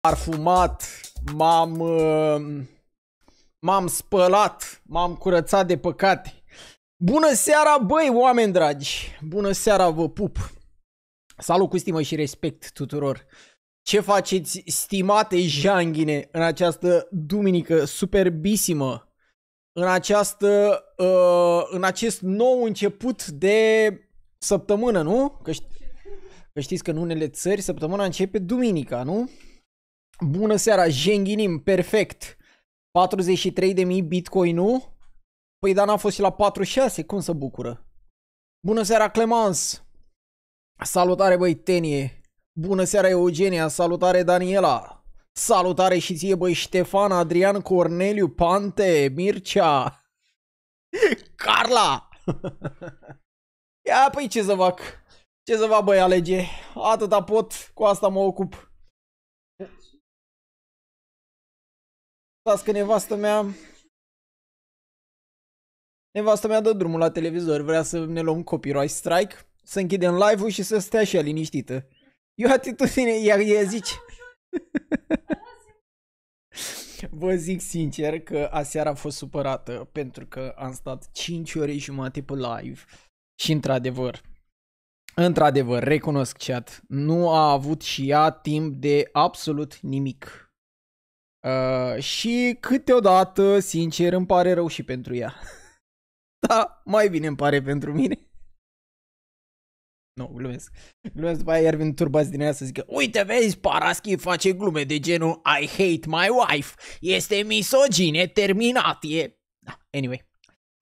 parfumat, m-am uh, m-am spălat, m-am curățat de păcate. Bună seara, băi, oameni dragi! Bună seara, vă pup! Salut cu stimă și respect tuturor! Ce faceți, stimate janghine, în această duminică superbisimă? În, această, uh, în acest nou început de săptămână, nu? Că, ști, că știți că în unele țări săptămâna începe duminica, nu? Bună seara, jenghinim, perfect. 43.000 bitcoin nu? Păi dar n-a fost și la 46, cum să bucură? Bună seara, Clemens. Salutare, băi, Tenie! Bună seara, Eugenia! Salutare, Daniela! Salutare și ție, băi, Ștefan, Adrian, Corneliu, Pante, Mircea! Carla! Ia, păi ce să fac? Ce să fac, băi, alege? Atâta pot, cu asta mă ocup. Stați că nevastă mea... Nevastă mea dă drumul la televizor, vrea să ne luăm copyright strike, să închidem live-ul și să stea așa liniștită. Eu atitudine, iar e zici... Vă zic sincer că aseară a fost supărată pentru că am stat 5 ore jumate pe live și într-adevăr, într-adevăr, recunosc chat, nu a avut și ea timp de absolut nimic. Uh, și câteodată, sincer, îmi pare rău și pentru ea. da, mai bine îmi pare pentru mine. Nu, glumesc. Glumesc, după aia iar vin turbați din ea să zică Uite, vezi, Paraschi face glume de genul I hate my wife. Este misogine, terminat, e... Da, anyway.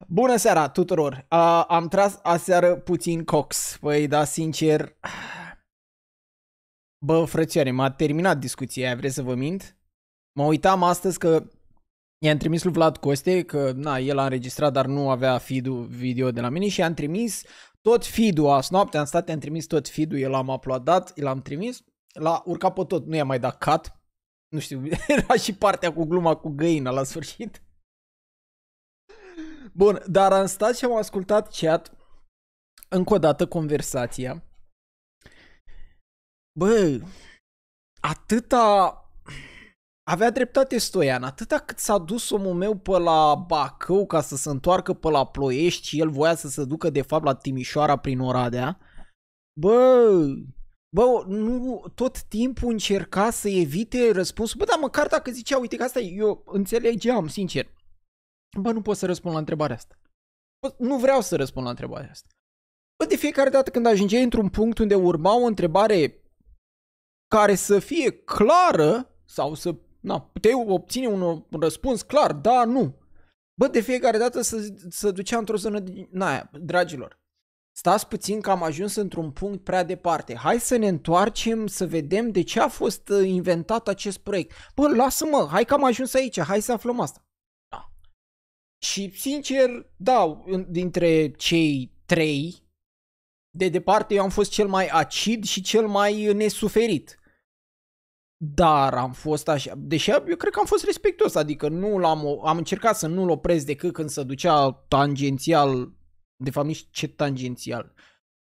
Bună seara tuturor! Uh, am tras aseară puțin cox. Păi, da, sincer... Bă, frățioare, m-a terminat discuția aia, vreți să vă mint? Mă uitam astăzi că i-am trimis lui Vlad Coste, că na, el a înregistrat, dar nu avea feed video de la mine și i-am trimis tot feed-ul azi noapte, am stat, i-am trimis tot feed-ul, el am uploadat, l am trimis, l-a urcat pe tot, nu i-a mai dat cut, nu știu, era și partea cu gluma cu găina la sfârșit. Bun, dar am stat și am ascultat chat, încă o dată conversația. Bă, atâta avea dreptate Stoian, atâta cât s-a dus omul meu pe la Bacău ca să se întoarcă pe la Ploiești și el voia să se ducă de fapt la Timișoara prin Oradea, bă, bă, nu, tot timpul încerca să evite răspunsul, bă, dar măcar dacă zicea, uite că asta eu înțelegeam, sincer, bă, nu pot să răspund la întrebarea asta. Bă, nu vreau să răspund la întrebarea asta. Bă, de fiecare dată când ajungeai într-un punct unde urma o întrebare care să fie clară sau să Na, puteai obține un răspuns clar, da, nu. Bă, de fiecare dată să, să ducea într-o zonă din aia, dragilor. Stați puțin că am ajuns într-un punct prea departe. Hai să ne întoarcem să vedem de ce a fost uh, inventat acest proiect. Bă, lasă-mă, hai că am ajuns aici, hai să aflăm asta. Da. Și sincer, da, dintre cei trei, de departe eu am fost cel mai acid și cel mai nesuferit. Dar am fost așa, deși eu cred că am fost respectuos, adică nu l-am, am încercat să nu-l opresc decât când se ducea tangențial, de fapt nici ce tangențial,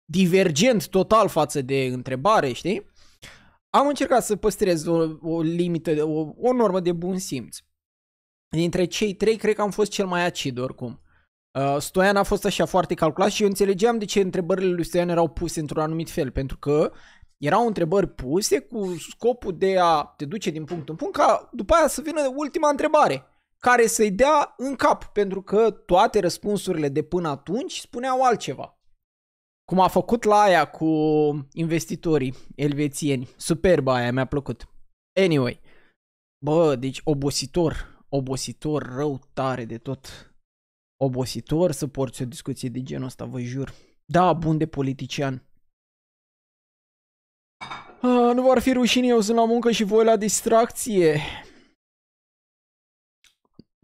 divergent total față de întrebare, știi? Am încercat să păstrez o, o limită, o, o normă de bun simț. Dintre cei trei, cred că am fost cel mai acid oricum. Uh, Stoian a fost așa foarte calculat și eu înțelegeam de ce întrebările lui Stoian erau puse într-un anumit fel, pentru că erau întrebări puse cu scopul de a te duce din punct în punct ca după aia să vină ultima întrebare care să-i dea în cap, pentru că toate răspunsurile de până atunci spuneau altceva. Cum a făcut la aia cu investitorii elvețieni. Superba aia, mi-a plăcut. Anyway. Bă, deci obositor, obositor, rău tare de tot. Obositor să porți o discuție de genul ăsta, vă jur. Da, bun de politician. Ah, nu v-ar fi rușine, eu sunt la muncă și voi la distracție.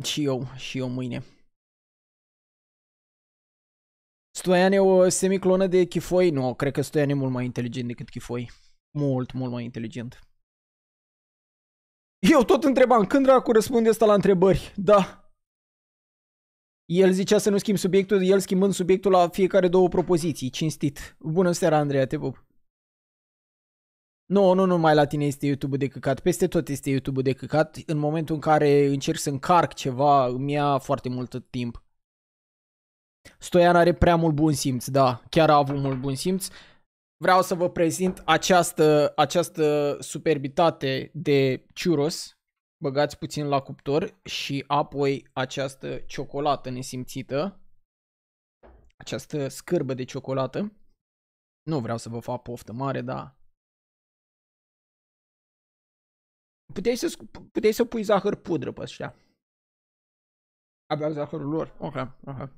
Și eu, și eu mâine. Stoian e o semiclonă de Chifoi? Nu, cred că Stoian e mult mai inteligent decât Chifoi. Mult, mult mai inteligent. Eu tot întrebam, când dracu răspunde asta la întrebări? Da. El zicea să nu schimb subiectul, el schimbând subiectul la fiecare două propoziții. Cinstit. Bună seara, Andreea, te pup. Nu, nu numai la tine este YouTube-ul de căcat, peste tot este YouTube-ul de căcat. În momentul în care încerc să încarc ceva, îmi ia foarte mult timp. Stoian are prea mult bun simț, da, chiar a avut mult bun simț. Vreau să vă prezint această, această superbitate de churros, băgați puțin la cuptor și apoi această ciocolată nesimțită, această scârbă de ciocolată. Nu vreau să vă fac poftă mare, dar Puteai să, puteai să pui zahăr pudră pe ăștia. Aveau zahărul lor. Ok, ok.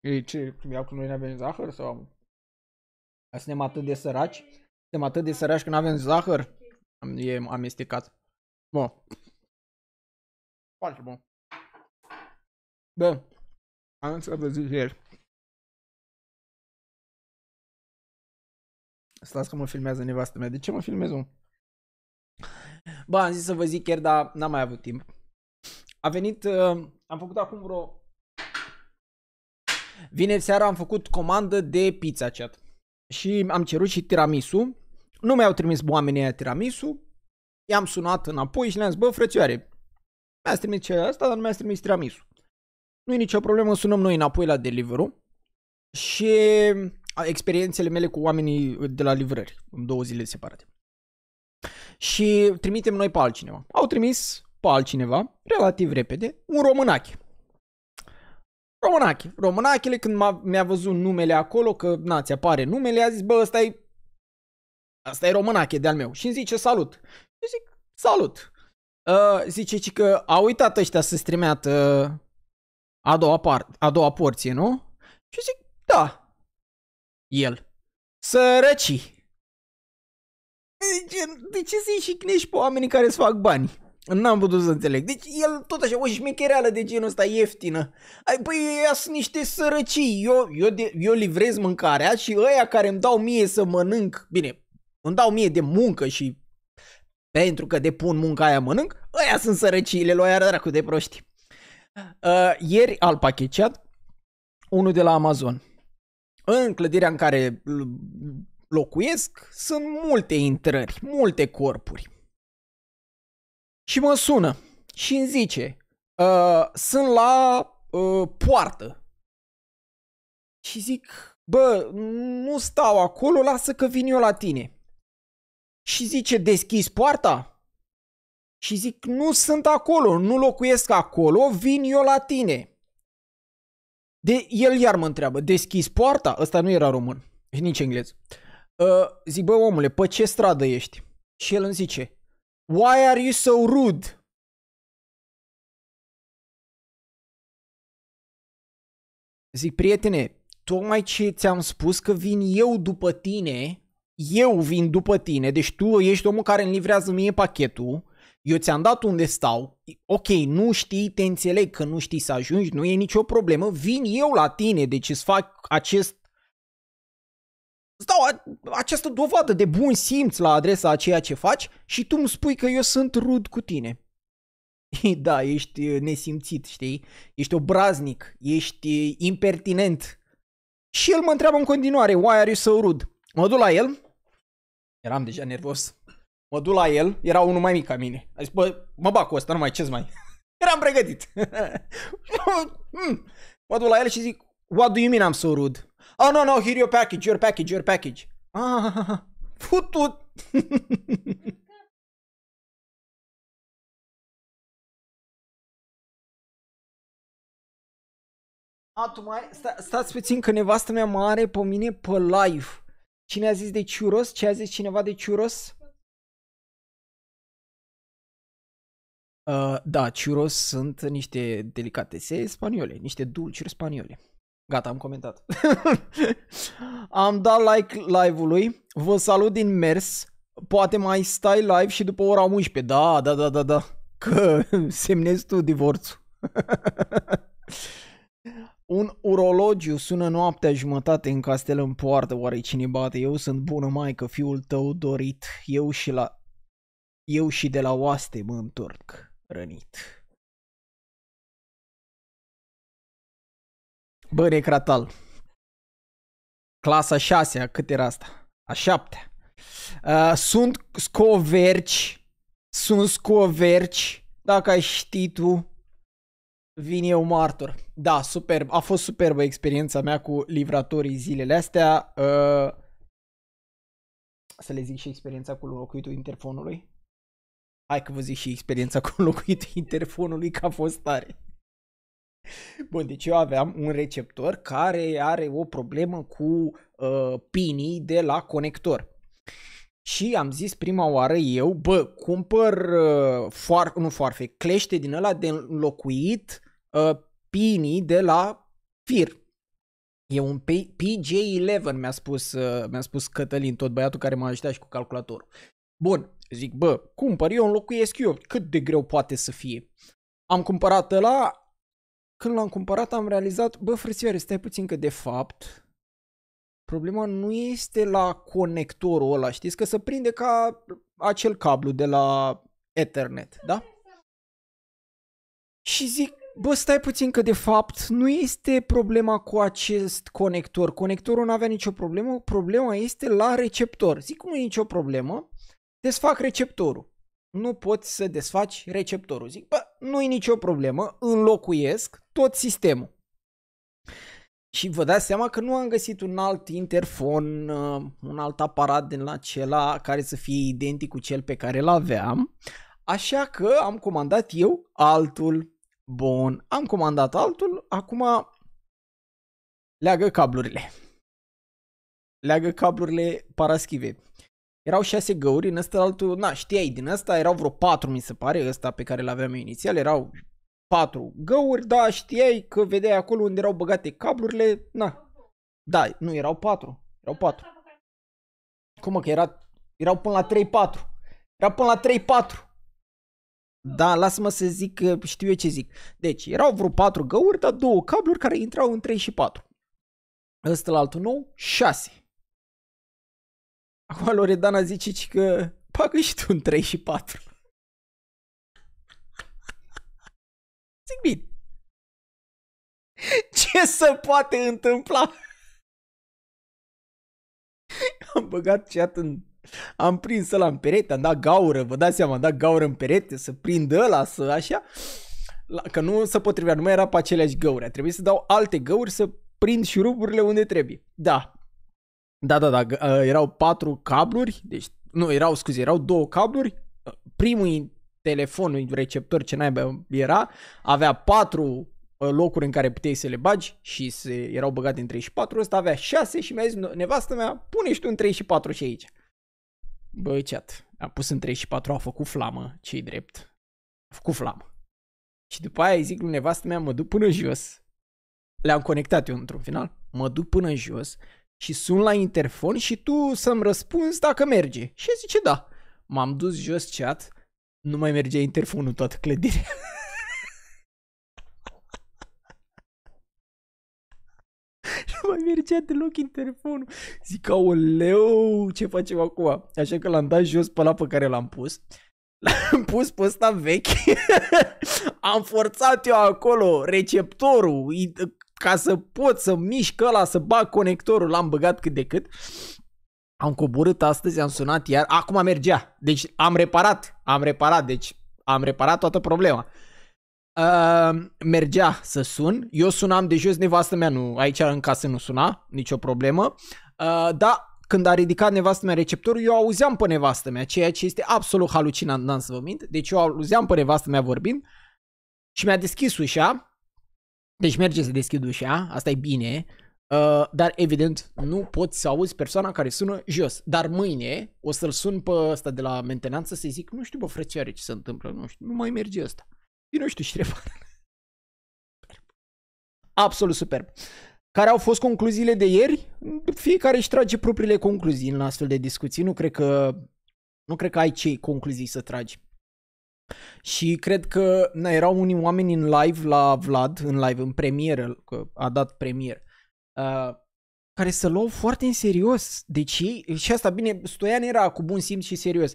Ei ce, iau că noi nu avem zahăr sau... Suntem atât de săraci? Suntem atât de săraci că nu avem zahăr? E amestecat. Bun. Foarte bun. Bă, am să vă zic ieri. Stați că mă filmează nevastă mea. De ce mă filmez, un? Bă, am zis să vă zic chiar, dar n-am mai avut timp. A venit, uh, am făcut acum vreo... Vineri seara am făcut comandă de pizza chat. Și am cerut și tiramisu. Nu mi-au trimis oamenii aia tiramisu. I-am sunat înapoi și le-am zis, bă, frățioare, mi-a trimis ce asta, dar nu mi-a trimis tiramisu. Nu e nicio problemă, sunăm noi înapoi la delivery. Și experiențele mele cu oamenii de la livrări, în două zile separate și trimitem noi pe altcineva. Au trimis pe altcineva, relativ repede, un românache. Românache. Românachele, când mi-a văzut numele acolo, că na, ți apare numele, a zis, bă, ăsta e Asta e românache de-al meu. Și îmi zice salut. Și zic salut. Uh, zice că a uitat ăștia să stremeată uh, a doua, par- a doua porție, nu? Și zic, da. El. Sărăcii. Gen, deci, de ce să-i șicnești pe oamenii care îți fac bani? N-am putut să înțeleg. Deci el tot așa, o șmechereală de genul ăsta ieftină. Ai, păi ăia sunt niște sărăcii. Eu, eu, de, eu livrez mâncarea și ăia care îmi dau mie să mănânc, bine, îmi dau mie de muncă și pentru că depun munca aia mănânc, ăia sunt sărăciile lui aia dracu de proști. Uh, ieri al pacheciat unul de la Amazon. În clădirea în care locuiesc sunt multe intrări, multe corpuri. Și mă sună și îmi zice, uh, sunt la uh, poartă. Și zic, bă, nu stau acolo, lasă că vin eu la tine. Și zice, deschizi poarta? Și zic, nu sunt acolo, nu locuiesc acolo, vin eu la tine. De, el iar mă întreabă, deschizi poarta? Ăsta nu era român, nici englez. Uh, Ă, zic, bă, omule, pe ce stradă ești? Și el îmi zice, Why are you so rude? Zic, prietene, tocmai ce ți-am spus că vin eu după tine, eu vin după tine, deci tu ești omul care îmi livrează mie pachetul, eu ți-am dat unde stau, ok, nu știi, te înțeleg că nu știi să ajungi, nu e nicio problemă, vin eu la tine, deci îți fac acest îți dau a, această dovadă de bun simț la adresa a ceea ce faci și tu îmi spui că eu sunt rud cu tine. Da, ești uh, nesimțit, știi? Ești obraznic, ești uh, impertinent. Și el mă întreabă în continuare, why are you so rude? Mă duc la el, eram deja nervos, mă duc la el, era unul mai mic ca mine. A zis, bă, mă bag cu ăsta, nu mai ce mai... eram pregătit. Mm. mă duc la el și zic, what do you mean I'm so rude? Oh, no, no, here your package, your package, your package. Ah, putut! A, tu mai... Sta, stați puțin că nevastă mea mă are pe mine pe live. Cine a zis de ciuros? Ce a zis cineva de ciuros? Uh, da, ciuros sunt niște delicatese spaniole, niște dulciuri spaniole. Gata, am comentat. am dat like live-ului. Vă salut din mers. Poate mai stai live și după ora 11. Da, da, da, da, da. Că semnezi tu divorțul. Un urologiu sună noaptea jumătate în castel în poartă, oare cine bate? Eu sunt bună maică, fiul tău dorit, eu și la... Eu și de la oaste mă întorc rănit. Bă, Necratal. Clasa 6 cât era asta? A 7 uh, Sunt scoverci. Sunt scoverci. Dacă ai ști tu, vin eu martor. Da, superb. A fost superbă experiența mea cu livratorii zilele astea. Uh, să le zic și experiența cu locuitul interfonului. Hai că vă zic și experiența cu locuitul interfonului că a fost tare. Bun, deci eu aveam un receptor care are o problemă cu uh, pinii de la conector. Și am zis prima oară eu, bă, cumpăr uh, foar, nu foarfe, clește din ăla de înlocuit uh, pinii de la fir. E un PJ11, mi-a spus, uh, mi-a spus Cătălin, tot băiatul care m-a ajutat și cu calculatorul. Bun, zic, bă, cumpăr, eu înlocuiesc eu, cât de greu poate să fie. Am cumpărat ăla, când l-am cumpărat am realizat, bă frățioare, stai puțin că de fapt problema nu este la conectorul ăla, știți că se prinde ca acel cablu de la Ethernet, da? Și zic, bă, stai puțin că de fapt nu este problema cu acest conector. Conectorul nu avea nicio problemă, problema este la receptor. Zic, nu e nicio problemă, desfac receptorul nu poți să desfaci receptorul. Zic, bă, nu-i nicio problemă, înlocuiesc tot sistemul. Și vă dați seama că nu am găsit un alt interfon, uh, un alt aparat din acela care să fie identic cu cel pe care îl aveam, așa că am comandat eu altul. Bun, am comandat altul, acum leagă cablurile. Leagă cablurile paraschive erau șase găuri, în ăsta altul, na, știai din ăsta, erau vreo patru, mi se pare, ăsta pe care l-aveam eu inițial, erau patru găuri, da, știai că vedeai acolo unde erau băgate cablurile, na. Da, nu, erau patru, erau patru. Cum mă, că era, erau până la 3-4. erau până la 3-4. Da, lasă-mă să zic că știu eu ce zic. Deci, erau vreo 4 găuri, dar două cabluri care intrau în 3 și 4. Ăsta la altul nou, 6. Acum Loredana zice că pagă și tu un 3 și 4. Zic bine. Ce se poate întâmpla? Am băgat chat în... Am prins ăla în perete, am dat gaură, vă dați seama, am dat gaură în perete, să prind ăla, să așa. La, că nu se potrivea, nu mai era pe aceleași găuri. A trebuit să dau alte găuri să prind șuruburile unde trebuie. Da, da, da, da, ă, erau patru cabluri, deci, nu, erau, scuze, erau două cabluri, ă, primul telefon, receptor, ce naibă era, avea patru ă, locuri în care puteai să le bagi și se, erau băgate în 34, ăsta avea 6 și mi-a zis nevastă mea, pune și tu în 34 și aici. Bă, chat, a pus în 34, a făcut flamă, ce drept. A făcut flamă. Și după aia îi zic lui nevastă mea, mă duc până jos. Le-am conectat eu într-un final. Mă duc până jos și sun la interfon și tu să-mi răspunzi dacă merge. Și zice da. M-am dus jos chat, nu mai mergea interfonul toată clădirea. nu mai mergea deloc interfonul. Zic, leu, ce facem acum? Așa că l-am dat jos pe la pe care l-am pus. L-am pus pe ăsta vechi. Am forțat eu acolo receptorul, ca să pot să mișc ăla, să bag conectorul, l-am băgat cât de cât. Am coborât astăzi, am sunat iar, acum mergea. Deci am reparat, am reparat, deci am reparat toată problema. Uh, mergea să sun, eu sunam de jos, nevastă mea nu, aici în casă nu suna, nicio problemă. Uh, ehm, dar când a ridicat nevastă mea receptorul, eu auzeam pe nevastă mea, ceea ce este absolut halucinant, n-am să vă mint. Deci eu auzeam pe nevastă mea vorbind și mi-a deschis ușa deci merge să deschid ușa, asta e bine, uh, dar evident nu poți să auzi persoana care sună jos. Dar mâine o să-l sun pe ăsta de la mentenanță să-i zic, nu știu bă frățioare ce se întâmplă, nu știu, nu mai merge asta. Și nu știu ce trebuie. Absolut superb. Care au fost concluziile de ieri? Fiecare își trage propriile concluzii în astfel de discuții. Nu cred că, nu cred că ai ce concluzii să tragi. Și cred că na, erau unii oameni în live la Vlad, în live, în premieră, că a dat premier, uh, care să luau foarte în serios. Deci ei, și asta, bine, Stoian era cu bun simț și serios.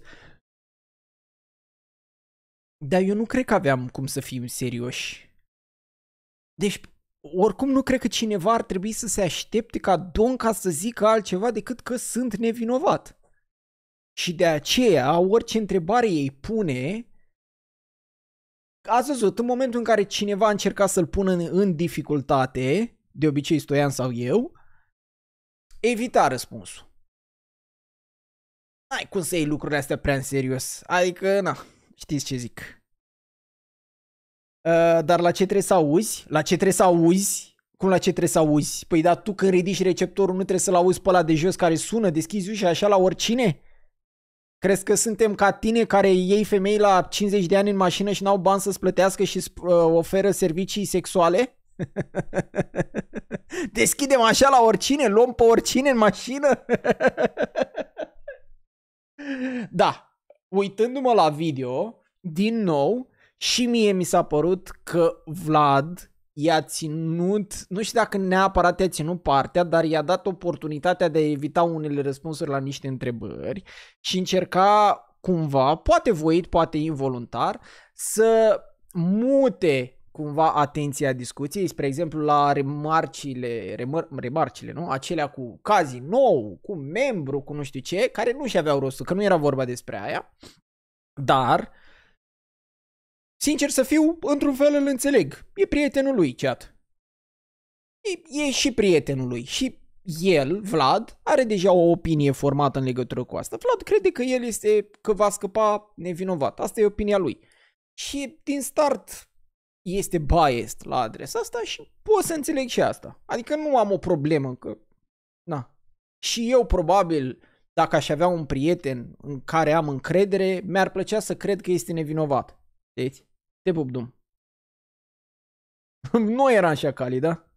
Dar eu nu cred că aveam cum să fim serioși. Deci, oricum nu cred că cineva ar trebui să se aștepte ca domn ca să zică altceva decât că sunt nevinovat. Și de aceea, orice întrebare ei pune, ați văzut, în momentul în care cineva încerca să-l pună în, în dificultate, de obicei Stoian sau eu, evita răspunsul. Ai cum să iei lucrurile astea prea în serios. Adică, na, știți ce zic. Uh, dar la ce trebuie să auzi? La ce trebuie să auzi? Cum la ce trebuie să auzi? Păi da, tu când ridici receptorul nu trebuie să-l auzi pe ăla de jos care sună, deschizi ușa așa la oricine? Crezi că suntem ca tine care iei femei la 50 de ani în mașină și n-au bani să-ți plătească și uh, oferă servicii sexuale? Deschidem așa la oricine, luăm pe oricine în mașină? da, uitându-mă la video, din nou, și mie mi s-a părut că Vlad i-a ținut, nu știu dacă neapărat i-a ținut partea, dar i-a dat oportunitatea de a evita unele răspunsuri la niște întrebări și încerca cumva, poate voit, poate involuntar, să mute cumva atenția discuției, spre exemplu la remarcile, remar, remarcile, nu? Acelea cu cazi nou, cu membru, cu nu știu ce, care nu și aveau rostul, că nu era vorba despre aia, dar Sincer să fiu, într-un fel îl înțeleg. E prietenul lui, chat. E, e și prietenul lui și el, Vlad, are deja o opinie formată în legătură cu asta. Vlad crede că el este, că va scăpa nevinovat. Asta e opinia lui. Și din start este biased la adresa asta și pot să înțeleg și asta. Adică nu am o problemă că... Na. Și eu probabil, dacă aș avea un prieten în care am încredere, mi-ar plăcea să cred că este nevinovat. Deci? Te pup, Dum. nu era așa cali da?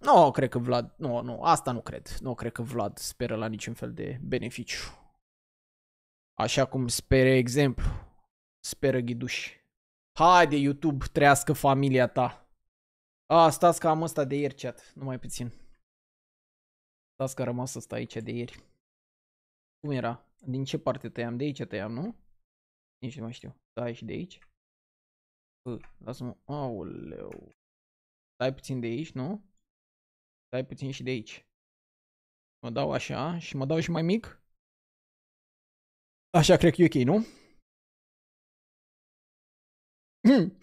Nu, no, cred că Vlad, nu, no, nu, no, asta nu cred. Nu cred că Vlad speră la niciun fel de beneficiu. Așa cum speră exemplu, speră ghiduși. Haide YouTube, trească familia ta. A, stați că am ăsta de ieri chat, numai puțin. Stați că a rămas ăsta aici de ieri. Cum era? Din ce parte tăiam? De aici tăiam, nu? Nici nu mai știu. Stai și de aici. Bă, lasă-mă. Aoleu. Stai puțin de aici, nu? Stai puțin și de aici. Mă dau așa și mă dau și mai mic. Așa cred că e ok, nu?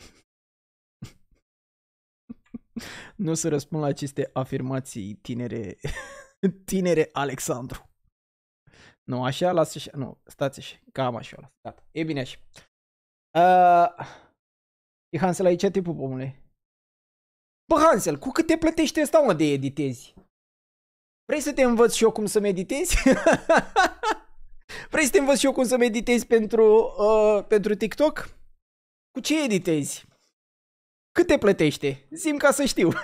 nu să răspund la aceste afirmații tinere, tinere Alexandru. Nu, așa, lasă și Nu, stați și Cam așa o las. Gata. E bine așa. Uh, e Hansel aici tipul pomului. Bă, Hansel, cu cât te plătește ăsta, mă, de editezi? Vrei să te învăț și eu cum să meditezi? Vrei să te învăț și eu cum să meditezi pentru, uh, pentru TikTok? Cu ce editezi? Cât te plătește? Zim ca să știu.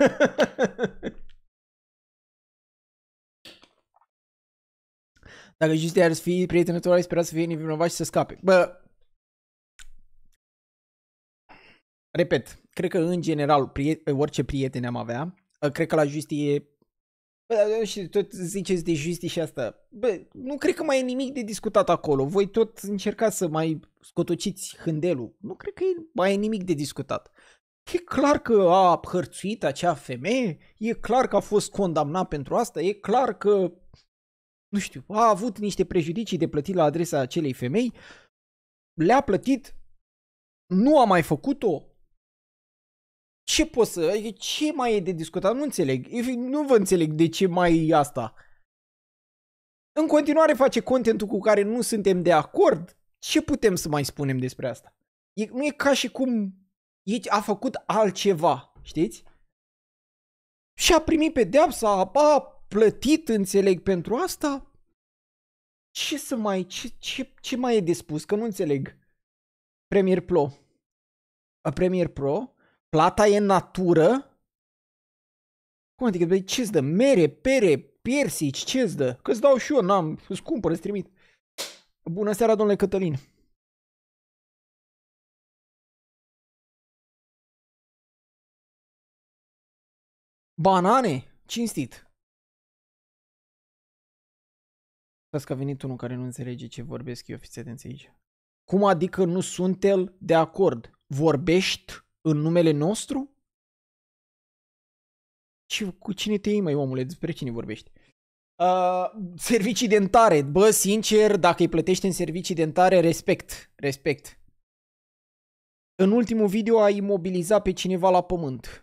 Dacă Justia ar fi tău, ai spera să fie nevinovat și să scape. Bă, repet, cred că în general, priet- orice prieten am avea, ă, cred că la Justie Bă, și tot ziceți de justi și asta. Bă, nu cred că mai e nimic de discutat acolo. Voi tot încercați să mai scotociți hândelul. Nu cred că mai e nimic de discutat. E clar că a hărțuit acea femeie, e clar că a fost condamnat pentru asta, e clar că nu știu, a avut niște prejudicii de plătit la adresa acelei femei, le-a plătit, nu a mai făcut-o, ce poți să, adică ce mai e de discutat, nu înțeleg, nu vă înțeleg de ce mai e asta. În continuare face contentul cu care nu suntem de acord, ce putem să mai spunem despre asta? E, nu e ca și cum e, a făcut altceva, știți? Și a primit pedeapsa, a, a plătit, înțeleg, pentru asta, ce să mai, ce, ce, ce mai e de spus? Că nu înțeleg. Premier Pro. A Premier Pro. Plata e în natură. Cum adică? Ce-ți dă? Mere, pere, piersici, ce-ți dă? Că-ți dau și eu, n-am, îți cumpăr, îți trimit. Bună seara, domnule Cătălin. Banane, cinstit. Las că a venit unul care nu înțelege ce vorbesc eu, fiți atenți aici. Cum adică nu sunt el de acord? Vorbești în numele nostru? Și cu cine te iei, mai omule? Despre cine vorbești? Uh, servicii dentare. Bă, sincer, dacă îi plătești în servicii dentare, respect. Respect. În ultimul video ai imobilizat pe cineva la pământ.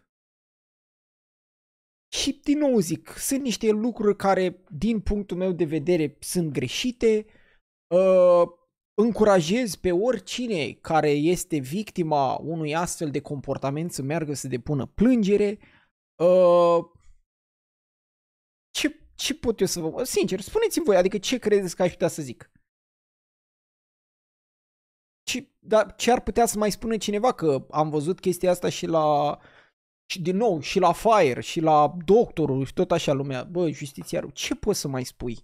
Și din nou zic, sunt niște lucruri care din punctul meu de vedere sunt greșite. Uh, încurajez pe oricine care este victima unui astfel de comportament să meargă să depună plângere. Uh, ce, ce pot eu să vă... Sincer, spuneți-mi voi, adică ce credeți că aș putea să zic? Ce, dar ce ar putea să mai spună cineva? Că am văzut chestia asta și la și din nou, și la Fire, și la Doctorul, și tot așa lumea, bă, justițiarul, ce poți să mai spui?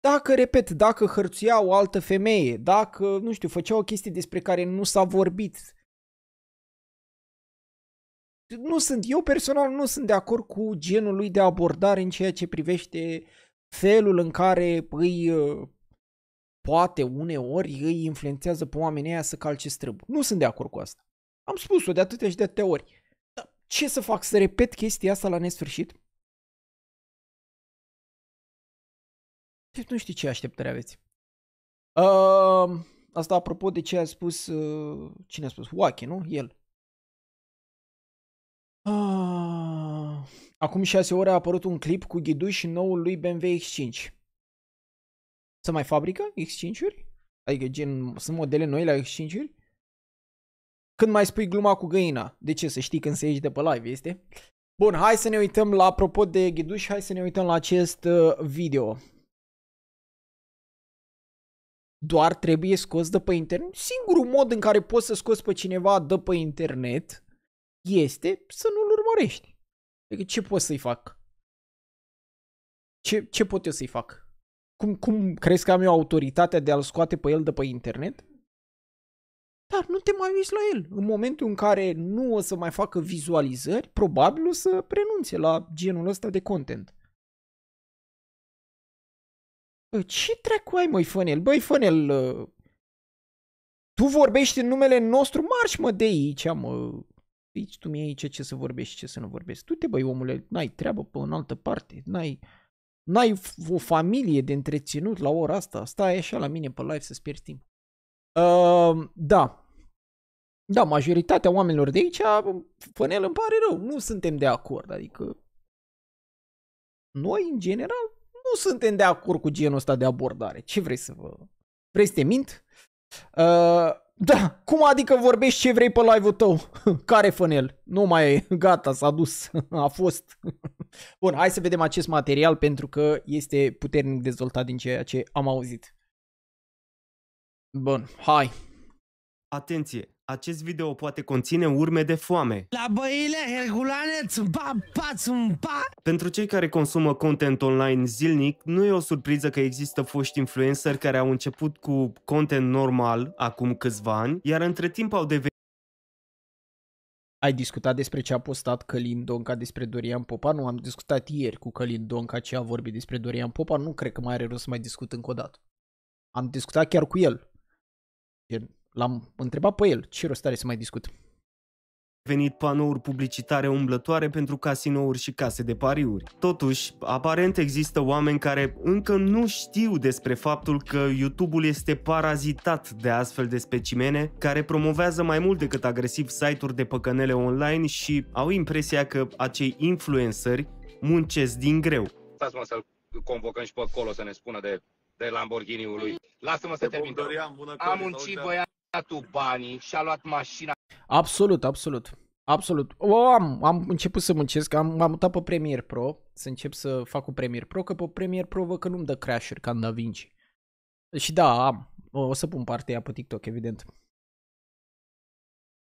Dacă, repet, dacă hărțuia o altă femeie, dacă, nu știu, făcea o chestie despre care nu s-a vorbit, nu sunt, eu personal nu sunt de acord cu genul lui de abordare în ceea ce privește felul în care îi uh, poate uneori îi influențează pe oamenii aia să calce străbu. Nu sunt de acord cu asta. Am spus-o de atâtea și de atâtea ori. Dar ce să fac? Să repet chestia asta la nesfârșit? Deci nu știi ce așteptări aveți. Uh, asta apropo de ce a spus, uh, cine a spus? Wache, nu? El. Uh, acum 6 ore a apărut un clip cu Ghiduș și noul lui BMW X5. Să mai fabrică X5-uri? Adică gen, sunt modele noi la X5-uri? Când mai spui gluma cu găina? De ce? Să știi când se ieși de pe live, este? Bun, hai să ne uităm la, apropo de ghiduș, hai să ne uităm la acest uh, video. Doar trebuie scos de pe internet. Singurul mod în care poți să scoți pe cineva de pe internet este să nu-l urmărești. Adică ce pot să-i fac? Ce, ce pot eu să-i fac? Cum, cum crezi că am eu autoritatea de a-l scoate pe el de pe internet? Dar nu te mai uiți la el. În momentul în care nu o să mai facă vizualizări, probabil o să prenunțe la genul ăsta de content. Bă, ce cu ai, măi, Fănel? Băi, Fănel, ă, tu vorbești în numele nostru, Marș, mă de aici, mă. Aici deci tu mi-ai aici ce să vorbești, ce să nu vorbești. Tu te băi, omule, n-ai treabă pe în altă parte, n-ai, n-ai o familie de întreținut la ora asta. Stai așa la mine pe live să-ți pierzi timp. Uh, da, da, majoritatea oamenilor de aici, Fănel îmi pare rău, nu suntem de acord, adică noi, în general, nu suntem de acord cu genul ăsta de abordare. Ce vrei să vă... Vrei să te mint? Uh, da, cum adică vorbești ce vrei pe live-ul tău? Care Fănel? Nu mai e, gata, s-a dus, a fost. Bun, hai să vedem acest material pentru că este puternic dezvoltat din ceea ce am auzit. Bun, hai. Atenție! Acest video poate conține urme de foame. La băile herculane, ba, ba, ba. Pentru cei care consumă content online zilnic, nu e o surpriză că există foști influenceri care au început cu content normal acum câțiva ani, iar între timp au devenit ai discutat despre ce a postat Călin Donca despre Dorian Popa? Nu, am discutat ieri cu Călin Donca ce a vorbit despre Dorian Popa. Nu cred că mai are rost să mai discut încă o dată. Am discutat chiar cu el. Gen, L-am întrebat pe el, ce rost are să mai discut? venit panouri publicitare umblătoare pentru casinouri și case de pariuri. Totuși, aparent există oameni care încă nu știu despre faptul că YouTube-ul este parazitat de astfel de specimene care promovează mai mult decât agresiv site-uri de păcănele online și au impresia că acei influenceri muncesc din greu. lasă mă să-l convocăm și pe acolo să ne spună de, de Lamborghini-ul lui. Lasă-mă să te termin. Am un da? băiat tu banii și a luat mașina. Absolut, absolut. Absolut. O, am, am început să muncesc, am, am mutat pe Premiere Pro, să încep să fac cu Premiere Pro, că pe Premiere Pro văd că nu-mi dă crash-uri ca în da Vinci. Și da, am. O, o să pun partea aia pe TikTok, evident.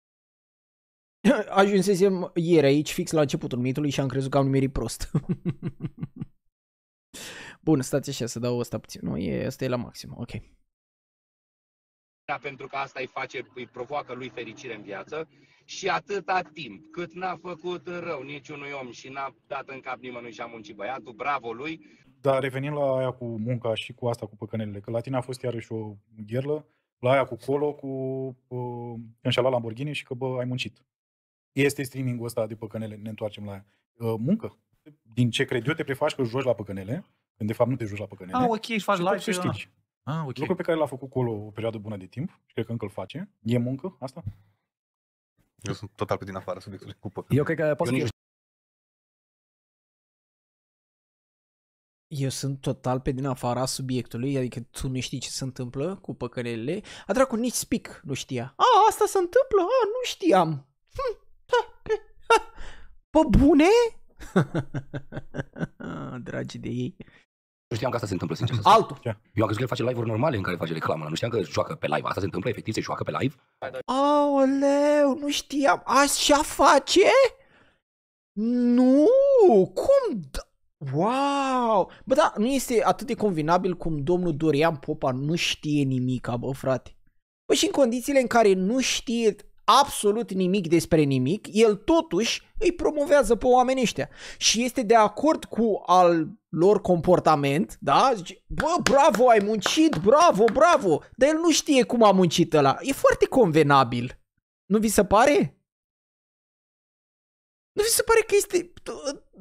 Ajunsesem ieri aici, fix la începutul mitului și am crezut că am numerit prost. Bun, stați așa să dau ăsta puțin. Nu, e, ăsta e la maxim, ok. Da, pentru că asta îi face, îi provoacă lui fericire în viață și atâta timp cât n-a făcut rău niciunui om și n-a dat în cap nimănui și a muncit băiatul, bravo lui. Dar revenind la aia cu munca și cu asta cu păcănelele, că la tine a fost iarăși o gherlă, la aia cu colo, cu uh, înșala Lamborghini și că bă, ai muncit. Este streamingul ăsta de păcănele, ne întoarcem la aia. Uh, muncă. Din ce cred eu, te prefaci că joci la păcănele, când de fapt nu te joci la păcănele. Ah, ok, faci și live și Ah, okay. Lucru pe care l-a făcut Colo o perioadă bună de timp și cred că încă îl face. E muncă asta? Eu sunt total pe din afară subiectului cupă. Eu cred că poți Eu, Eu sunt total pe din afara subiectului, adică tu nu știi ce se întâmplă cu păcănelele. A dracu, nici spic nu știa. A, asta se întâmplă? A, nu știam. Hm, Pă bune? Dragi de ei. Nu știam că asta se întâmplă, sincer. Să Altul. Eu am crezut că el face live-uri normale în care face reclamă. Nu știam că joacă pe live. Asta se întâmplă, efectiv, se joacă pe live. Aoleu, nu știam. Așa face? Nu, cum? Da? Wow! Bă, da, nu este atât de convinabil cum domnul Dorian Popa nu știe nimic, bă, frate. Bă, păi și în condițiile în care nu știe absolut nimic despre nimic, el totuși îi promovează pe oamenii ăștia și este de acord cu al lor comportament, da? Zice, bă, bravo, ai muncit, bravo, bravo, dar el nu știe cum a muncit ăla. E foarte convenabil. Nu vi se pare? Nu vi se pare că este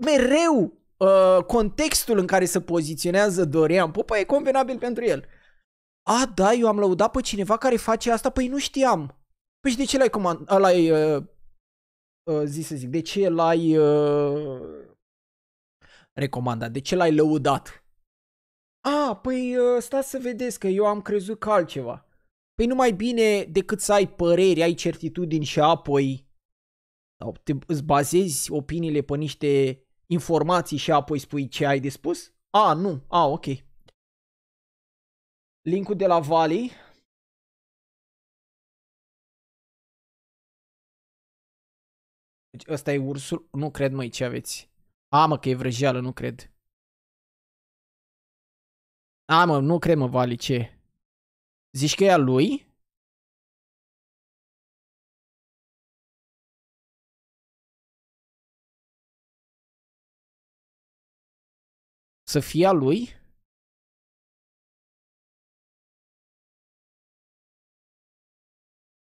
mereu uh, contextul în care se poziționează Dorian Popa e convenabil pentru el. A, da, eu am lăudat pe cineva care face asta, păi nu știam. Păi și de ce l-ai comand... l-ai... Uh, uh, zis să zic, de ce l-ai... Uh, recomandat, de ce l-ai lăudat? A, păi uh, stați să vedeți că eu am crezut că altceva. Păi nu mai bine decât să ai păreri, ai certitudini și apoi sau te, îți bazezi opiniile pe niște informații și apoi spui ce ai de spus? A, nu. A, ok. Linkul de la Vali Deci ăsta e ursul. Nu cred, mai ce aveți. A, mă, că e vrăjeală, nu cred. A, mă, nu cred, mă, Vali, ce? Zici că e a lui? Să fie a lui?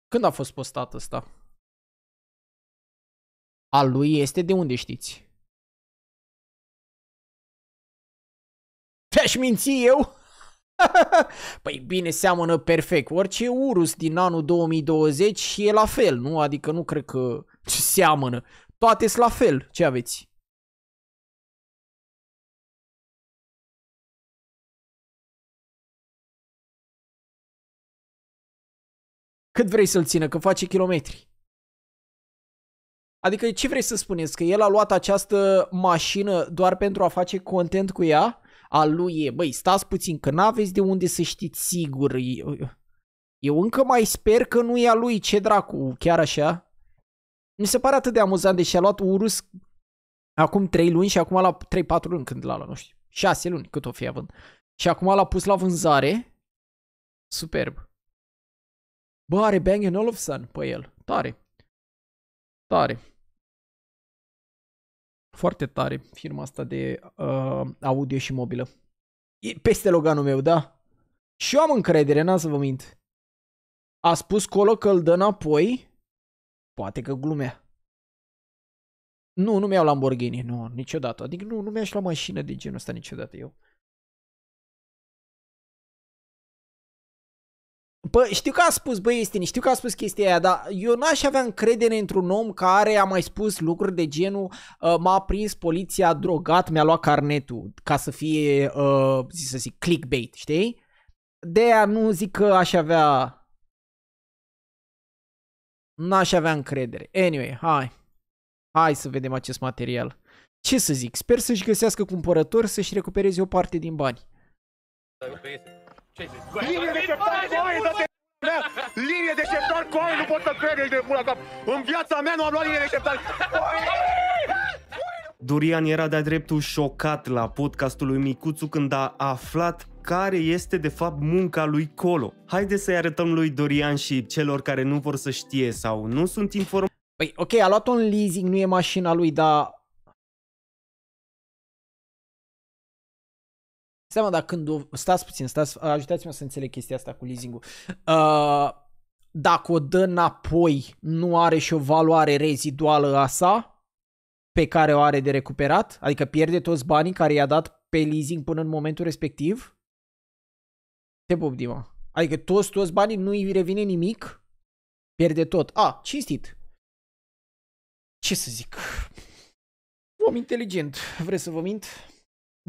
Când a fost postat ăsta? al lui este de unde știți? Te-aș minți eu? păi bine, seamănă perfect. Orice Urus din anul 2020 e la fel, nu? Adică nu cred că seamănă. Toate sunt la fel. Ce aveți? Cât vrei să-l țină, că face kilometri. Adică ce vrei să spuneți? Că el a luat această mașină doar pentru a face content cu ea? A lui e, băi, stați puțin, că n-aveți de unde să știți sigur. Eu încă mai sper că nu e a lui, ce dracu, chiar așa? Mi se pare atât de amuzant, deși a luat Urus acum 3 luni și acum la 3-4 luni când l-a luat, nu știu, 6 luni cât o fi având. Și acum l-a pus la vânzare. Superb. Bă, are Bang Olufsen pe el. Tare. Tare. Foarte tare firma asta de uh, audio și mobilă. E peste loganul meu, da? Și eu am încredere, n-am să vă mint. A spus Colo că îl dă înapoi. Poate că glumea. Nu, nu mi-au Lamborghini, nu, niciodată. Adică nu, nu mi-aș lua mașină de genul ăsta niciodată eu. Bă, știu că a spus, băi, este. știu că a spus chestia aia, dar eu n-aș avea încredere într-un om care a mai spus lucruri de genul uh, m-a prins poliția drogat, mi-a luat carnetul, ca să fie, uh, zi să zic, clickbait, știi? De aia nu zic că aș avea... N-aș avea încredere. Anyway, hai. Hai să vedem acest material. Ce să zic, sper să-și găsească cumpărători, să-și recupereze o parte din bani. Linie de șeptar cu oameni, dă-te mea! Linie de șeptar cu oameni, nu pot să cred, ești de pula cap! În viața mea nu am luat linie de șeptar! Durian era de-a dreptul șocat la podcastul lui Micuțu când a aflat care este de fapt munca lui Colo. Haideți să-i arătăm lui Dorian și celor care nu vor să știe sau nu sunt informați. Păi, ok, a luat un leasing, nu e mașina lui, dar Seama, dar când o... Stați puțin, stați, ajutați-mă să înțeleg chestia asta cu leasing-ul. Uh, dacă o dă înapoi, nu are și o valoare reziduală a sa pe care o are de recuperat? Adică pierde toți banii care i-a dat pe leasing până în momentul respectiv? Te pup, Dima. Adică toți, toți banii nu îi revine nimic? Pierde tot. A, cinstit. Ce să zic? Om inteligent. Vreți să vă mint?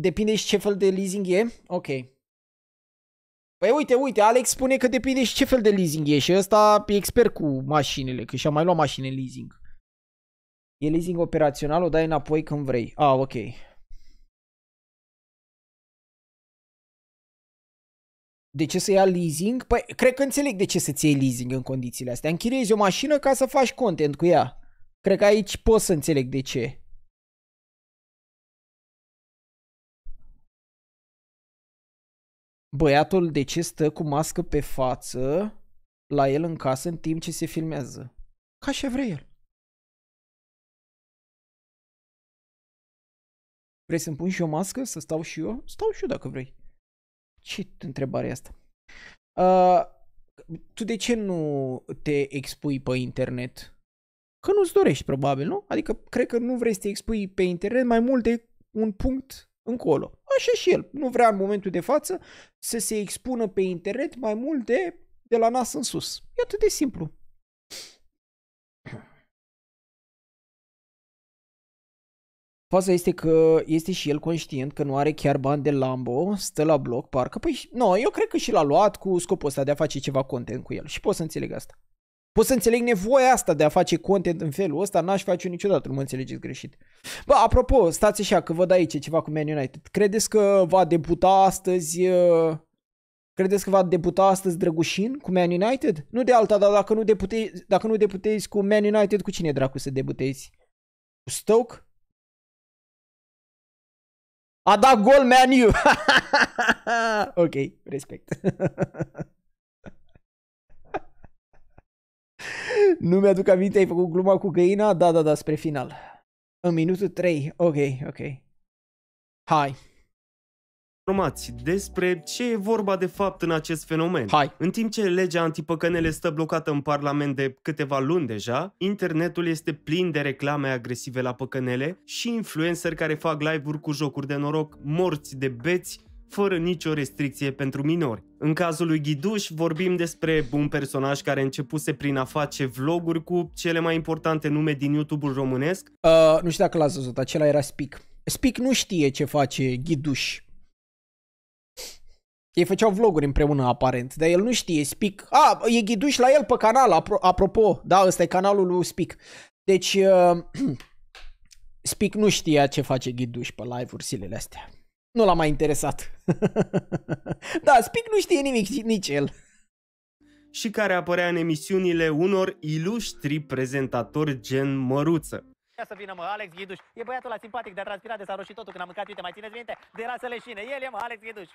Depinde și ce fel de leasing e? Ok. Păi uite, uite, Alex spune că depinde și ce fel de leasing e și ăsta e expert cu mașinile, că și-a mai luat mașini în leasing. E leasing operațional, o dai înapoi când vrei. Ah, ok. De ce să ia leasing? Păi, cred că înțeleg de ce să-ți iei leasing în condițiile astea. Închiriezi o mașină ca să faci content cu ea. Cred că aici pot să înțeleg de ce. băiatul de ce stă cu mască pe față la el în casă în timp ce se filmează. Ca și vrea el. Vrei să-mi pun și o mască? Să stau și eu? Stau și eu dacă vrei. Ce întrebare asta? Uh, tu de ce nu te expui pe internet? Că nu-ți dorești, probabil, nu? Adică, cred că nu vrei să te expui pe internet mai mult de un punct încolo. Așa și el. Nu vrea în momentul de față să se expună pe internet mai mult de, de la nas în sus. E atât de simplu. Faza este că este și el conștient că nu are chiar bani de Lambo, stă la bloc, parcă. Păi, nu, no, eu cred că și l-a luat cu scopul ăsta de a face ceva content cu el și pot să înțeleg asta. Pot să înțeleg nevoia asta de a face content în felul ăsta, n-aș face niciodată, nu mă înțelegeți greșit. Bă, apropo, stați așa că văd aici ceva cu Man United. Credeți că va debuta astăzi... Uh, credeți că va debuta astăzi Drăgușin cu Man United? Nu de alta, dar dacă nu, debutezi, dacă nu deputezi cu Man United, cu cine dracu să debutezi? Cu Stoke? A dat gol Man U! ok, respect. nu mi-aduc aminte, ai făcut gluma cu găina? Da, da, da, spre final. În minutul 3, ok, ok. Hai. Informați despre ce e vorba de fapt în acest fenomen. Hai. În timp ce legea antipăcănele stă blocată în Parlament de câteva luni deja, internetul este plin de reclame agresive la păcănele și influenceri care fac live-uri cu jocuri de noroc, morți de beți fără nicio restricție pentru minori. În cazul lui Ghiduș vorbim despre un personaj care începuse prin a face vloguri cu cele mai importante nume din YouTube-ul românesc. Uh, nu știu dacă l-ați văzut, acela era Spic. Spic nu știe ce face Ghiduș. Ei făceau vloguri împreună, aparent, dar el nu știe, Spic. A, ah, e Ghiduș la el pe canal, apropo, da, ăsta e canalul lui Spic. Deci, uh, Spic nu știa ce face Ghiduș pe live-uri zilele astea. Nu l-a mai interesat. da, Spic nu știe nimic, nici el. Și care apărea în emisiunile unor ilustri prezentatori gen Măruță. Ia să vină, mă, Alex Ghiduș. E băiatul la simpatic, dar transpirat de s-a roșit totul când am mâncat. Uite, mai țineți minte? De rasă leșine. El e, mă, Alex Ghiduș.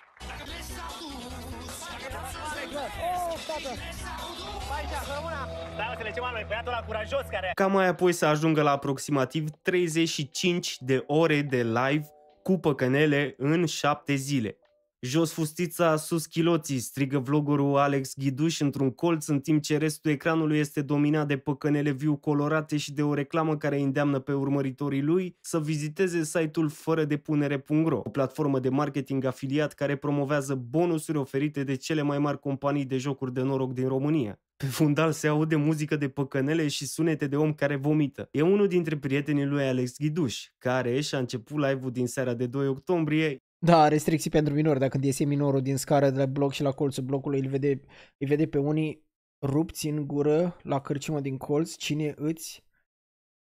Ca mai apoi să ajungă la aproximativ 35 de ore de live cu păcănele în șapte zile. Jos fustița, sus chiloții, strigă vlogorul Alex Ghiduș într-un colț în timp ce restul ecranului este dominat de păcănele viu colorate și de o reclamă care îi îndeamnă pe urmăritorii lui să viziteze site-ul fără depunere.ro, o platformă de marketing afiliat care promovează bonusuri oferite de cele mai mari companii de jocuri de noroc din România. Pe fundal se aude muzică de păcănele și sunete de om care vomită. E unul dintre prietenii lui Alex Ghiduș, care și-a început live-ul din seara de 2 octombrie, da, restricții pentru minori. Dacă iese minorul din scară de la bloc și la colțul blocului, îl vede, îi vede pe unii rupți în gură la cârciumă din colț, cine îți...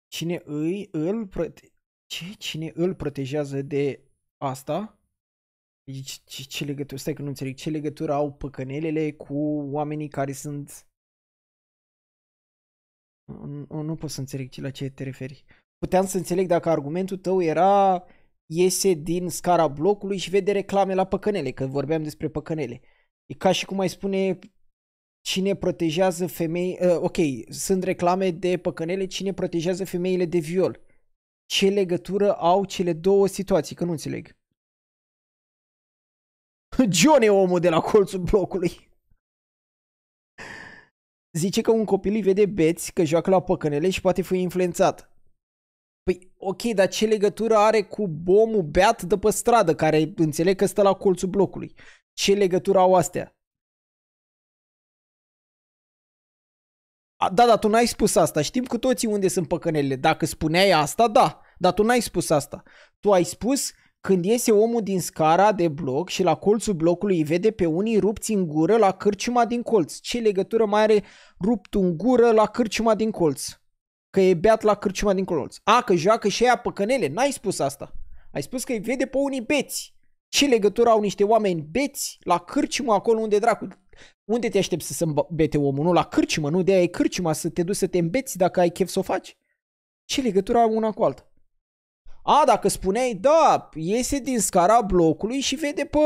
Cine îi, îl prote... Ce? Cine îl protejează de asta? Ce, deci, ce, ce legătură? Stai că nu înțeleg. Ce legătură au păcănelele cu oamenii care sunt nu, nu pot să înțeleg la ce te referi. Puteam să înțeleg dacă argumentul tău era iese din scara blocului și vede reclame la păcănele, că vorbeam despre păcănele. E ca și cum ai spune cine protejează femei, uh, ok, sunt reclame de păcănele, cine protejează femeile de viol. Ce legătură au cele două situații? Că nu înțeleg. John e omul de la colțul blocului zice că un copil îi vede beți, că joacă la păcănele și poate fi influențat. Păi, ok, dar ce legătură are cu bomul beat de pe stradă, care înțeleg că stă la colțul blocului? Ce legătură au astea? A, da, dar tu n-ai spus asta. Știm cu toții unde sunt păcănele. Dacă spuneai asta, da. Dar tu n-ai spus asta. Tu ai spus când iese omul din scara de bloc și la colțul blocului îi vede pe unii rupți în gură la cârciuma din colț. Ce legătură mai are rupt în gură la cârciuma din colț? Că e beat la cârciuma din colț. A, că joacă și ea păcănele. N-ai spus asta. Ai spus că îi vede pe unii beți. Ce legătură au niște oameni beți la cârciuma acolo unde dracu? Unde te aștepți să se bete omul? Nu la cârciumă, nu de aia e cârciuma să te duci să te îmbeți dacă ai chef să o faci. Ce legătură au una cu alta? A, dacă spuneai, da, iese din scara blocului și vede pe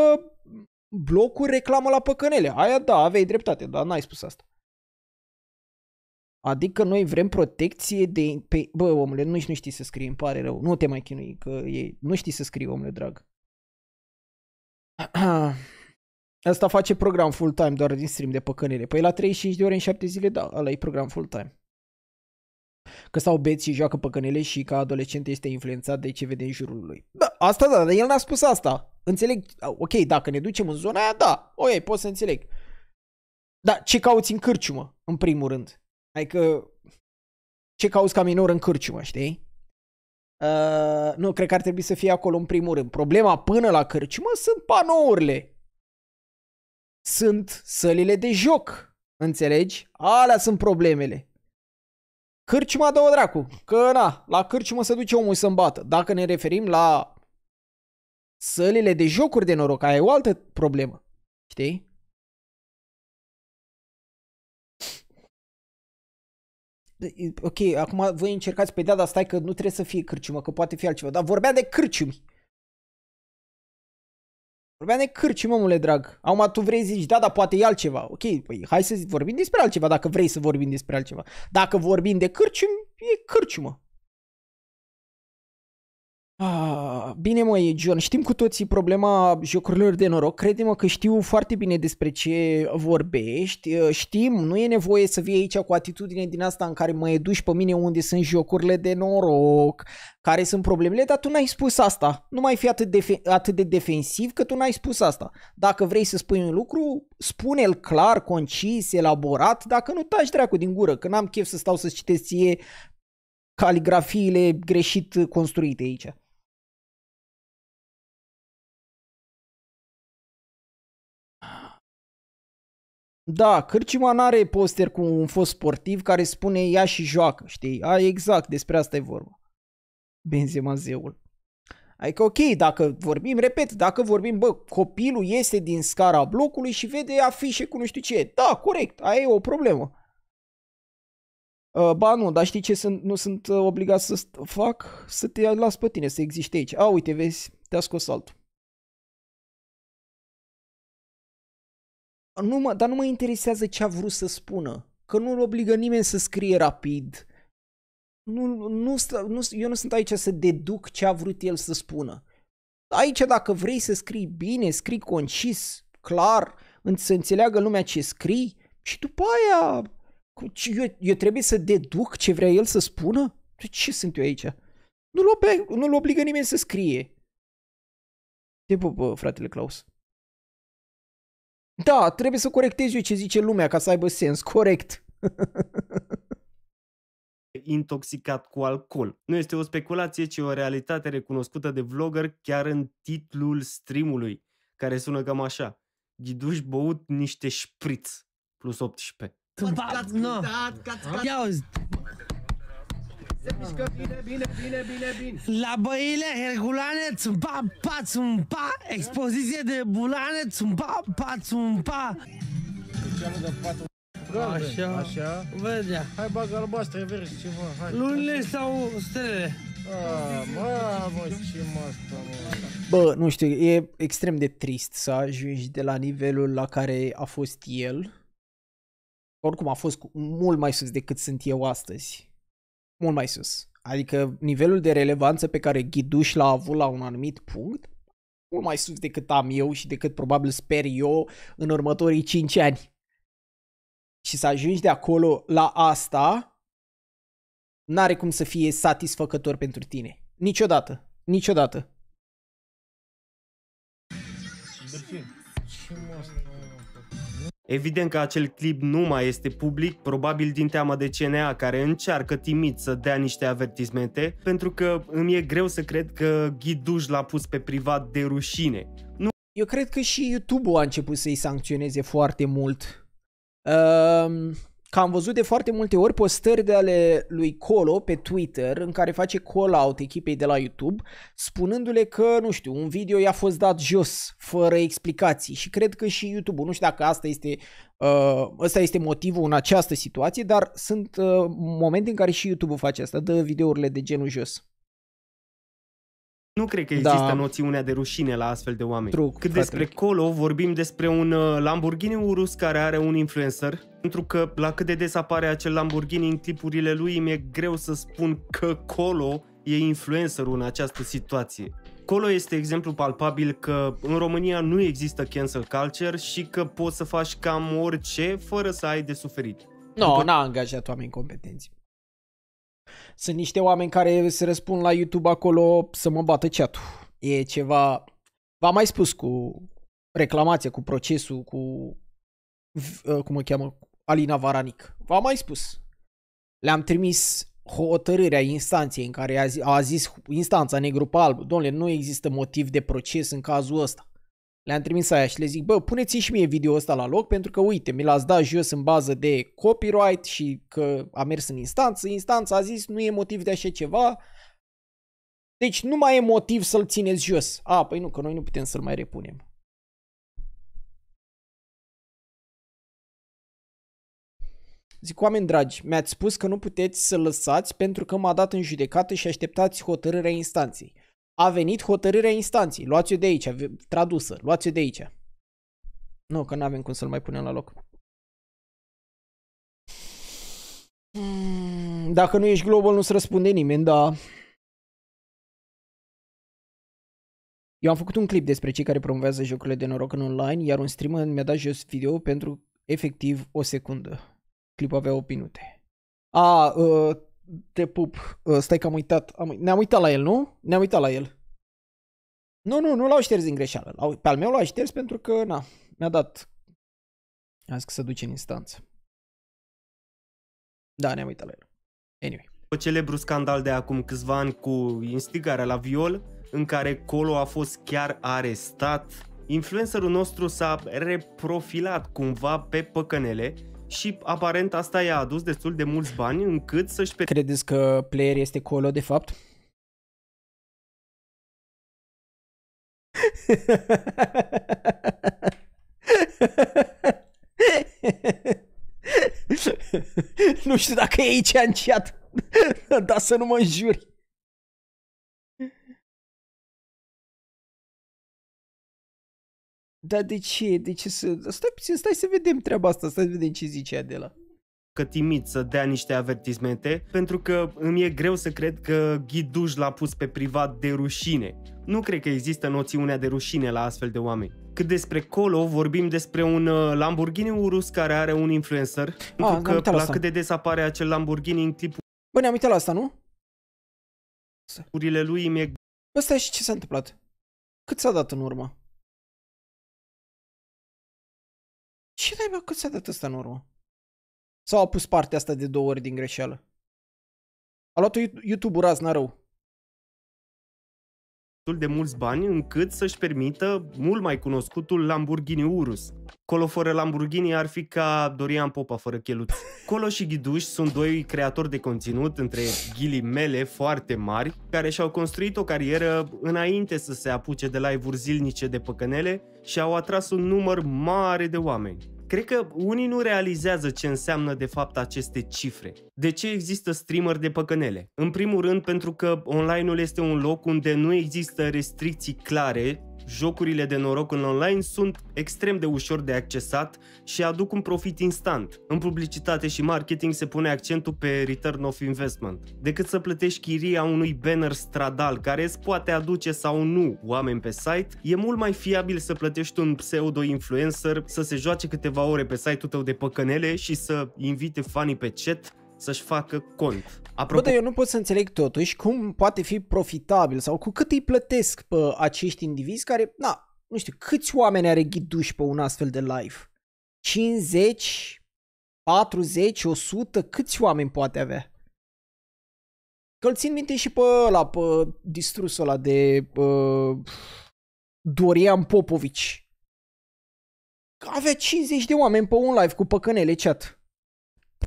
blocul reclamă la păcănele. Aia da, aveai dreptate, dar n-ai spus asta. Adică noi vrem protecție de... Pe, bă, omule, nu, nu știi să scrii, îmi pare rău. Nu te mai chinui, că e... Nu știi să scrii, omule, drag. Asta face program full-time doar din stream de păcănele. Păi la 35 de ore în 7 zile, da, ăla e program full-time. Că stau beți și joacă păcănele și ca adolescent este influențat de ce vede în jurul lui. Da, asta da, dar el n-a spus asta. Înțeleg, ok, dacă ne ducem în zona aia, da, ok, pot să înțeleg. Dar ce cauți în cârciumă, în primul rând? Adică, ce cauți ca minor în cârciumă, știi? Uh, nu, cred că ar trebui să fie acolo în primul rând. Problema până la cârciumă sunt panourile. Sunt sălile de joc, înțelegi? Alea sunt problemele. Cârciuma dă-o dracu, că na, la cârciumă se duce omul să-mi bată. Dacă ne referim la sălile de jocuri de noroc, aia e o altă problemă, știi? Ok, acum voi încercați pe data, dar stai că nu trebuie să fie cârciumă, că poate fi altceva, dar vorbeam de cârciumi. Vorbeam de cârci, mămule drag. Acum tu vrei zici, da, dar poate e altceva. Ok, păi hai să vorbim despre altceva, dacă vrei să vorbim despre altceva. Dacă vorbim de cârciumi, e cârciumă. Ah, bine măi, John, știm cu toții problema jocurilor de noroc, credem că știu foarte bine despre ce vorbești, eh, știm, nu e nevoie să vii aici cu atitudine din asta în care mă educi pe mine unde sunt jocurile de noroc, care sunt problemele, dar tu n-ai spus asta, nu mai fi atât de, atât de defensiv că tu n-ai spus asta. Dacă vrei să spui un lucru, spune-l clar, concis, elaborat, dacă nu taci dracu din gură, că n-am chef să stau să citesc ție caligrafiile greșit construite aici. Da, Cârcima n-are poster cu un fost sportiv care spune ia și joacă, știi? A, exact, despre asta e vorba. Benzema zeul. Adică ok, dacă vorbim, repet, dacă vorbim, bă, copilul iese din scara blocului și vede afișe cu nu știu ce. Da, corect, aia e o problemă. Uh, ba nu, dar știi ce sunt, nu sunt uh, obligat să fac? Să te las pe tine, să existe aici. A, uite, vezi, te-a scos altul. Nu mă, dar nu mă interesează ce a vrut să spună. Că nu-l obligă nimeni să scrie rapid. Nu, nu, nu, eu nu sunt aici să deduc ce a vrut el să spună. Aici dacă vrei să scrii bine, scrii concis, clar, să înțeleagă lumea ce scrii și după aia eu, eu trebuie să deduc ce vrea el să spună? De ce sunt eu aici? Nu-l, oblig, nu obligă nimeni să scrie. Te pupă, fratele Claus. Da, trebuie să corectez eu ce zice lumea ca să aibă sens. Corect. intoxicat cu alcool. Nu este o speculație, ci o realitate recunoscută de vlogger chiar în titlul streamului, care sună cam așa. Ghiduș băut niște șpriț plus 18. Da, Ia uzi, la băile Herculane, țumpa, pa, țumpa, expoziție de bulane, țumpa, pa, țumpa. Așa, așa. Vedea. Hai bagă albastră, verzi, ceva, hai. Lunile sau stele? Bă, nu știu, e extrem de trist să ajungi de la nivelul la care a fost el. Oricum a fost mult mai sus decât sunt eu astăzi mult mai sus. Adică nivelul de relevanță pe care Ghiduș l-a avut la un anumit punct, mult mai sus decât am eu și decât probabil sper eu în următorii 5 ani. Și să ajungi de acolo la asta, n-are cum să fie satisfăcător pentru tine. Niciodată. Niciodată. De ce? Ce Evident că acel clip nu mai este public, probabil din teama de CNA care încearcă timid să dea niște avertismente, pentru că îmi e greu să cred că Ghiduș l-a pus pe privat de rușine. Nu. Eu cred că și YouTube-ul a început să-i sancționeze foarte mult. Uh, că am văzut de foarte multe ori postări de ale lui Colo pe Twitter în care face call-out echipei de la YouTube spunându-le că, nu știu, un video i-a fost dat jos fără explicații și cred că și YouTube-ul, nu știu dacă asta este, uh, ăsta este motivul în această situație, dar sunt uh, momente în care și YouTube-ul face asta, dă videourile de genul jos. Nu cred că da. există da. noțiunea de rușine la astfel de oameni. Truc, Cât Patrick. despre Colo, vorbim despre un uh, Lamborghini Urus care are un influencer, pentru că la cât de des apare acel Lamborghini în clipurile lui, mi-e greu să spun că Colo e influencerul în această situație. Colo este exemplu palpabil că în România nu există cancel culture și că poți să faci cam orice fără să ai de suferit. Nu, no, n-a angajat oameni competenți. Sunt niște oameni care se răspund la YouTube acolo să mă bată chat E ceva... V-am mai spus cu reclamația, cu procesul, cu... Uh, cum mă cheamă? Alina Varanic. V-am mai spus. Le-am trimis hotărârea instanței în care a zis, a zis instanța negru pe alb, domnule, nu există motiv de proces în cazul ăsta le-am trimis aia și le zic, bă, puneți și mie video ăsta la loc pentru că, uite, mi l-ați dat jos în bază de copyright și că a mers în instanță. Instanța a zis, nu e motiv de așa ceva, deci nu mai e motiv să-l țineți jos. A, păi nu, că noi nu putem să-l mai repunem. Zic, oameni dragi, mi-ați spus că nu puteți să lăsați pentru că m-a dat în judecată și așteptați hotărârea instanței a venit hotărârea instanții. Luați-o de aici, tradusă, luați-o de aici. Nu, că nu avem cum să-l mai punem la loc. Hmm, dacă nu ești global, nu-ți răspunde nimeni, da. Eu am făcut un clip despre cei care promovează jocurile de noroc în online, iar un streamer mi-a dat jos video pentru efectiv o secundă. Clipul avea 8 minute. A, uh, te pup. Uh, stai că am uitat. Am, ne-am uitat la el, nu? Ne-am uitat la el. Nu, nu, nu l-au șters din greșeală. Pe al meu l-au șters pentru că, na, mi-a dat. A zis că se duce în instanță. Da, ne-am uitat la el. Anyway. O celebru scandal de acum câțiva ani cu instigarea la viol, în care Colo a fost chiar arestat. Influencerul nostru s-a reprofilat cumva pe păcănele și aparent asta i-a adus destul de mulți bani încât să-și... Pe... Credeți că player este colo de fapt? nu știu dacă e aici în chat, dar să nu mă înjuri. Dar de ce? De ce să... Stai puțin, stai să vedem treaba asta, stai să vedem ce zice Adela că timid să dea niște avertismente, pentru că îmi e greu să cred că Ghiduș l-a pus pe privat de rușine. Nu cred că există noțiunea de rușine la astfel de oameni. Cât despre Colo, vorbim despre un uh, Lamborghini Urus care are un influencer, A, ah, pentru că la, la cât de des apare acel Lamborghini în clipul... Bă, ne-am uitat la asta, nu? Urile lui mi-e... Bă, stai și ce s-a întâmplat? Cât s-a dat în urmă? Ce naiba cât s-a dat ăsta în urmă? Sau a pus partea asta de două ori din greșeală? A luat-o YouTube-ul razna rău. de mulți bani încât să-și permită mult mai cunoscutul Lamborghini Urus. Colo fără Lamborghini ar fi ca Dorian Popa fără cheluț. Colo și Ghiduș sunt doi creatori de conținut între ghilimele foarte mari care și-au construit o carieră înainte să se apuce de live-uri zilnice de păcănele și au atras un număr mare de oameni. Cred că unii nu realizează ce înseamnă de fapt aceste cifre. De ce există streamer de păcănele? În primul rând pentru că online-ul este un loc unde nu există restricții clare Jocurile de noroc în online sunt extrem de ușor de accesat și aduc un profit instant. În publicitate și marketing se pune accentul pe return of investment, decât să plătești chiria unui banner stradal care îți poate aduce sau nu oameni pe site, e mult mai fiabil să plătești un pseudo-influencer să se joace câteva ore pe site-ul tău de păcănele și să invite fanii pe chat să-și facă cont. Apropo... Bă, dar eu nu pot să înțeleg totuși cum poate fi profitabil sau cu cât îi plătesc pe acești indivizi care, na, nu știu, câți oameni are ghiduși pe un astfel de live? 50, 40, 100, câți oameni poate avea? Că îl țin minte și pe ăla, pe distrusul ăla de uh, Dorian Popovici. Avea 50 de oameni pe un live cu păcănele chat. 300-400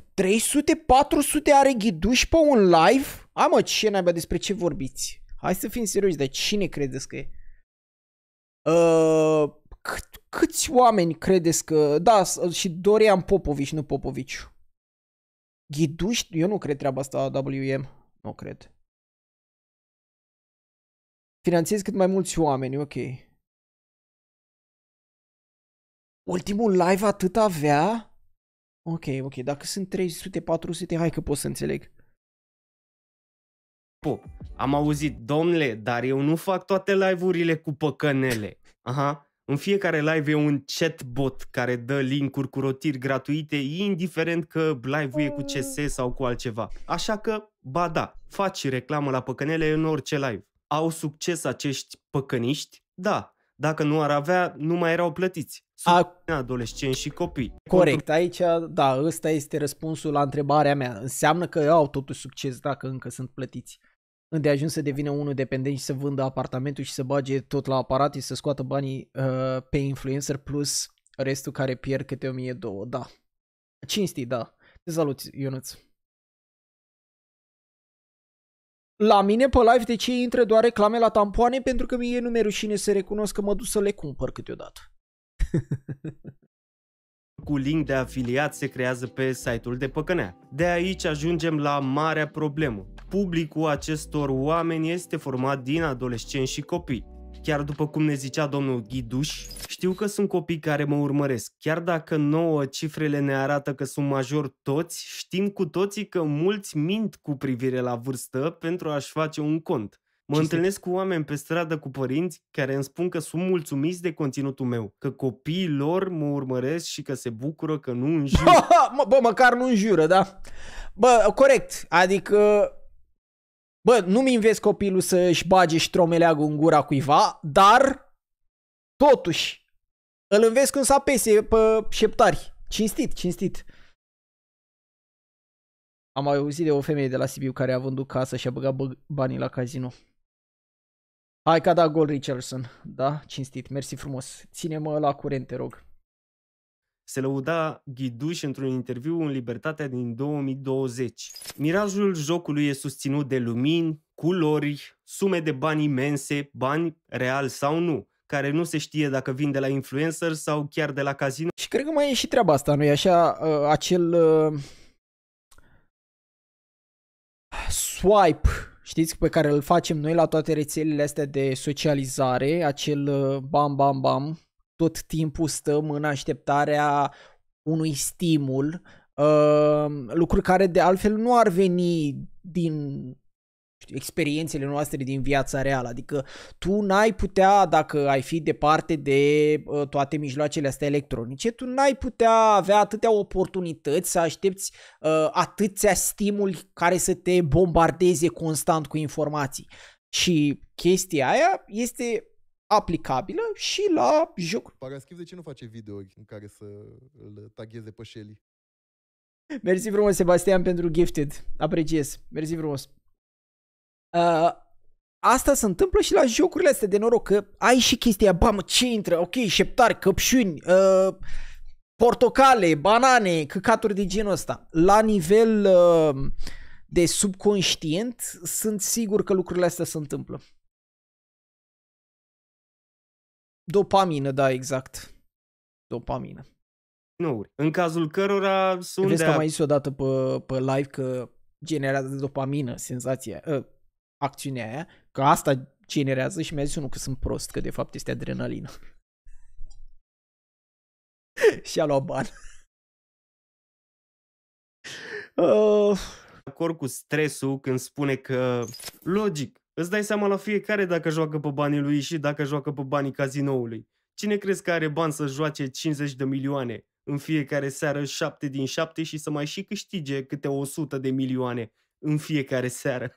are ghiduși pe un live? A, mă, ce naiba, despre ce vorbiți? Hai să fim serioși, dar cine credeți că e? Uh, cât, câți oameni credeți că... Da, și Dorian Popovici, nu Popoviciu. Ghiduși? Eu nu cred treaba asta WM. Nu cred. Finanțez cât mai mulți oameni, ok. Ultimul live atât avea? Ok, ok, dacă sunt 300-400, hai că pot să înțeleg. Po. am auzit, domnule, dar eu nu fac toate live-urile cu păcănele. Aha, în fiecare live e un chatbot care dă link-uri cu rotiri gratuite, indiferent că live-ul e cu CS sau cu altceva. Așa că, ba da, faci reclamă la păcănele în orice live. Au succes acești păcăniști? Da, dacă nu ar avea, nu mai erau plătiți. Sunt A... adolescenți și copii. Corect, aici, da, ăsta este răspunsul la întrebarea mea. Înseamnă că au totuși succes dacă încă sunt plătiți. Unde ajuns să devină unul dependent și să vândă apartamentul și să bage tot la aparat și să scoată banii uh, pe influencer plus restul care pierd câte 1002, da. Cinstii, da. Te salut, Ionuț. La mine pe live de ce intră doar reclame la tampoane? Pentru că mie nu mi-e rușine să recunosc că mă duc să le cumpăr câteodată. cu link de afiliat se creează pe site-ul de păcănea. De aici ajungem la marea problemă. Publicul acestor oameni este format din adolescenți și copii chiar după cum ne zicea domnul Ghiduș, știu că sunt copii care mă urmăresc. Chiar dacă nouă cifrele ne arată că sunt major toți, știm cu toții că mulți mint cu privire la vârstă pentru a-și face un cont. Mă Ce întâlnesc cu oameni pe stradă cu părinți care îmi spun că sunt mulțumiți de conținutul meu, că copiii lor mă urmăresc și că se bucură că nu înjură. Bă, măcar nu înjură, da? Bă, corect. Adică Bă, nu-mi invest copilul să-și bage ștromeleagul în gura cuiva, dar totuși îl înveți când să apese pe șeptari. Cinstit, cinstit. Am auzit de o femeie de la Sibiu care a vândut casă și a băgat bă banii la casino. Hai ca da gol Richardson, da? Cinstit, mersi frumos. Ține-mă la curent, te rog se lăuda Ghiduș într-un interviu în Libertatea din 2020. Mirajul jocului e susținut de lumini, culori, sume de bani imense, bani real sau nu, care nu se știe dacă vin de la influencer sau chiar de la casino. Și cred că mai e și treaba asta, nu e așa? Acel swipe, știți, pe care îl facem noi la toate rețelele astea de socializare, acel bam, bam, bam, tot timpul stăm în așteptarea unui stimul, uh, lucruri care de altfel nu ar veni din știu, experiențele noastre din viața reală. Adică tu n-ai putea, dacă ai fi departe de uh, toate mijloacele astea electronice, tu n-ai putea avea atâtea oportunități să aștepți uh, atâția stimuli care să te bombardeze constant cu informații. Și chestia aia este aplicabilă și la jocuri. Păi, Paraschiv de ce nu face videouri în care să îl tagheze pe Shelly? Mersi frumos, Sebastian, pentru gifted. Apreciez. Mersi frumos. Uh, asta se întâmplă și la jocurile astea de noroc, că ai și chestia, ba mă, ce intră? Ok, șeptari, căpșuni, uh, portocale, banane, căcaturi de genul ăsta. La nivel uh, de subconștient, sunt sigur că lucrurile astea se întâmplă. Dopamină, da, exact. Dopamină. Nu, în cazul cărora sunt Vezi că am mai zis odată pe, pe live că generează dopamină, senzația, ă, acțiunea aia, că asta generează și mi-a zis unul că sunt prost, că de fapt este adrenalină. și a luat bani. uh... Acord cu stresul când spune că, logic, Îți dai seama la fiecare dacă joacă pe banii lui și dacă joacă pe banii cazinoului. Cine crezi că are bani să joace 50 de milioane în fiecare seară 7 din 7 și să mai și câștige câte 100 de milioane în fiecare seară?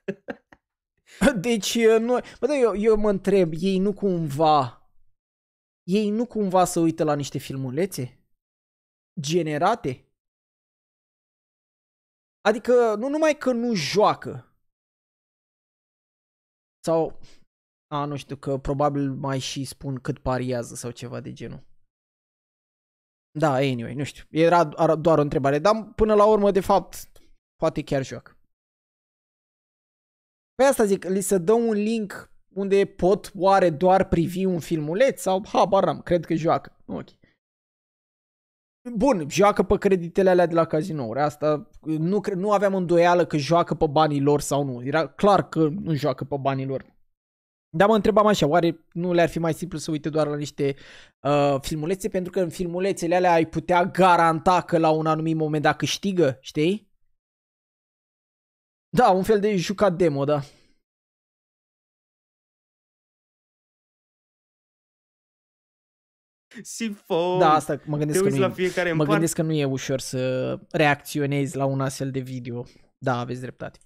deci, uh, noi... Bă, da, eu, eu mă întreb, ei nu cumva... Ei nu cumva să uită la niște filmulețe? Generate? Adică, nu numai că nu joacă, sau, a, nu știu, că probabil mai și spun cât pariază sau ceva de genul. Da, anyway, nu știu. Era doar o întrebare, dar până la urmă, de fapt, poate chiar joacă. Pe păi asta zic, li se dă un link unde pot oare doar privi un filmuleț sau habar am, cred că joacă. Ok. Bun, joacă pe creditele alea de la cazinouri. Asta nu, nu aveam îndoială că joacă pe banii lor sau nu. Era clar că nu joacă pe banii lor. Dar mă întrebam așa, oare nu le-ar fi mai simplu să uite doar la niște uh, filmulețe? Pentru că în filmulețele alea ai putea garanta că la un anumit moment dacă câștigă, știi? Da, un fel de jucat demo, da. Sifon. Da, asta mă gândesc, că nu, la fiecare mă gândesc că nu e ușor să reacționezi la un astfel de video. Da, aveți dreptate.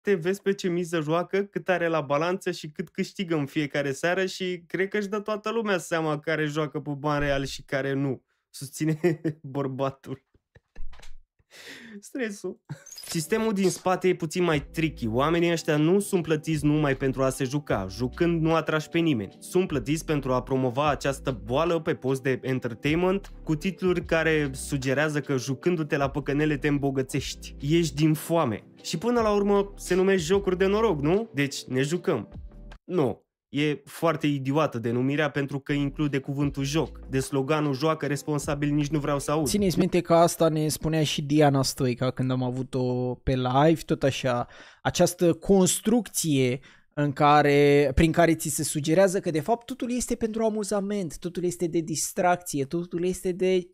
Te vezi pe ce miză joacă, cât are la balanță și cât câștigă în fiecare seară și cred că își dă toată lumea seama care joacă pe bani real și care nu. Susține bărbatul. Stresul. Sistemul din spate e puțin mai tricky. Oamenii ăștia nu sunt plătiți numai pentru a se juca. Jucând nu atrași pe nimeni. Sunt plătiți pentru a promova această boală pe post de entertainment cu titluri care sugerează că jucându-te la păcănele te îmbogățești. Ești din foame. Și până la urmă se numește jocuri de noroc, nu? Deci ne jucăm. Nu, E foarte idiotă denumirea pentru că include cuvântul joc. De sloganul joacă responsabil nici nu vreau să aud. Țineți minte că asta ne spunea și Diana Stoica când am avut-o pe live, tot așa. Această construcție în care, prin care ți se sugerează că de fapt totul este pentru amuzament, totul este de distracție, totul este de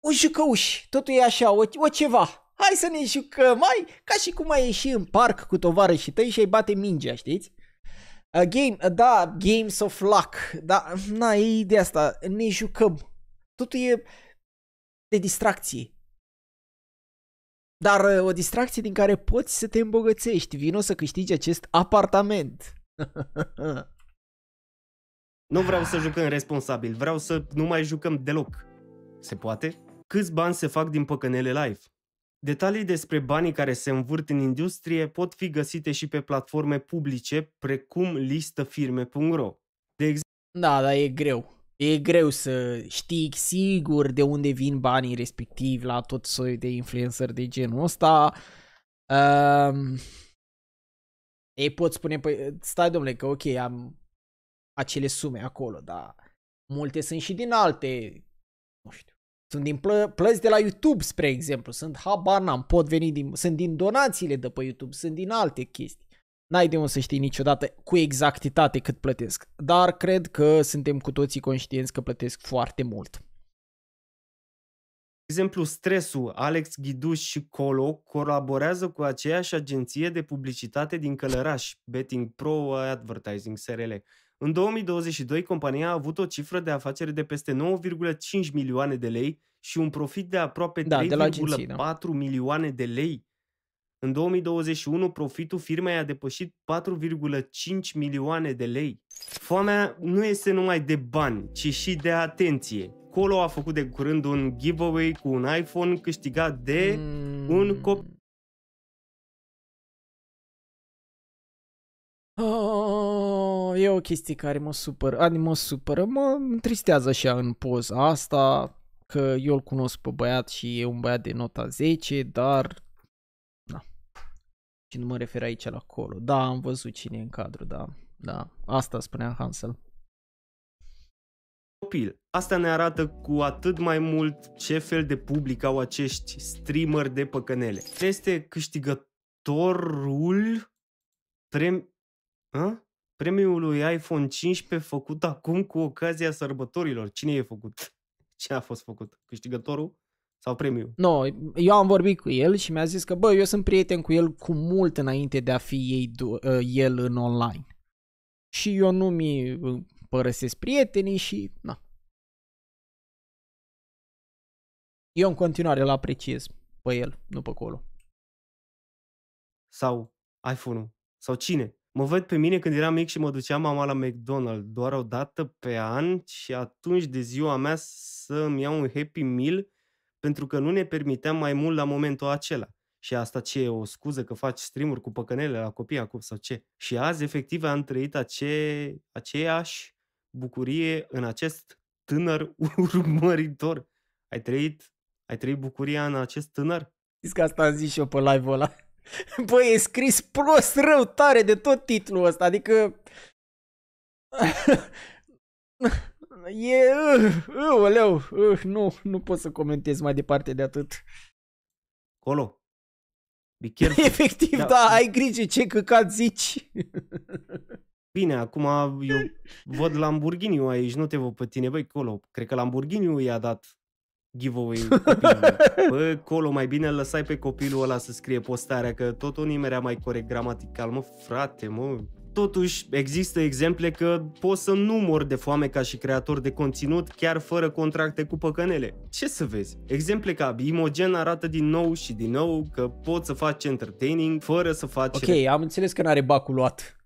un jucăuș, totul e așa, o, o ceva, hai să ne jucăm, mai ca și cum ai ieși în parc cu tovarășii tăi și ai bate mingea, știți? A game, a, da, games of luck, da, na, e ideea asta, ne jucăm. Totul e de distracție. Dar uh, o distracție din care poți să te îmbogățești. Vino să câștigi acest apartament. nu vreau să jucăm responsabil, vreau să nu mai jucăm deloc. Se poate? Câți bani se fac din păcănele live? Detalii despre banii care se învârt în industrie pot fi găsite și pe platforme publice, precum listafirme.ro. De exemplu, da, dar e greu. E greu să știi sigur de unde vin banii respectiv la tot soiul de influencer de genul ăsta. Um, ehm, ei pot spune, păi, stai domnule că ok, am acele sume acolo, dar multe sunt și din alte, nu știu, sunt din plă- plăți de la YouTube, spre exemplu. Sunt habar n-am, pot veni din... Sunt din donațiile de pe YouTube, sunt din alte chestii. N-ai de unde să știi niciodată cu exactitate cât plătesc. Dar cred că suntem cu toții conștienți că plătesc foarte mult. De exemplu, Stresul, Alex Ghiduș și Colo colaborează cu aceeași agenție de publicitate din Călăraș, Betting Pro Advertising, SRL, în 2022, compania a avut o cifră de afaceri de peste 9,5 milioane de lei și un profit de aproape da, 3,4 da. milioane de lei. În 2021, profitul firmei a depășit 4,5 milioane de lei. Foamea nu este numai de bani, ci și de atenție. Colo a făcut de curând un giveaway cu un iPhone câștigat de mm. un copil. Oh e o chestie care mă supără, ani mă supără, mă întristează așa în poza asta, că eu îl cunosc pe băiat și e un băiat de nota 10, dar... Da. Și nu mă refer aici la acolo. Da, am văzut cine e în cadru, da. Da, asta spunea Hansel. Copil. Asta ne arată cu atât mai mult ce fel de public au acești streamer de păcănele. Este câștigătorul... Trem premiul lui iPhone 15 făcut acum cu ocazia sărbătorilor. Cine e făcut? Ce a fost făcut? Câștigătorul? Sau premiul? Nu, no, eu am vorbit cu el și mi-a zis că, bă, eu sunt prieten cu el cu mult înainte de a fi ei, ă, el în online. Și eu nu mi ă, părăsesc prietenii și, na. Eu în continuare îl apreciez pe el, nu pe acolo. Sau iPhone-ul. Sau cine? Mă văd pe mine când eram mic și mă duceam mama la McDonald's doar o dată pe an și atunci de ziua mea să-mi iau un Happy Meal pentru că nu ne permiteam mai mult la momentul acela. Și asta ce e? O scuză că faci streamuri cu păcănele la copii acum sau ce? Și azi, efectiv, am trăit ace... aceeași bucurie în acest tânăr urmăritor. Ai trăit, ai trăit bucuria în acest tânăr? Știți că asta am zis și eu pe live-ul ăla. Băi, e scris prost rău tare de tot titlul ăsta, adică... e... Uh, uh leu, uh, nu, nu pot să comentez mai departe de atât. Colo. Efectiv, da. da, ai grijă ce căcat zici. Bine, acum eu văd Lamborghini aici, nu te văd pe tine. Băi, colo, cred că Lamborghini i-a dat giveaway Bă, colo, mai bine lăsai pe copilul ăla să scrie postarea, că tot unii merea mai corect gramatical, mă, frate, mă. Totuși, există exemple că poți să nu mor de foame ca și creator de conținut, chiar fără contracte cu păcănele. Ce să vezi? Exemple ca Imogen arată din nou și din nou că poți să faci entertaining fără să faci... Ok, re- am înțeles că n-are bacul luat.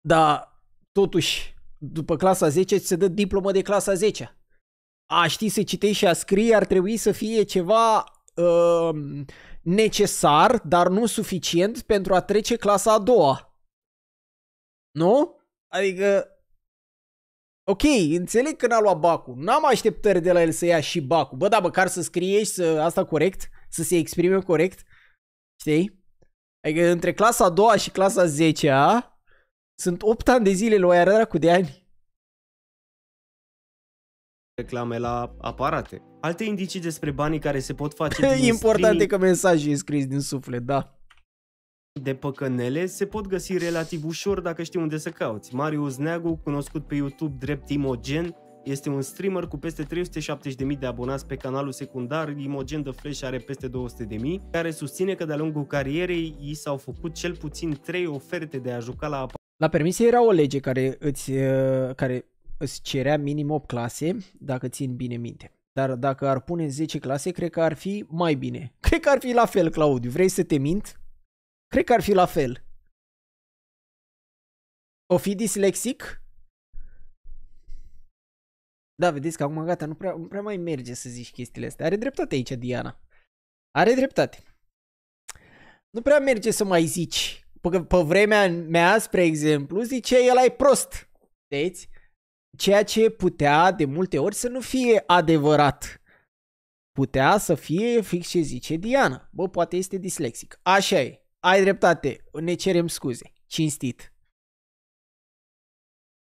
Dar, totuși, după clasa 10 ți se dă diplomă de clasa 10 a ști să citești și a scrie ar trebui să fie ceva uh, necesar, dar nu suficient pentru a trece clasa a doua. Nu? Adică Ok, înțeleg că n-a luat bacul. N-am așteptări de la el să ia și bacul. Bă, da, măcar să scrie și să, asta corect, să se exprime corect. Știi? Adică între clasa a doua și clasa a zecea sunt 8 ani de zile lui Arara cu de ani reclame la aparate. Alte indicii despre banii care se pot face din Important streaming... e că mesajul e scris din suflet, da. De păcănele se pot găsi relativ ușor dacă știi unde să cauți. Marius Neagu, cunoscut pe YouTube drept Imogen, este un streamer cu peste 370.000 de abonați pe canalul secundar, Imogen The Flash are peste 200.000, care susține că de-a lungul carierei i s-au făcut cel puțin 3 oferte de a juca la La permisie era o lege care, îți, uh, care îți cerea minim 8 clase, dacă țin bine minte. Dar dacă ar pune 10 clase, cred că ar fi mai bine. Cred că ar fi la fel, Claudiu. Vrei să te mint? Cred că ar fi la fel. O fi dislexic? Da, vedeți că acum gata, nu prea, nu prea mai merge să zici chestiile astea. Are dreptate aici, Diana. Are dreptate. Nu prea merge să mai zici. Pe, pe vremea mea, spre exemplu, zice el ai prost. Vedeți? ceea ce putea de multe ori să nu fie adevărat. Putea să fie fix ce zice Diana. Bă, poate este dislexic. Așa e. Ai dreptate. Ne cerem scuze. Cinstit.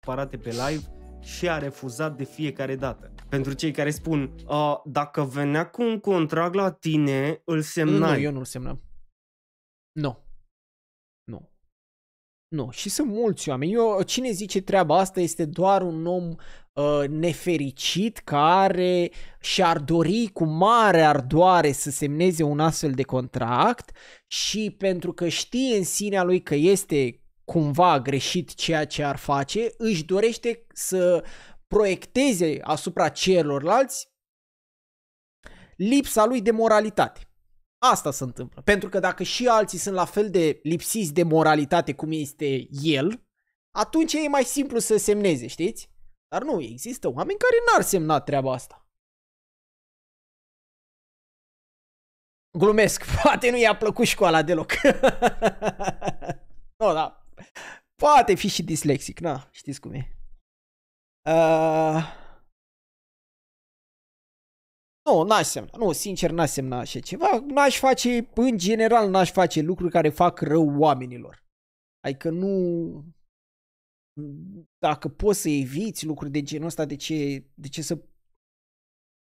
Parate pe live și a refuzat de fiecare dată. Pentru cei care spun, uh, dacă venea cu un contract la tine, îl semnai. Nu, eu nu îl semnam. Nu. Nu, și sunt mulți oameni. Eu, cine zice treaba asta este doar un om uh, nefericit care și-ar dori cu mare ardoare să semneze un astfel de contract și pentru că știe în sinea lui că este cumva greșit ceea ce ar face, își dorește să proiecteze asupra celorlalți lipsa lui de moralitate. Asta se întâmplă. Pentru că dacă și alții sunt la fel de lipsiți de moralitate cum este el, atunci e mai simplu să semneze, știți? Dar nu, există oameni care n-ar semna treaba asta. Glumesc, poate nu i-a plăcut școala deloc. nu, no, da. Poate fi și dislexic, na, știți cum e. Uh... Nu, n semna. Nu, sincer, n-aș semna așa ceva. N-aș face, în general, n-aș face lucruri care fac rău oamenilor. Adică nu... Dacă poți să eviți lucruri de genul ăsta, de ce, de ce să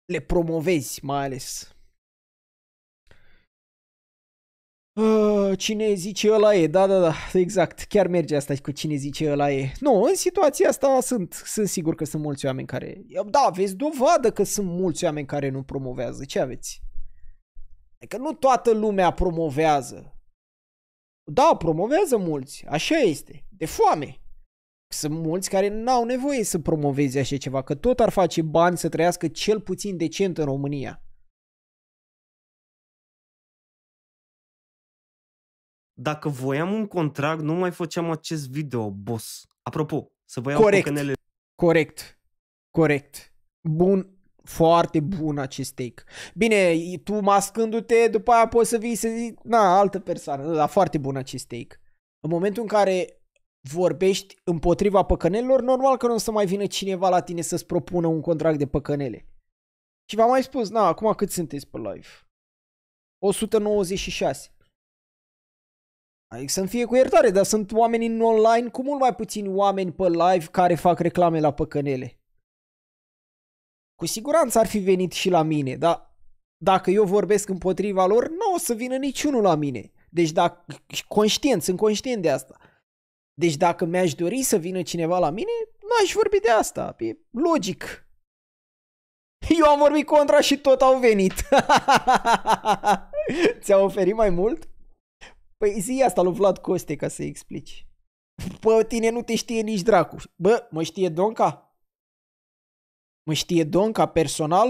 le promovezi, mai ales Ah, cine zice ăla e, da, da, da, exact, chiar merge asta cu cine zice ăla e. Nu, în situația asta sunt, sunt sigur că sunt mulți oameni care, da, aveți dovadă că sunt mulți oameni care nu promovează, ce aveți? Adică nu toată lumea promovează. Da, promovează mulți, așa este, de foame. Sunt mulți care n-au nevoie să promoveze așa ceva, că tot ar face bani să trăiască cel puțin decent în România. dacă voiam un contract, nu mai făceam acest video, boss. Apropo, să vă iau Corect. Păcănele. Corect. Corect. Bun. Foarte bun acest take. Bine, tu mascându-te, după aia poți să vii să zici, na, altă persoană. Dar foarte bun acest take. În momentul în care vorbești împotriva păcănelor, normal că nu o să mai vină cineva la tine să-ți propună un contract de păcănele. Și v-am mai spus, na, acum cât sunteți pe live? 196. Adică să-mi fie cu iertare, dar sunt oameni în online cu mult mai puțini oameni pe live care fac reclame la păcănele. Cu siguranță ar fi venit și la mine, dar dacă eu vorbesc împotriva lor, nu o să vină niciunul la mine. Deci dacă, conștient, sunt conștient de asta. Deci dacă mi-aș dori să vină cineva la mine, nu aș vorbi de asta, e logic. Eu am vorbit contra și tot au venit. Ți-a oferit mai mult? Păi zi asta lui Vlad Coste ca să-i explici. Pe tine nu te știe nici dracu. Bă, mă știe Donca? Mă știe Donca personal?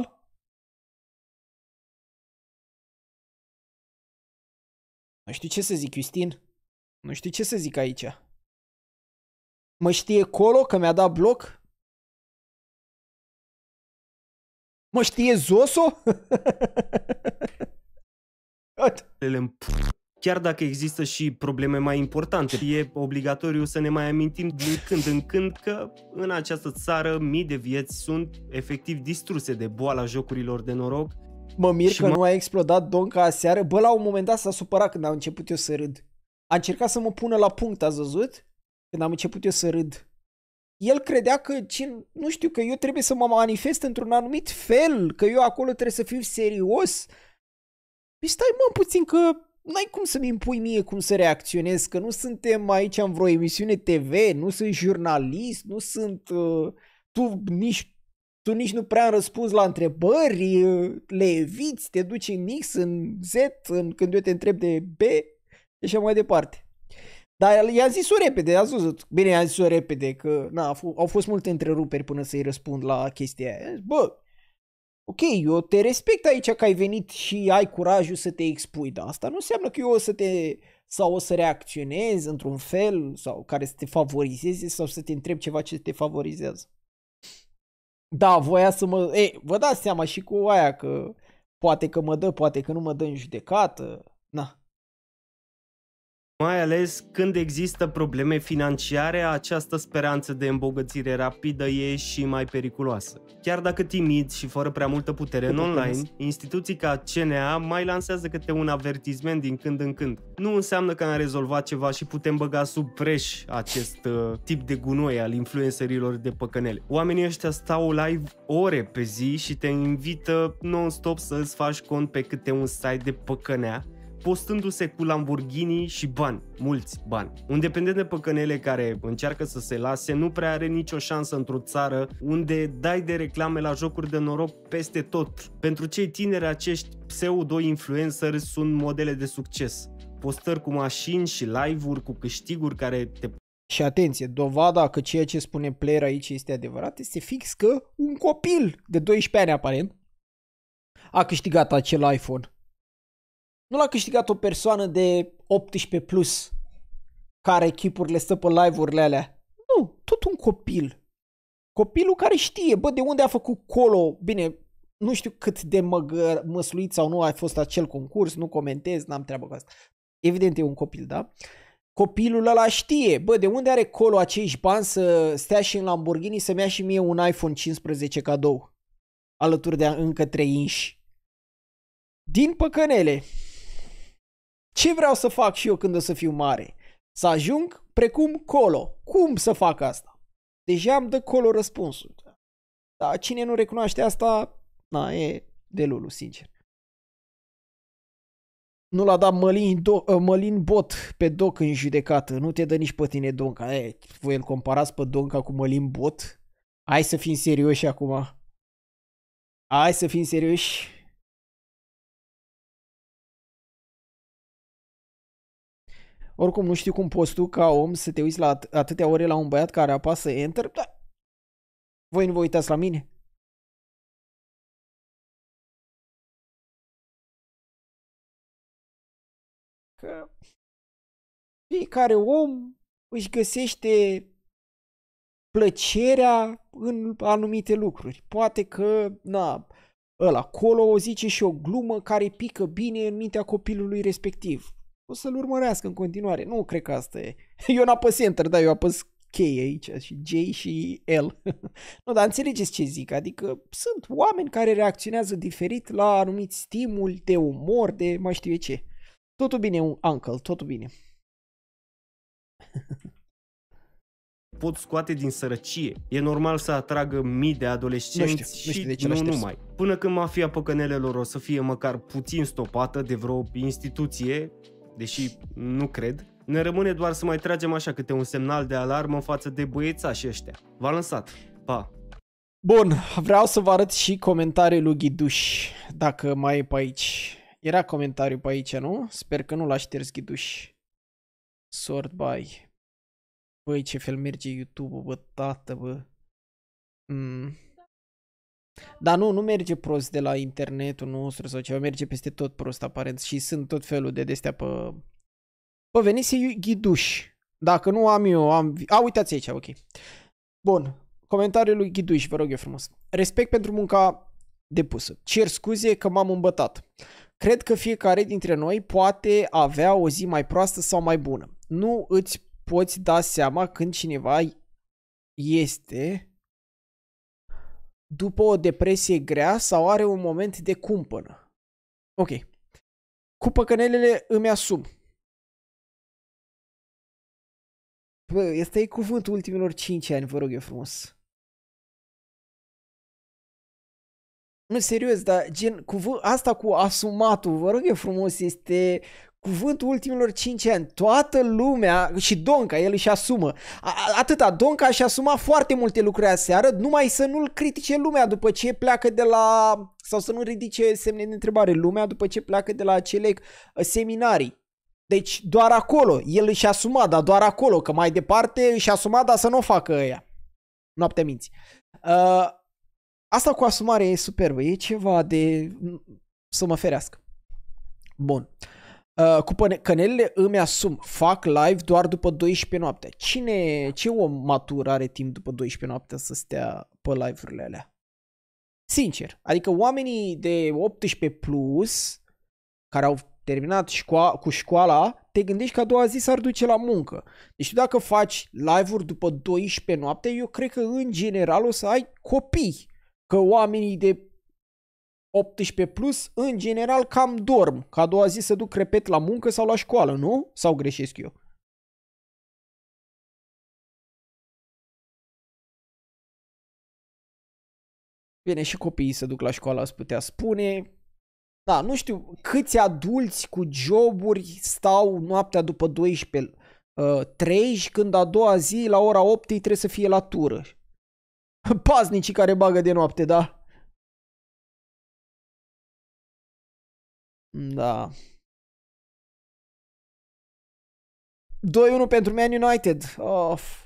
Nu știu ce să zic, Justin. Nu știu ce să zic aici. Mă știe Colo că mi-a dat bloc? Mă știe Zoso? chiar dacă există și probleme mai importante. E obligatoriu să ne mai amintim din când în când că în această țară mii de vieți sunt efectiv distruse de boala jocurilor de noroc. Mă mir că m- nu a explodat Donca aseară. Bă, la un moment dat s-a supărat când am început eu să râd. A încercat să mă pună la punct, ați văzut? Când am început eu să râd. El credea că, cin, nu știu, că eu trebuie să mă manifest într-un anumit fel, că eu acolo trebuie să fiu serios. Păi stai mă puțin că n-ai cum să-mi impui mie cum să reacționez, că nu suntem aici în vreo emisiune TV, nu sunt jurnalist, nu sunt... Uh, tu nici tu nici nu prea am răspuns la întrebări, uh, le eviți, te duci în X, în Z, în când eu te întreb de B și așa mai departe. Dar i-a zis-o repede, a zis bine, i-a zis-o repede, că na, au fost multe întreruperi până să-i răspund la chestia aia. Bă, ok, eu te respect aici că ai venit și ai curajul să te expui, dar asta nu înseamnă că eu o să te sau o să reacționezi într-un fel sau care să te favorizeze sau să te întreb ceva ce te favorizează. Da, voia să mă... Ei, vă dați seama și cu aia că poate că mă dă, poate că nu mă dă în judecată. Na, mai ales când există probleme financiare, această speranță de îmbogățire rapidă e și mai periculoasă. Chiar dacă timid și fără prea multă putere în online, instituții ca CNA mai lansează câte un avertisment din când în când. Nu înseamnă că am rezolvat ceva și putem băga sub preș acest uh, tip de gunoi al influencerilor de păcănele. Oamenii ăștia stau live ore pe zi și te invită non-stop să îți faci cont pe câte un site de păcănea postându-se cu Lamborghini și bani, mulți bani. Un dependent de păcănele care încearcă să se lase nu prea are nicio șansă într-o țară unde dai de reclame la jocuri de noroc peste tot. Pentru cei tineri, acești pseudo-influenceri sunt modele de succes. Postări cu mașini și live-uri cu câștiguri care te și atenție, dovada că ceea ce spune player aici este adevărat este fix că un copil de 12 ani aparent a câștigat acel iPhone nu l-a câștigat o persoană de 18 plus care echipurile stă pe live-urile alea. Nu, tot un copil. Copilul care știe, bă, de unde a făcut colo, bine, nu știu cât de măgă, măsluit sau nu a fost acel concurs, nu comentez, n-am treabă cu asta. Evident e un copil, da? Copilul ăla știe, bă, de unde are colo acești bani să stea și în Lamborghini să-mi ia și mie un iPhone 15 cadou, alături de încă trei inși. Din păcănele, ce vreau să fac și eu când o să fiu mare? Să ajung precum Colo. Cum să fac asta? Deja am de Colo răspunsul. Dar cine nu recunoaște asta, na, e de lulu, sincer. Nu l-a dat Mălin, Do- ă, Mălin Bot pe Doc în judecată. Nu te dă nici pe tine Donca. E, voi îl comparați pe Donca cu Mălin Bot? Hai să fim serioși acum. Hai să fim serioși. Oricum, nu știu cum poți tu, ca om, să te uiți la at- atâtea ore la un băiat care apasă Enter, dar voi nu vă uitați la mine? Că fiecare om își găsește plăcerea în anumite lucruri. Poate că, na, ăla, acolo o zice și o glumă care pică bine în mintea copilului respectiv o să-l urmărească în continuare. Nu cred că asta e. Eu n-apăs Enter, da, eu apăs K aici și J și L. nu, dar înțelegeți ce zic, adică sunt oameni care reacționează diferit la anumiți stimuli de umor, de mai știu eu ce. Totul bine, uncle, totul bine. pot scoate din sărăcie. E normal să atragă mii de adolescenți nu știu, și nu, știu de ce nu numai. Până când mafia păcănelelor o să fie măcar puțin stopată de vreo instituție deși nu cred, ne rămâne doar să mai tragem așa câte un semnal de alarmă față de băiețași ăștia. V-a lansat. Pa! Bun, vreau să vă arăt și comentariul lui Ghiduș, dacă mai e pe aici. Era comentariu pe aici, nu? Sper că nu l-a șters Ghiduș. Sort by. Băi, ce fel merge YouTube-ul, bă, tată, bă. Mm. Dar nu, nu merge prost de la internetul nostru sau ceva, merge peste tot prost aparent și sunt tot felul de destea pe... Bă, venise Ghiduș. Dacă nu am eu, am... A, uitați aici, ok. Bun, comentariul lui Ghiduș, vă rog eu frumos. Respect pentru munca depusă. Cer scuze că m-am îmbătat. Cred că fiecare dintre noi poate avea o zi mai proastă sau mai bună. Nu îți poți da seama când cineva este după o depresie grea sau are un moment de cumpănă. Ok. Cu păcănelele îmi asum. Bă, este e cuvântul ultimilor 5 ani, vă rog eu frumos. Nu, serios, dar gen, cuvânt, asta cu asumatul, vă rog eu frumos, este cuvântul ultimilor 5 ani. Toată lumea, și Donca, el își asumă. atâta, Donca și asuma foarte multe lucruri aseară, numai să nu-l critique lumea după ce pleacă de la... sau să nu ridice semne de întrebare lumea după ce pleacă de la acele uh, seminarii. Deci doar acolo, el își asuma, dar doar acolo, că mai departe își asuma, dar să nu o facă ea Noapte minți. Uh, asta cu asumare e superbă, e ceva de să mă ferească. Bun. Uh, Uh, cu cănelele îmi asum, fac live doar după 12 noapte. Cine, ce om matur are timp după 12 noapte să stea pe live-urile alea? Sincer, adică oamenii de 18 plus, care au terminat școa- cu școala, te gândești că a doua zi s-ar duce la muncă. Deci tu dacă faci live-uri după 12 noapte, eu cred că în general o să ai copii. Că oamenii de 18 plus, în general, cam dorm. Ca a doua zi să duc, repet, la muncă sau la școală, nu? Sau greșesc eu? Bine, și copiii se duc la școală, ați putea spune. Da, nu știu câți adulți cu joburi stau noaptea după 12, uh, 3 când a doua zi la ora 8 trebuie să fie la tură. Paznicii care bagă de noapte, da? Da. 2-1 pentru Man United. Of.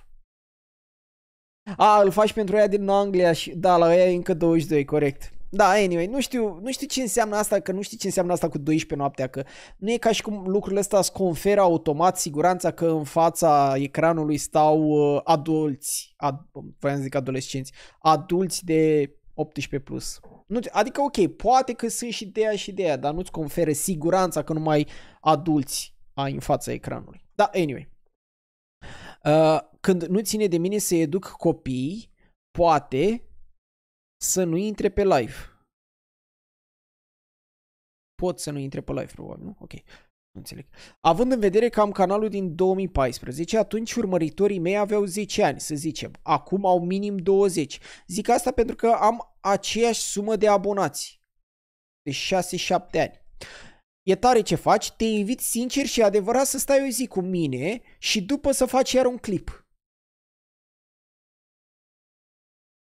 A, îl faci pentru aia din Anglia și da, la aia e încă 22, corect. Da, anyway, nu știu, nu știu ce înseamnă asta, că nu știu ce înseamnă asta cu 12 noaptea, că nu e ca și cum lucrurile astea îți conferă automat siguranța că în fața ecranului stau uh, adulți, ad, vreau să zic adolescenți, adulți de 18 plus. Nu, adică ok, poate că sunt și de aia și de aia, dar nu-ți conferă siguranța că numai adulți ai în fața ecranului. Da, anyway. Uh, când nu ține de mine să educ copiii, poate să nu intre pe live. Pot să nu intre pe live, probabil, nu? Ok. Uh, nu înțeleg. Având în vedere că am canalul din 2014, atunci urmăritorii mei aveau 10 ani, să zicem. Acum au minim 20. Zic asta pentru că am aceeași sumă de abonați. De 6-7 ani. E tare ce faci, te invit sincer și adevărat să stai o zi cu mine și după să faci iar un clip.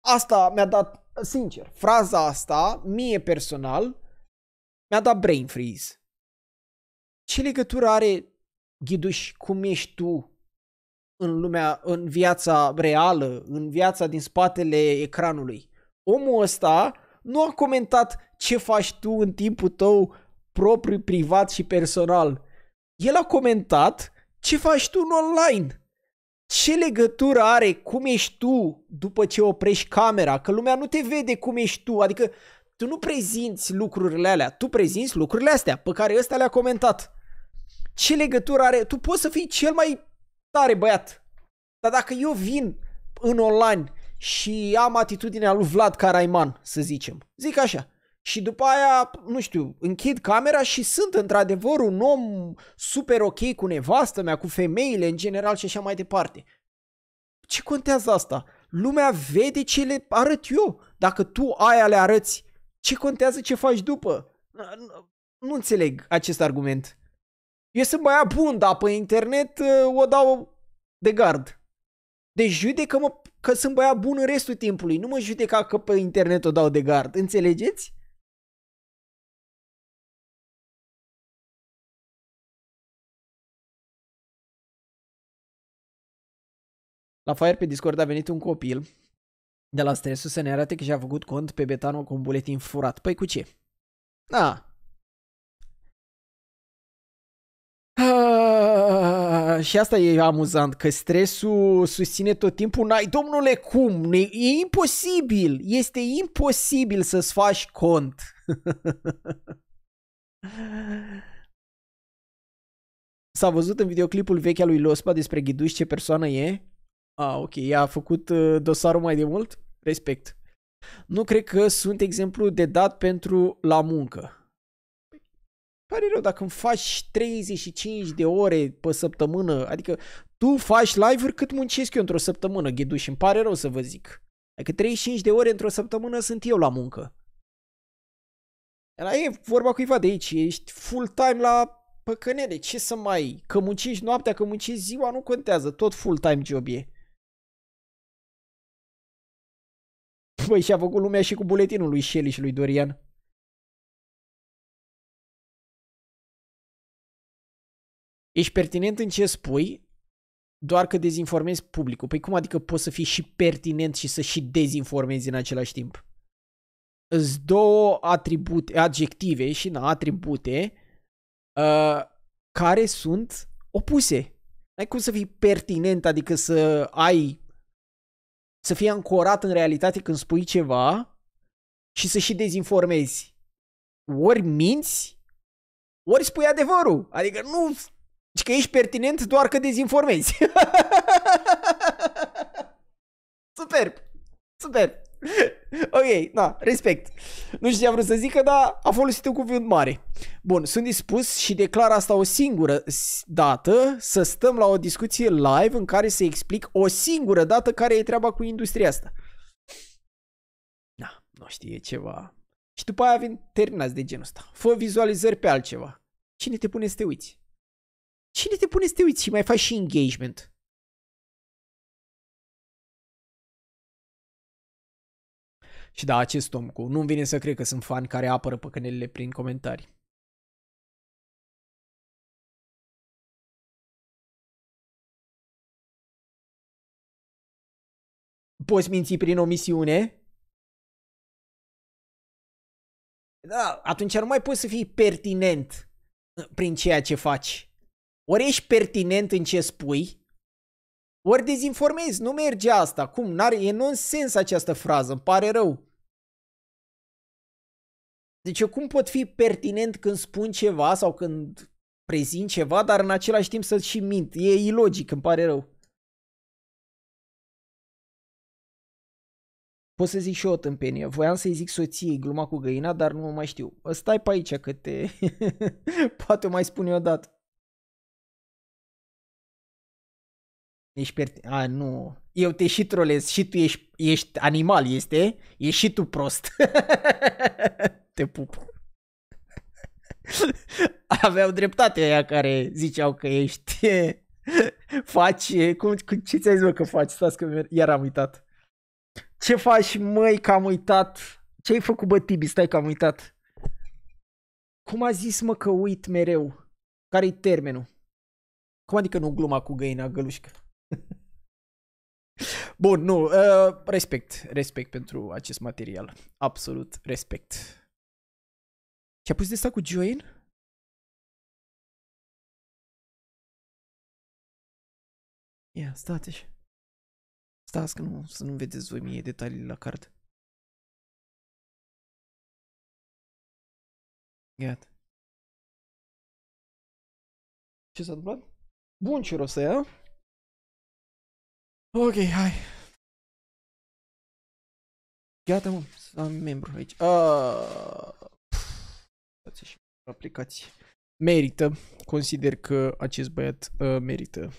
Asta mi-a dat, sincer, fraza asta, mie personal, mi-a dat brain freeze ce legătură are ghiduș cum ești tu în lumea, în viața reală, în viața din spatele ecranului? Omul ăsta nu a comentat ce faci tu în timpul tău propriu, privat și personal. El a comentat ce faci tu în online. Ce legătură are cum ești tu după ce oprești camera? Că lumea nu te vede cum ești tu. Adică tu nu prezinți lucrurile alea, tu prezinți lucrurile astea pe care ăsta le-a comentat. Ce legătură are? Tu poți să fii cel mai tare băiat. Dar dacă eu vin în online și am atitudinea lui Vlad Caraiman, să zicem, zic așa, și după aia, nu știu, închid camera și sunt într-adevăr un om super ok cu nevastă mea, cu femeile în general și așa mai departe. Ce contează asta? Lumea vede ce le arăt eu. Dacă tu aia le arăți ce contează ce faci după? Nu înțeleg acest argument. Eu sunt băiat bun, dar pe internet uh, o dau de gard. Deci judecă-mă că sunt băiat bun în restul timpului. Nu mă judeca că pe internet o dau de gard. Înțelegeți? La Fire pe Discord a venit un copil de la stresul să ne arate că și-a făcut cont pe Betano cu un buletin furat. Păi cu ce? Da. Ah, și asta e amuzant, că stresul susține tot timpul, n-ai, domnule, cum? E, e imposibil, este imposibil să-ți faci cont. S-a văzut în videoclipul vechi al lui Lospa despre Ghiduș ce persoană e? A, ah, ok, i a făcut uh, dosarul mai de mult? Respect. Nu cred că sunt exemplu de dat pentru la muncă. Pare rău, dacă îmi faci 35 de ore pe săptămână, adică tu faci live-uri cât muncesc eu într-o săptămână, ghiduș, îmi pare rău să vă zic. Adică 35 de ore într-o săptămână sunt eu la muncă. La e vorba cuiva de aici, ești full-time la păcănele, ce să mai... Că muncești noaptea, că muncești ziua, nu contează, tot full-time job e. Băi, și-a făcut lumea și cu buletinul lui Shelly și lui Dorian. Ești pertinent în ce spui, doar că dezinformezi publicul. Păi cum adică poți să fii și pertinent și să și dezinformezi în același timp? Îți două atribute, adjective și na, atribute uh, care sunt opuse. ai cum să fii pertinent, adică să ai să fie ancorat în realitate când spui ceva și să și dezinformezi. Ori minți, ori spui adevărul. Adică nu... Deci că ești pertinent doar că dezinformezi. Superb! Superb! ok, na, respect. Nu știu ce am vrut să zică, dar a folosit un cuvânt mare. Bun, sunt dispus și declar asta o singură dată să stăm la o discuție live în care să explic o singură dată care e treaba cu industria asta. Na, nu știe ceva. Și după aia vin terminați de genul ăsta. Fă vizualizări pe altceva. Cine te pune să te uiți? Cine te pune să te uiți și mai faci și engagement? Și da, acest om cu nu-mi vine să cred că sunt fan care apără păcănelile prin comentarii. Poți minți prin omisiune? Da, atunci nu mai poți să fii pertinent prin ceea ce faci. Ori ești pertinent în ce spui, ori dezinformezi, nu merge asta. Cum? N-are, e nonsens această frază, îmi pare rău. Deci eu cum pot fi pertinent când spun ceva sau când prezint ceva, dar în același timp să și mint. E ilogic, îmi pare rău. Pot să zic și o tâmpenie. Voiam să-i zic soției gluma cu găina, dar nu mai știu. Stai pe aici că te... Poate o mai spun eu odată. Ești per... A, nu. Eu te și trolez și tu ești, ești animal, este? Ești și tu prost. te pup. Aveau dreptate aia care ziceau că ești... faci... Cum, cum, ce ți-ai zis, că faci? Stați că iar am uitat. Ce faci, măi, că am uitat? Ce ai făcut, bă, Tibi? Stai că am uitat. Cum a zis, mă, că uit mereu? Care-i termenul? Cum adică nu gluma cu găina gălușcă? Bun, nu, uh, respect, respect pentru acest material. Absolut respect. Și a pus de asta cu join? Ia, stați -și. Stați că nu, să nu vedeți voi mie detalii la card. Gata. Ce s-a întâmplat? Bun ce rost să ia. Ok, hai. Gata, mă, am membru aici. Dați ah, și Merită. Consider că acest băiat uh, merită.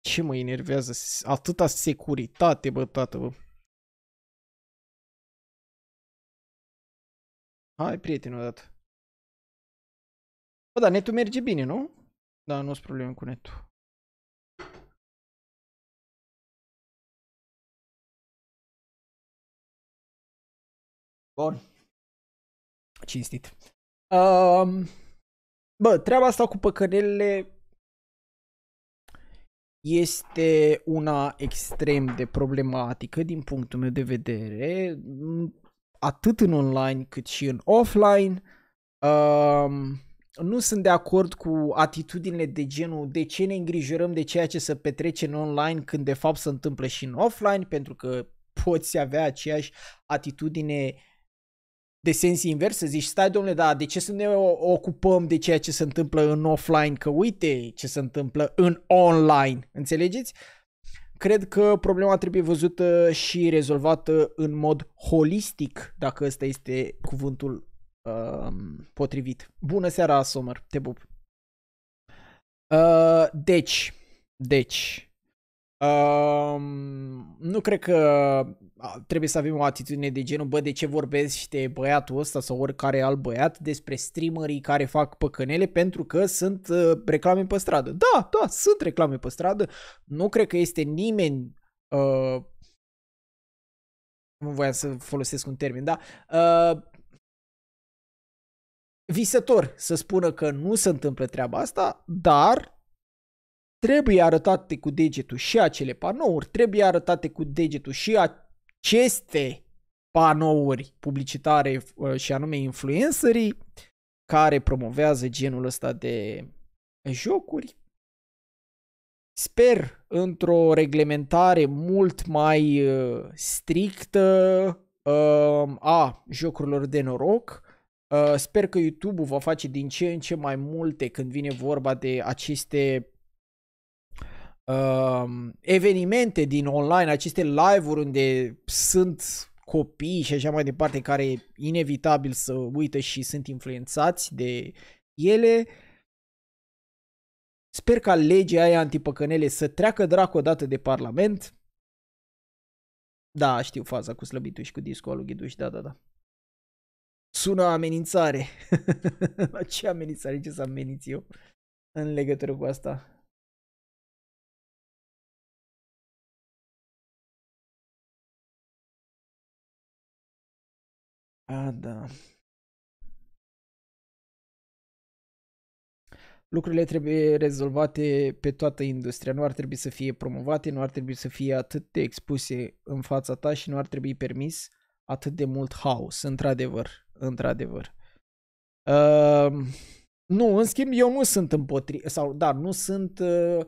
Ce mă enervează? Atâta securitate, bă, tată, bă. Hai, prieteni, odată. Bă, da, netul merge bine, nu? Da, nu-s probleme cu netul. Bun. Cinstit. Um, bă, treaba asta cu păcănelele este una extrem de problematică din punctul meu de vedere, atât în online cât și în offline. Um, nu sunt de acord cu atitudinile de genul de ce ne îngrijorăm de ceea ce se petrece în online când de fapt se întâmplă și în offline, pentru că poți avea aceeași atitudine uh, de sens invers, să zici, stai domnule, da, de ce să ne ocupăm de ceea ce se întâmplă în offline, că uite ce se întâmplă în online, înțelegeți? Cred că problema trebuie văzută și rezolvată în mod holistic, dacă ăsta este cuvântul uh, potrivit. Bună seara, Somer, te pup! Uh, deci, deci, Uh, nu cred că trebuie să avem o atitudine de genul, bă, de ce vorbește băiatul ăsta sau oricare alt băiat despre streamerii care fac păcănele pentru că sunt uh, reclame pe stradă. Da, da, sunt reclame pe stradă. Nu cred că este nimeni uh, nu voiam să folosesc un termen, da? Uh, visător să spună că nu se întâmplă treaba asta, dar Trebuie arătate cu degetul și acele panouri, trebuie arătate cu degetul și aceste panouri publicitare uh, și anume influencerii care promovează genul ăsta de jocuri. Sper într-o reglementare mult mai uh, strictă uh, a jocurilor de noroc. Sper că YouTube-ul va face din ce în ce mai multe când vine vorba de aceste uh, evenimente din online, aceste live-uri unde sunt copii și așa mai departe care inevitabil să uită și sunt influențați de ele. Sper ca legea aia antipăcănele să treacă dracu odată de parlament. Da, știu faza cu slăbitul și cu discolul Ghiduș, da, da, da. Sună amenințare. La ce amenințare? Ce să ameninț eu în legătură cu asta? A, da. Lucrurile trebuie rezolvate pe toată industria. Nu ar trebui să fie promovate, nu ar trebui să fie atât de expuse în fața ta și nu ar trebui permis atât de mult haos, într-adevăr. Într-adevăr. Uh, nu, în schimb, eu nu sunt împotriva, sau da, nu sunt uh,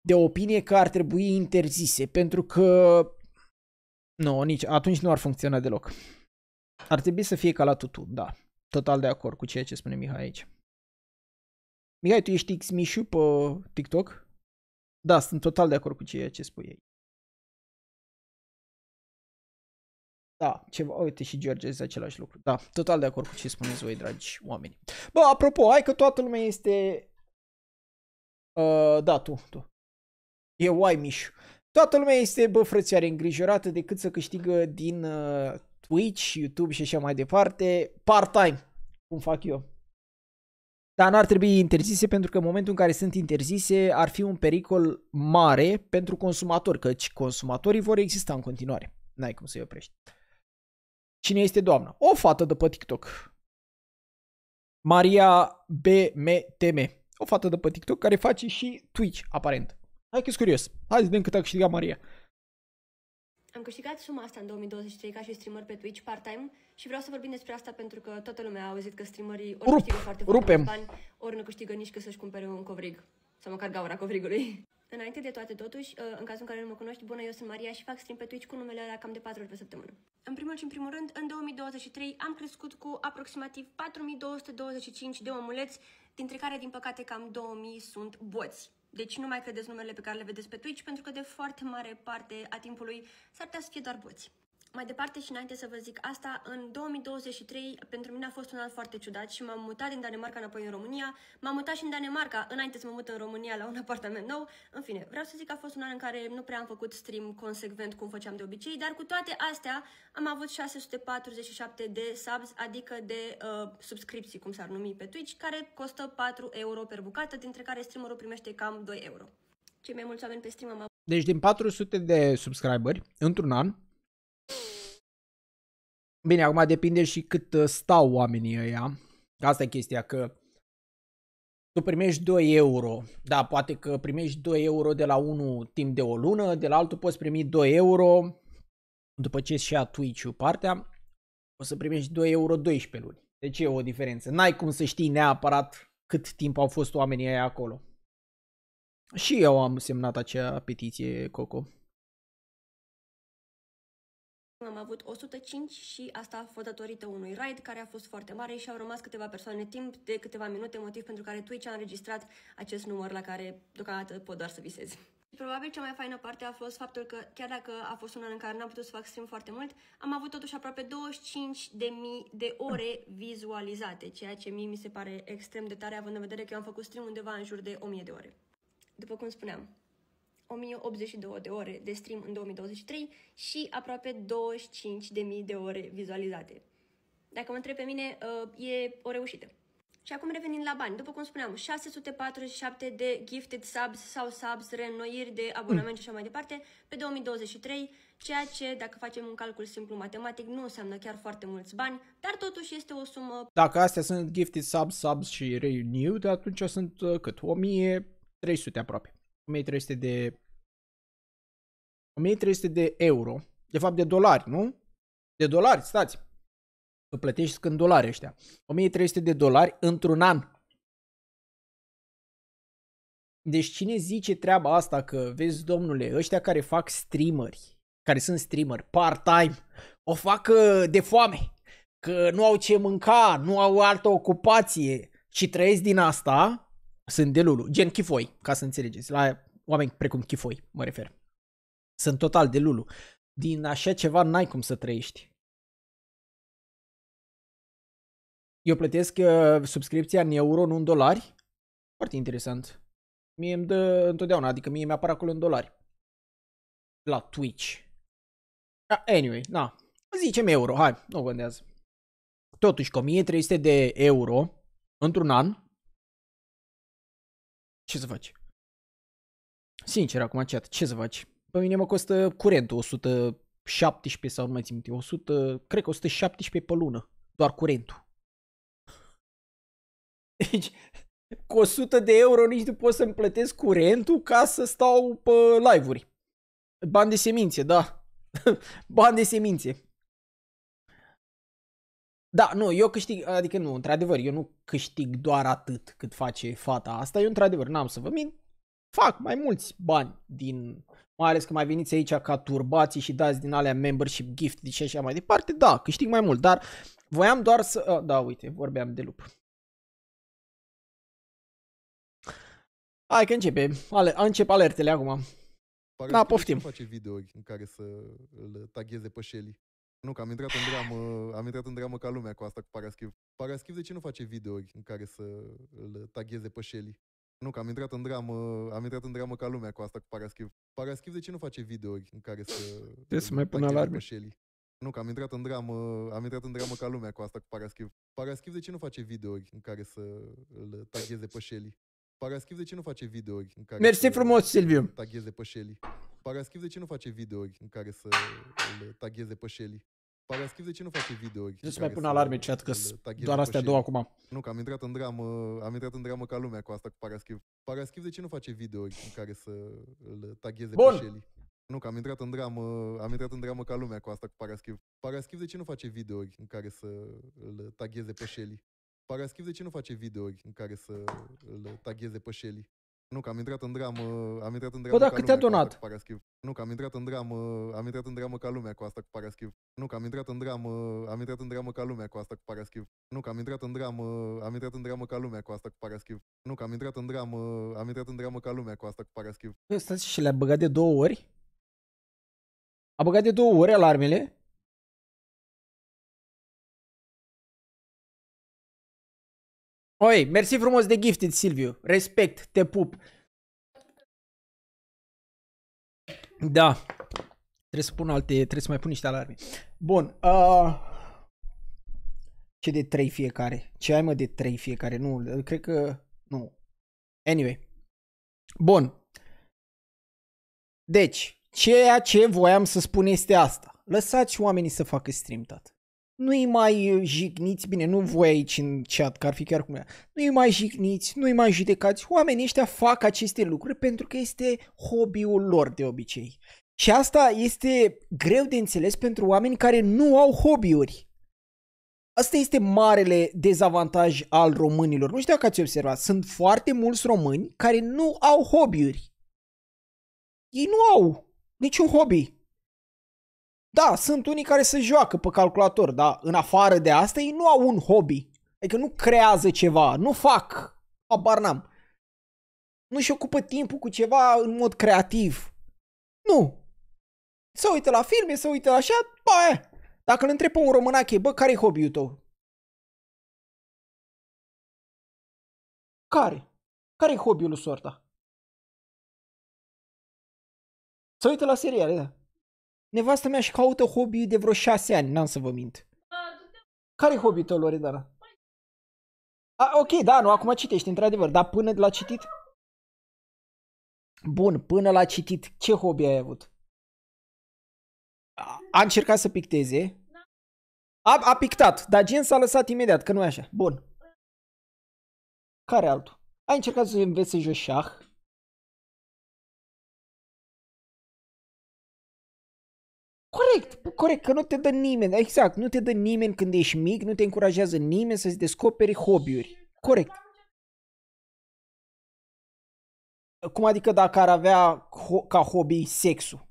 de opinie că ar trebui interzise, pentru că nu, nici. Atunci nu ar funcționa deloc. Ar trebui să fie ca la tutu, da. Total de acord cu ceea ce spune Mihai aici. Mihai, tu ești Xmișu pe TikTok? Da, sunt total de acord cu ceea ce spui ei. Da, ceva, uite și George zice același lucru. Da, total de acord cu ce spuneți voi, dragi oameni. Bă, apropo, hai că toată lumea este... Uh, da, tu, tu. E Waimiș. Toată lumea este, bă, frățioare, îngrijorată de cât să câștigă din uh, Twitch, YouTube și așa mai departe, part-time, cum fac eu. Dar n-ar trebui interzise pentru că în momentul în care sunt interzise ar fi un pericol mare pentru consumatori, căci consumatorii vor exista în continuare. N-ai cum să-i oprești. Cine este doamna? O fată de pe TikTok. Maria BMTM. O fată de pe TikTok care face și Twitch, aparent. Hai că curios. Hai să vedem cât a câștigat Maria. Am câștigat suma asta în 2023 ca și streamer pe Twitch part-time și vreau să vorbim despre asta pentru că toată lumea a auzit că streamerii ori Rup, câștigă foarte rupem. foarte bani, ori nu câștigă nici că să-și cumpere un covrig sau măcar gaura covrigului. Înainte de toate, totuși, uh, în cazul în care nu mă cunoști, bună, eu sunt Maria și fac stream pe Twitch cu numele ăla cam de 4 ori pe săptămână. În primul și în primul rând, în 2023 am crescut cu aproximativ 4225 de omuleți, dintre care, din păcate, cam 2000 sunt boți. Deci nu mai credeți numerele pe care le vedeți pe Twitch, pentru că de foarte mare parte a timpului s-ar putea să fie doar boți. Mai departe și înainte să vă zic asta, în 2023 pentru mine a fost un an foarte ciudat și m-am mutat din Danemarca înapoi în România, m-am mutat și în Danemarca înainte să mă mut în România la un apartament nou. În fine, vreau să zic că a fost un an în care nu prea am făcut stream consecvent cum făceam de obicei, dar cu toate astea am avut 647 de subs, adică de uh, subscripții, cum s-ar numi pe Twitch, care costă 4 euro per bucată, dintre care streamerul primește cam 2 euro. Cei mai mulți oameni pe stream am avut. Deci din 400 de subscriberi, într-un an, Bine, acum depinde și cât uh, stau oamenii ăia. Asta e chestia, că tu primești 2 euro, da, poate că primești 2 euro de la unul timp de o lună, de la altul poți primi 2 euro, după ce și a Twitch-ul partea, o să primești 2 euro 12 luni. Deci e o diferență. N-ai cum să știi neapărat cât timp au fost oamenii aia acolo. Și eu am semnat acea petiție, Coco. Am avut 105 și asta a fost datorită unui raid care a fost foarte mare și au rămas câteva persoane timp de câteva minute, motiv pentru care Twitch a înregistrat acest număr la care deocamdată pot doar să visez. Probabil cea mai faină parte a fost faptul că, chiar dacă a fost un an în care n-am putut să fac stream foarte mult, am avut totuși aproape 25.000 de, de ore vizualizate, ceea ce mie mi se pare extrem de tare, având în vedere că eu am făcut stream undeva în jur de 1000 de ore. După cum spuneam, 1082 de ore de stream în 2023 și aproape 25.000 de ore vizualizate. Dacă mă întreb pe mine, uh, e o reușită. Și acum revenind la bani, după cum spuneam, 647 de gifted subs sau subs, reînnoiri de abonament și așa mai departe pe 2023, ceea ce, dacă facem un calcul simplu matematic, nu înseamnă chiar foarte mulți bani, dar totuși este o sumă... Dacă astea sunt gifted subs, subs și renewed, atunci sunt uh, cât? 1300 aproape. 1300 de 1300 de euro, de fapt de dolari, nu? De dolari, stați. Să plătești când dolari ăștia. 1300 de dolari într-un an. Deci cine zice treaba asta că, vezi, domnule, ăștia care fac streameri, care sunt streamer part-time, o fac uh, de foame, că nu au ce mânca, nu au altă ocupație și trăiesc din asta, sunt de lulu, gen chifoi, ca să înțelegeți, la oameni precum chifoi mă refer. Sunt total de lulu. Din așa ceva n-ai cum să trăiești. Eu plătesc uh, subscripția în euro, nu în dolari. Foarte interesant. Mie îmi dă întotdeauna, adică mie mi-apar acolo în dolari. La Twitch. Anyway, na. Zicem euro, hai, nu contează. Totuși, cu 1300 de euro într-un an, ce să faci? Sincer, acum chat, ce să faci? Pe mine mă costă curentul 117 sau nu mai țin 100, cred că 117 pe lună, doar curentul. Deci, cu 100 de euro nici nu pot să-mi plătesc curentul ca să stau pe live-uri. Bani de semințe, da. Bani de semințe. Da, nu, eu câștig, adică nu, într-adevăr, eu nu câștig doar atât cât face fata asta, eu într-adevăr n-am să vă mint, fac mai mulți bani din, mai ales că mai veniți aici ca turbații și dați din alea membership gift și așa mai departe, da, câștig mai mult, dar voiam doar să, a, da, uite, vorbeam de lup. Hai că începe, ale, încep alertele acum. Pare da, poftim. face video în care să îl tagheze pe Shelly. Nu, că am intrat în dramă, am intrat în dramă ca lumea cu asta cu Paraschiv. Paraschiv de ce nu face videouri în care să îl tagheze pe Shelly? Nu, că am intrat în dramă, am intrat în dramă ca lumea cu asta cu Paraschiv. Paraschiv de ce nu face videouri în care să De să mai pun alarme. Nu, că am intrat în dramă, am intrat în dramă ca lumea cu asta cu Paraschiv. Paraschiv de ce nu face videouri în care să îl tagheze pe Shelly? Paraschiv de ce nu face videouri în care Mersi frumos, Silviu. tagheze pe Shelly? Paraschiv de ce nu face videouri în care să îl tagheze pe Shelly? Paraschiv, păi, de ce nu face video? Nu să mai pun alarme, chat, că doar astea două acum. Nu, că am intrat în dramă, am intrat în dramă ca lumea cu asta cu Paraschiv. Paraschiv, de ce nu face video în care să îl tagheze Bun. pe Shelly? Nu, că am intrat în dramă, am intrat în dramă ca lumea cu asta cu Paraschiv. Paraschiv, de ce nu face video în care să îl tagheze pe Shelly? Paraschiv, de ce nu face video în care să îl tagheze pe Shelly? Nu, că am intrat în dramă, am intrat în dramă. Bă, dacă te-a donat. Nu, că am intrat în dramă, am intrat în dramă ca lumea cu asta cu Paraschiv. Nu, că am intrat în dramă, am intrat în dramă ca lumea cu asta cu Paraschiv. Nu, că am intrat în dramă, am intrat în dramă ca lumea cu asta cu Paraschiv. Nu, că am intrat în dramă, am intrat în dramă ca lumea cu asta cu Paraschiv. Stați și le-a băgat de două ori? A băgat de două ori alarmele? Oi, mersi frumos de gifted, Silviu. Respect, te pup. Da. Trebuie să pun alte, trebuie să mai pun niște alarme. Bun. Uh, ce de trei fiecare? Ce ai mă de trei fiecare? Nu, uh, cred că... Nu. Anyway. Bun. Deci, ceea ce voiam să spun este asta. Lăsați oamenii să facă stream, tată nu-i mai uh, jigniți, bine, nu voi aici în chat, că ar fi chiar cum e. nu-i mai jigniți, nu-i mai judecați, oamenii ăștia fac aceste lucruri pentru că este hobby-ul lor de obicei. Și asta este greu de înțeles pentru oameni care nu au hobby-uri. Asta este marele dezavantaj al românilor. Nu știu dacă ați observat, sunt foarte mulți români care nu au hobby-uri. Ei nu au niciun hobby. Da, sunt unii care se joacă pe calculator, dar în afară de asta ei nu au un hobby. Adică nu creează ceva, nu fac, abar n-am. Nu-și ocupă timpul cu ceva în mod creativ. Nu. Se uită la filme, se uită la așa, bă, dacă îl întreb pe un românache, bă, care-i hobby-ul tău? Care? Care-i hobby-ul lui sorta? Să uită la seriale, da. Nevasta mea și caută hobby de vreo șase ani, n-am să vă mint. Care-i hobby tău, Loredana? A, ok, da, nu, acum citești, într-adevăr, dar până la citit? Bun, până la citit, ce hobby ai avut? A, a încercat să picteze. A, a pictat, dar gen s-a lăsat imediat, că nu e așa. Bun. Care altul? Ai încercat să înveți să joci șah? Corect, corect, că nu te dă nimeni, exact, nu te dă nimeni când ești mic, nu te încurajează nimeni să-ți descoperi hobby-uri. Corect. Cum adică dacă ar avea ho- ca hobby sexul?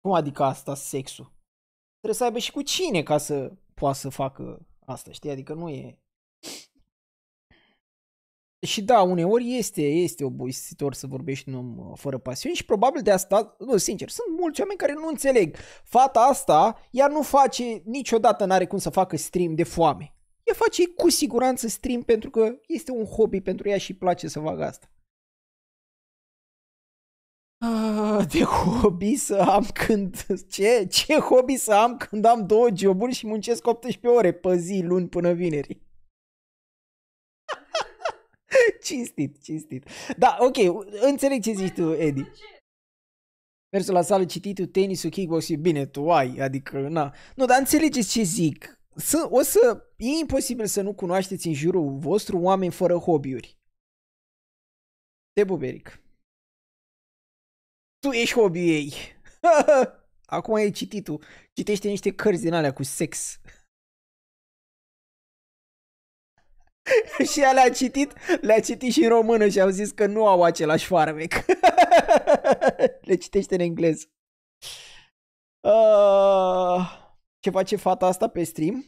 Cum adică asta sexul? Trebuie să aibă și cu cine ca să poată să facă asta, știi? Adică nu e... Și da, uneori este, este obositor să vorbești un om uh, fără pasiuni și probabil de asta, nu, sincer, sunt mulți oameni care nu înțeleg. Fata asta, ea nu face, niciodată n-are cum să facă stream de foame. Ea face cu siguranță stream pentru că este un hobby pentru ea și îi place să facă asta. Ah, de hobby să am când... Ce? Ce hobby să am când am două joburi și muncesc 18 ore pe zi, luni până vineri? cinstit, cinstit. Da, ok, înțeleg ce zici tu, Edi. Mersul păi, la sală, cititul, tenisul, și bine, tu ai, adică, na. Nu, dar înțelegeți ce zic. Să, o să, e imposibil să nu cunoașteți în jurul vostru oameni fără hobby-uri. Te buberic. Tu ești hobby ei. Acum e cititul. Citește niște cărți din alea cu sex. și ea le-a citit, le-a citit și în română și au zis că nu au același farmec. le citește în engleză. Uh, ce face fata asta pe stream?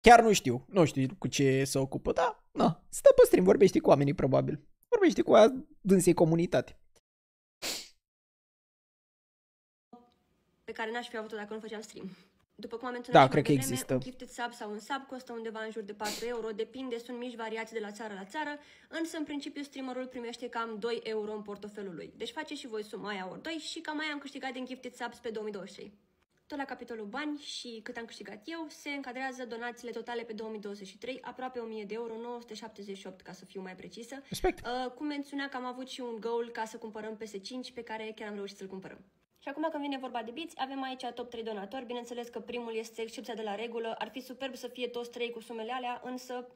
Chiar nu știu. Nu știu cu ce se ocupă, dar na, stă pe stream, vorbește cu oamenii probabil. Vorbește cu aia dânsei comunitate. Pe care n-aș fi avut-o dacă nu făceam stream. După cum am menționat, da, cred că există. un gifted sub sau un sub costă undeva în jur de 4 euro, depinde, sunt mici variații de la țară la țară, însă în principiu streamerul primește cam 2 euro în portofelul lui. Deci face și voi suma aia ori 2 și cam mai am câștigat din gifted subs pe 2023. Tot la capitolul bani și cât am câștigat eu, se încadrează donațiile totale pe 2023, aproape 1000 de euro, 978 ca să fiu mai precisă. Respect. Uh, cum menționa că am avut și un goal ca să cumpărăm PS5 pe care chiar am reușit să-l cumpărăm. Și acum când vine vorba de biți, avem aici top 3 donatori. Bineînțeles că primul este excepția de la regulă. Ar fi superb să fie toți trei cu sumele alea, însă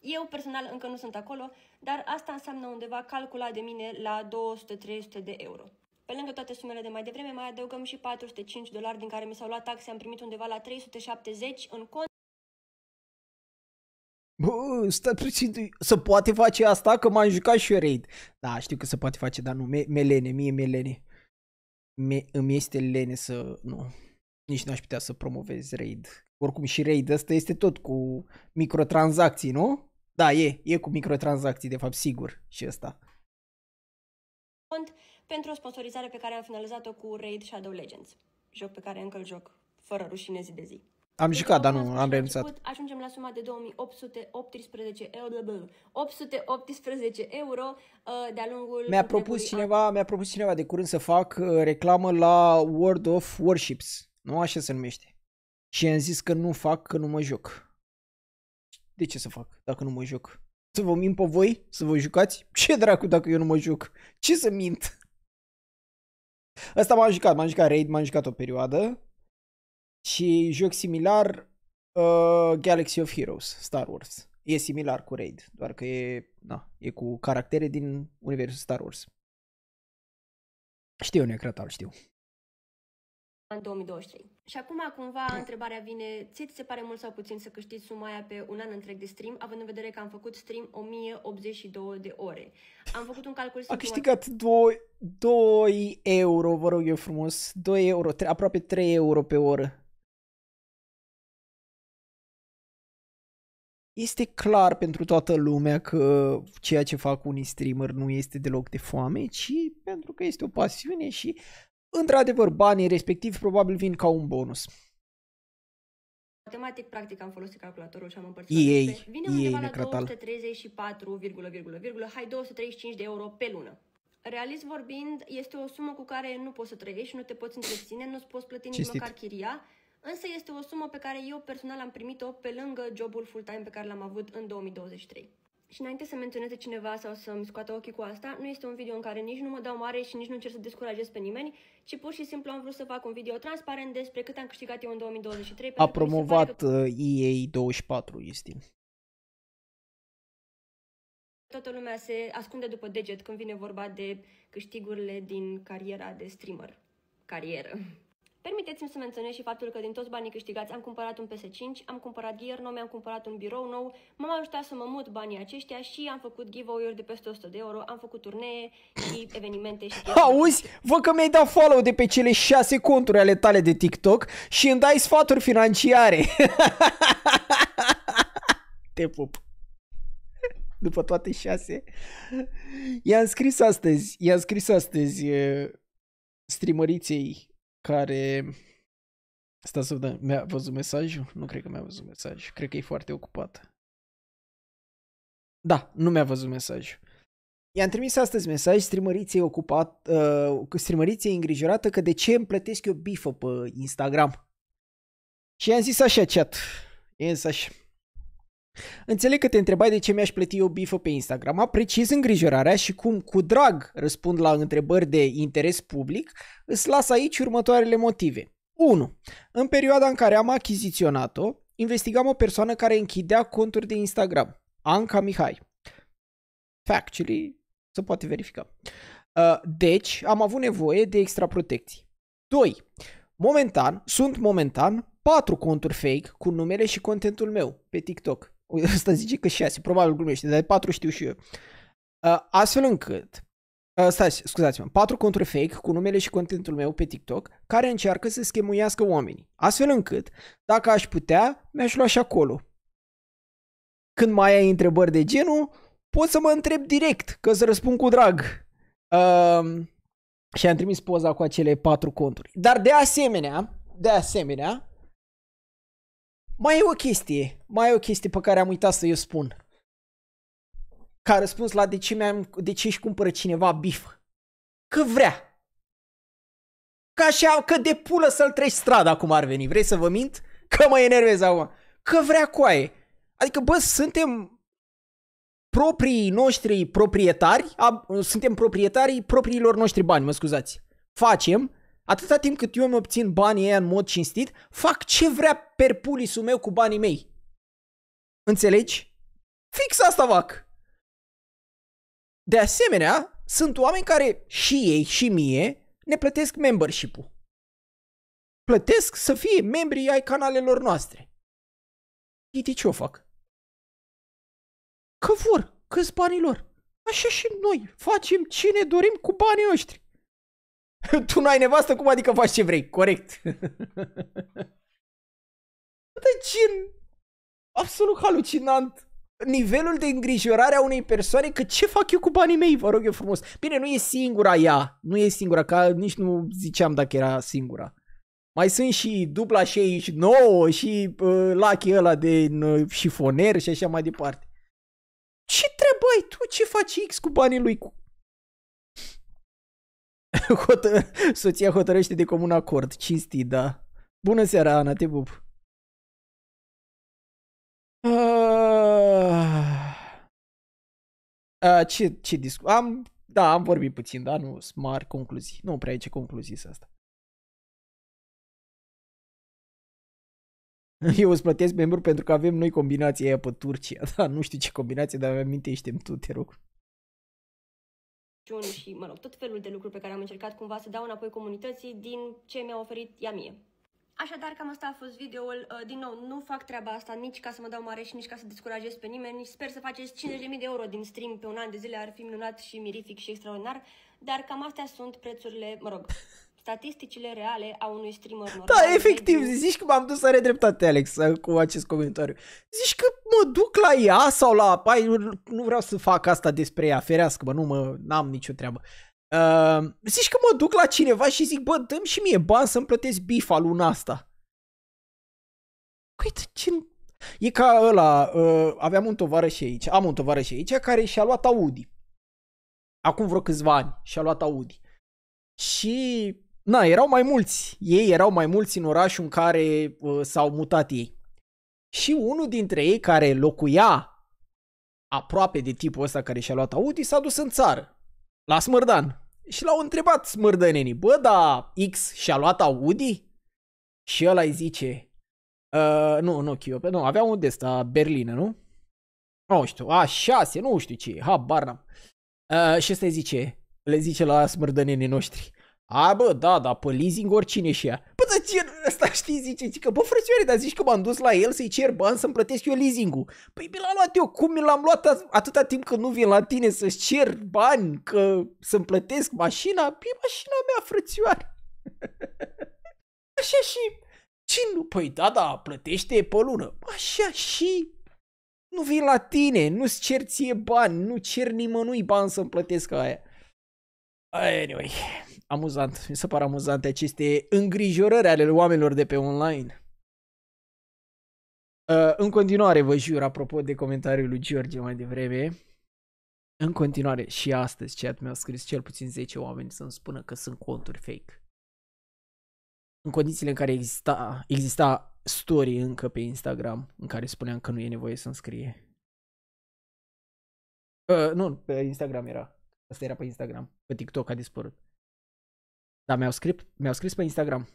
eu personal încă nu sunt acolo, dar asta înseamnă undeva calculat de mine la 200-300 de euro. Pe lângă toate sumele de mai devreme, mai adăugăm și 405 dolari din care mi s-au luat taxe, am primit undeva la 370 în cont. Bă, stai puțin, să poate face asta că m-am jucat și eu raid. Da, știu că se poate face, dar nu, melene, mie melene me, îmi este lene să, nu, nici n-aș putea să promovezi Raid. Oricum și Raid ăsta este tot cu microtransacții, nu? Da, e, e cu microtransacții, de fapt, sigur, și ăsta. pentru o sponsorizare pe care am finalizat-o cu Raid Shadow Legends, joc pe care încă îl joc, fără rușine zi de zi. Am deci jucat, dar nu, am renunțat. ajungem la suma de 2818 euro, 818 euro uh, de-a lungul... Mi-a propus, cineva, mi-a propus cineva de curând să fac uh, reclamă la World of Warships, nu așa se numește. Și am zis că nu fac, că nu mă joc. De ce să fac dacă nu mă joc? Să vă mint pe voi? Să vă jucați? Ce dracu dacă eu nu mă joc? Ce să mint? Asta m-am jucat, m-am jucat Raid, m-am jucat o perioadă. Și joc similar uh, Galaxy of Heroes, Star Wars. E similar cu Raid, doar că e, na, e cu caractere din universul Star Wars. Știu, Necratal, știu. În 2023. Și acum, cumva, da. întrebarea vine, ție ți se pare mult sau puțin să câștigi suma aia pe un an întreg de stream, având în vedere că am făcut stream 1082 de ore. Am făcut un calcul... A câștigat 2, 2 euro, vă rog eu frumos, 2 euro, 3, aproape 3 euro pe oră. este clar pentru toată lumea că ceea ce fac unii streamer nu este deloc de foame, ci pentru că este o pasiune și, într-adevăr, banii respectiv probabil vin ca un bonus. Matematic, practic, am folosit calculatorul și am împărțit. Ei, Vine ei, undeva necratal. la 234, virgulă, virgulă, virgulă, hai 235 de euro pe lună. Realist vorbind, este o sumă cu care nu poți să trăiești, nu te poți întreține, nu-ți poți plăti nici măcar chiria însă este o sumă pe care eu personal am primit-o pe lângă jobul full-time pe care l-am avut în 2023. Și înainte să menționeze cineva sau să-mi scoată ochii cu asta, nu este un video în care nici nu mă dau mare și nici nu încerc să descurajez pe nimeni, ci pur și simplu am vrut să fac un video transparent despre cât am câștigat eu în 2023. A promovat că... EA24, uh, este. Toată lumea se ascunde după deget când vine vorba de câștigurile din cariera de streamer. Carieră. Permiteți-mi să menționez și faptul că din toți banii câștigați am cumpărat un PS5, am cumpărat gear nou, mi-am cumpărat un birou nou, m-am ajutat să mă mut banii aceștia și am făcut giveaway-uri de peste 100 de euro, am făcut turnee și evenimente și... Auzi, văd că mi-ai dat follow de pe cele 6 conturi ale tale de TikTok și îmi dai sfaturi financiare. Te pup după toate șase. I-am scris astăzi, i-am scris astăzi eh, streamăriței care... Stați să vedem, mi-a văzut mesajul? Nu cred că mi-a văzut mesajul, cred că e foarte ocupată. Da, nu mi-a văzut mesajul. I-am trimis astăzi mesaj, streamăriție ocupat, uh, streamăriție îngrijorată că de ce îmi plătesc eu bifă pe Instagram. Și i-am zis așa chat, i-am zis așa, Înțeleg că te întrebai de ce mi-aș plăti eu bifă pe Instagram. Apreciez îngrijorarea și cum cu drag răspund la întrebări de interes public, îți las aici următoarele motive. 1. În perioada în care am achiziționat-o, investigam o persoană care închidea conturi de Instagram, Anca Mihai. Factually, se poate verifica. Deci, am avut nevoie de extra protecții. 2. Momentan, sunt momentan patru conturi fake cu numele și contentul meu pe TikTok. Uite, Ăsta zice că 6, probabil glumește, dar 4 știu și eu. Astfel încât, stați, scuzați-mă, patru conturi fake cu numele și contentul meu pe TikTok care încearcă să schemuiască oamenii. Astfel încât, dacă aș putea, mi-aș lua și acolo. Când mai ai întrebări de genul, pot să mă întreb direct, că să răspund cu drag. Uh, și am trimis poza cu acele patru conturi. Dar de asemenea, de asemenea, mai e o chestie, mai e o chestie pe care am uitat să eu spun. Ca răspuns la de ce, mi-am, de ce își cumpără cineva bif. Că vrea. Ca așa, că de pulă să-l treci strada cum ar veni. Vrei să vă mint? Că mă enervez acum. Că vrea coaie. Adică, bă, suntem proprii noștri proprietari, a, suntem proprietarii propriilor noștri bani, mă scuzați. Facem, Atâta timp cât eu îmi obțin banii ăia în mod cinstit, fac ce vrea perpulisul meu cu banii mei. Înțelegi? Fix asta fac. De asemenea, sunt oameni care și ei și mie ne plătesc membership-ul. Plătesc să fie membrii ai canalelor noastre. Ghiti ce o fac? Că vor, că banii lor. Așa și noi facem ce ne dorim cu banii noștri. tu nu ai nevastă? Cum adică faci ce vrei? Corect. ce? absolut halucinant nivelul de îngrijorare a unei persoane că ce fac eu cu banii mei, vă rog eu frumos. Bine, nu e singura ea, nu e singura, ca nici nu ziceam dacă era singura. Mai sunt și dubla 69 și uh, lachii ăla de uh, șifoner și așa mai departe. Ce treabă ai tu? Ce faci X cu banii lui? Hotă... Soția hotărăște de comun acord. Cinstit, da. Bună seara, Ana, te pup. Uh, ce, ce discu... Am, da, am vorbit puțin, dar nu sunt mari concluzii. Nu prea e ce concluzii sunt asta. Eu îți plătesc membru pentru că avem noi combinația aia pe Turcia. Da, nu știu ce combinație, dar mi minte mi tu, te rog și, mă rog, tot felul de lucruri pe care am încercat cumva să dau înapoi comunității din ce mi-a oferit ea mie. Așadar, cam asta a fost videoul. Uh, din nou, nu fac treaba asta nici ca să mă dau mare și nici ca să descurajez pe nimeni. Sper să faceți 50.000 de euro din stream pe un an de zile, ar fi minunat și mirific și extraordinar. Dar cam astea sunt prețurile, mă rog, statisticile reale a unui streamer da, normal. Da, efectiv, zici că m-am dus, are dreptate Alex cu acest comentariu. Zici că mă duc la ea sau la... Pai, nu vreau să fac asta despre ea, ferească, mă, nu mă, n-am nicio treabă. Uh, zici că mă duc la cineva și zic, bă, dăm și mie bani să-mi plătesc bifa luna asta. Uite, păi, ce... E ca ăla, uh, aveam un tovarăș aici, am un tovarăș aici care și-a luat Audi. Acum vreo câțiva ani și-a luat Audi. Și na, erau mai mulți. Ei erau mai mulți în orașul în care uh, s-au mutat ei. Și unul dintre ei care locuia aproape de tipul ăsta care și-a luat Audi s-a dus în țară, la Smârdan. Și l-au întrebat smârdănenii, bă, da, X și-a luat Audi? Și ăla îi zice, uh, nu, nu, Chio, nu, avea un de ăsta, Berlină, nu? Nu știu, A6, nu știu ce, habar n-am. Uh, și ăsta îi zice, le zice la smârdănenii noștri, a, bă, da, dar pe leasing oricine și ea. Bă, dar ce ăsta știi, zice, zice că, bă, frățioare, dar zici că m-am dus la el să-i cer bani să-mi plătesc eu leasing-ul. Păi mi l-am luat eu, cum mi l-am luat atâta timp când nu vin la tine să-ți cer bani, că să-mi plătesc mașina? Păi mașina mea, frățioare. Așa și... Ce nu? Păi da, da, plătește pe lună. Așa și... Nu vin la tine, nu-ți cer ție bani, nu cer nimănui bani să-mi plătesc aia. Anyway, amuzant, mi se par amuzante aceste îngrijorări ale oamenilor de pe online. Uh, în continuare vă jur, apropo de comentariul lui George mai devreme, în continuare și astăzi chat mi-au scris cel puțin 10 oameni să-mi spună că sunt conturi fake. În condițiile în care exista, exista story încă pe Instagram în care spuneam că nu e nevoie să-mi scrie. Uh, nu, pe Instagram era. Asta era pe Instagram. Pe TikTok a dispărut. Da, mi-au scris, mi-au scris pe Instagram.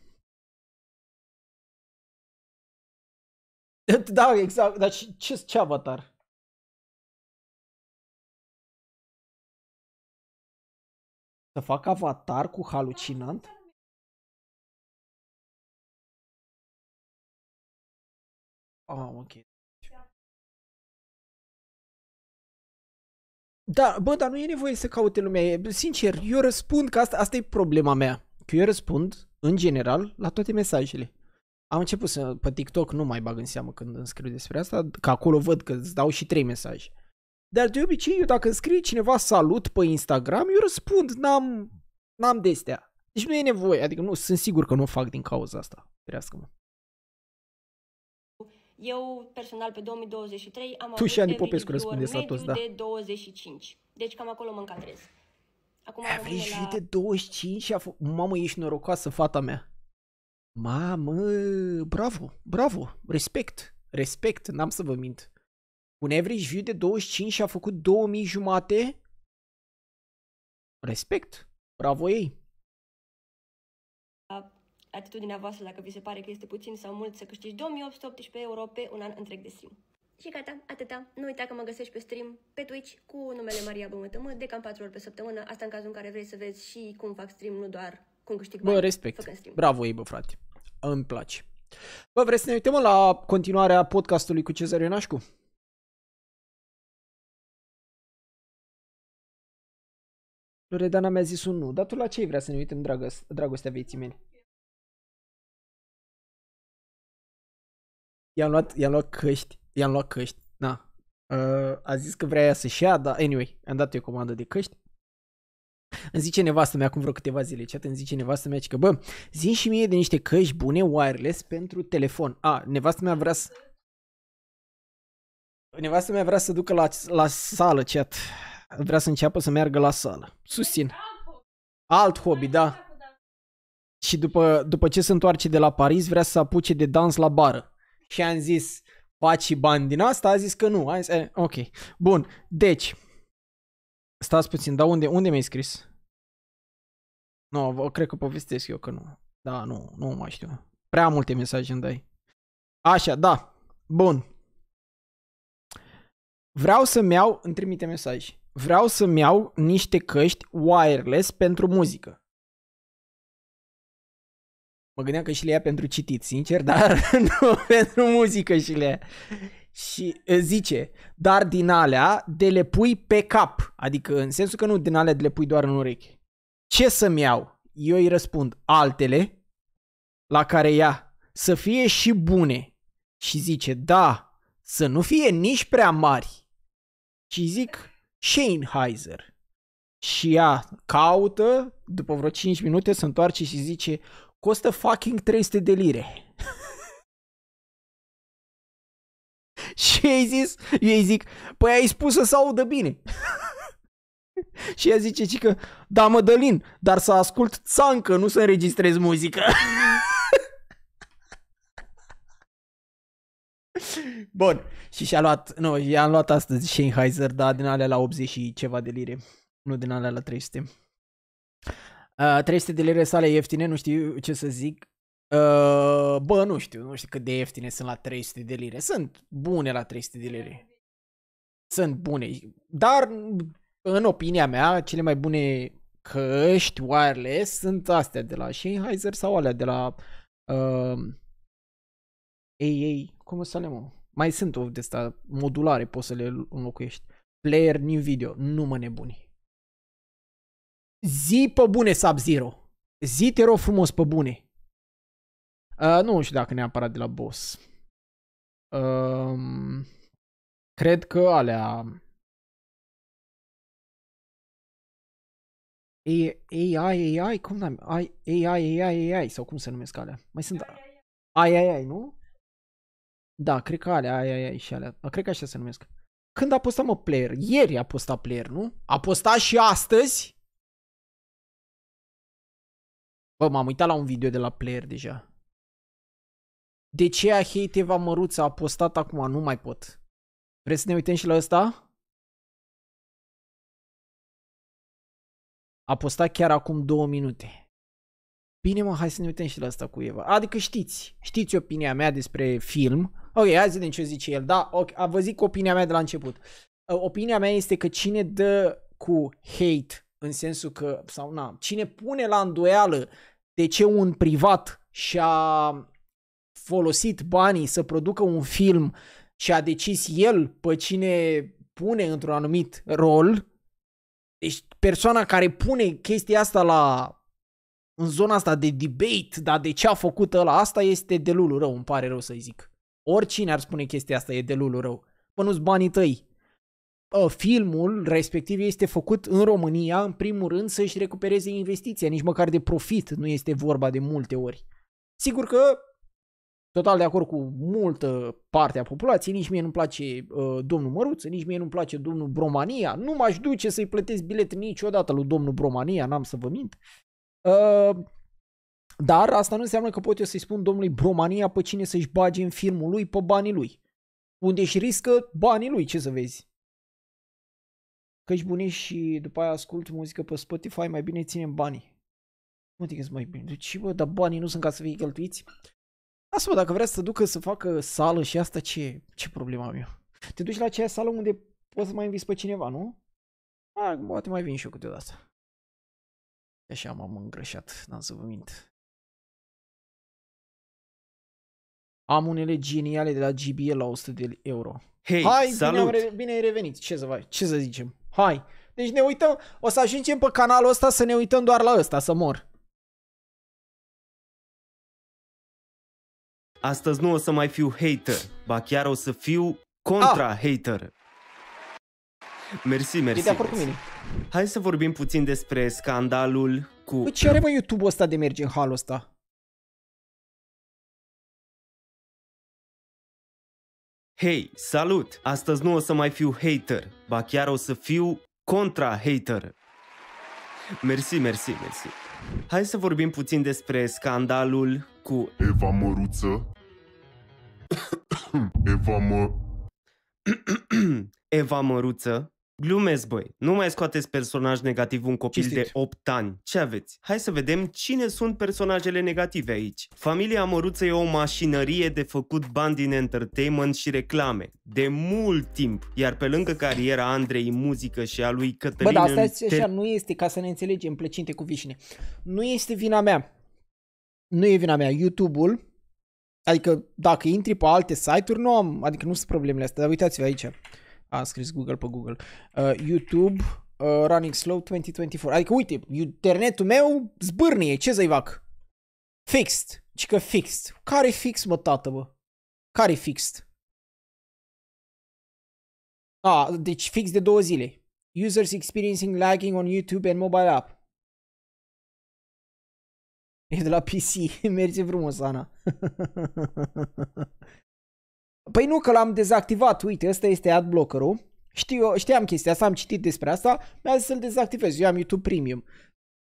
Da, exact. Dar ce, ce avatar? Să fac avatar cu halucinant? Oh, ok. Da, bă, dar nu e nevoie să caute lumea. Sincer, eu răspund că asta, asta e problema mea. Că eu răspund, în general, la toate mesajele. Am început să, pe TikTok nu mai bag în seamă când îmi scriu despre asta, că acolo văd că îți dau și trei mesaje. Dar de obicei, eu dacă îmi scrie cineva salut pe Instagram, eu răspund, n-am, n-am destea. Deci nu e nevoie, adică nu, sunt sigur că nu o fac din cauza asta, ferească-mă. Eu, personal, pe 2023 am tu avut și Andy Popescu răspunde la toți, da. de 25. Deci cam acolo mă încadrez. Acum Average la... de 25 și a fost... Mamă, ești norocoasă, fata mea. Mamă, bravo, bravo, respect, respect, n-am să vă mint. Un average view de 25 și a făcut 2000 jumate? Respect, bravo ei atitudinea voastră dacă vi se pare că este puțin sau mult să câștigi 2818 euro pe un an întreg de stream. Și gata, atâta. Nu uita că mă găsești pe stream, pe Twitch, cu numele Maria Bămătămă, de cam 4 ori pe săptămână, asta în cazul în care vrei să vezi și cum fac stream, nu doar cum câștig bani. Bă, respect. Bravo ei, bă, frate. Îmi place. Bă, vreți să ne uităm la continuarea podcastului cu Cezar Ionașcu? Loredana mi-a zis un nu, dar tu la ce vrea să ne uităm, dragos- dragostea vieții mele? i-am luat, i-am luat căști, i-am luat căști, na. Uh, a zis că vrea ea să-și ia, dar anyway, am dat eu comandă de căști. Îmi zice nevastă mea acum vreo câteva zile, chat, îmi zice nevastă mea că, bă, zi și mie de niște căști bune wireless pentru telefon. A, nevastă mea vrea să... Nevastă mea vrea să ducă la, la sală, chat. Vrea să înceapă să meargă la sală. Susțin. Alt hobby, da. Și după, după ce se întoarce de la Paris, vrea să apuce de dans la bară și am zis faci bani din asta, a zis că nu. A zis, eh, ok. Bun, deci, stați puțin, dar unde, unde mi-ai scris? Nu, no, cred că povestesc eu că nu. Da, nu, nu mai știu. Prea multe mesaje îmi dai. Așa, da. Bun. Vreau să-mi iau, îmi trimite mesaj. Vreau să-mi iau niște căști wireless pentru muzică. Mă gândeam că și le ia pentru citit, sincer, dar nu pentru muzică și le ia. Și zice, dar din alea de le pui pe cap, adică în sensul că nu din alea de le pui doar în urechi. Ce să-mi iau? Eu îi răspund altele, la care ia să fie și bune. Și zice, da, să nu fie nici prea mari. Și zic, Heiser. Și ea caută, după vreo 5 minute, se întoarce și zice, costă fucking 300 de lire. și ei zis, eu îi zic, păi ai spus să se audă bine. și ea zice, că, da Mădălin, dar să ascult țancă, nu să înregistrez muzică. Bun, și și-a luat, nu, i-am luat astăzi Sennheiser, dar din alea la 80 și ceva de lire, nu din alea la 300. 300 uh, de lire sale ieftine, nu știu ce să zic. Uh, bă, nu știu, nu știu cât de ieftine sunt la 300 de lire. Sunt bune la 300 de lire. Sunt bune. Dar, în opinia mea, cele mai bune căști wireless sunt astea de la Sennheiser sau alea de la... Uh, ei, ei, cum să le mă? Mai sunt o de asta modulare, poți să le înlocuiești. Player New Video, nu mă nebuni. Zi pe bune Sub-Zero. Zi, te rog frumos, pe bune. Uh, nu știu dacă neapărat de la boss. Uh, cred că alea... AI, AI, ai cum n-am... AI, AI, AI, AI, sau cum se numesc alea? Mai sunt... AI, AI, nu? Da, cred că alea, AI, AI și alea. Cred că așa se numesc. Când a postat, mă, player? Ieri a postat player, nu? A postat și astăzi Bă, m-am uitat la un video de la player deja. De ce a hate Eva Măruță a postat acum? Nu mai pot. Vreți să ne uităm și la ăsta? A postat chiar acum două minute. Bine mă, hai să ne uităm și la asta cu Eva. Adică știți, știți opinia mea despre film. Ok, hai să vedem ce zice el. Da, ok, a vă zic opinia mea de la început. Uh, opinia mea este că cine dă cu hate în sensul că, sau na, cine pune la îndoială de ce un privat și-a folosit banii să producă un film și a decis el pe cine pune într-un anumit rol, deci persoana care pune chestia asta la în zona asta de debate, dar de ce a făcut ăla asta este de lulu rău, îmi pare rău să-i zic. Oricine ar spune chestia asta e de lulu rău. Până nu-ți banii tăi, Uh, filmul respectiv este făcut în România, în primul rând, să-și recupereze investiția, nici măcar de profit nu este vorba de multe ori. Sigur că, total de acord cu multă parte a populației, nici mie nu-mi place uh, domnul Măruță, nici mie nu-mi place domnul Bromania, nu m-aș duce să-i plătesc bilet niciodată lui domnul Bromania, n-am să vă mint. Uh, dar asta nu înseamnă că pot eu să-i spun domnului Bromania pe cine să-și bage în filmul lui, pe banii lui. Unde își riscă banii lui, ce să vezi căști bune și după aia ascult muzică pe Spotify, mai bine ținem banii. Nu te mai bine. Deci, bă, dar banii nu sunt ca să fie cheltuiți. Asta, bă, dacă vrea să ducă să facă sală și asta, ce, ce problema am eu? Te duci la aceea sală unde poți să mai inviți pe cineva, nu? A, poate mai vin și eu câteodată. Așa m-am îngrășat, n-am să vă mint. Am unele geniale de la GBL la 100 de euro. Hei, Hai, salut! Bine, bine ai revenit, ce să, vai, ce să zicem? Hai. Deci ne uităm, o să ajungem pe canalul ăsta să ne uităm doar la ăsta, să mor. Astăzi nu o să mai fiu hater, ba chiar o să fiu contra-hater. Ah. Mersi, mersi. E de cu mine. Hai să vorbim puțin despre scandalul cu... Păi ce are, mă, YouTube-ul ăsta de merge în halul ăsta? Hei, salut! Astăzi nu o să mai fiu hater, ba chiar o să fiu contra-hater. Mersi, mersi, mersi. Hai să vorbim puțin despre scandalul cu Eva Măruță. Eva mă... Eva Măruță, Glumesc, băi. Nu mai scoateți personaj negativ un copil Cistit. de 8 ani. Ce aveți? Hai să vedem cine sunt personajele negative aici. Familia Măruță e o mașinărie de făcut bani din entertainment și reclame. De mult timp. Iar pe lângă cariera Andrei în muzică și a lui Cătălin... Bă, dar asta te... așa nu este, ca să ne înțelegem, plăcinte cu vișine. Nu este vina mea. Nu e vina mea. YouTube-ul Adică dacă intri pe alte site-uri, nu am, adică nu sunt problemele astea, dar uitați-vă aici. A scris Google pe Google. Uh, YouTube, uh, Running Slow 2024. Adică uite, internetul meu zbârnie, ce să-i fac? Fixed. Ci că fixed. Care fix, mă, tată, bă? Care fixed? ah, deci fix de două zile. Users experiencing lagging on YouTube and mobile app. E de la PC. Merge frumos, Ana. Păi nu că l-am dezactivat, uite, ăsta este adblocker-ul. Știu, știam chestia asta, am citit despre asta, mi-a zis să-l dezactivez, eu am YouTube Premium.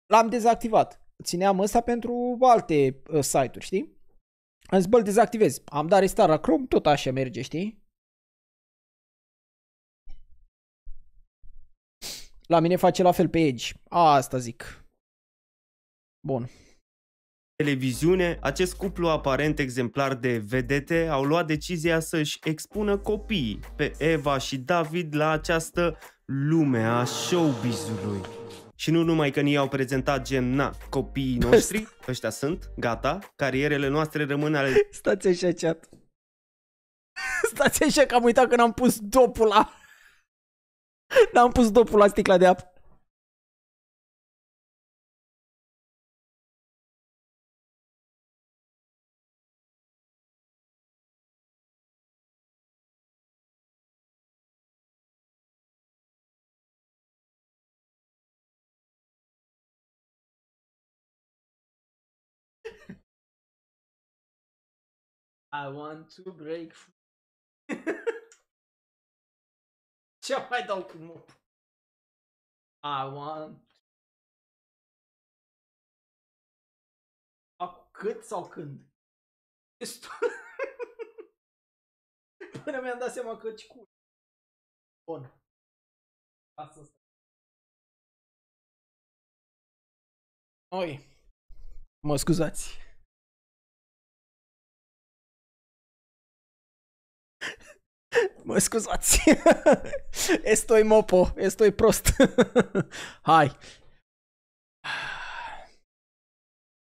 L-am dezactivat. Țineam ăsta pentru alte uh, site-uri, știi? Am zis, bă, dezactivez. Am dat restart la Chrome, tot așa merge, știi? La mine face la fel pe Edge. Asta zic. Bun televiziune, acest cuplu aparent exemplar de vedete au luat decizia să-și expună copiii pe Eva și David la această lume a showbizului. Și nu numai că ni i-au prezentat gen, na, copiii păi noștri, ăștia sunt, gata, carierele noastre rămân ale... Stați așa, chat. Stați așa că am uitat că n-am pus dopul la... N-am pus dopul la sticla de apă. I want to break Ce mai dau cu mop? I want... Acum cât sau când? Destul. Până mi-am dat seama că cu. Bun. Asta Oi. Mă scuzați. Mă scuzați. Estoi mopo, estoi prost. Hai.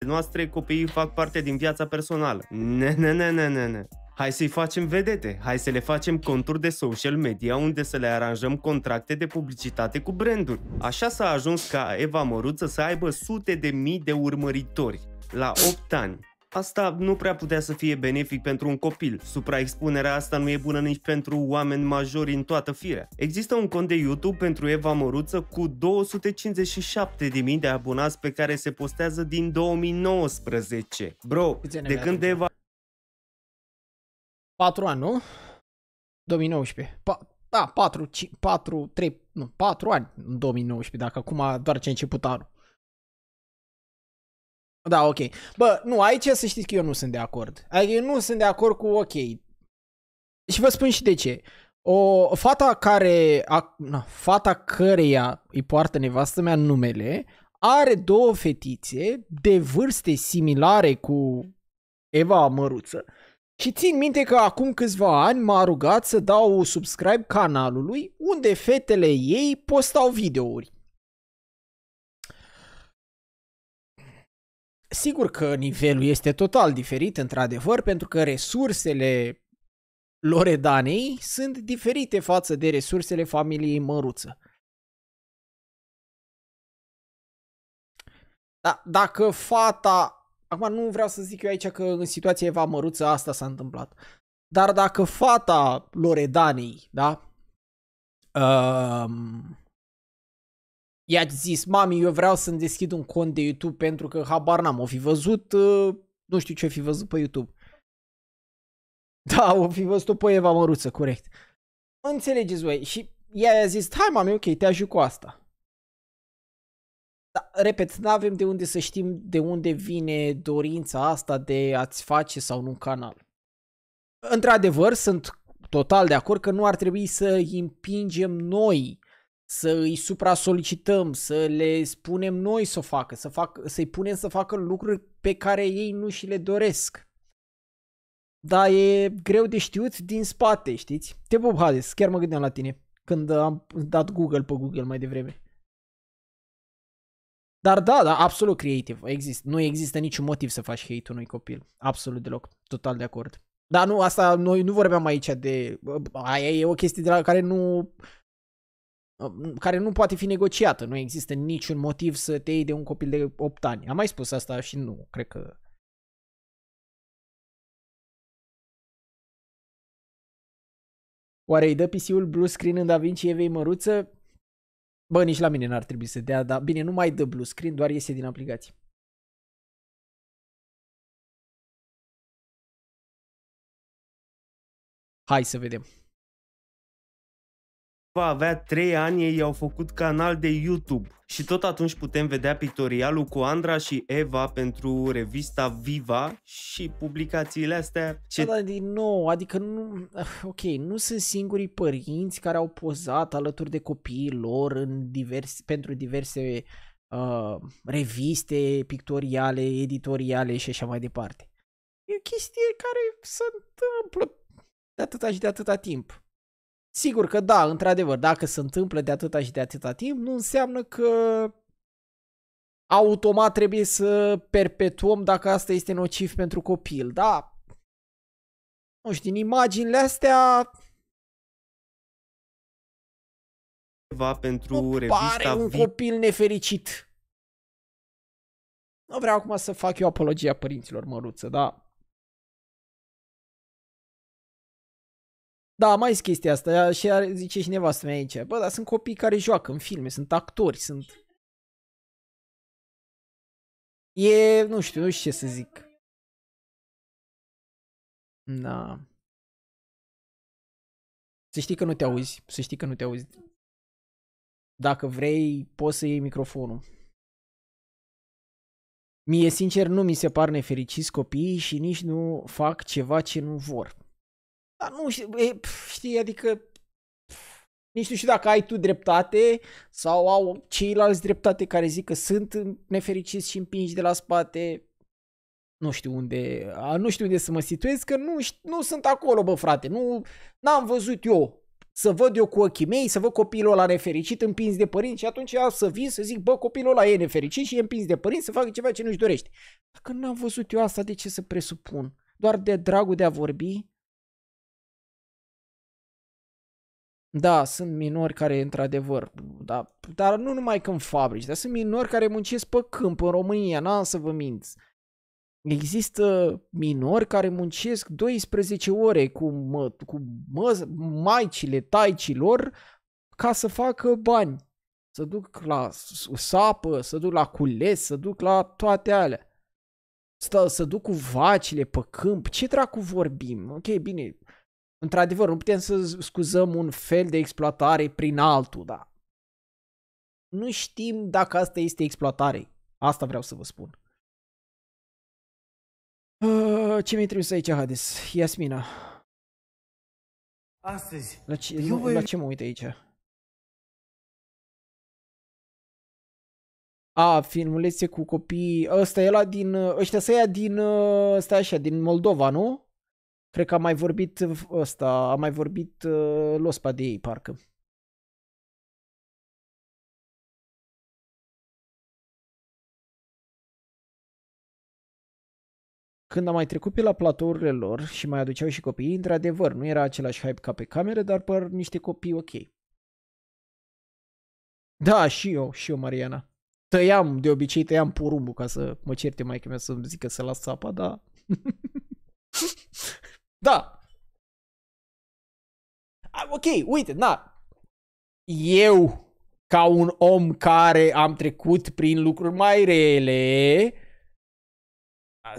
Noastre copiii fac parte din viața personală. Ne, ne, ne, ne, ne, ne. Hai să-i facem vedete, hai să le facem conturi de social media unde să le aranjăm contracte de publicitate cu branduri. Așa s-a ajuns ca Eva Măruță să aibă sute de mii de urmăritori la 8 ani. Asta nu prea putea să fie benefic pentru un copil. Supraexpunerea asta nu e bună nici pentru oameni majori în toată firea. Există un cont de YouTube pentru Eva Măruță cu 257.000 de abonați pe care se postează din 2019. Bro, de când Eva... 4 ani, nu? 2019. Pa- da, 4, 5, 4, 3, nu, 4 ani în 2019, dacă acum doar ce a început anul. Da, ok. Bă, nu, aici să știți că eu nu sunt de acord. Adică eu nu sunt de acord cu ok. Și vă spun și de ce. O fata care, a, na, fata căreia îi poartă nevastă mea numele, are două fetițe de vârste similare cu Eva Măruță. Și țin minte că acum câțiva ani m-a rugat să dau subscribe canalului unde fetele ei postau videouri. Sigur că nivelul este total diferit, într-adevăr, pentru că resursele Loredanei sunt diferite față de resursele familiei Măruță. Da, dacă fata... Acum nu vreau să zic eu aici că în situația Eva Măruță asta s-a întâmplat. Dar dacă fata Loredanei, da? Um, i a zis, mami, eu vreau să-mi deschid un cont de YouTube pentru că habar n-am, o fi văzut, uh, nu știu ce o fi văzut pe YouTube. Da, o fi văzut-o pe Eva Măruță, corect. Înțelegeți voi și ea i-a zis, hai mami, ok, te ajut cu asta. Da, repet, nu avem de unde să știm de unde vine dorința asta de a-ți face sau nu un canal. Într-adevăr, sunt total de acord că nu ar trebui să împingem noi să îi supra-solicităm, să le spunem noi să o facă, să fac, să-i punem să facă lucruri pe care ei nu și le doresc. Dar e greu de știut din spate, știți? Te pup, Hades, chiar mă gândeam la tine când am dat Google pe Google mai devreme. Dar da, da, absolut creativ. Exist, nu există niciun motiv să faci hate unui copil. Absolut deloc. Total de acord. Dar nu, asta noi nu vorbeam aici de... Aia e o chestie de la care nu Uh, care nu poate fi negociată. Nu există niciun motiv să te iei de un copil de 8 ani. Am mai spus asta și nu, cred că... Oare îi dă PC-ul blue screen în DaVinci Evei Măruță? Bă, nici la mine n-ar trebui să dea, dar bine, nu mai dă blue screen, doar iese din aplicație. Hai să vedem va avea 3 ani, ei au făcut canal de YouTube. Și tot atunci putem vedea pictorialul cu Andra și Eva pentru revista Viva și publicațiile astea. Ce... Da, dar din nou, adică nu... Eh, ok, nu sunt singurii părinți care au pozat alături de copiii lor în divers, pentru diverse uh, reviste pictoriale, editoriale și așa mai departe. E o chestie care se întâmplă de atâta și de atâta timp. Sigur că da, într-adevăr, dacă se întâmplă de atâta și de atâta timp, nu înseamnă că automat trebuie să perpetuăm dacă asta este nociv pentru copil, da? Nu știu, din imaginile astea... Va pentru nu revista pare un copil nefericit. Nu vreau acum să fac eu apologia părinților măruță, da? Da, mai zis chestia asta și are, zice și nevastă mea aici. Bă, dar sunt copii care joacă în filme, sunt actori, sunt... E, nu știu, nu știu ce să zic. Da. Să știi că nu te auzi, să știi că nu te auzi. Dacă vrei, poți să iei microfonul. Mie, sincer, nu mi se par nefericiți copiii și nici nu fac ceva ce nu vor. Dar nu știu, e, pf, știi, adică nici nu știu dacă ai tu dreptate sau au ceilalți dreptate care zic că sunt nefericiți și împingi de la spate. Nu știu unde, nu știu unde să mă situez, că nu, nu sunt acolo, bă, frate. Nu, n-am văzut eu să văd eu cu ochii mei, să văd copilul ăla nefericit împins de părinți și atunci să vin să zic, bă, copilul ăla e nefericit și e împins de părinți să facă ceva ce nu-și dorește. Dacă n-am văzut eu asta, de ce să presupun? Doar de dragul de a vorbi? Da, sunt minori care, într-adevăr, da, dar nu numai că în fabrici, dar sunt minori care muncesc pe câmp în România, n-am să vă mint, Există minori care muncesc 12 ore cu, mă, cu mă, maicile, taicilor ca să facă bani. Să duc la sapă, să duc la cules, să duc la toate alea. Să, să duc cu vacile pe câmp. Ce dracu vorbim? Ok, bine, într-adevăr, nu putem să scuzăm un fel de exploatare prin altul, da. Nu știm dacă asta este exploatare. Asta vreau să vă spun. Ah, ce mi-ai trimis aici, Hades? Iasmina. Astăzi, la ce, eu voi... la ce mă uit aici? A, filmulețe cu copii. Ăsta e la din... Ăștia să ia din... Ă, stai așa, din Moldova, nu? Cred că a mai vorbit ăsta, a mai vorbit uh, Lospa de ei, parcă. Când am mai trecut pe la platourile lor și mai aduceau și copiii, într-adevăr, nu era același hype ca pe cameră, dar par niște copii ok. Da, și eu, și eu, Mariana. Tăiam, de obicei tăiam purumbul ca să mă certe mai mea să-mi zică să las sapa, da. Da. Ok, uite, da. Eu, ca un om care am trecut prin lucruri mai rele,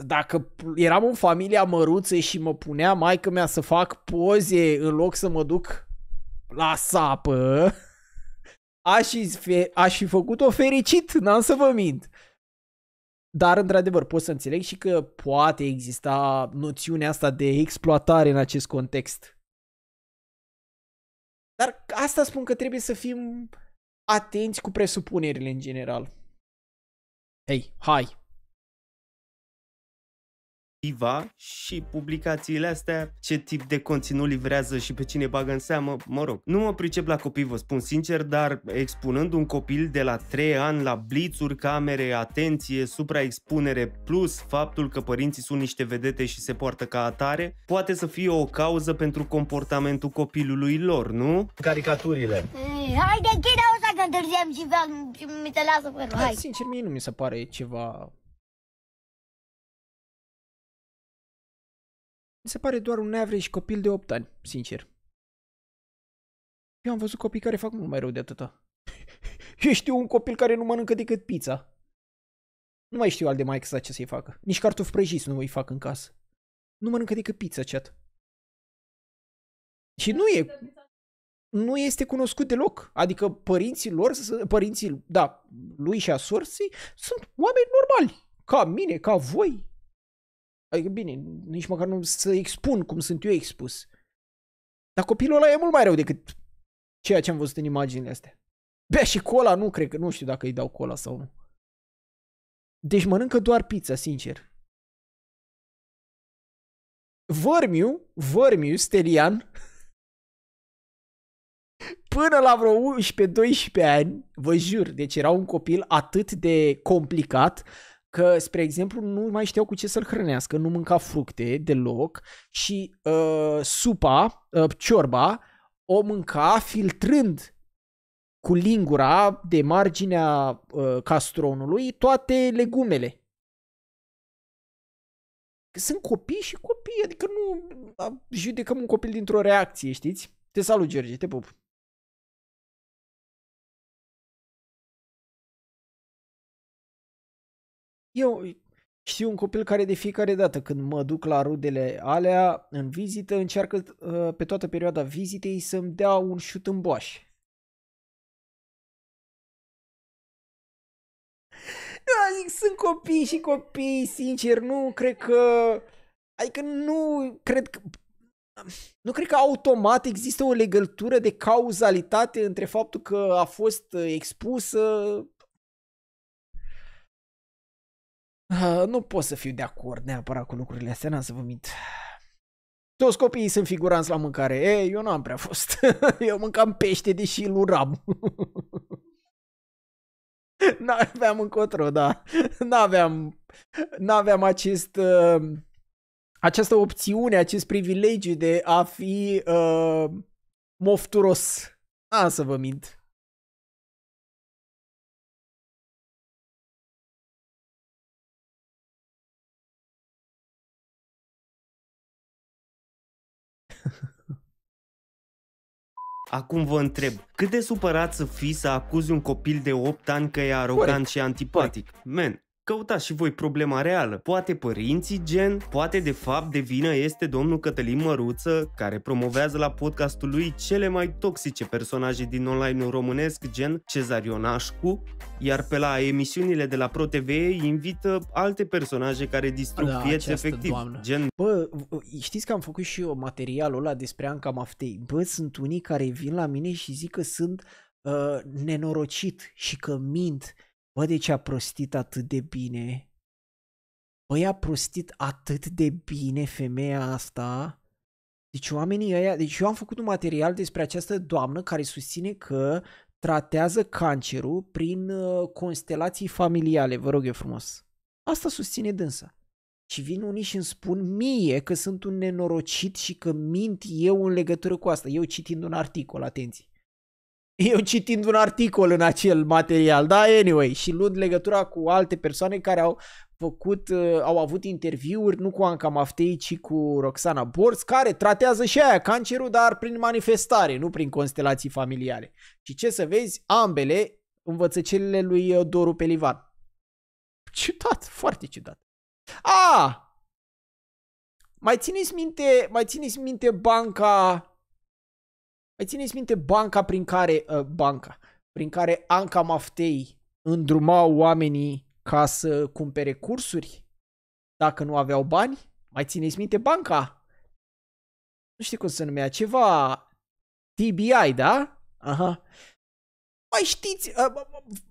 dacă eram în familia măruță și mă punea maica mea să fac poze în loc să mă duc la sapă, aș fi, aș fi făcut-o fericit, n-am să vă mint. Dar, într-adevăr, pot să înțeleg și că poate exista noțiunea asta de exploatare în acest context. Dar asta spun că trebuie să fim atenți cu presupunerile în general. Hei, hai, Iva și publicațiile astea, ce tip de conținut livrează și pe cine bagă în seamă, mă rog. Nu mă pricep la copii, vă spun sincer, dar expunând un copil de la 3 ani la blițuri, camere, atenție, supraexpunere, plus faptul că părinții sunt niște vedete și se poartă ca atare, poate să fie o cauză pentru comportamentul copilului lor, nu? Caricaturile. de chide o să că întârziem și, și mi se lasă fără, hai. Sincer, mie nu mi se pare ceva se pare doar un average copil de 8 ani, sincer. Eu am văzut copii care fac mult mai rău de atâta. Eu știu un copil care nu mănâncă decât pizza. Nu mai știu al de mai exact ce să-i facă. Nici cartofi prăjiți nu îi fac în casă. Nu mănâncă decât pizza, chat. Și nu e... Nu este cunoscut deloc. Adică părinții lor, părinții, da, lui și a sorții, sunt oameni normali. Ca mine, ca voi. Adică bine, nici măcar nu să expun cum sunt eu expus. Dar copilul ăla e mult mai rău decât ceea ce am văzut în imaginile astea. Bea și cola, nu cred că, nu știu dacă îi dau cola sau nu. Deci mănâncă doar pizza, sincer. Vărmiu, Vărmiu, Stelian, până la vreo 11-12 ani, vă jur, deci era un copil atât de complicat că, spre exemplu, nu mai știau cu ce să-l hrănească, nu mânca fructe deloc și uh, supa, uh, ciorba, o mânca filtrând cu lingura de marginea uh, castronului toate legumele. Sunt copii și copii, adică nu judecăm un copil dintr-o reacție, știți? Te salut, George, te pup. Eu știu un copil care de fiecare dată când mă duc la rudele alea în vizită, încearcă uh, pe toată perioada vizitei să-mi dea un șut în boaș. Da, zic, sunt copii și copii, sincer, nu cred că... Adică nu cred că... Nu cred că automat există o legătură de cauzalitate între faptul că a fost uh, expusă Ah, nu pot să fiu de acord neapărat cu lucrurile astea, n-am să vă mint. Toți copiii sunt figuranți la mâncare. E, eu nu am prea fost. eu mâncam pește, deși îl uram. N-aveam încotro, da. N-aveam, n-aveam acest, uh, această opțiune, acest privilegiu de a fi uh, mofturos. A, să vă mint. Acum vă întreb, cât de supărat să fii să acuzi un copil de 8 ani că e arogant Corect. și antipatic? Corect. Men, Căutați și voi problema reală. Poate părinții gen, poate de fapt de vină este domnul Cătălin Măruță, care promovează la podcastul lui cele mai toxice personaje din online românesc gen Cezar Ionașcu, iar pe la emisiunile de la ProTV invită alte personaje care distrug da, vieți efectiv. Doamnă. Gen... Bă, știți că am făcut și eu materialul ăla despre Anca Maftei. Bă, sunt unii care vin la mine și zic că sunt uh, nenorocit și că mint bă, ce a prostit atât de bine, bă, a prostit atât de bine femeia asta, deci oamenii ăia, deci eu am făcut un material despre această doamnă care susține că tratează cancerul prin uh, constelații familiale, vă rog eu frumos. Asta susține dânsa. Și vin unii și îmi spun mie că sunt un nenorocit și că mint eu în legătură cu asta. Eu citind un articol, atenție. eu citind un articol în acel material, da, anyway, și luând legătura cu alte persoane care au făcut, uh, au avut interviuri, nu cu Anca Maftei, ci cu Roxana Borț, care tratează și aia cancerul, dar prin manifestare, nu prin constelații familiale. Și ce să vezi, ambele învățăcelile lui uh, Doru Pelivan. Ciudat, foarte ciudat. A! Mai țineți minte, mai țineți minte banca mai păi țineți minte banca prin care, uh, banca, prin care Anca Maftei îndrumau oamenii ca să cumpere cursuri dacă nu aveau bani? Mai țineți minte banca? Nu știu cum se numea, ceva TBI, da? Aha. Mai știți, uh,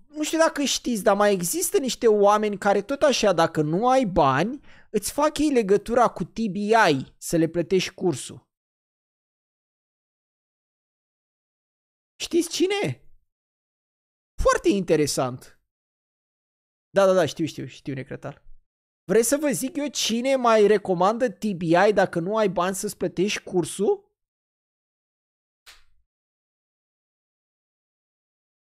nu știu dacă știți, dar mai există niște oameni care tot așa, dacă nu ai bani, îți fac ei legătura cu TBI să le plătești cursul. Știți cine? Foarte interesant. Da, da, da, știu, știu, știu, necretar. Vrei să vă zic eu cine mai recomandă TBI dacă nu ai bani să-ți plătești cursul?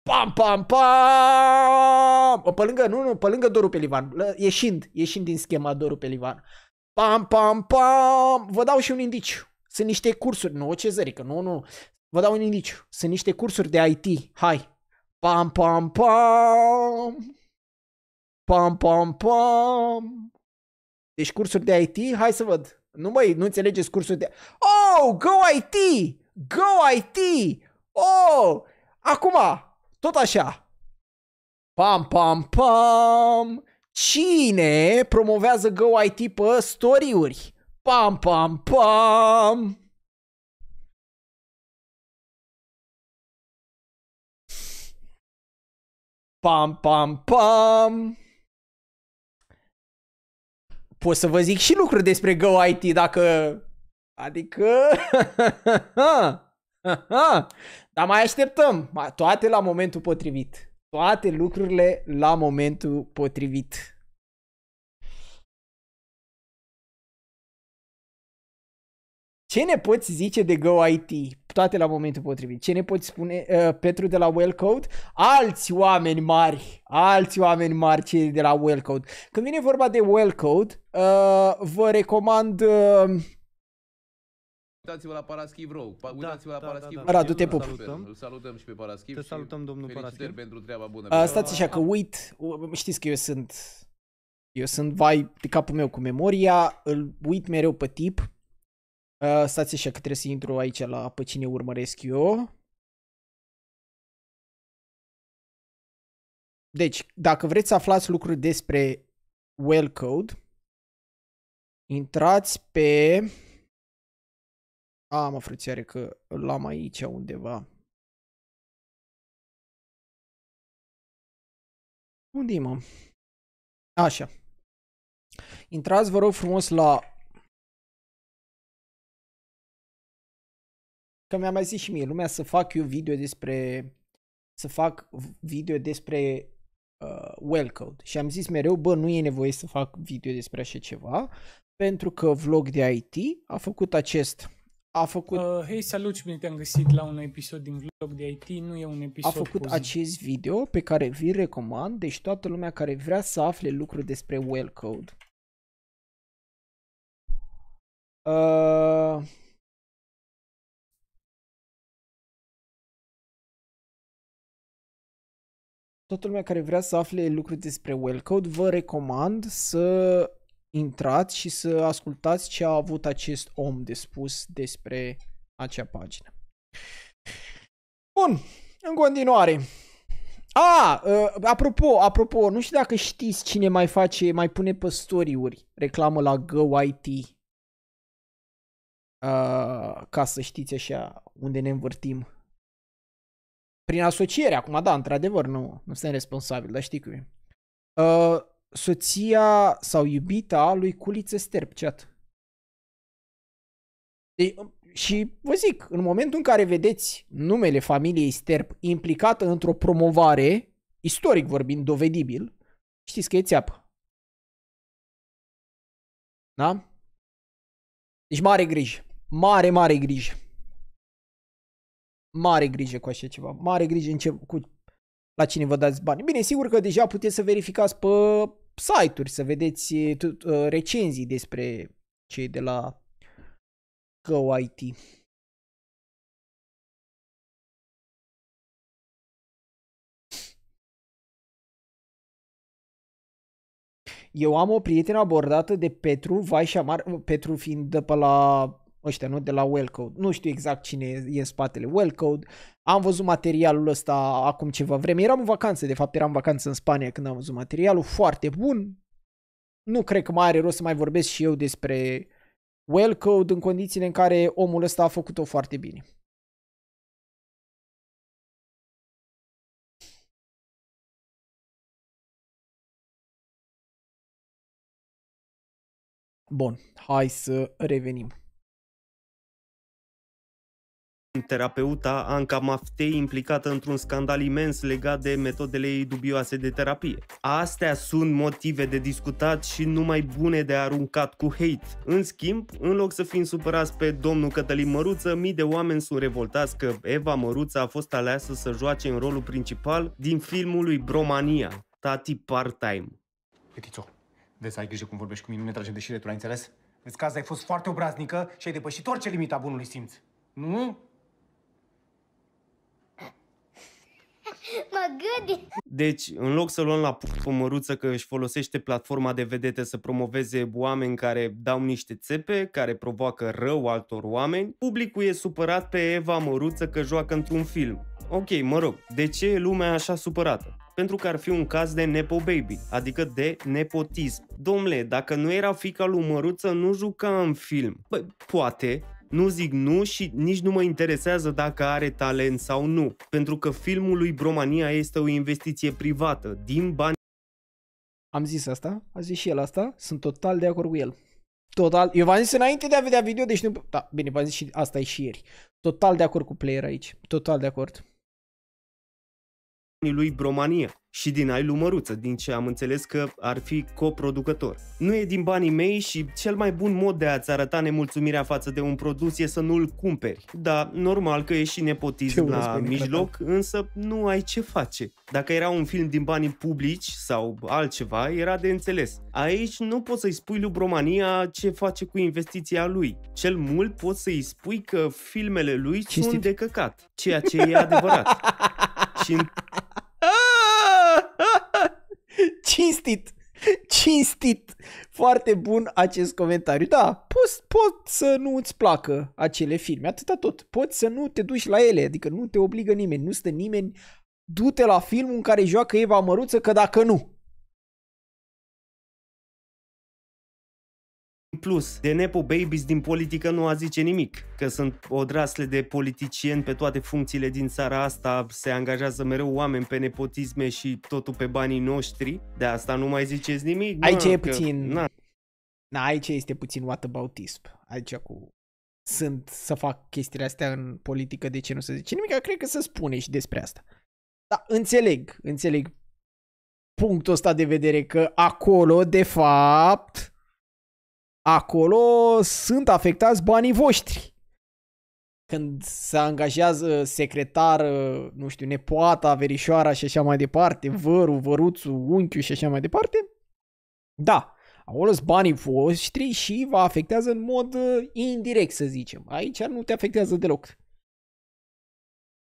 Pam, pam, pam! Pe lângă, nu, nu, pe lângă Doru Pelivan. Ieșind, ieșind din schema Doru Pelivan. Pam, pam, pam! Vă dau și un indiciu. Sunt niște cursuri, nu o cezărică, nu, nu. Vă dau un indiciu. Sunt niște cursuri de IT. Hai! Pam, pam, pam! Pam, pam, pam! Deci cursuri de IT, hai să văd. Nu mai, nu înțelegeți cursuri de... Oh, Go IT! Go IT! Oh! Acum, tot așa. Pam, pam, pam! Cine promovează Go IT pe story-uri? Pam, pam, pam! Pam, pam, pam! Pot să vă zic și lucruri despre Go IT dacă... Adică... Dar mai așteptăm. Toate la momentul potrivit. Toate lucrurile la momentul potrivit. Ce ne poți zice de GoIT? Toate la momentul potrivit. Ce ne poți spune, uh, Petru, de la Wellcode? Alți oameni mari, alți oameni mari cei de la Wellcode. Când vine vorba de Wellcode, uh, vă recomand... Uh, Uitați-vă la Paraschiv Row. da, uitați-vă la da, Paraschiv da, da. Radu, te pup. Salutăm. Îl salutăm și pe Paraschiv. Te salutăm, domnul Paraschiv. pentru treaba bună. Uh, stați așa că uit, uh, știți că eu sunt... Eu sunt vai de capul meu cu memoria, îl uit mereu pe tip, Uh, stați așa că trebuie să intru aici la pe cine urmăresc eu. Deci, dacă vreți să aflați lucruri despre Wellcode, intrați pe... A, mă frățioare că l-am aici undeva. Unde-i, mă? Așa. Intrați, vă rog frumos, la Că mi-a mai zis și mie lumea să fac eu video despre să fac video despre uh, Wellcode și am zis mereu, bă, nu e nevoie să fac video despre așa ceva, pentru că vlog de IT a făcut acest a făcut... Uh, hei, salut și bine te-am găsit la un episod din vlog de IT, nu e un episod A făcut pozit. acest video pe care vi recomand, deci toată lumea care vrea să afle lucruri despre Wellcode. Uh, toată lumea care vrea să afle lucruri despre Wellcode, vă recomand să intrați și să ascultați ce a avut acest om de spus despre acea pagină. Bun, în continuare. A, uh, apropo, apropo, nu știu dacă știți cine mai face, mai pune pe story-uri reclamă la GoIT. Uh, ca să știți așa unde ne învârtim prin asociere, acum da, într-adevăr, nu, nu sunt responsabil, dar știi cum e. Uh, soția sau iubita lui Culiță chat. De, um, și vă zic, în momentul în care vedeți numele familiei Sterp implicată într-o promovare, istoric vorbind, dovedibil, știți că e țeapă. Da? Deci mare grijă. Mare, mare grijă. Mare grijă cu așa ceva. Mare grijă în ce, cu, la cine vă dați bani. Bine, sigur că deja puteți să verificați pe site-uri, să vedeți eh, eh, recenzii despre cei de la GoIT. Eu am o prietenă abordată de Petru, vai și amar, Petru fiind de pe la ăștia, nu? De la Wellcode. Nu știu exact cine e, în spatele Wellcode. Am văzut materialul ăsta acum ceva vreme. Eram în vacanță, de fapt eram în vacanță în Spania când am văzut materialul. Foarte bun. Nu cred că mai are rost să mai vorbesc și eu despre Wellcode în condițiile în care omul ăsta a făcut-o foarte bine. Bun, hai să revenim terapeuta Anca Maftei implicată într-un scandal imens legat de metodele ei dubioase de terapie. Astea sunt motive de discutat și numai bune de aruncat cu hate. În schimb, în loc să fim supărați pe domnul Cătălin Măruță, mii de oameni sunt revoltați că Eva Măruță a fost aleasă să joace în rolul principal din filmul lui Bromania, Tati Part-Time. Petițo, vezi să ai grijă cum vorbești cu mine, nu ne tragem de șiretul, ai înțeles? Vezi că azi ai fost foarte obraznică și ai depășit orice limita bunului simț. Nu? Mă gândi. Deci, în loc să luăm la măruță că își folosește platforma de vedete să promoveze oameni care dau niște țepe, care provoacă rău altor oameni, publicul e supărat pe Eva Măruță că joacă într-un film. Ok, mă rog, de ce e lumea așa supărată? Pentru că ar fi un caz de Nepo Baby, adică de nepotism. Domnule, dacă nu era fica lui Măruță, nu juca în film. Păi, poate, nu zic nu și nici nu mă interesează dacă are talent sau nu, pentru că filmul lui Bromania este o investiție privată, din bani. Am zis asta, a zis și el asta, sunt total de acord cu el. Total, eu v-am zis înainte de a vedea video, deci nu... Da, bine, v-am zis și asta e și ieri. Total de acord cu player aici, total de acord. Lui Bromania și din Ai lumăruță, din ce am înțeles că ar fi coproducător. Nu e din banii mei și cel mai bun mod de a-ți arăta nemulțumirea față de un produs e să nu-l cumperi. Da, normal că e și nepotism la mijloc, clar. Da. însă nu ai ce face. Dacă era un film din banii publici sau altceva, era de înțeles. Aici nu poți să-i spui lui Bromania ce face cu investiția lui. Cel mult poți să-i spui că filmele lui Cistit. sunt de căcat, ceea ce e adevărat. și Cinstit! Cinstit! Foarte bun acest comentariu. Da, poți, pot să nu îți placă acele filme, atâta tot. Poți să nu te duci la ele, adică nu te obligă nimeni, nu stă nimeni. Du-te la filmul în care joacă Eva Măruță, că dacă nu, plus, de Nepo Babies din politică nu a zice nimic, că sunt odrasle de politicieni pe toate funcțiile din țara asta, se angajează mereu oameni pe nepotisme și totul pe banii noștri, de asta nu mai ziceți nimic. Na, aici e că, puțin... Na. na, aici este puțin whataboutism, aici cu sunt să fac chestiile astea în politică, de ce nu să zice nimic, cred că să spune și despre asta. Dar înțeleg, înțeleg punctul ăsta de vedere că acolo, de fapt, acolo sunt afectați banii voștri. Când se angajează secretar, uh, nu știu, nepoata, verișoara și așa mai departe, vărul, văruțul, unchiul și așa mai departe, da, acolo sunt banii voștri și vă afectează în mod uh, indirect, să zicem. Aici nu te afectează deloc.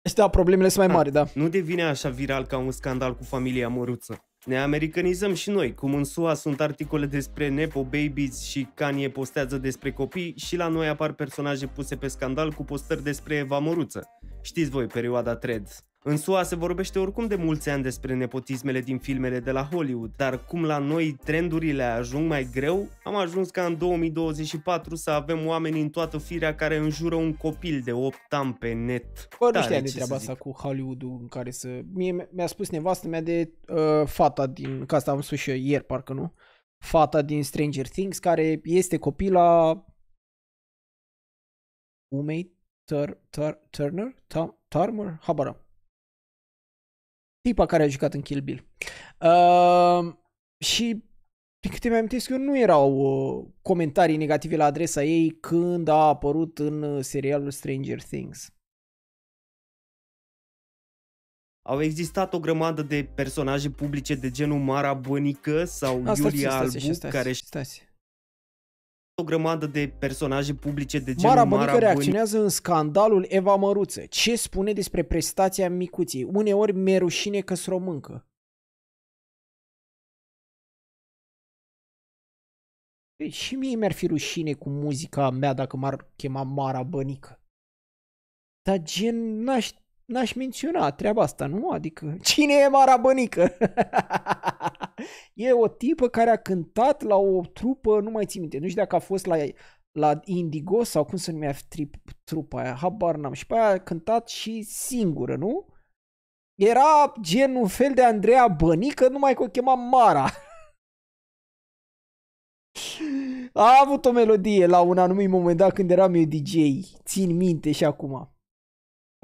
Astea problemele sunt mai da. mari, da. da. Nu devine așa viral ca un scandal cu familia Măruță. Ne americanizăm și noi, cum în SUA sunt articole despre Nepo Babies și Kanye postează despre copii și la noi apar personaje puse pe scandal cu postări despre Eva Moruță. Știți voi perioada Threads. În SUA se vorbește oricum de mulți ani despre nepotismele din filmele de la Hollywood, dar cum la noi trendurile ajung mai greu, am ajuns ca în 2024 să avem oameni în toată firea care înjură un copil de 8 ani pe net. Bă, nu știam de treaba asta cu Hollywood, în care să... Mie mi-a spus nevastă mea de uh, fata din... ca asta am spus și eu ieri, parcă nu? Fata din Stranger Things, care este copila... Umei Turner? Turner? Habara tipa care a jucat în Kill Bill. Uh, și din câte mi-am eu, nu erau uh, comentarii negative la adresa ei când a apărut în uh, serialul Stranger Things. Au existat o grămadă de personaje publice de genul Mara Bănică sau A, Iulia Albu, care... Stați, o grămadă de personaje publice de genul Mara Bănică reacționează în scandalul Eva Măruță. Ce spune despre prestația micuții? Uneori mi-e rușine că româncă. Păi și mie mi-ar fi rușine cu muzica mea dacă m-ar chema Mara Bănică. Dar gen, n-aș n-aș menționa treaba asta, nu? Adică, cine e Mara Bănică? e o tipă care a cântat la o trupă, nu mai țin minte, nu știu dacă a fost la, la Indigo sau cum se numea trip, trupa aia, habar n-am. Și pe aia a cântat și singură, nu? Era gen un fel de Andreea Bănică, numai că o chema Mara. A avut o melodie la un anumit moment dat când eram eu DJ. Țin minte și acum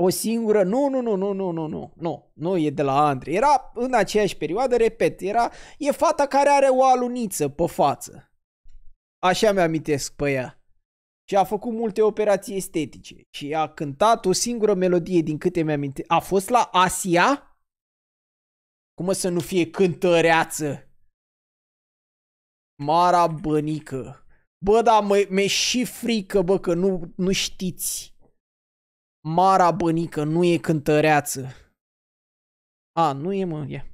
o singură, nu, nu, nu, nu, nu, nu, nu, nu, nu e de la Andrei. Era în aceeași perioadă, repet, era, e fata care are o aluniță pe față. Așa mi-amintesc pe ea. Și a făcut multe operații estetice și a cântat o singură melodie din câte mi am A fost la Asia? Cum să nu fie cântăreață? Mara Bănică. Bă, da, mă, mi-e și frică, bă, că nu, nu știți. Mara Bănică nu e cântăreață. A, nu e, mă, e.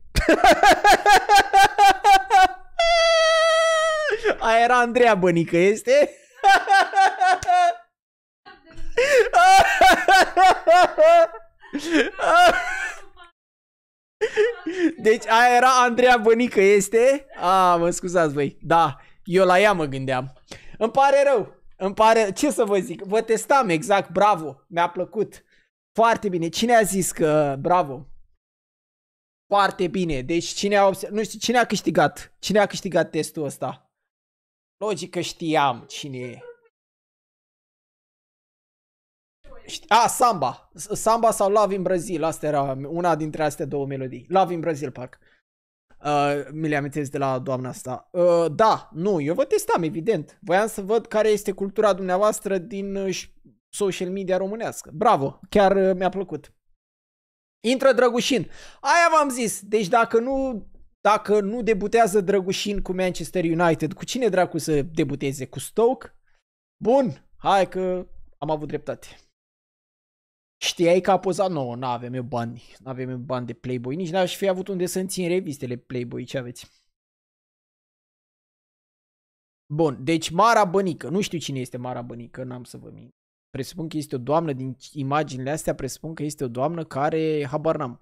A, era Andreea Bănică, este? Deci aia era Andreea Bănică, este? A, mă scuzați, băi. Da, eu la ea mă gândeam. Îmi pare rău. Îmi pare, ce să vă zic, vă testam exact, bravo, mi-a plăcut. Foarte bine. Cine a zis că bravo? Foarte bine. Deci cine a observ... nu știu cine a câștigat? Cine a câștigat testul ăsta? Logic că știam cine e. A, Samba. Samba sau Love in Brazil. Asta era una dintre astea două melodii. Love in Brazil, parcă. Uh, mi le amintesc de la doamna asta. Uh, da, nu, eu vă testam, evident. Voiam să văd care este cultura dumneavoastră din uh, social media românească. Bravo, chiar uh, mi-a plăcut. Intră Drăgușin. Aia v-am zis. Deci dacă nu dacă nu debutează Drăgușin cu Manchester United, cu cine dracu să debuteze? Cu Stoke? Bun, hai că am avut dreptate. Știai că a pozat nouă, nu avem eu bani, nu avem eu bani de Playboy, nici n-aș fi avut unde să-mi țin revistele Playboy ce aveți. Bun, deci Mara Bănică, nu știu cine este Mara Bănică, n-am să vă mint. Presupun că este o doamnă din imaginile astea, presupun că este o doamnă care, habar n-am,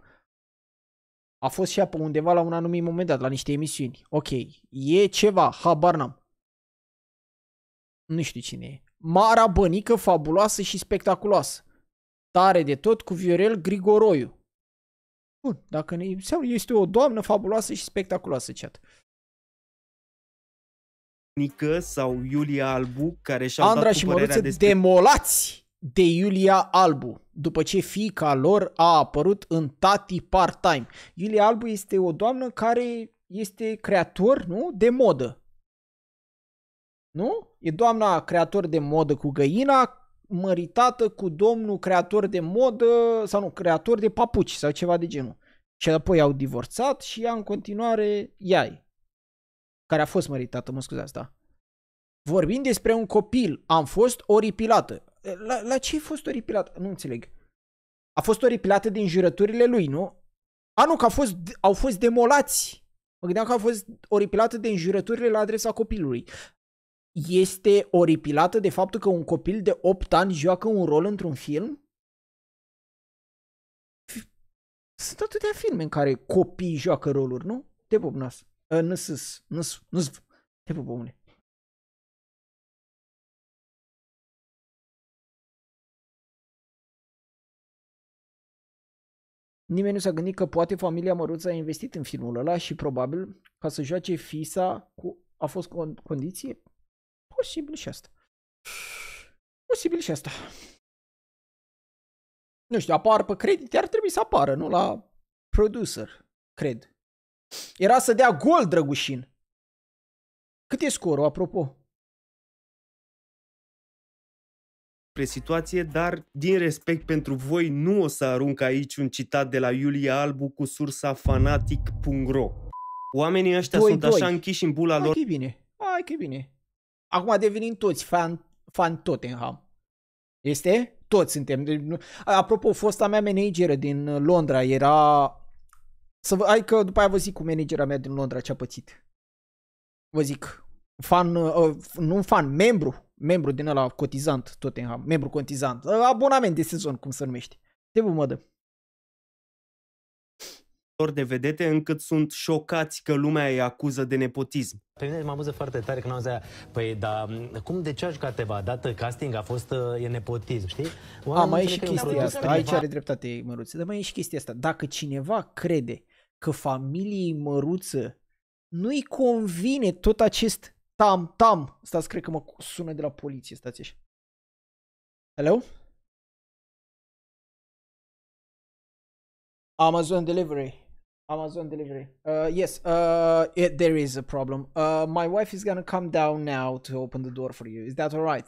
a fost și ea pe undeva la un anumit moment dat, la niște emisiuni. Ok, e ceva, habar n-am. Nu știu cine e. Mara Bănică, fabuloasă și spectaculoasă tare de tot cu Viorel Grigoroiu. Bun, dacă ne, este o doamnă fabuloasă și spectaculoasă, chat. Nică sau Iulia Albu, care și-au Andra dat și Măruță despre... demolați de Iulia Albu, după ce fiica lor a apărut în Tati Part-Time. Iulia Albu este o doamnă care este creator, nu? De modă. Nu? E doamna creator de modă cu găina, măritată cu domnul creator de modă sau nu, creator de papuci sau ceva de genul. Și apoi au divorțat și ea în continuare iai, care a fost măritată, mă scuzați, da. Vorbind despre un copil, am fost oripilată. La, la ce ai fost oripilată? Nu înțeleg. A fost oripilată din jurăturile lui, nu? A, nu, că a fost, au fost demolați. Mă gândeam că a fost oripilată de înjurăturile la adresa copilului este oripilată de faptul că un copil de 8 ani joacă un rol într-un film? Sunt atâtea filme în care copiii joacă roluri, nu? Te pup, nas. Nu sus, nu nu Te pup, omule. Nimeni nu s-a gândit că poate familia Măruță a investit în filmul ăla și probabil ca să joace fisa cu, a fost o condiție Posibil și asta. Posibil și asta. Nu știu, apar pe credite, ar trebui să apară, nu la producer, cred. Era să dea gol, Drăgușin. Cât e scorul, apropo? Pre situație, dar din respect pentru voi nu o să arunc aici un citat de la Iulia Albu cu sursa fanatic.ro. Oamenii ăștia doi, sunt doi. așa închiși în bula Hai lor. Hai că bine. Hai că bine. Acum devenim toți fan, fan Tottenham. Este? Toți suntem. Deci, Apropo, fosta mea manageră din Londra era... Să vă... Hai că după aia vă zic cu managera mea din Londra ce a pățit. Vă zic. Fan, uh, nu fan, membru. Membru din ăla cotizant Tottenham. Membru cotizant. Uh, abonament de sezon, cum se numește. Te vă lor de vedete încât sunt șocați că lumea îi acuză de nepotism. Pe mine mă amuză foarte tare când auzea, păi, dar cum, de ce aș cateva? Dată casting a fost, uh, e nepotism, știi? Oamenii a, mai e și chestia asta, aici are dreptate Măruță, dar mai e și chestia asta. Dacă cineva crede că familiei Măruță nu-i convine tot acest tam-tam, stați, cred că mă sună de la poliție, stați așa. Hello? Amazon Delivery. Amazon delivery. Uh, yes, uh, it, there is a problem. Uh, my wife is gonna come down now to open the door for you. Is that all right?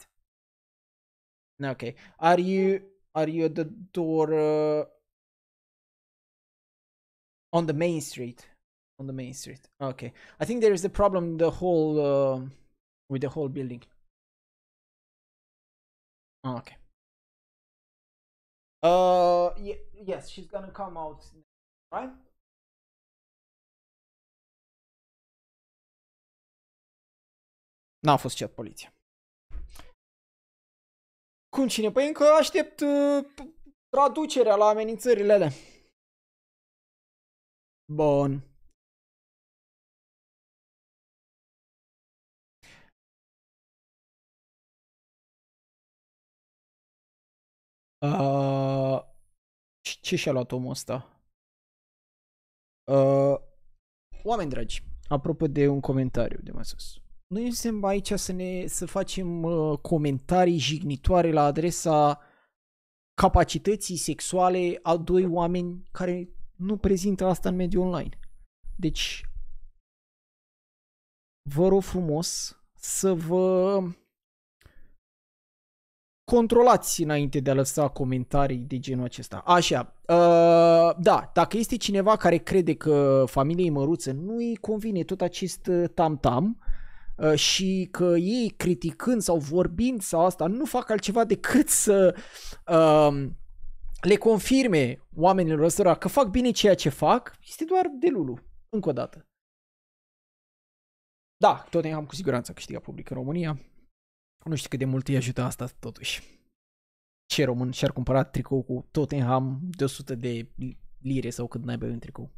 Okay. Are you are you at the door uh, on the main street? On the main street. Okay. I think there is a problem the whole uh, with the whole building. Okay. Uh, yeah, yes, she's gonna come out, right? N-a fost chat poliție. Cum cine? Păi încă aștept uh, traducerea la amenințările alea. Bun. Uh, ce și-a luat omul ăsta? Uh, oameni dragi, apropo de un comentariu de mai sus. Noi suntem aici să ne să facem uh, comentarii jignitoare la adresa capacității sexuale a doi oameni care nu prezintă asta în mediul online. Deci, vă rog frumos să vă controlați înainte de a lăsa comentarii de genul acesta. Așa, uh, da, dacă este cineva care crede că familiei Măruță nu îi convine tot acest uh, tam-tam, Uh, și că ei criticând sau vorbind sau asta nu fac altceva decât să uh, le confirme oamenilor ăsta că fac bine ceea ce fac, este doar de Lulu, încă o dată. Da, am cu siguranță câștigat public în România. Nu știu cât de mult îi ajută asta totuși. Ce român și-ar cumpăra tricou cu Tottenham de 100 de lire sau cât n-ai un tricou?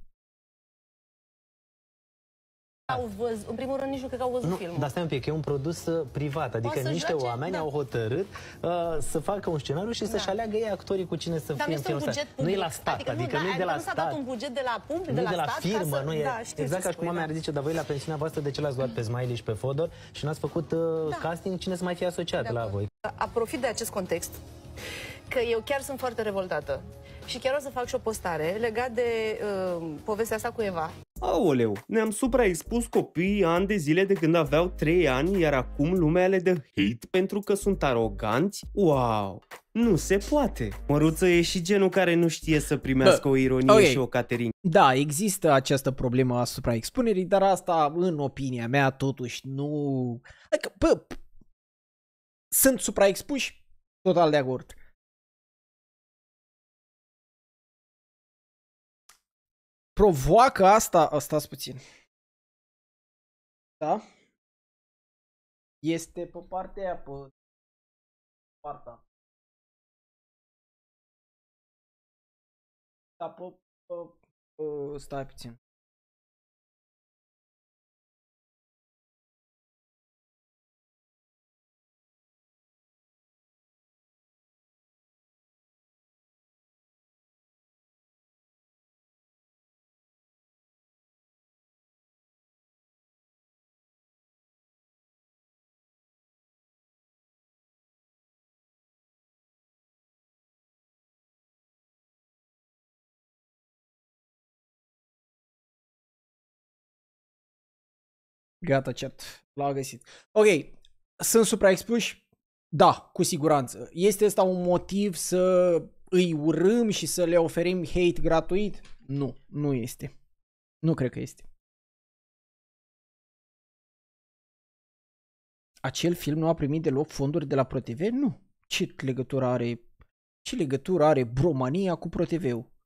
au văzut, în primul rând nici nu cred că au văzut nu, filmul. Dar stai un pic, e un produs uh, privat, adică niște joace, oameni da. au hotărât uh, să facă un scenariu și să-și da. aleagă ei actorii cu cine să dar fie filmul ăsta. Nu e la stat, adică, adică nu, da, nu e de adică la nu stat. Nu s-a dat un buget de la public, de, la, de la stat, firmă, să... nu e. Da, știu exact ca și cum oamenii ar da. zice, dar voi la pensiunea voastră de ce l-ați luat pe mm. Smiley și pe Fodor și n-ați făcut uh, da. casting, cine să mai fie asociat de la voi? Aprofit de acest context, că eu chiar sunt foarte revoltată și chiar o să fac și o postare legat de uh, povestea asta cu Eva. Aoleu, ne-am supraexpus copiii ani de zile de când aveau 3 ani, iar acum lumea le dă hate pentru că sunt aroganți? Wow! Nu se poate. Măruță e și genul care nu știe să primească Bă, o ironie okay. și o catering. Da, există această problemă asupra expunerii, dar asta, în opinia mea, totuși nu... Adică, bă, sunt supraexpuși, total de acord. provoacă asta, stați puțin. Da? Este pe partea aia, pe partea. Da, pe, pe, pe stai puțin. Gata, chat. L-a găsit. Ok, sunt supraexpuși? Da, cu siguranță. Este asta un motiv să îi urâm și să le oferim hate gratuit? Nu, nu este. Nu cred că este. Acel film nu a primit deloc fonduri de la ProTV? Nu. Ce legătură are ce legătură are Bromania cu ProTV-ul?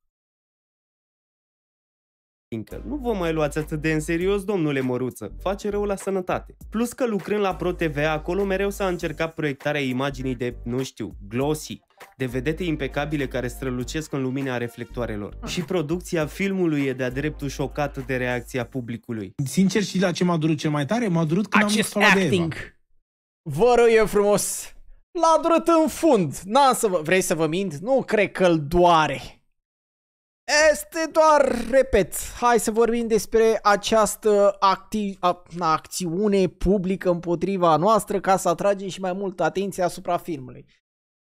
Fiindcă nu vă mai luați atât de în serios, domnule Măruță, face rău la sănătate. Plus că lucrând la ProTV, acolo mereu s-a încercat proiectarea imaginii de, nu știu, glossy, de vedete impecabile care strălucesc în lumina reflectoarelor. Ah. Și producția filmului e de-a dreptul șocată de reacția publicului. Sincer și la ce m-a durut cel mai tare? M-a durut când Acest am văzut de Vă rău e frumos! L-a durut în fund! N-am să vă... Vrei să vă mint? Nu cred că-l doare! Este doar, repet, hai să vorbim despre această acti a, na, acțiune publică împotriva noastră ca să atragem și mai mult atenția asupra filmului.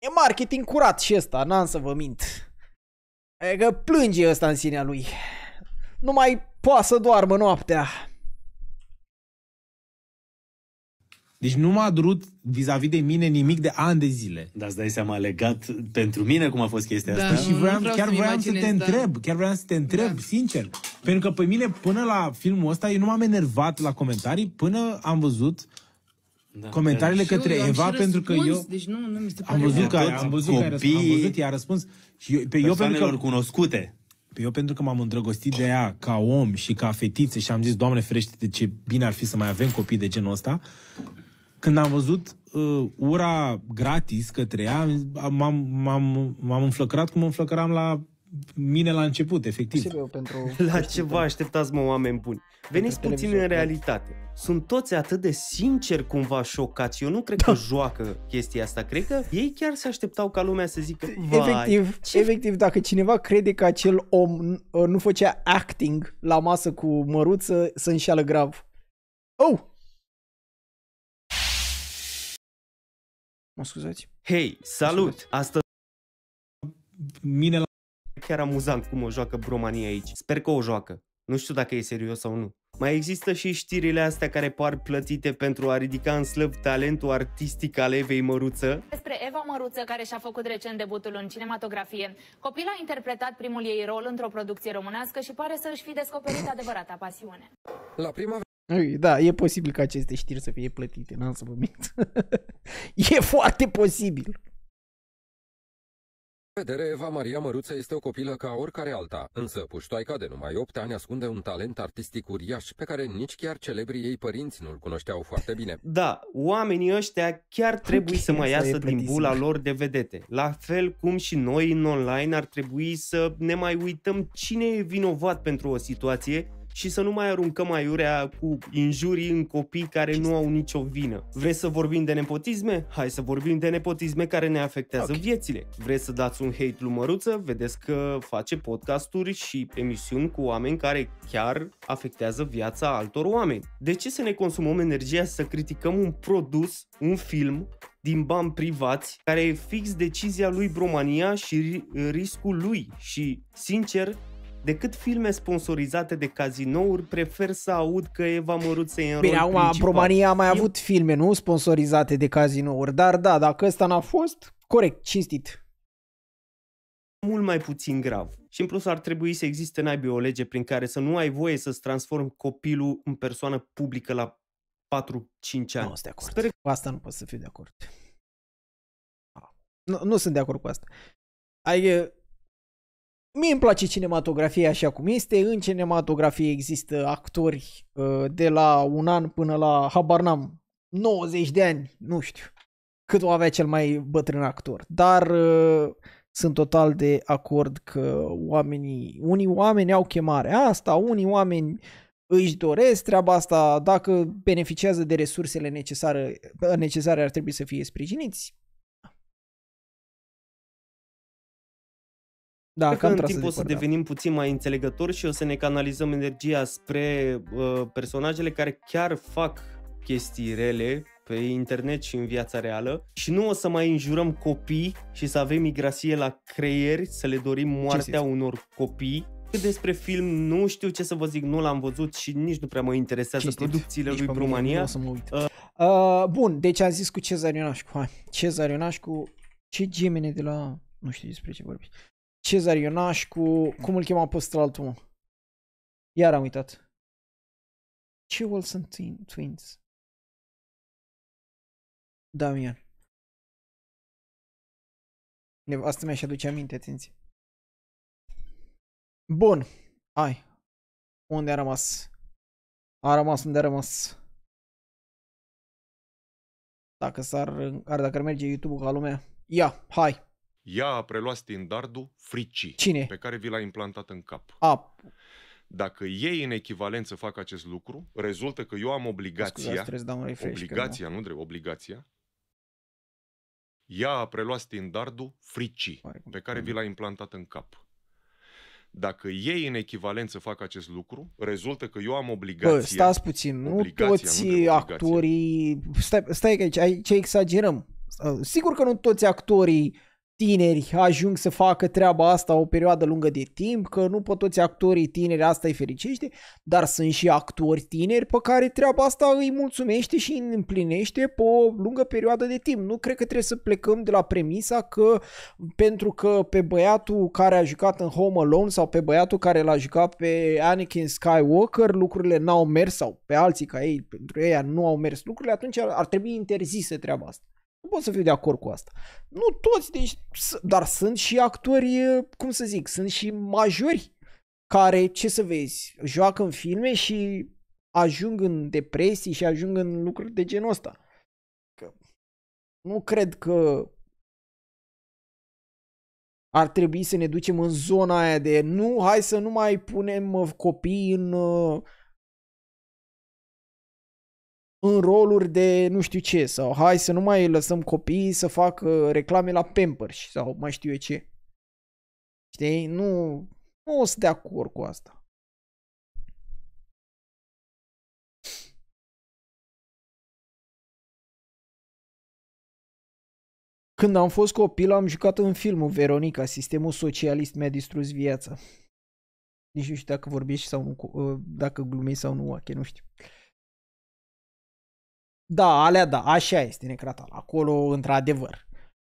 E marketing curat și ăsta, n-am să vă mint. E că plânge ăsta în sinea lui. Nu mai poate să doarmă noaptea. Deci nu m-a durut vis-a-vis de mine nimic de ani de zile. Dar îți dai seama legat pentru mine cum a fost chestia da, asta? Și vreau, vreau chiar vreau să te da. întreb, da. chiar vreau să te întreb, da. sincer. Pentru că pe mine, până la filmul ăsta, eu nu m-am enervat la comentarii până am văzut da, comentariile da. către eu, Eva, eu pentru răspuns, că eu deci nu, nu mi se am văzut că am văzut că am văzut, i-a răspuns și eu, pe eu pentru că, cunoscute. Pe eu pentru că m-am îndrăgostit de ea ca om și ca fetiță și am zis, Doamne ferește, de ce bine ar fi să mai avem copii de genul ăsta, când am văzut uh, ura gratis către ea, m-am, m-am, m-am înflăcărat cum înflăcăram la mine la început, efectiv. Ce pentru... La ce vă așteptați, mă, oameni buni? Veniți pentru puțin da. în realitate. Sunt toți atât de sinceri cumva șocați. Eu nu cred da. că joacă chestia asta. Cred că ei chiar se așteptau ca lumea să zică efectiv, ce... efectiv, dacă cineva crede că acel om uh, nu făcea acting la masă cu măruță, să înșeală grav. Oh, Mă scuzați? Hei, salut! Astăzi mine la... Chiar amuzant cum o joacă bromania aici. Sper că o joacă. Nu știu dacă e serios sau nu. Mai există și știrile astea care par plătite pentru a ridica în slăb talentul artistic al Evei Măruță. Despre Eva Măruță, care și-a făcut recent debutul în cinematografie. Copil a interpretat primul ei rol într-o producție românească și pare să își fi descoperit adevărata pasiune. La prima da, e posibil ca aceste știri să fie plătite, n-am să vă mint. e foarte posibil. Vedere, Eva Maria Măruță este o copilă ca oricare alta, însă puștoaica de numai 8 ani ascunde un talent artistic uriaș pe care nici chiar celebrii ei părinți nu-l cunoșteau foarte bine. Da, oamenii ăștia chiar trebuie să mai iasă din bula lor de vedete. La fel cum și noi în online ar trebui să ne mai uităm cine e vinovat pentru o situație și să nu mai aruncăm aiurea cu injurii în copii care nu au nicio vină. Vreți să vorbim de nepotisme? Hai să vorbim de nepotisme care ne afectează okay. viețile. Vreți să dați un hate lumăruță? Vedeți că face podcasturi și emisiuni cu oameni care chiar afectează viața altor oameni. De ce să ne consumăm energia să criticăm un produs, un film, din bani privați, care e fix decizia lui Bromania și riscul lui și, sincer, Decât filme sponsorizate de cazinouri, prefer să aud că Eva Măruță e în Bine, rol acum, principal. România a mai avut filme, nu? Sponsorizate de cazinouri, dar da, dacă ăsta n-a fost, corect, cinstit mult mai puțin grav. Și în plus ar trebui să existe în o lege prin care să nu ai voie să-ți transformi copilul în persoană publică la 4-5 ani. Nu sunt de acord. Sper... Cu asta nu pot să fiu de acord. Ah. Nu, nu sunt de acord cu asta. Ai, adică, Mie îmi place cinematografia așa cum este. În cinematografie există actori uh, de la un an până la, habar n-am, 90 de ani, nu știu cât o avea cel mai bătrân actor. Dar uh, sunt total de acord că oamenii, unii oameni au chemare. asta, unii oameni își doresc treaba asta, dacă beneficiază de resursele necesare, necesare ar trebui să fie sprijiniți. Da, cred că în timp o să da. devenim puțin mai înțelegători și o să ne canalizăm energia spre uh, personajele care chiar fac chestii rele pe internet și în viața reală și nu o să mai înjurăm copii și să avem migrație la creieri, să le dorim moartea unor copii. Cât despre film, nu știu ce să vă zic, nu l-am văzut și nici nu prea mă interesează Cistit. producțiile nici lui Brumania. Nu să mă uit. Uh, uh, bun, deci am zis cu Cezar Ionașcu. Hai, Cezar Ionașcu, ce gemene de la... Nu știu despre ce vorbi. Cezar Ionaș cu... Cum îl chema pe altul, mă? Iar am uitat. Ce Wilson Twins? Damian. Asta mi-aș aduce aminte, atenție. Bun. Hai. Unde a rămas? A rămas unde a rămas. Dacă s-ar... Ar, dacă ar merge YouTube-ul ca lumea. Ia, hai. Ea a preluat standardul fricii Cine? pe care vi l-a implantat în cap. A. Dacă ei în echivalență fac acest lucru, rezultă că eu am obligația, Scuzați, un refresh, obligația, nu drept, obligația, ea a preluat standardul fricii pe care da. vi l-a implantat în cap. Dacă ei în echivalență fac acest lucru, rezultă că eu am obligația... Bă, stați puțin, nu toți nu actorii... Stai, stai că aici, aici exagerăm. Sigur că nu toți actorii tineri ajung să facă treaba asta o perioadă lungă de timp, că nu pe toți actorii tineri asta îi fericește, dar sunt și actori tineri pe care treaba asta îi mulțumește și îi împlinește pe o lungă perioadă de timp. Nu cred că trebuie să plecăm de la premisa că pentru că pe băiatul care a jucat în Home Alone sau pe băiatul care l-a jucat pe Anakin Skywalker lucrurile n-au mers sau pe alții ca ei, pentru ei nu au mers lucrurile, atunci ar trebui interzisă treaba asta. Nu pot să fiu de acord cu asta. Nu toți, deci, dar sunt și actori, cum să zic, sunt și majori care, ce să vezi, joacă în filme și ajung în depresii și ajung în lucruri de genul ăsta. Că nu cred că ar trebui să ne ducem în zona aia de nu, hai să nu mai punem uh, copii în uh, în roluri de nu știu ce sau hai să nu mai lăsăm copiii să facă reclame la Pampers sau mai știu eu ce. Știi? Nu, nu o să de acord cu asta. Când am fost copil, am jucat în filmul Veronica, sistemul socialist mi-a distrus viața. Nici nu știu dacă vorbești sau nu, ă, dacă glumești sau nu, ok, nu știu. Uh, da, alea da, așa este Necratal, acolo într-adevăr.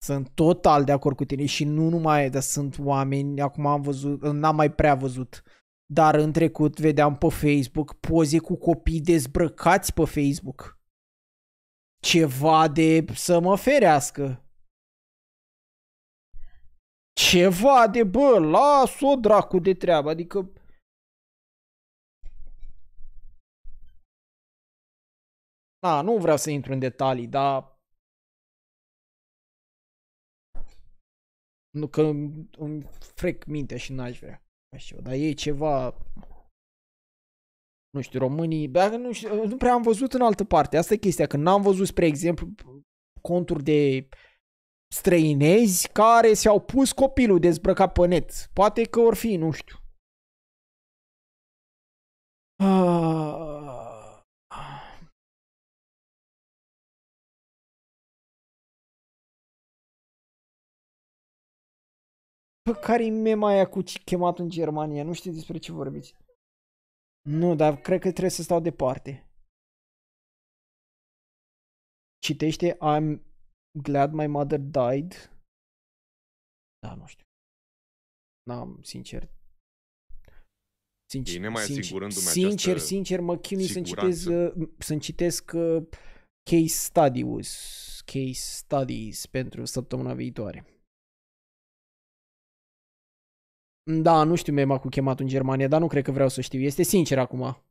Sunt total de acord cu tine și nu numai, dar sunt oameni, acum am văzut, n-am mai prea văzut, dar în trecut vedeam pe Facebook poze cu copii dezbrăcați pe Facebook. Ceva de să mă ferească. Ceva de, bă, las-o dracu de treabă, adică Da, nu vreau să intru în detalii, dar nu că îmi, îmi frec mintea și n-aș vrea. Așa, dar e ceva nu știu, românii, Bă, nu, știu, nu prea am văzut în altă parte. Asta e chestia, că n-am văzut, spre exemplu, conturi de străinezi care și-au pus copilul dezbrăcat pe net. Poate că or fi, nu știu. Ah. Pe care-i mema aia cu chemat în Germania? Nu știu despre ce vorbiți. Nu, dar cred că trebuie să stau departe. Citește I'm glad my mother died. Da, nu știu. N-am, sincer. Sincer, mai sincer, sincer, sincer, mă chinui să-mi citesc, uh, să citesc uh, case studies, case studies pentru săptămâna viitoare. Da, nu știu, mi cu chemat în Germania, dar nu cred că vreau să știu. Este sincer acum.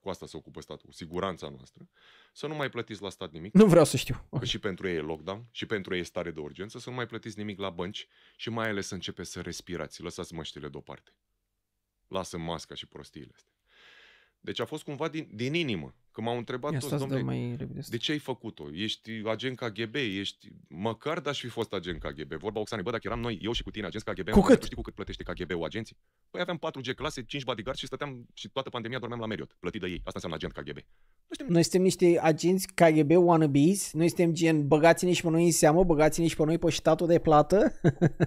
Cu asta se ocupă statul, siguranța noastră. Să nu mai plătiți la stat nimic. Nu vreau să știu. Că și pentru ei e lockdown, și pentru ei e stare de urgență, să nu mai plătiți nimic la bănci și mai ales să începeți să respirați. Lăsați măștile deoparte. Lasă masca și prostiile astea. Deci a fost cumva din, din inimă. Că m-au întrebat Ia, toți, domnule, mai de ce ai făcut-o? Ești agent KGB, ești... Măcar dacă aș fi fost agent KGB. Vorba Oxane, bă, dacă eram noi, eu și cu tine, agent KGB, cu cât? știi cu cât plătește KGB-ul agenții? Păi aveam 4G clase, 5 bodyguards și stăteam și toată pandemia dormeam la Meriot, plătit de ei. Asta înseamnă agent KGB. Noi suntem, noi suntem niște agenți KGB wannabes, noi suntem gen băgați-ne și pe noi în seamă, băgați-ne și pe noi pe statul de plată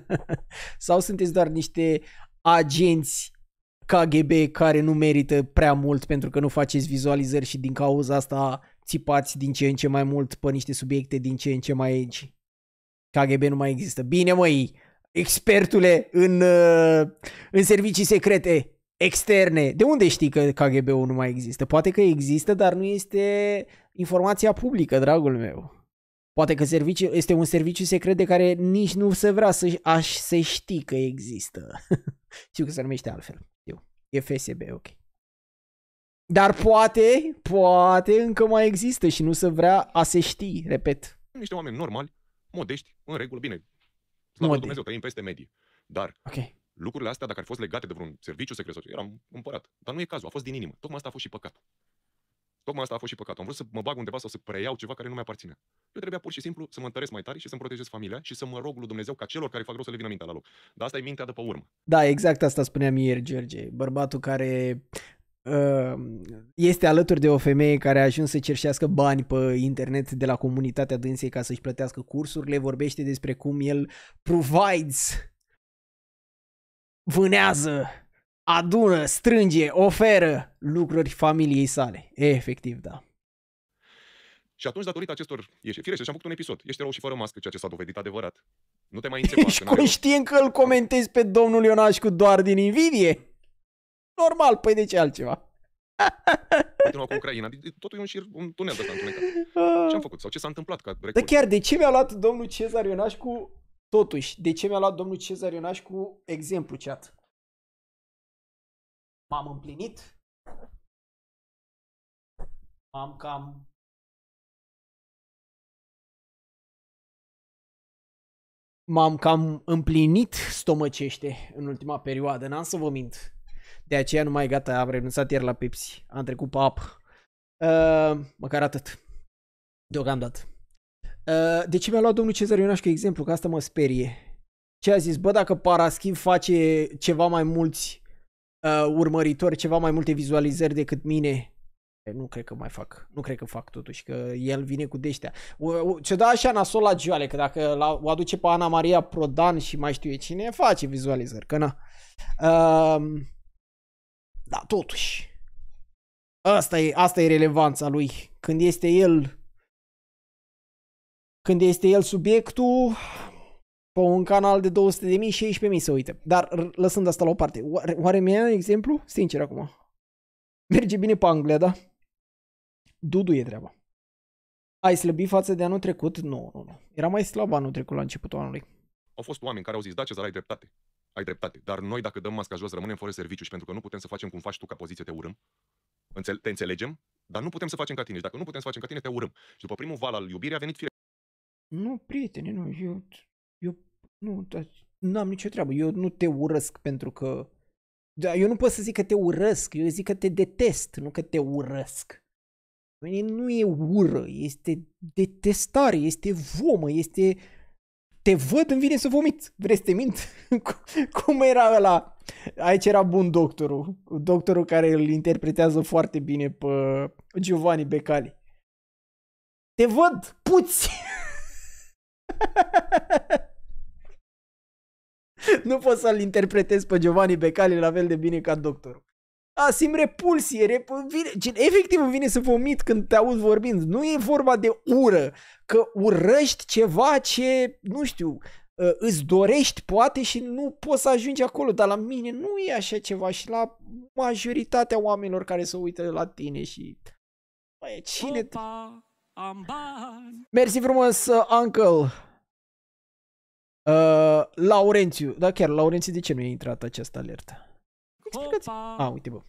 sau sunteți doar niște agenți KGB care nu merită prea mult pentru că nu faceți vizualizări și din cauza asta țipați din ce în ce mai mult pe niște subiecte din ce în ce mai aici. KGB nu mai există. Bine măi, expertule în, uh, în servicii secrete externe. De unde știi că KGB-ul nu mai există? Poate că există, dar nu este informația publică, dragul meu. Poate că serviciu, este un serviciu secret de care nici nu se vrea să, aș, să știi că există. Știu că se numește altfel. Eu. E FSB, ok. Dar poate, poate încă mai există și nu se vrea a se ști, repet. Niște oameni normali, modești, în regulă, bine. Slavă Dumnezeu, trăim peste medie. Dar okay. lucrurile astea, dacă ar fi fost legate de vreun serviciu secret, eram împărat. Dar nu e cazul, a fost din inimă. Tocmai asta a fost și păcatul. Tocmai asta a fost și păcatul. Am vrut să mă bag undeva sau să preiau ceva care nu mi aparține. Eu trebuia pur și simplu să mă întăresc mai tare și să-mi protejez familia și să mă rog lui Dumnezeu ca celor care fac rău să le vină mintea la loc. Dar asta e mintea de pe urmă. Da, exact asta spuneam ieri, George. Bărbatul care uh, este alături de o femeie care a ajuns să cerșească bani pe internet de la comunitatea dânsei ca să-și plătească cursurile, vorbește despre cum el provides, vânează adună, strânge, oferă lucruri familiei sale. E, efectiv, da. Și atunci, datorită acestor ieșiri, firește, deci și-am făcut un episod. Ești rău și fără mască, ceea ce s-a dovedit adevărat. Nu te mai înțepa. Ești conștient că îl comentezi pe domnul Ionașcu doar din invidie? Normal, păi de ce altceva? Continuă cu Ucraina. Deci, totul e un, șir, un tunel de ah. Ce am făcut? Sau ce s-a întâmplat? Ca Dar chiar, de ce mi-a luat domnul Cezar Ionașcu Totuși, de ce mi-a luat domnul Cezar Ionașcu exemplu chat? m-am împlinit, m-am cam m-am cam împlinit stomăcește în ultima perioadă, n-am să vă mint. De aceea nu mai gata, am renunțat ieri la Pepsi, am trecut pe apă. Uh, măcar atât. Deocamdată. Uh, de ce mi-a luat domnul Cezar Ionașcă exemplu? Că asta mă sperie. Ce a zis? Bă, dacă Paraschiv face ceva mai mulți uh, urmăritori, ceva mai multe vizualizări decât mine. Nu cred că mai fac, nu cred că fac totuși, că el vine cu deștea. Ce da așa nasol la Gioale, că dacă la, o aduce pe Ana Maria Prodan și mai știu eu cine, face vizualizări, că na. Uh, da, totuși. Asta e, asta e relevanța lui. Când este el când este el subiectul, pe un canal de 200.000 și 16.000 se uite. Dar lăsând asta la o parte, oare, oare mi-e exemplu? Sincer acum. Merge bine pe Anglia, da? Dudu e treaba. Ai slăbit față de anul trecut? Nu, nu, nu. Era mai slab anul trecut la începutul anului. Au fost oameni care au zis, da, Cezar, ai dreptate. Ai dreptate. Dar noi, dacă dăm masca jos, rămânem fără serviciu și pentru că nu putem să facem cum faci tu ca poziție, te urâm. Înțel- te înțelegem, dar nu putem să facem ca tine. Și dacă nu putem să facem ca tine, te urâm. Și după primul val al iubirii a venit fire. Nu, prieteni, nu, eu eu nu, da, nu am nicio treabă. Eu nu te urăsc pentru că... da. Eu nu pot să zic că te urăsc, eu zic că te detest, nu că te urăsc. Nu e ură, este detestare, este vomă, este... Te văd, îmi vine să vomit. Vrei să te mint? Cum era ăla? Aici era bun doctorul. Doctorul care îl interpretează foarte bine pe Giovanni Becali. Te văd, puți! nu pot să-l interpretez pe Giovanni Becali la fel de bine ca doctorul. A, simt repulsie, rep- vine, efectiv îmi vine să vomit când te aud vorbind. Nu e vorba de ură, că urăști ceva ce, nu știu, ă, îți dorești poate și nu poți să ajungi acolo, dar la mine nu e așa ceva și la majoritatea oamenilor care se uită la tine și... Băi, cine... Opa, am bani. Mersi frumos, Uncle! Uh, Laurențiu, da chiar, Laurențiu, de ce nu e intrat această alertă? Explicați. A, uite bă.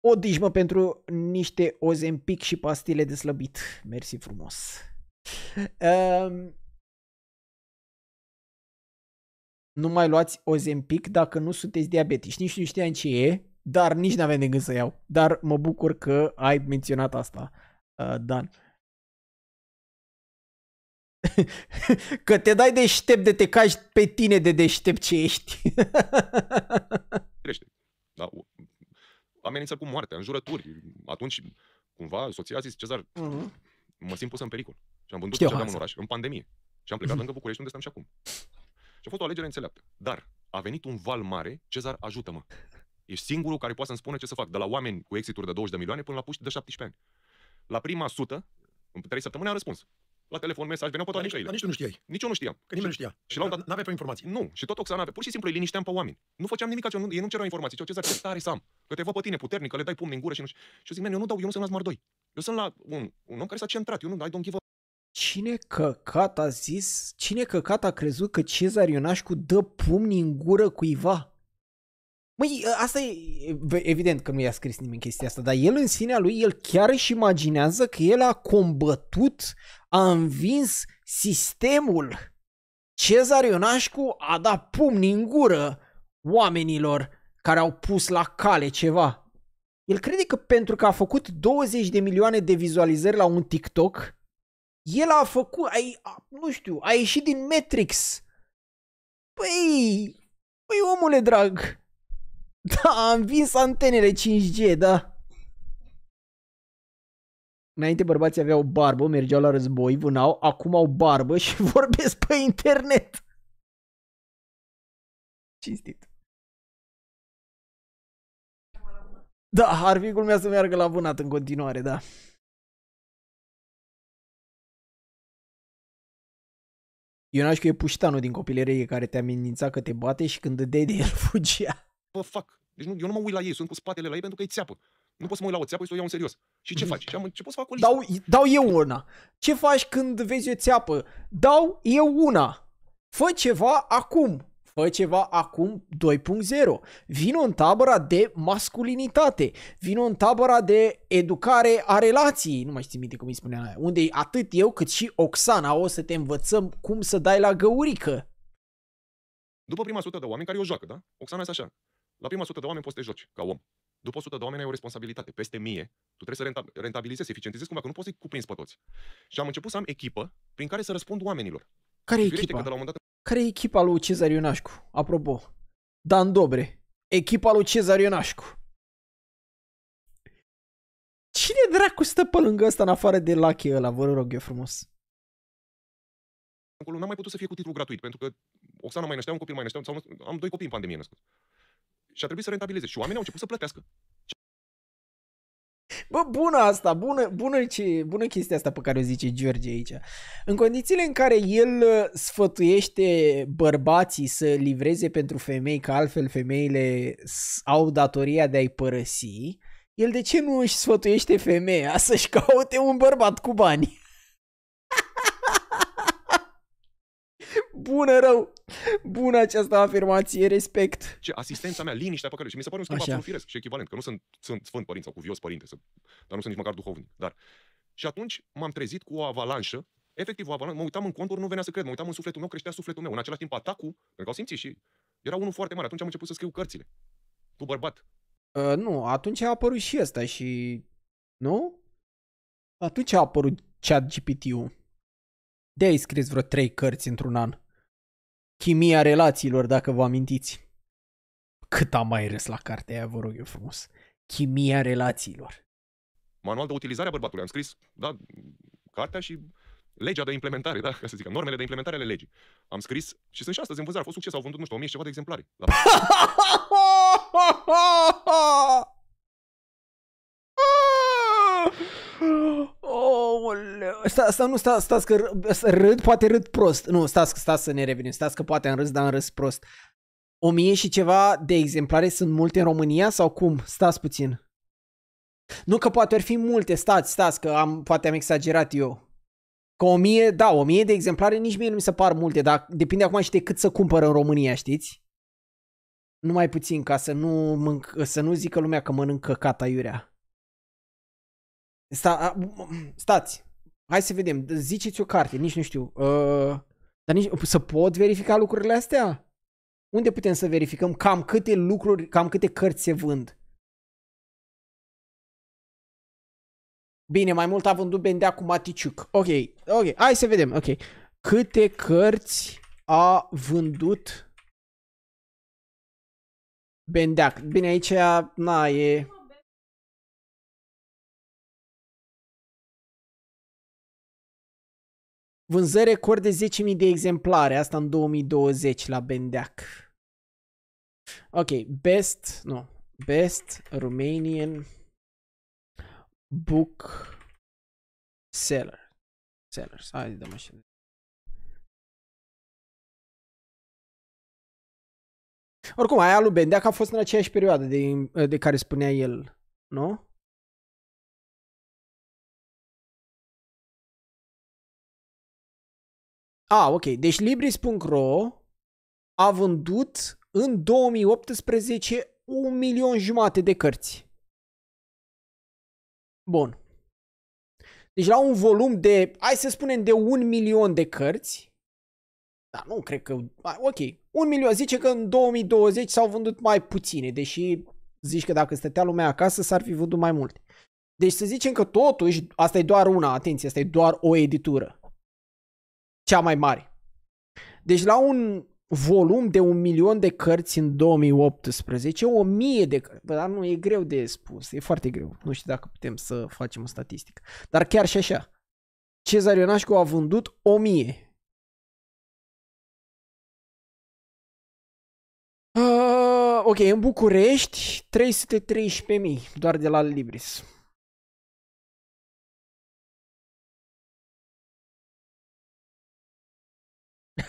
O dijmă pentru niște ozempic și pastile de slăbit. Mersi frumos. Uh, nu mai luați ozempic dacă nu sunteți diabetici. Nici nu știam ce e, dar nici n-aveam de gând să iau. Dar mă bucur că ai menționat asta, uh, Dan. Uh, Că te dai deștept de te cași pe tine de deștept ce ești. da, amenință cu moartea, jurături. Atunci, cumva, soția a zis, Cezar, uh-huh. mă simt pus în pericol. Și am vândut ce aveam în oraș, în pandemie. Și am plecat uh-huh. lângă București, unde stăm și acum. Și a fost o alegere înțeleaptă. Dar a venit un val mare, Cezar, ajută-mă. Ești singurul care poate să-mi spune ce să fac, de la oameni cu exituri de 20 de milioane până la puști de 17 ani. La prima sută, în 3 săptămâni, am răspuns la telefon, mesaj, veneau pe toate niște Nici tu nu știai. Nici eu nu știam. Că nimeni nu știa. Și la un dat... n avea pe informații. Nu. Și tot Oxana avea. Pur și simplu îi linișteam pe oameni. Nu făceam nimic, eu nu, ei nu cerau informații. Ceau, Cezar, ce tare sam. Că te văd pe tine puternic, că le dai pumn din gură și nu Și eu zic, eu nu dau, eu nu sunt la 2. Eu sunt la un, un om care s-a centrat, eu nu dai, don't give a... Cine căcat a zis, cine căcat a crezut că Cezar Ionașcu dă pumni în gură cuiva? Măi, ă, asta e, evident că nu i-a scris nimeni chestia asta, dar el în sinea lui, el chiar își imaginează că el a combătut, a învins sistemul. Cezar Ionașcu a dat pumni în gură oamenilor care au pus la cale ceva. El crede că pentru că a făcut 20 de milioane de vizualizări la un TikTok, el a făcut, ai, nu știu, a ieșit din Matrix. Păi, păi omule drag, Da, am vins antenele 5G, da. Înainte bărbații aveau barbă, mergeau la război, vânau, acum au barbă și vorbesc pe internet. Cinstit. Da, ar fi culmea să meargă la vânat în continuare, da. Ionașcu e puștanul din copilărie care te amenința că te bate și când dădeai de el fugea. Bă, fuck. Deci nu, eu nu mă uit la ei, sunt cu spatele la ei pentru că e țeapă. Nu pot să mă uit la o țeapă și să o iau în serios. Și ce mhm. faci? Și am început să fac o listă. Dau, dau eu una. Ce faci când vezi o țeapă? Dau eu una. Fă ceva acum. Fă ceva acum 2.0. Vino în tabăra de masculinitate. Vino în tabăra de educare a relației. Nu mai știu minte cum îi spunea aia. Unde atât eu cât și Oxana o să te învățăm cum să dai la găurică. După prima sută de oameni care o joacă, da? Oxana este așa. La prima sută de oameni poți să te joci ca om. După 100 de oameni ai o responsabilitate. Peste mie, tu trebuie să rentabilizezi, eficientizezi cumva, că nu poți să-i cuprinzi pe toți. Și am început să am echipă prin care să răspund oamenilor. Care e echipa? Că de la un dat... Care e echipa lui Cezar Ionașcu? Apropo, Dan Dobre. Echipa lui Cezar Ionașcu. Cine dracu stă pe lângă ăsta în afară de Lucky ăla, vă rog eu frumos? Nu n-am mai putut să fie cu titlu gratuit, pentru că Oxana mai năștea un copil, mai năștea, am doi copii în pandemie născut și a trebuit să rentabilizeze. Și oamenii au început să plătească. Bă, bună asta, bună, bună, ce, bună chestia asta pe care o zice George aici. În condițiile în care el uh, sfătuiește bărbații să livreze pentru femei, că altfel femeile au datoria de a-i părăsi, el de ce nu își sfătuiește femeia să-și caute un bărbat cu bani? Bună rău! Bună această afirmație, respect! Ce, asistența mea, liniștea pe Și mi se pare un schimb absolut firesc și echivalent, că nu sunt, sunt sfânt părinți sau cuvios părinte, sunt, dar nu sunt nici măcar duhovnic. Dar... Și atunci m-am trezit cu o avalanșă efectiv, mă uitam în conturi, nu venea să cred, mă uitam în sufletul meu, creștea sufletul meu. În același timp, atacul, pentru că au simțit și era unul foarte mare. Atunci am început să scriu cărțile. Tu, bărbat. Uh, nu, atunci a apărut și ăsta și... Nu? Atunci a apărut chat GPT-ul. De ai scris vreo trei cărți într-un an. Chimia relațiilor, dacă vă amintiți. Cât am mai râs la cartea aia, vă rog eu frumos. Chimia relațiilor. Manual de utilizare a bărbatului. Am scris, da, cartea și legea de implementare, da, ca să zic, normele de implementare ale legii. Am scris și sunt și astăzi în vânzare, a fost succes, au vândut, nu știu, 1000 și ceva de exemplare. Oh Sta, sta, nu, sta, stați că râd, poate râd prost. Nu, stați, stați să ne revenim, stați că poate am râs, dar am râs prost. O mie și ceva de exemplare sunt multe în România sau cum? Stați puțin. Nu că poate ar fi multe, stați, stați, că am, poate am exagerat eu. Că o mie, da, o mie de exemplare nici mie nu mi se par multe, dar depinde acum și de cât să cumpără în România, știți? Numai puțin, ca să nu, mânc, să nu zică lumea că mănânc căcat aiurea. Sta, stați. Hai să vedem. Ziceți o carte, nici nu știu. Uh, dar nici, să pot verifica lucrurile astea? Unde putem să verificăm cam câte lucruri, cam câte cărți se vând? Bine, mai mult a vândut Bendea cu Maticiuc. Ok, ok, hai să vedem, ok. Câte cărți a vândut Bendeac? Bine, aici, na, e... Vânzări record de 10.000 de exemplare, asta în 2020 la Bendeac. Ok, best, nu, best Romanian book seller. Sellers, hai dăm așa. Oricum, aia lui Bendeac a fost în aceeași perioadă de, de care spunea el, nu? A, ah, ok. Deci Libris.ro a vândut în 2018 un milion jumate de cărți. Bun. Deci la un volum de, hai să spunem, de un milion de cărți. Da, nu cred că... Ok, un milion. Zice că în 2020 s-au vândut mai puține, deși zici că dacă stătea lumea acasă s-ar fi vândut mai multe. Deci să zicem că totuși, asta e doar una, atenție, asta e doar o editură cea mai mare. Deci la un volum de un milion de cărți în 2018, o mie de cărți, dar nu, e greu de spus, e foarte greu, nu știu dacă putem să facem o statistică, dar chiar și așa, Cezar Ionașcu a vândut o mie. Uh, ok, în București 313.000 doar de la Libris.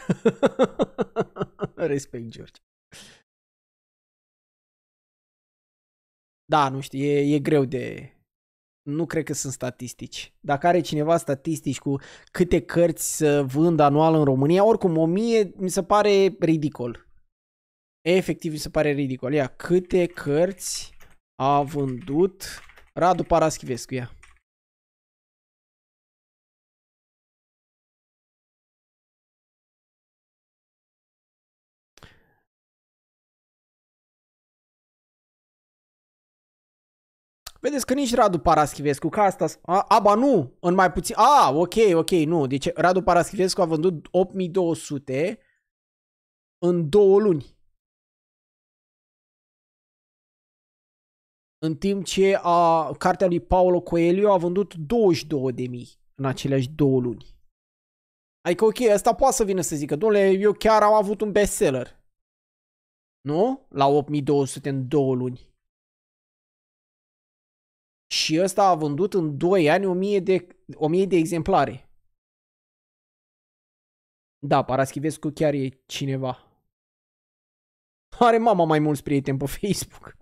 Respect, George. Da, nu știu, e, e greu de... Nu cred că sunt statistici. Dacă are cineva statistici cu câte cărți să vând anual în România, oricum, o mie mi se pare ridicol. Efectiv, mi se pare ridicol. Ia, câte cărți a vândut Radu Paraschivescu, ia. Vedeți că nici Radu Paraschivescu, ca asta... A, aba nu, în mai puțin... A, ok, ok, nu. Deci Radu Paraschivescu a vândut 8200 în două luni. În timp ce a, cartea lui Paolo Coelho a vândut 22.000 în aceleași două luni. Adică, ok, ăsta poate să vină să zică, domnule, eu chiar am avut un bestseller. Nu? La 8200 în două luni. Și ăsta a vândut în 2 ani 1000 de, 1000 de exemplare. Da, Paraschivescu chiar e cineva. Are mama mai mulți prieteni pe Facebook.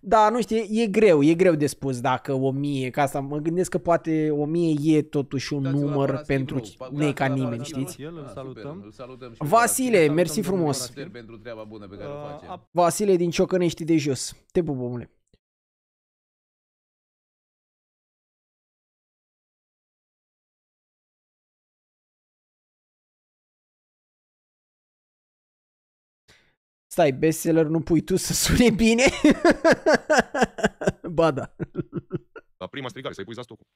Da, nu știu, e, greu, e greu de spus dacă o mie, ca asta mă gândesc că poate o mie e totuși un număr pentru noi da, ca da, da, nimeni, știți? Vasile, mersi frumos. Uh, Vasile din Ciocănești de jos. Te pup, omule. Stai, bestseller, nu pui tu să sune bine? ba da. La prima strigare, să-i pui zastocul.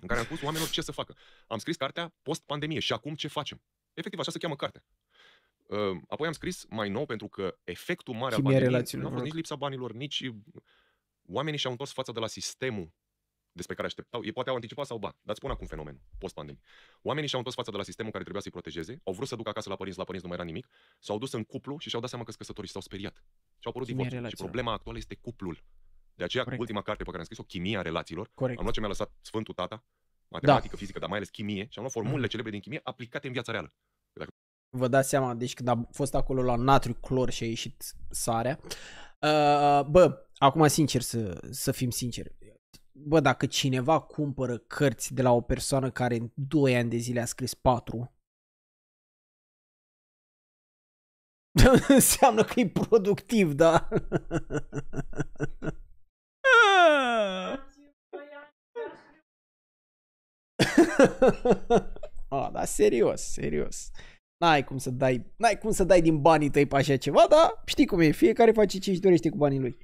În care am spus oamenilor ce să facă. Am scris cartea post-pandemie și acum ce facem. Efectiv, așa se cheamă cartea. Ă, apoi am scris mai nou pentru că efectul mare Chimia al pandemiei nu a fost nici lipsa banilor, nici oamenii și-au întors fața de la sistemul despre care așteptau, ei poate au anticipat sau ba, dar spun acum fenomen. post-pandemie. Oamenii și-au întors fața de la sistemul care trebuia să-i protejeze, au vrut să ducă acasă la părinți, la părinți nu mai era nimic, s-au dus în cuplu și și-au dat seama că căsătorii s-au speriat. Și au apărut divorțul. Și problema actuală este cuplul. De aceea, Corect. ultima carte pe care am scris-o, Chimia relațiilor, Corect. am luat ce mi-a lăsat Sfântul Tata, da. matematică, da. fizică, dar mai ales chimie, și am luat formulele mm. celebre din chimie aplicate în viața reală. Dacă... Vă dați seama, deci când a fost acolo la natriu clor și a ieșit sarea, uh, bă, acum sincer să, să fim sinceri, bă, dacă cineva cumpără cărți de la o persoană care în 2 ani de zile a scris 4, înseamnă că e productiv, da? A, ah, da, serios, serios. N-ai cum să dai, n-ai cum să dai din banii tăi pe așa ceva, dar știi cum e, fiecare face ce își dorește cu banii lui.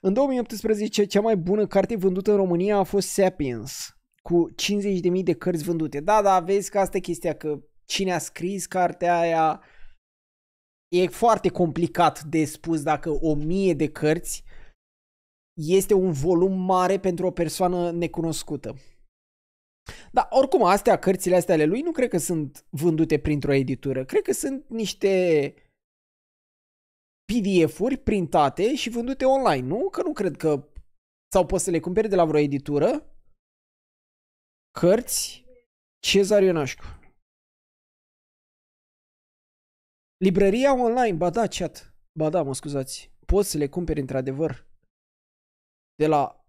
În 2018, cea mai bună carte vândută în România a fost Sapiens, cu 50.000 de cărți vândute. Da, da, vezi că asta e chestia, că cine a scris cartea aia e foarte complicat de spus dacă o mie de cărți este un volum mare pentru o persoană necunoscută. Dar oricum, astea, cărțile astea ale lui nu cred că sunt vândute printr-o editură. Cred că sunt niște PDF-uri printate și vândute online, nu? Că nu cred că... Sau poți să le cumperi de la vreo editură cărți Cezar Ionașcu. Librăria online, ba da, chat. Ba da, mă scuzați. Poți să le cumperi într-adevăr de la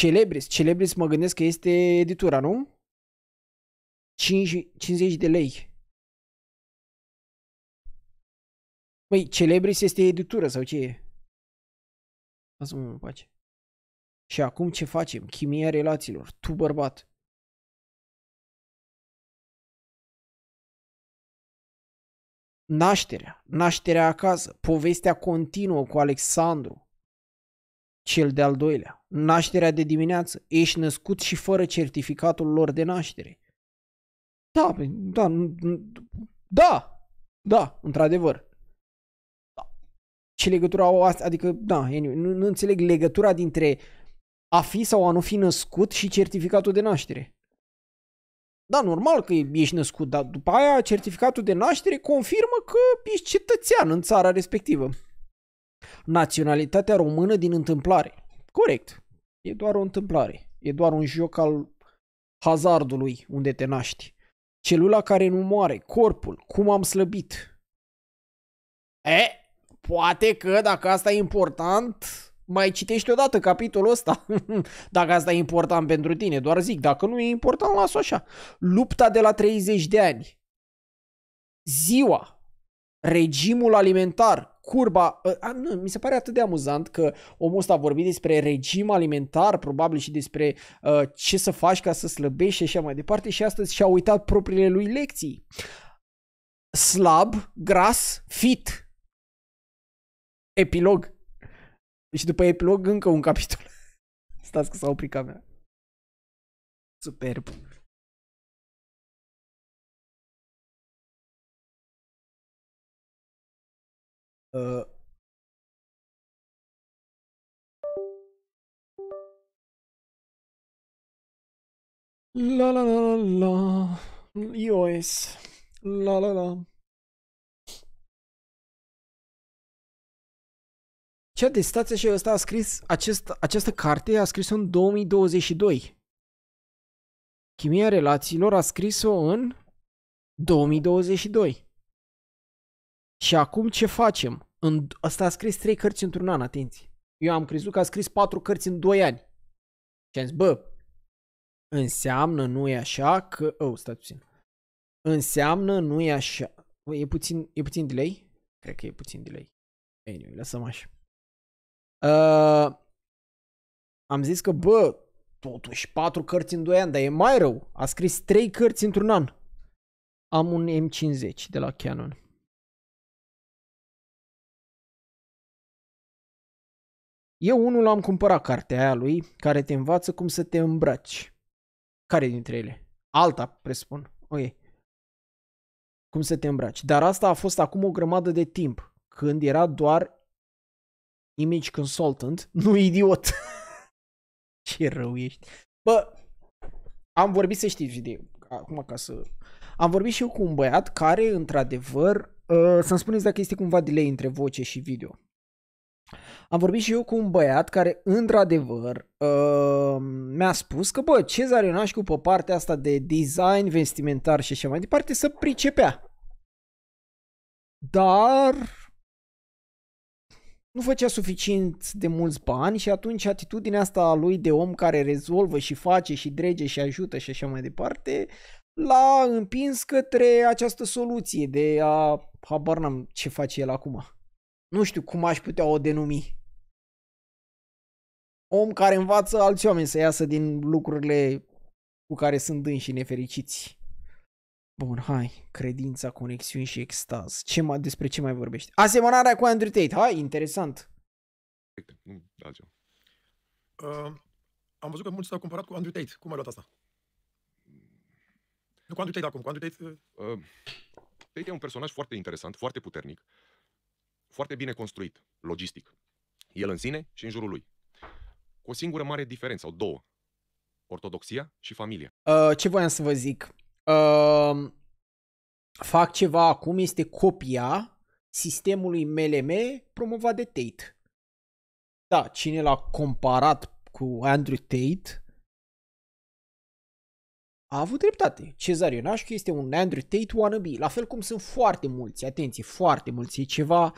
Celebris. Celebris mă gândesc că este editura, nu? 5, 50 de lei. Păi, Celebris este editura sau ce e? Lasă-mă în pace. Și acum ce facem? Chimia relațiilor. Tu bărbat. Nașterea. Nașterea acasă. Povestea continuă cu Alexandru. Cel de-al doilea nașterea de dimineață. Ești născut și fără certificatul lor de naștere. Da, păi, da, da, da, într-adevăr. Ce da. legătură au asta? Adică, da, nu, nu înțeleg legătura dintre a fi sau a nu fi născut și certificatul de naștere. Da, normal că ești născut, dar după aia certificatul de naștere confirmă că ești cetățean în țara respectivă. Naționalitatea română din întâmplare. Corect. E doar o întâmplare. E doar un joc al hazardului unde te naști. Celula care nu moare, corpul, cum am slăbit. E, poate că dacă asta e important, mai citești odată capitolul ăsta. dacă asta e important pentru tine, doar zic, dacă nu e important, las-o așa. Lupta de la 30 de ani. Ziua. Regimul alimentar curba, ă, a, nu, mi se pare atât de amuzant că omul ăsta a vorbit despre regim alimentar, probabil și despre a, ă, ce să faci ca să slăbești și așa mai departe și astăzi și-a uitat propriile lui lecții. Slab, gras, fit. Epilog. Și după epilog încă un capitol. Stați că s-a oprit camera. Superb. La la la la la iOS La la la Ce atestație și ăsta a scris acest, această carte a scris-o în 2022 Chimia relațiilor a scris-o în 2022 și acum ce facem? În, asta a scris trei cărți într-un an, atenție. Eu am crezut că a scris patru cărți în doi ani. Și am zis, bă, înseamnă, nu e așa, că... Oh, stați puțin. Înseamnă, nu e așa... E puțin, e puțin delay? Cred că e puțin delay. Anyway, lăsăm așa. Uh, am zis că, bă, totuși patru cărți în doi ani, dar e mai rău. A scris trei cărți într-un an. Am un M50 de la Canon. Eu unul am cumpărat cartea aia lui care te învață cum să te îmbraci. Care dintre ele? Alta, presupun. Ok. Cum să te îmbraci. Dar asta a fost acum o grămadă de timp, când era doar image consultant, nu idiot. Ce rău ești. Bă, am vorbit să știți, video. acum ca să... Am vorbit și eu cu un băiat care, într-adevăr, uh, să-mi spuneți dacă este cumva delay între voce și video. Am vorbit și eu cu un băiat care, într-adevăr, uh, mi-a spus că, bă, Cezar Ionașcu pe partea asta de design, vestimentar și așa mai departe, să pricepea. Dar nu făcea suficient de mulți bani și atunci atitudinea asta a lui de om care rezolvă și face și drege și ajută și așa mai departe, l-a împins către această soluție de a, habar n-am ce face el acum nu știu cum aș putea o denumi. Om care învață alți oameni să iasă din lucrurile cu care sunt dânsi nefericiți. Bun, hai, credința, conexiuni și extaz. Ce mai, despre ce mai vorbești? Asemănarea cu Andrew Tate, hai, interesant. Da, uh, am văzut că mulți s-au comparat cu Andrew Tate. Cum ai luat asta? Nu cu Andrew Tate acum, cu Andrew Tate... Uh... Uh, Tate e un personaj foarte interesant, foarte puternic. Uh, foarte bine construit, logistic. El în sine și în jurul lui. Cu o singură mare diferență, sau două. Ortodoxia și familia. Uh, ce voiam să vă zic? Uh, fac ceva acum, este copia sistemului MLM promovat de Tate. Da, cine l-a comparat cu Andrew Tate a avut dreptate. Cezar Ionașcu este un Andrew Tate wannabe, la fel cum sunt foarte mulți, atenție, foarte mulți, e ceva uh,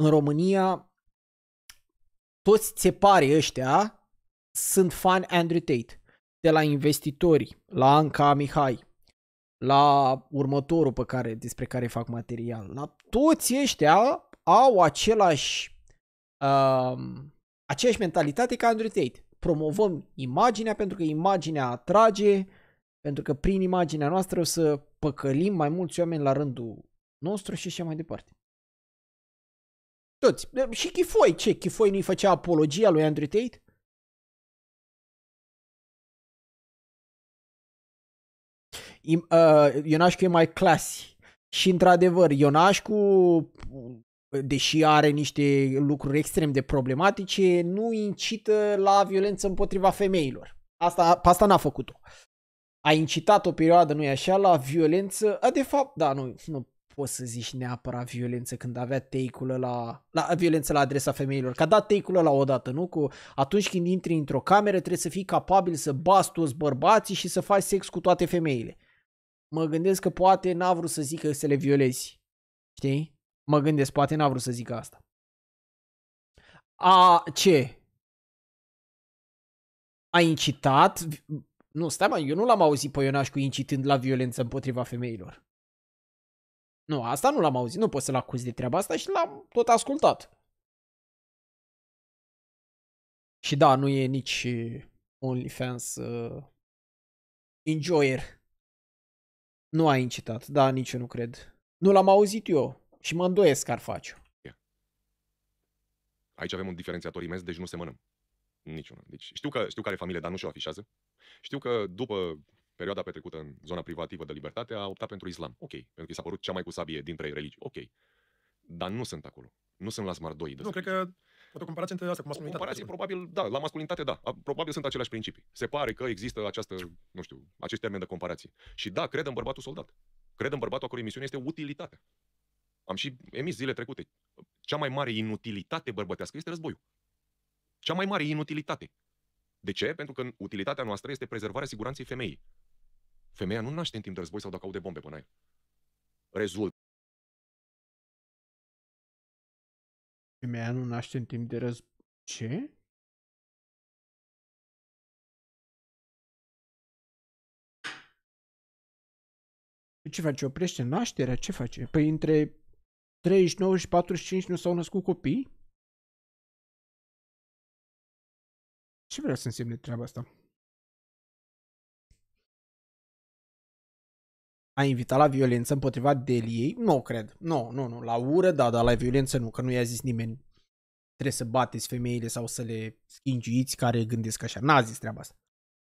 în România toți pare ăștia sunt fani Andrew Tate. De la investitori, la Anca Mihai, la următorul pe care, despre care fac material, la toți ăștia au același uh, aceeași mentalitate ca Andrew Tate. Promovăm imaginea pentru că imaginea atrage, pentru că prin imaginea noastră o să păcălim mai mulți oameni la rândul nostru și așa mai departe. Toți. și Chifoi, ce? Chifoi nu-i făcea apologia lui Andrew Tate? Uh, Ionașcu e mai clasic. Și într-adevăr, Ionașcu, deși are niște lucruri extrem de problematice, nu incită la violență împotriva femeilor. Asta, asta n-a făcut-o. A incitat o perioadă, nu-i așa, la violență, a, de fapt, da, nu, nu poți să zici neapărat violență când avea take-ul la, la violență la adresa femeilor, că a dat take-ul ăla odată, nu? Cu atunci când intri într-o cameră trebuie să fii capabil să bați toți bărbații și să faci sex cu toate femeile. Mă gândesc că poate n-a vrut să zică să le violezi. Știi? Mă gândesc, poate n-a vrut să zică asta. A ce? A incitat? Nu, stai mă, eu nu l-am auzit pe Ionașcu incitând la violență împotriva femeilor. Nu, asta nu l-am auzit, nu pot să-l acuz de treaba asta și l-am tot ascultat. Și da, nu e nici uh, OnlyFans uh, enjoyer. Nu a incitat, da, nici eu nu cred. Nu l-am auzit eu și mă îndoiesc că ar face. Aici avem un diferențiator imens, deci nu semănăm. Niciuna. Deci știu, că, știu care familie, dar nu și-o afișează. Știu că după perioada petrecută în zona privativă de libertate, a optat pentru islam. Ok, pentru că i s-a părut cea mai cu sabie dintre religii. Ok. Dar nu sunt acolo. Nu sunt la smart 2. nu, cred că o comparație între asta cu masculinitate. O comparație, probabil, da, la masculinitate, da. Probabil sunt aceleași principii. Se pare că există această, nu știu, acest termen de comparație. Și da, cred în bărbatul soldat. Cred în bărbatul a cărui misiune este utilitatea. Am și emis zile trecute. Cea mai mare inutilitate bărbătească este războiul. Cea mai mare inutilitate. De ce? Pentru că utilitatea noastră este prezervarea siguranței femeii. Femeia nu naște în timp de război sau dacă aude bombe până aia. Rezult. Femeia nu naște în timp de război. Ce? Ce face? Oprește nașterea? Ce face? Păi între 39 și 45 nu s-au născut copii? Ce vrea să însemne treaba asta? a invitat la violență împotriva Deliei? Nu cred. Nu, nu, nu. La ură, da, dar la violență nu, că nu i-a zis nimeni trebuie să bateți femeile sau să le schingiți care gândesc așa. N-a zis treaba asta.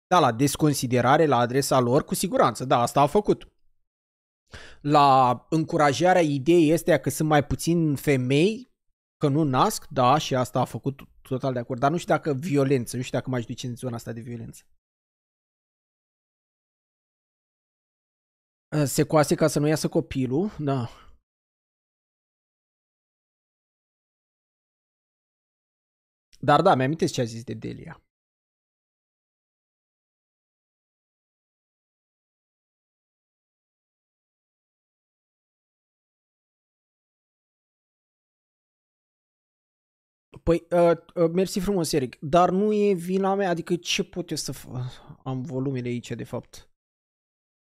Da, la desconsiderare la adresa lor, cu siguranță, da, asta a făcut. La încurajarea ideii este că sunt mai puțin femei, că nu nasc, da, și asta a făcut total de acord. Dar nu știu dacă violență, nu știu dacă m-aș duce în zona asta de violență. Eh, se coase ca să nu iasă copilul, da. Dar da, mi-am ce a zis de Delia. Păi, uh, uh, mersi frumos, Eric, dar nu e vina mea, adică ce pot eu să fac? Am volumele aici, de fapt.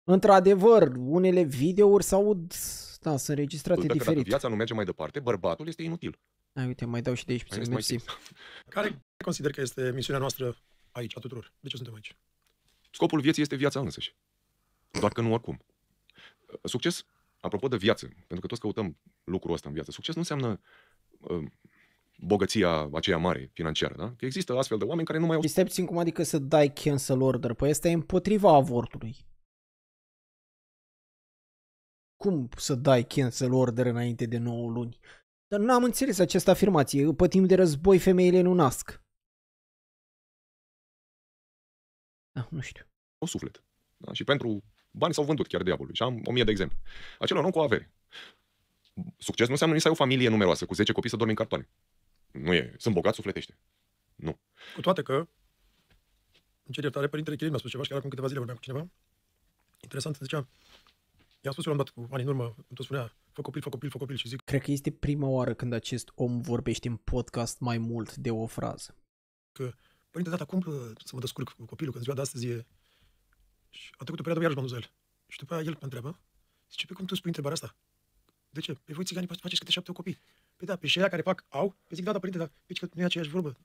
Într-adevăr, unele videouri s-aud, da, sunt registrate Dacă, diferit. Dacă viața nu merge mai departe, bărbatul este inutil. Ai, uite, mai dau și de aici puțin, mersi. Care consider că este misiunea noastră aici, a tuturor? De ce suntem aici? Scopul vieții este viața însăși. Doar că nu oricum. Succes, apropo de viață, pentru că toți căutăm lucrul ăsta în viață, succes nu înseamnă uh, bogăția aceea mare financiară, da? Că există astfel de oameni care nu mai au... Este puțin cum adică să dai cancel order, păi este împotriva avortului. Cum să dai cancel order înainte de 9 luni? Dar n-am înțeles această afirmație. Pe timp de război femeile nu nasc. Da, nu știu. O suflet. Da? Și pentru bani s-au vândut chiar diavolului. Și am o mie de exemple. Acela om cu avere. Succes nu înseamnă nici să ai o familie numeroasă, cu 10 copii să dormi în cartoane. Nu e. Sunt bogat sufletește. Nu. Cu toate că, în cer iertare, părintele Chirin mi-a spus ceva și chiar acum câteva zile vorbeam cu cineva. Interesant, zicea, I-am spus eu am dat cu ani în urmă, îmi tot spunea, fă copil, fă copil, fă copil și zic... Cred că este prima oară când acest om vorbește în podcast mai mult de o frază. Că, părinte, data, cum să mă descurc cu copilul, că în ziua de astăzi e... Și a trecut o perioadă, iarăși m-am dus el. Și după aia el mă întreabă, zice, pe păi cum tu spui întrebarea asta? De ce? Pe păi voi țiganii faceți câte șapte copii. Păi da, pe și care fac au, pe păi zic, da, da, părinte, dar pe deci că nu e aceeași vorbă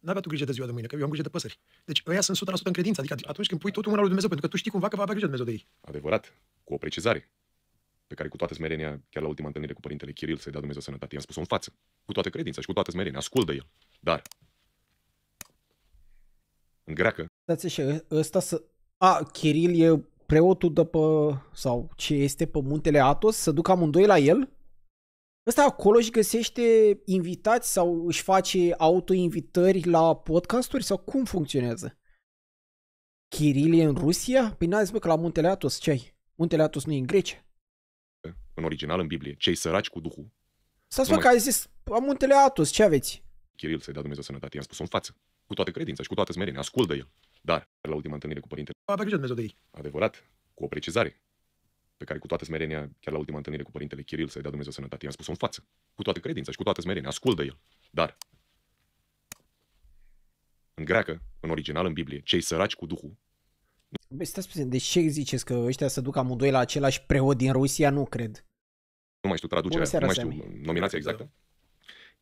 n-avea tu grijă de ziua de mâine, că eu am grijă de păsări. Deci ăia sunt 100% în credință, adică atunci când pui totul în mâna lui Dumnezeu, pentru că tu știi cumva că va avea grijă de Dumnezeu de ei. Adevărat, cu o precizare pe care cu toată smerenia, chiar la ultima întâlnire cu părintele Chiril, să-i dea Dumnezeu sănătate, i-am spus-o în față, cu toată credința și cu toată smerenia, ascultă el. Dar, în greacă... Dați și ăsta să... A, Chiril e preotul după... sau ce este pe muntele Atos, să duc amândoi la el? Ăsta acolo și găsește invitați sau își face autoinvitări la podcasturi sau cum funcționează? Chirilie în Rusia? Păi n-a zis, bă, că la Muntele Atos ce ai? Muntele Atos nu e în Grecia. În original, în Biblie, cei săraci cu Duhul. Să spun că ai zis, la Muntele Atos, ce aveți? Chiril să-i dea Dumnezeu sănătate, i-am spus-o în față, cu toată credința și cu toată smerenia, ascultă el. Dar, la ultima întâlnire cu părintele, a pe Dumnezeu de ei. Adevărat, cu o precizare pe care cu toată smerenia, chiar la ultima întâlnire cu părintele Chiril, să-i dea Dumnezeu sănătate, i-am spus-o în față, cu toată credința și cu toată smerenia, ascultă el. Dar, în greacă, în original, în Biblie, cei săraci cu Duhul Băi, stați puțin, de ce ziceți că ăștia se duc amândoi la același preot din Rusia? Nu cred. Nu mai știu traducerea, nu mai știu seami. nominația exactă.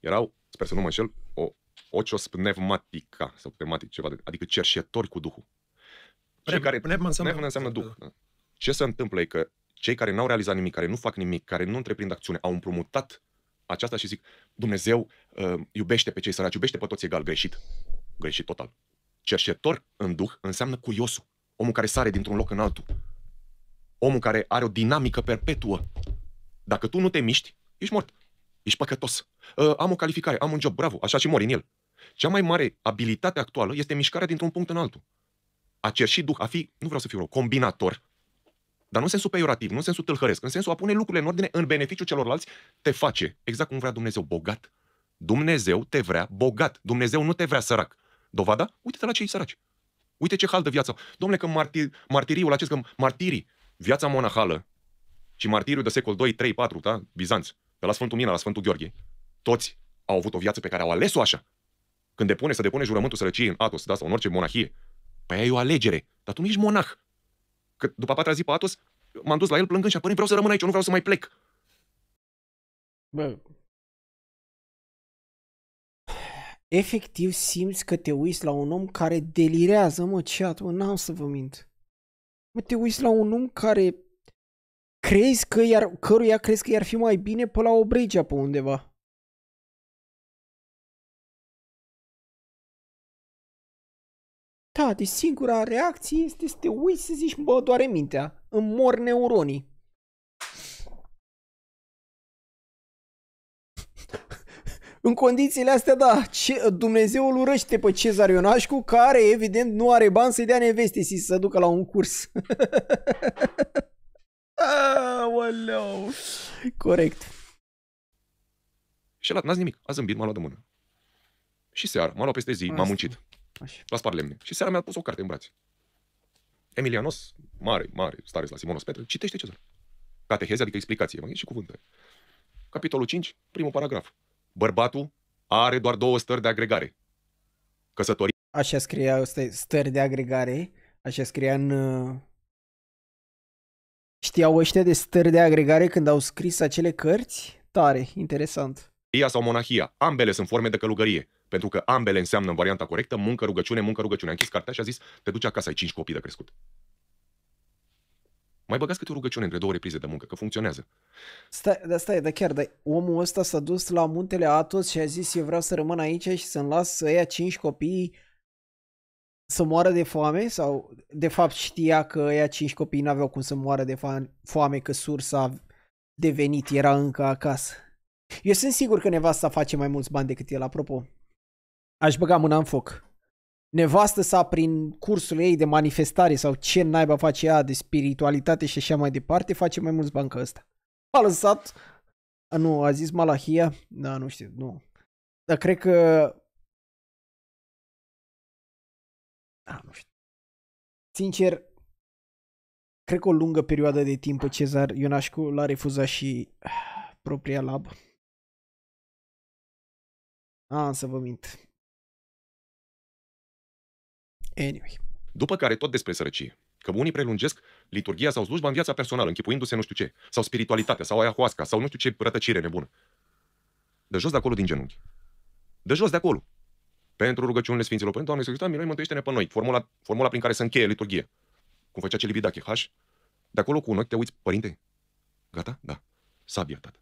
Erau, sper să nu mă înșel, o ocios pneumatica sau pneumatic, ceva de, adică cerșetori cu Duhul. Pneumă înseamnă, înseamnă Duh. Da. Da. Ce se întâmplă e că cei care n-au realizat nimic, care nu fac nimic, care nu întreprind acțiune, au împrumutat aceasta și zic, Dumnezeu uh, iubește pe cei săraci, iubește pe toți egal, greșit. Greșit total. Cerșetor în duh înseamnă cuiosul. Omul care sare dintr-un loc în altul. Omul care are o dinamică perpetuă. Dacă tu nu te miști, ești mort. Ești păcătos. Uh, am o calificare, am un job, bravo, așa și mori în el. Cea mai mare abilitate actuală este mișcarea dintr-un punct în altul. A cerși duh, a fi, nu vreau să fiu rău, combinator, dar nu în sensul peiorativ, nu în sensul tâlhăresc, în sensul a pune lucrurile în ordine în beneficiu celorlalți, te face, exact cum vrea Dumnezeu, bogat. Dumnezeu te vrea bogat. Dumnezeu nu te vrea sărac. Dovada? Uite-te la cei săraci. Uite ce haldă de viață. Domnule, că marti, martiriul acest, că martirii, viața monahală și martiriul de secol 2, 3, 4, da? Bizanț, de la Sfântul Mina, la Sfântul Gheorghe, toți au avut o viață pe care au ales-o așa. Când depune să depune jurământul sărăciei în Atos, da, sau în orice monahie, păi ai o alegere, dar tu nu ești monah. Că după a patra zi pe Atos, m-am dus la el plângând și apărând, vreau să rămân aici, eu nu vreau să mai plec. Bă, efectiv simți că te uiți la un om care delirează, mă, ce mă, n-am să vă mint. Mă, te uiți la un om care crezi că iar, căruia crezi că i-ar fi mai bine pe la o pe undeva. Da, deci singura reacție este să te uiți să zici, bă, doare mintea, îmi mor neuronii. În condițiile astea, da, ce, Dumnezeul urăște pe Cezar Ionașcu, care evident nu are bani să-i dea neveste și să se ducă la un curs. Aoleu. Corect. Și el n-ați nimic, a zâmbit, m-a luat de mână. Și seara, m-a luat peste zi, m-am muncit. Așa. La spar lemne. Și seara mi-a pus o carte în brațe. Emilianos, mare, mare, stare la Simonos Petre, citește Cezar. Cateheze, adică explicație, mă și cuvântă Capitolul 5, primul paragraf. Bărbatul are doar două stări de agregare. Căsătorie. Așa scria stai, stări de agregare, așa scria în... Uh, Știau ăștia de stări de agregare când au scris acele cărți? Tare, interesant. Ia sau monahia, ambele sunt forme de călugărie. Pentru că ambele înseamnă în varianta corectă muncă, rugăciune, muncă, rugăciune. A închis cartea și a zis, te duci acasă, ai cinci copii de crescut. Mai băgați câte o rugăciune între două reprize de muncă, că funcționează. Stai, dar stai, dar chiar, dar omul ăsta s-a dus la muntele Atos și a zis, eu vreau să rămân aici și să-mi las ia cinci copii să moară de foame? Sau de fapt știa că ia cinci copii n-aveau cum să moară de foame, că sursa de venit era încă acasă? Eu sunt sigur că nevasta face mai mulți bani decât el, apropo. Aș băga mâna în foc. Nevastă sa prin cursul ei de manifestare sau ce naiba face ea de spiritualitate și așa mai departe, face mai mulți bani ca ăsta. A lăsat... A, nu, a zis Malahia? Da, nu știu, nu. Dar cred că... Da, nu știu. Sincer, cred că o lungă perioadă de timp Cezar Ionașcu l-a refuzat și ah, propria labă. A, să vă mint. Anyway. După care tot despre sărăcie. Că unii prelungesc liturgia sau slujba în viața personală, închipuindu-se nu știu ce, sau spiritualitatea, sau ayahuasca, sau nu știu ce rătăcire nebună. De jos de acolo din genunchi. De jos de acolo. Pentru rugăciunile Sfinților Părinți, Doamne Iisus Hristos, mântuiește-ne pe noi. Formula, formula prin care se încheie liturghie. Cum făcea Celibidache, H. De acolo cu un ochi te uiți, părinte. Gata? Da. Sabia, tată.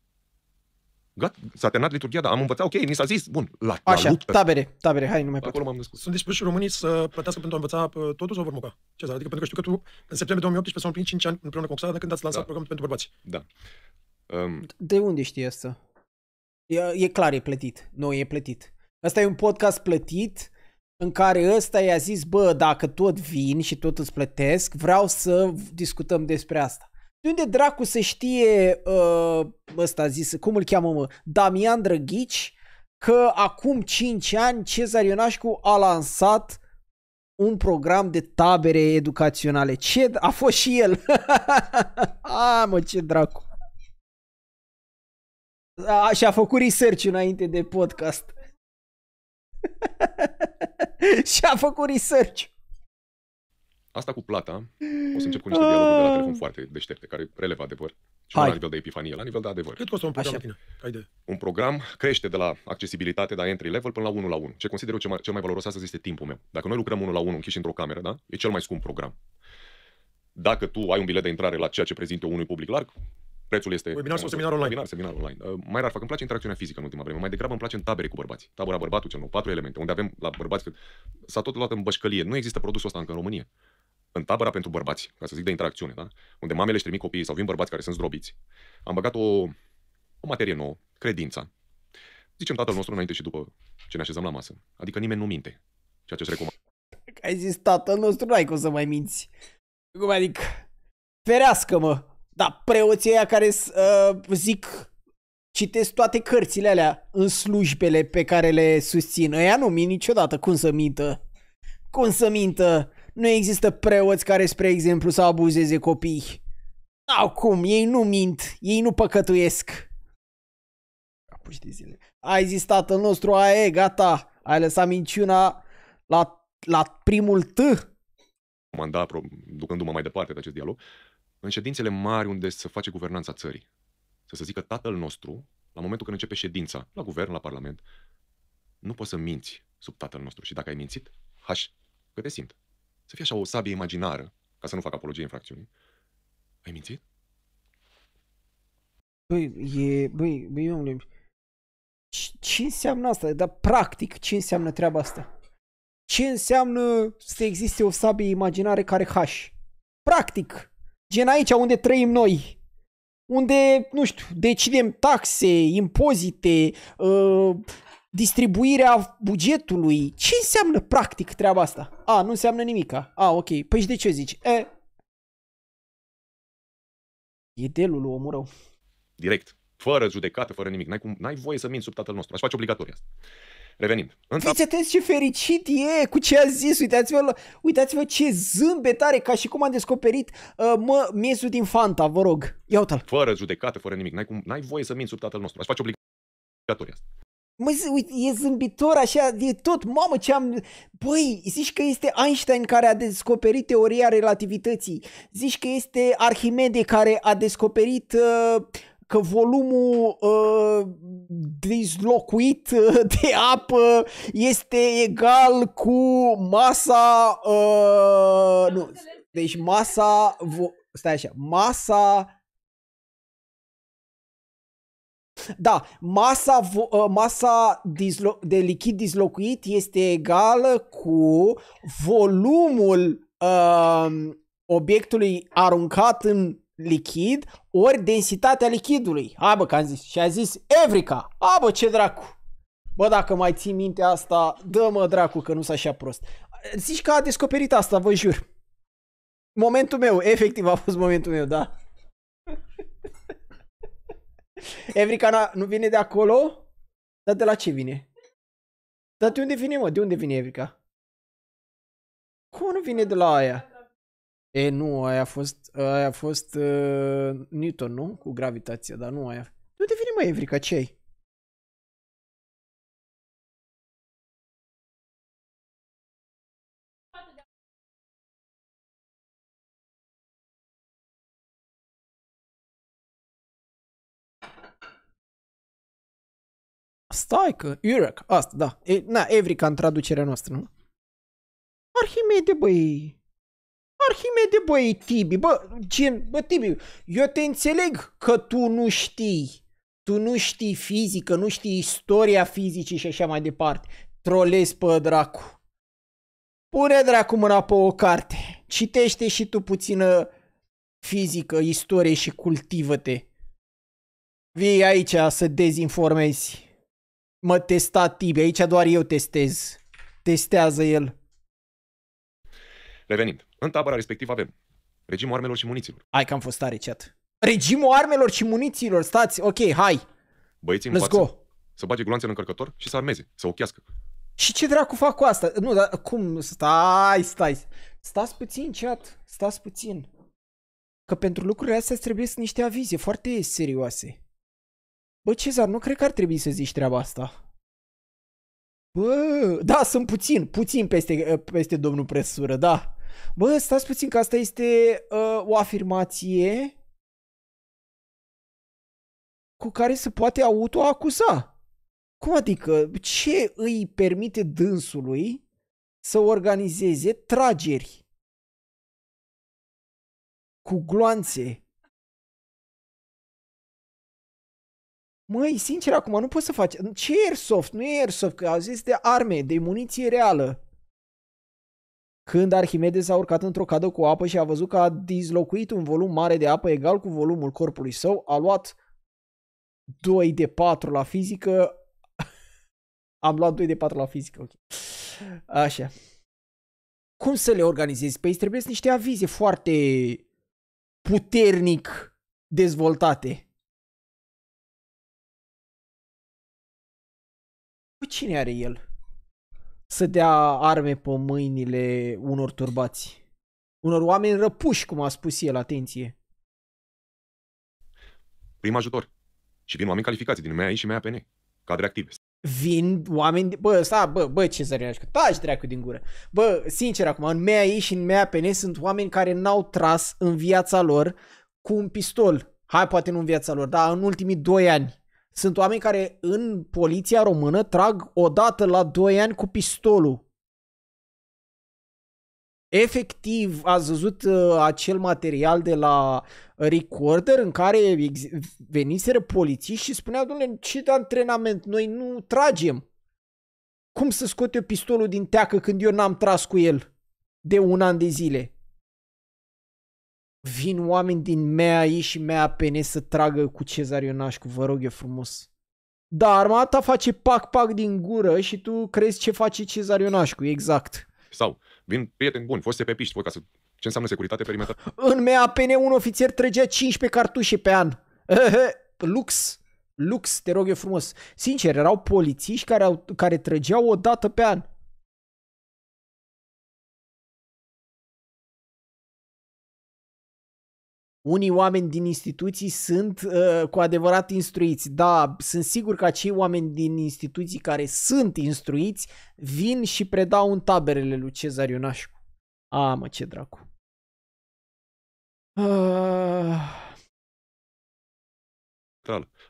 Gat, s-a terminat liturgia, dar am învățat, ok, mi s-a zis, bun, la, Așa, la luptă. tabere, tabere, hai, nu mai pot. Acolo m-am născut. Sunt dispuși românii să plătească pentru a învăța uh, totul sau vor muca? Ce Adică pentru că știu că tu, în septembrie 2018, s-au împlinit 5 ani împreună cu Oxana când ați lansat da. programul pentru bărbați. Da. Um... De unde știi asta? E, e clar, e plătit. Nu, e plătit. Asta e un podcast plătit în care ăsta i-a zis, bă, dacă tot vin și tot îți plătesc, vreau să discutăm despre asta. De unde dracu să știe uh, ăsta zis, cum îl cheamă mă, Damian Drăghici, că acum 5 ani Cezar Ionașcu a lansat un program de tabere educaționale. Ce? A fost și el. a, mă, ce dracu. A, și-a făcut research înainte de podcast. și-a făcut research. Asta cu plata, o să încep cu niște dialoguri de la telefon foarte deștepte, care relevă adevăr. Și Hai. la nivel de epifanie, la nivel de adevăr. Cât costă un program tine? Hai de... Un program crește de la accesibilitate, de la entry level, până la 1 la 1. Ce consider eu cel mai, cel mai valoros astăzi este timpul meu. Dacă noi lucrăm 1 la 1 închiși într-o cameră, da? E cel mai scump program. Dacă tu ai un bilet de intrare la ceea ce prezint eu unui public larg, prețul este... Webinar sau seminar online? Webinar, seminar online. Uh, mai rar fac, îmi place interacțiunea fizică în ultima vreme, mai degrabă îmi place în tabere cu bărbați. Tabăra bărbatul cel nou, patru elemente, unde avem la bărbați, s-a tot luat în bășcălie. Nu există produsul ăsta încă în România în tabăra pentru bărbați, ca să zic de interacțiune, da? unde mamele își trimit copiii sau vin bărbați care sunt zdrobiți, am băgat o, o materie nouă, credința. Zicem tatăl nostru înainte și după ce ne așezăm la masă. Adică nimeni nu minte, ceea ce ți recomand. Ai zis tatăl nostru, nu ai cum să mai minți. Cum adică? Ferească-mă! Da, preoții aia care uh, zic citesc toate cărțile alea în slujbele pe care le susțin. Ăia nu mint niciodată. Cum să mintă? Cum să mintă? Nu există preoți care, spre exemplu, să abuzeze copii. Au cum, ei nu mint, ei nu păcătuiesc. A de zile. Ai zis tatăl nostru, aia e, gata. Ai lăsat minciuna la, la primul T. Comanda, ducându-mă mai departe de acest dialog, în ședințele mari unde se face guvernanța țării. Să se zică tatăl nostru, la momentul când începe ședința, la guvern, la parlament, nu poți să minți sub tatăl nostru. Și dacă ai mințit, haș, că te simt să fie așa o sabie imaginară, ca să nu fac apologie infracțiunii, ai mințit? Băi, e, băi, băi, omule, ce înseamnă asta? Dar practic, ce înseamnă treaba asta? Ce înseamnă să existe o sabie imaginare care haș? Practic, gen aici unde trăim noi, unde, nu știu, decidem taxe, impozite, uh, distribuirea bugetului. Ce înseamnă practic treaba asta? A, nu înseamnă nimica. A, ok. Păi și de ce zici? E... E delul lui omul rău. Direct. Fără judecată, fără nimic. N-ai, cum, n-ai voie să minți sub tatăl nostru. Aș face obligatorie asta. Revenim. Însă... Fiți atenți ce fericit e cu ce a zis. Uitați-vă, uitați-vă ce zâmbet are, ca și cum am descoperit uh, mă, miezul din Fanta, vă rog. Ia uite-l. Fără judecată, fără nimic. N-ai, cum, n-ai voie să minți sub tatăl nostru. Aș face obligatorie asta. Mă, uite, e zâmbitor așa, e tot, mamă ce am... Băi, zici că este Einstein care a descoperit teoria relativității, zici că este Arhimede care a descoperit uh, că volumul uh, dislocuit uh, de apă este egal cu masa... Uh, nu, deci masa... Stai așa, masa da, masa, ă, masa de lichid dislocuit este egală cu volumul uh, obiectului aruncat în lichid ori densitatea lichidului. Hai bă, că am zis. Și a zis Evrica. A bă, ce dracu. Bă, dacă mai ții minte asta, dă-mă dracu că nu s așa prost. Zici că a descoperit asta, vă jur. Momentul meu, efectiv a fost momentul meu, da. Evrica nu vine de acolo? Dar de la ce vine? Dar de unde vine, mă? De unde vine Evrica? Cum nu vine de la aia? E, nu, aia a fost, aia a fost uh, Newton, nu? Cu gravitația, dar nu aia. De unde vine, mă, Evrica? Ce ai? stai că, Urac, asta, da. E, na, Evrica în traducerea noastră, nu? Arhimede, băi, Arhimede, băi, Tibi, bă, gen, bă, Tibi, eu te înțeleg că tu nu știi, tu nu știi fizică, nu știi istoria fizicii și așa mai departe. Trolezi pe dracu. Pune dracu mâna pe o carte. Citește și tu puțină fizică, istorie și cultivă-te. Vii aici să dezinformezi mă testa Tibi, aici doar eu testez. Testează el. Revenind, în tabăra respectivă avem regimul armelor și munițiilor. Hai că am fost tare, chat. Regimul armelor și munițiilor, stați, ok, hai. Băieții în Let's față, go. să bage gloanțele în încărcător și să armeze, să ochească. Și ce dracu fac cu asta? Nu, dar cum? Stai, stai. Stați puțin, chat. Stați puțin. Că pentru lucrurile astea trebuie să niște avize foarte serioase. Bă, Cezar, nu cred că ar trebui să zici treaba asta. Bă, da, sunt puțin, puțin peste, peste domnul presură, da. Bă, stați puțin că asta este uh, o afirmație cu care se poate autoacuza. Cum adică? Ce îi permite dânsului să organizeze trageri cu gloanțe Măi, sincer acum, nu poți să faci. Ce e airsoft? Nu e airsoft, că au zis de arme, de muniție reală. Când Arhimede a urcat într-o cadă cu apă și a văzut că a dislocuit un volum mare de apă egal cu volumul corpului său, a luat 2 de 4 la fizică. Am luat 2 de 4 la fizică, ok. Așa. Cum să le organizezi? Păi ei trebuie niște avize foarte puternic dezvoltate. Cu păi cine are el? Să dea arme pe mâinile unor turbați. Unor oameni răpuși, cum a spus el, atenție. Prim ajutor. Și vin oameni calificați din MEAI și MEAPN. Cadre active. Vin oameni... De... Bă, sta, bă, bă, ce zărenașcă. Taci dracu din gură. Bă, sincer acum, în MEAI și în MEAPN sunt oameni care n-au tras în viața lor cu un pistol. Hai, poate nu în viața lor, dar în ultimii doi ani sunt oameni care în poliția română trag o dată la 2 ani cu pistolul. Efectiv, ați văzut uh, acel material de la Recorder în care ex- veniseră polițiști și spuneau, domnule, ce de antrenament, noi nu tragem. Cum să scot eu pistolul din teacă când eu n-am tras cu el de un an de zile? vin oameni din mea ei și pene să tragă cu Cezar Ionașcu, vă rog eu frumos. Da, armata face pac-pac din gură și tu crezi ce face Cezar Ionașcu, exact. Sau vin prieteni buni, foste pe piști, ca să... Ce înseamnă securitate perimetrală? În mea pene un ofițer trăgea 15 cartușe pe an. Lux. Lux, te rog eu frumos. Sincer, erau polițiști care, au, care trăgeau o dată pe an. unii oameni din instituții sunt uh, cu adevărat instruiți. Da, sunt sigur că acei oameni din instituții care sunt instruiți vin și predau în taberele lui Cezar Ionașcu. A, mă, ce dracu. Uh...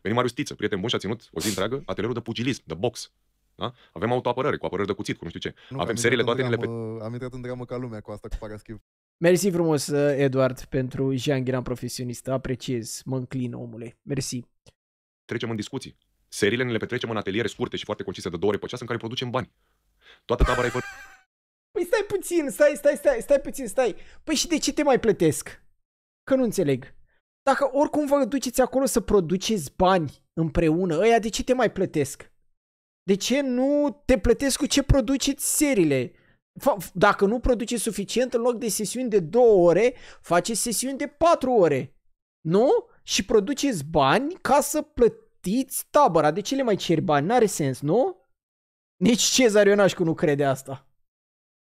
Venim Marius Tiță, prieten bun și a ținut o zi întreagă atelierul de pugilism, de box. Da? Avem autoapărare, cu apărări de cuțit, cu nu știu ce. Nu, Avem seriile toate... În... Pe... Am intrat în dramă ca lumea cu asta, cu Paraschiv. Mersi frumos, uh, Eduard, pentru janghiran profesionistă. Apreciez, mă înclin, omule. Mersi. Trecem în discuții. Seriile ne le petrecem în ateliere scurte și foarte concise de două ore pe ceas în care producem bani. Toată tabăra e fără... Păi stai puțin, stai, stai, stai, stai puțin, stai. Păi și de ce te mai plătesc? Că nu înțeleg. Dacă oricum vă duceți acolo să produceți bani împreună, ăia de ce te mai plătesc? De ce nu te plătesc cu ce produceți serile? dacă nu produce suficient, în loc de sesiuni de 2 ore, faceți sesiuni de 4 ore. Nu? Și produceți bani ca să plătiți tabăra. De ce le mai ceri bani? N-are sens, nu? Nici Cezar Ionașcu nu crede asta.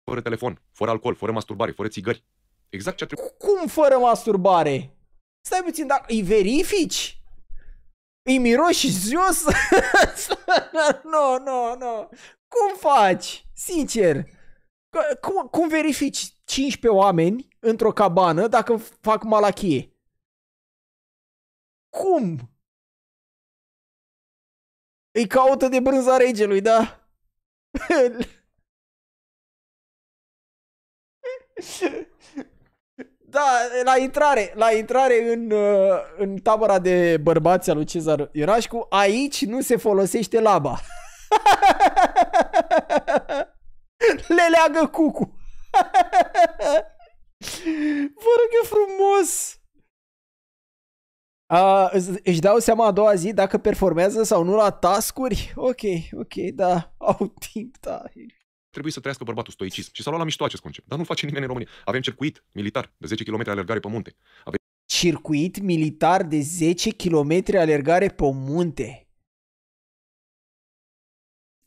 Fără telefon, fără alcool, fără masturbare, fără țigări. Exact ce trebuie. Cum fără masturbare? Stai puțin, dar îi verifici? Îi miroși jos? nu, nu, nu. Cum faci? Sincer. Cum, cum verifici 15 oameni într-o cabană dacă fac malachie? Cum? Îi caută de brânza regelui, da? Da, la intrare, la intrare în, uh, în tabăra de bărbați a lui Cezar Ierașcu, aici nu se folosește laba. le leagă cucu. Vă rog e frumos! A, își dau seama a doua zi dacă performează sau nu la tascuri? Ok, ok, da, au timp, da. Trebuie să trăiască bărbatul stoicism și s-a luat la mișto acest concept. Dar nu face nimeni în România. Avem circuit militar de 10 km alergare pe munte. Avem... Circuit militar de 10 km alergare pe munte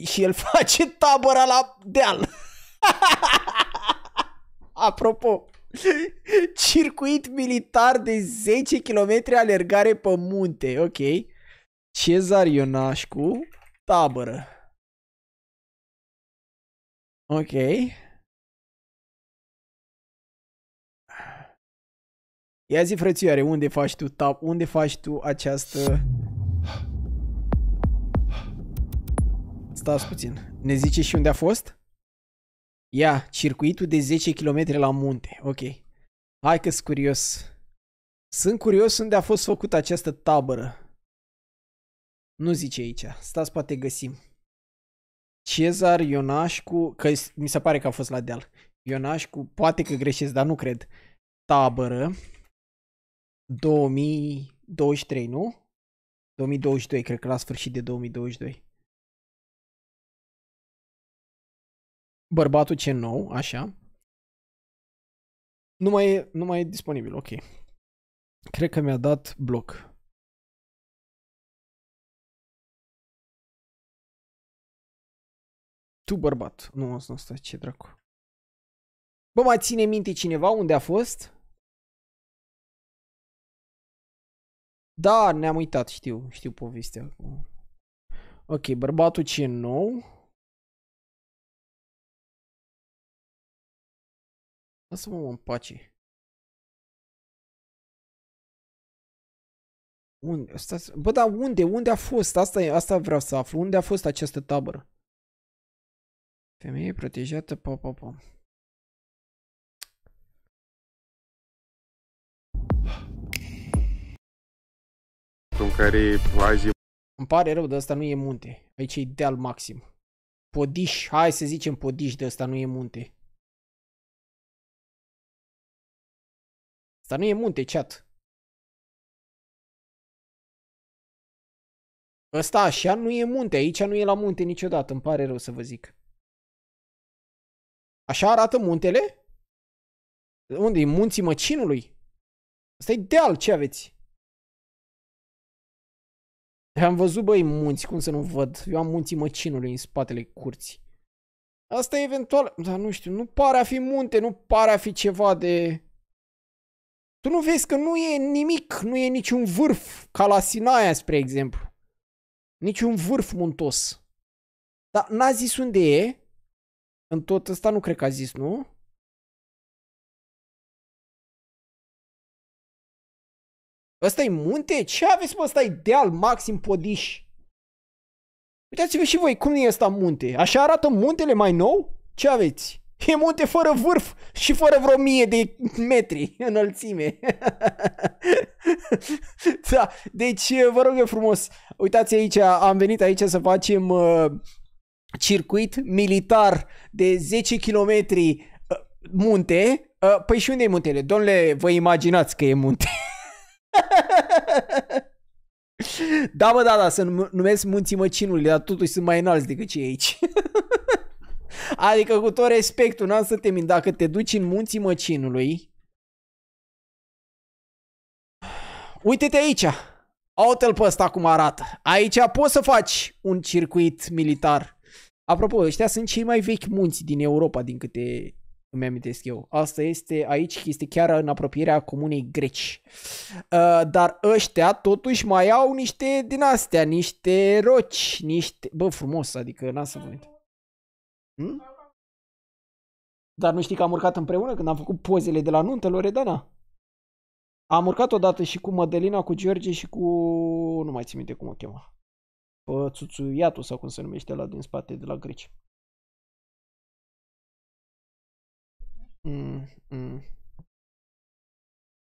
și el face tabăra la deal. Apropo, circuit militar de 10 km alergare pe munte, ok. Cezar Ionașcu, tabără. Ok. Ia zi, frățioare, unde faci tu tab? unde faci tu această Stați puțin. Ne zice și unde a fost? Ia, circuitul de 10 km la munte. Ok. Hai că sunt curios. Sunt curios unde a fost făcută această tabără. Nu zice aici. Stați, poate găsim. Cezar Ionașcu, că mi se pare că a fost la deal. Ionașcu, poate că greșesc, dar nu cred. Tabără. 2023, nu? 2022, cred că la sfârșit de 2022. bărbatul ce nou, așa, nu mai e, nu mai e disponibil, ok. Cred că mi-a dat bloc. Tu bărbat. Nu, asta, asta ce dracu. Bă, mai ține minte cineva unde a fost? Da, ne-am uitat, știu, știu povestea. Ok, bărbatul ce nou. Lasă-mă în pace. Unde? Stați... Bă, dar unde? Unde a fost? Asta, asta vreau să aflu. Unde a fost această tabără? Femeie protejată, pa, pa, pa. În care azi Îmi pare rău, dar asta nu e munte. Aici e deal maxim. Podiș, hai să zicem podiș, de asta nu e munte. Dar nu e munte, chat. Ăsta așa nu e munte, aici nu e la munte niciodată, îmi pare rău să vă zic. Așa arată muntele? Unde e munții măcinului? Asta e deal, ce aveți? Am văzut, băi, munți, cum să nu văd? Eu am munții măcinului în spatele curții. Asta e eventual, dar nu știu, nu pare a fi munte, nu pare a fi ceva de... Tu nu vezi că nu e nimic, nu e niciun vârf, ca la Sinaia, spre exemplu. Niciun vârf muntos. Dar n-a zis unde e. În tot ăsta nu cred că a zis, nu? ăsta e munte? Ce aveți, mă, ăsta e deal, maxim podiș. Uitați-vă și voi, cum e ăsta munte? Așa arată muntele mai nou? Ce aveți? E munte fără vârf și fără vreo mie de metri înălțime. da, deci vă rog eu frumos, uitați aici, am venit aici să facem uh, circuit militar de 10 km uh, munte. Uh, păi și unde e muntele? Domnule, vă imaginați că e munte. da, mă, da, da, să numesc munții măcinului, dar totuși sunt mai înalți decât cei aici. Adică cu tot respectul, n-am să te mint, dacă te duci în munții măcinului, uite-te aici, Autel pe ăsta cum arată. Aici poți să faci un circuit militar. Apropo, ăștia sunt cei mai vechi munți din Europa, din câte îmi amintesc eu. Asta este aici, este chiar în apropierea comunei greci. Uh, dar ăștia totuși mai au niște din astea, niște roci, niște... Bă, frumos, adică n-am să vă uite. Hm? Dar nu știi că am urcat împreună când am făcut pozele de la nuntă, Loredana? Am urcat odată și cu Madalina, cu George și cu... Nu mai țin minte cum o chema. Tsutsuyatu sau cum se numește la din spate de la greci. Mm, mm.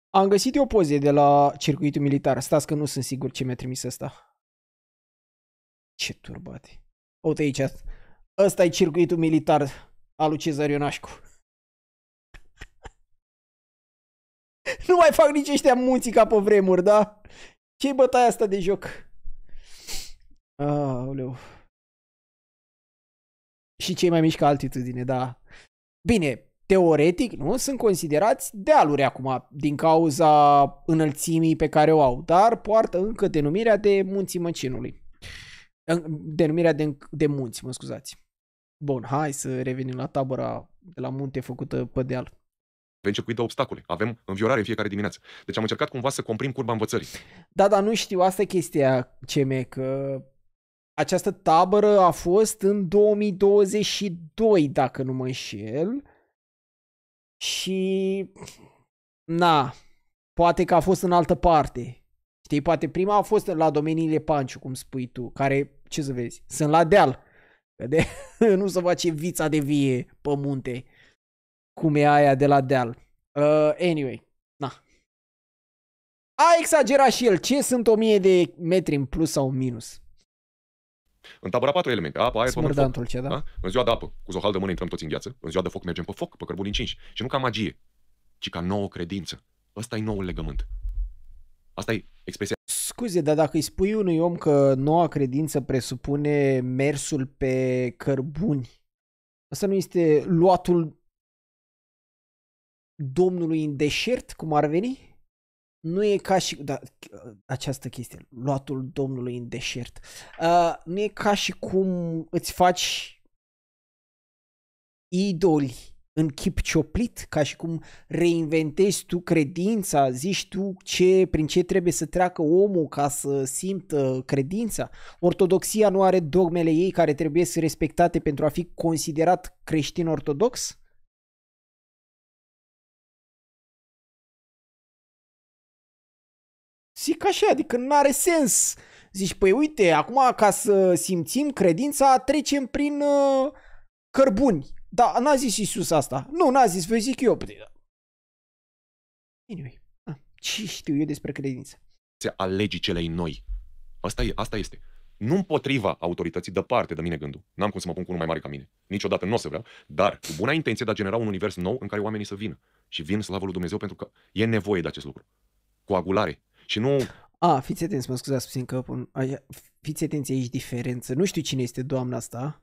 Am găsit eu poze de la circuitul militar. Stați că nu sunt sigur ce mi-a trimis asta. Ce turbate. Uite aici, ăsta e circuitul militar al lui Cezar Ionașcu. nu mai fac nici ăștia munții ca pe vremuri, da? Ce-i bătaia asta de joc? Aoleu. Și cei mai mici ca altitudine, da. Bine, teoretic, nu? Sunt considerați dealuri acum din cauza înălțimii pe care o au, dar poartă încă denumirea de munții măcinului. Denumirea de, de munți, mă scuzați. Bun, hai să revenim la tabăra de la munte făcută pe deal. Avem ce de obstacole, avem înviorare în fiecare dimineață. Deci am încercat cumva să comprim curba învățării. Da, dar nu știu, asta e chestia, CM, că această tabără a fost în 2022, dacă nu mă înșel. Și, na, poate că a fost în altă parte. Știi, poate prima a fost la domeniile Panciu, cum spui tu, care, ce să vezi, sunt la deal. Că de, nu se face vița de vie pe munte, cum e aia de la deal. Uh, anyway, na. A exagerat și el. Ce sunt 1000 de metri în plus sau minus? În tabăra patru elemente. Apa, aer, pământ, foc. Ce, da? da? În ziua de apă, cu zohal de mână intrăm toți în gheață. În ziua de foc mergem pe foc, pe cărbuni cinci. Și nu ca magie, ci ca nouă credință. Ăsta e noul legământ. Asta e expresia. Scuze, dar dacă îi spui unui om că noua credință presupune mersul pe cărbuni, asta nu este luatul Domnului în deșert, cum ar veni? Nu e ca și... Da, această chestie, luatul Domnului în deșert. Uh, nu e ca și cum îți faci idoli în chip cioplit, ca și cum reinventezi tu credința, zici tu ce, prin ce trebuie să treacă omul ca să simtă credința. Ortodoxia nu are dogmele ei care trebuie să respectate pentru a fi considerat creștin ortodox? Zic așa, adică nu are sens. Zici, păi uite, acum ca să simțim credința, trecem prin uh, cărbuni da, n-a zis Isus asta. Nu, n-a zis, vă zic eu. Da. Anyway, ce știu eu despre credință? Se alegi celei noi. Asta, e, asta este. Nu împotriva autorității, departe de mine gândul. N-am cum să mă pun cu unul mai mare ca mine. Niciodată nu o să vreau, dar cu buna intenție de a genera un univers nou în care oamenii să vină. Și vin slavă lui Dumnezeu pentru că e nevoie de acest lucru. Coagulare. Și nu... A, fiți atenți, mă scuzați puțin că pun... Fiți atenți, aici diferență. Nu știu cine este doamna asta.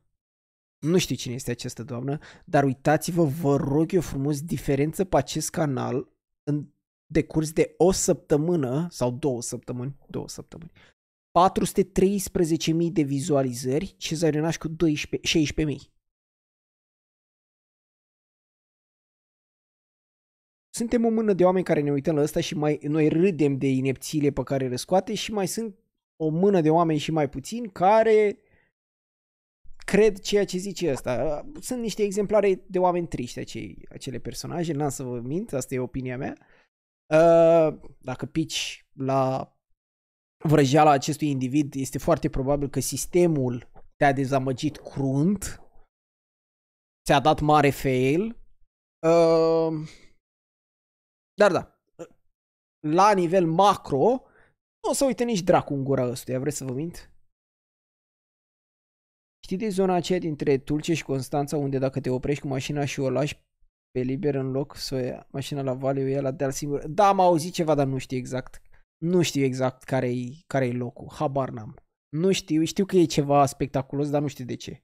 Nu știu cine este această doamnă, dar uitați-vă, vă rog eu frumos, diferență pe acest canal în decurs de o săptămână sau două săptămâni, două săptămâni, 413.000 de vizualizări și Zarionaș cu 12, 16.000. Suntem o mână de oameni care ne uităm la asta și mai, noi râdem de inepțiile pe care le scoate și mai sunt o mână de oameni și mai puțini care cred ceea ce zice ăsta. Sunt niște exemplare de oameni triști acei, acele personaje, n-am să vă mint, asta e opinia mea. Uh, dacă pici la vrăjeala acestui individ, este foarte probabil că sistemul te-a dezamăgit crunt, ți-a dat mare fail. Uh, dar da, la nivel macro, nu o să uite nici dracu în gura ăstuia, vreți să vă mint? Știi de zona aceea dintre Tulce și Constanța, unde dacă te oprești cu mașina și o lași pe liber în loc să o ia mașina la vale, o ia la deal singur. Da, am auzit ceva, dar nu știu exact. Nu știu exact care-i, care-i locul. Habar n-am. Nu știu, știu că e ceva spectaculos, dar nu știu de ce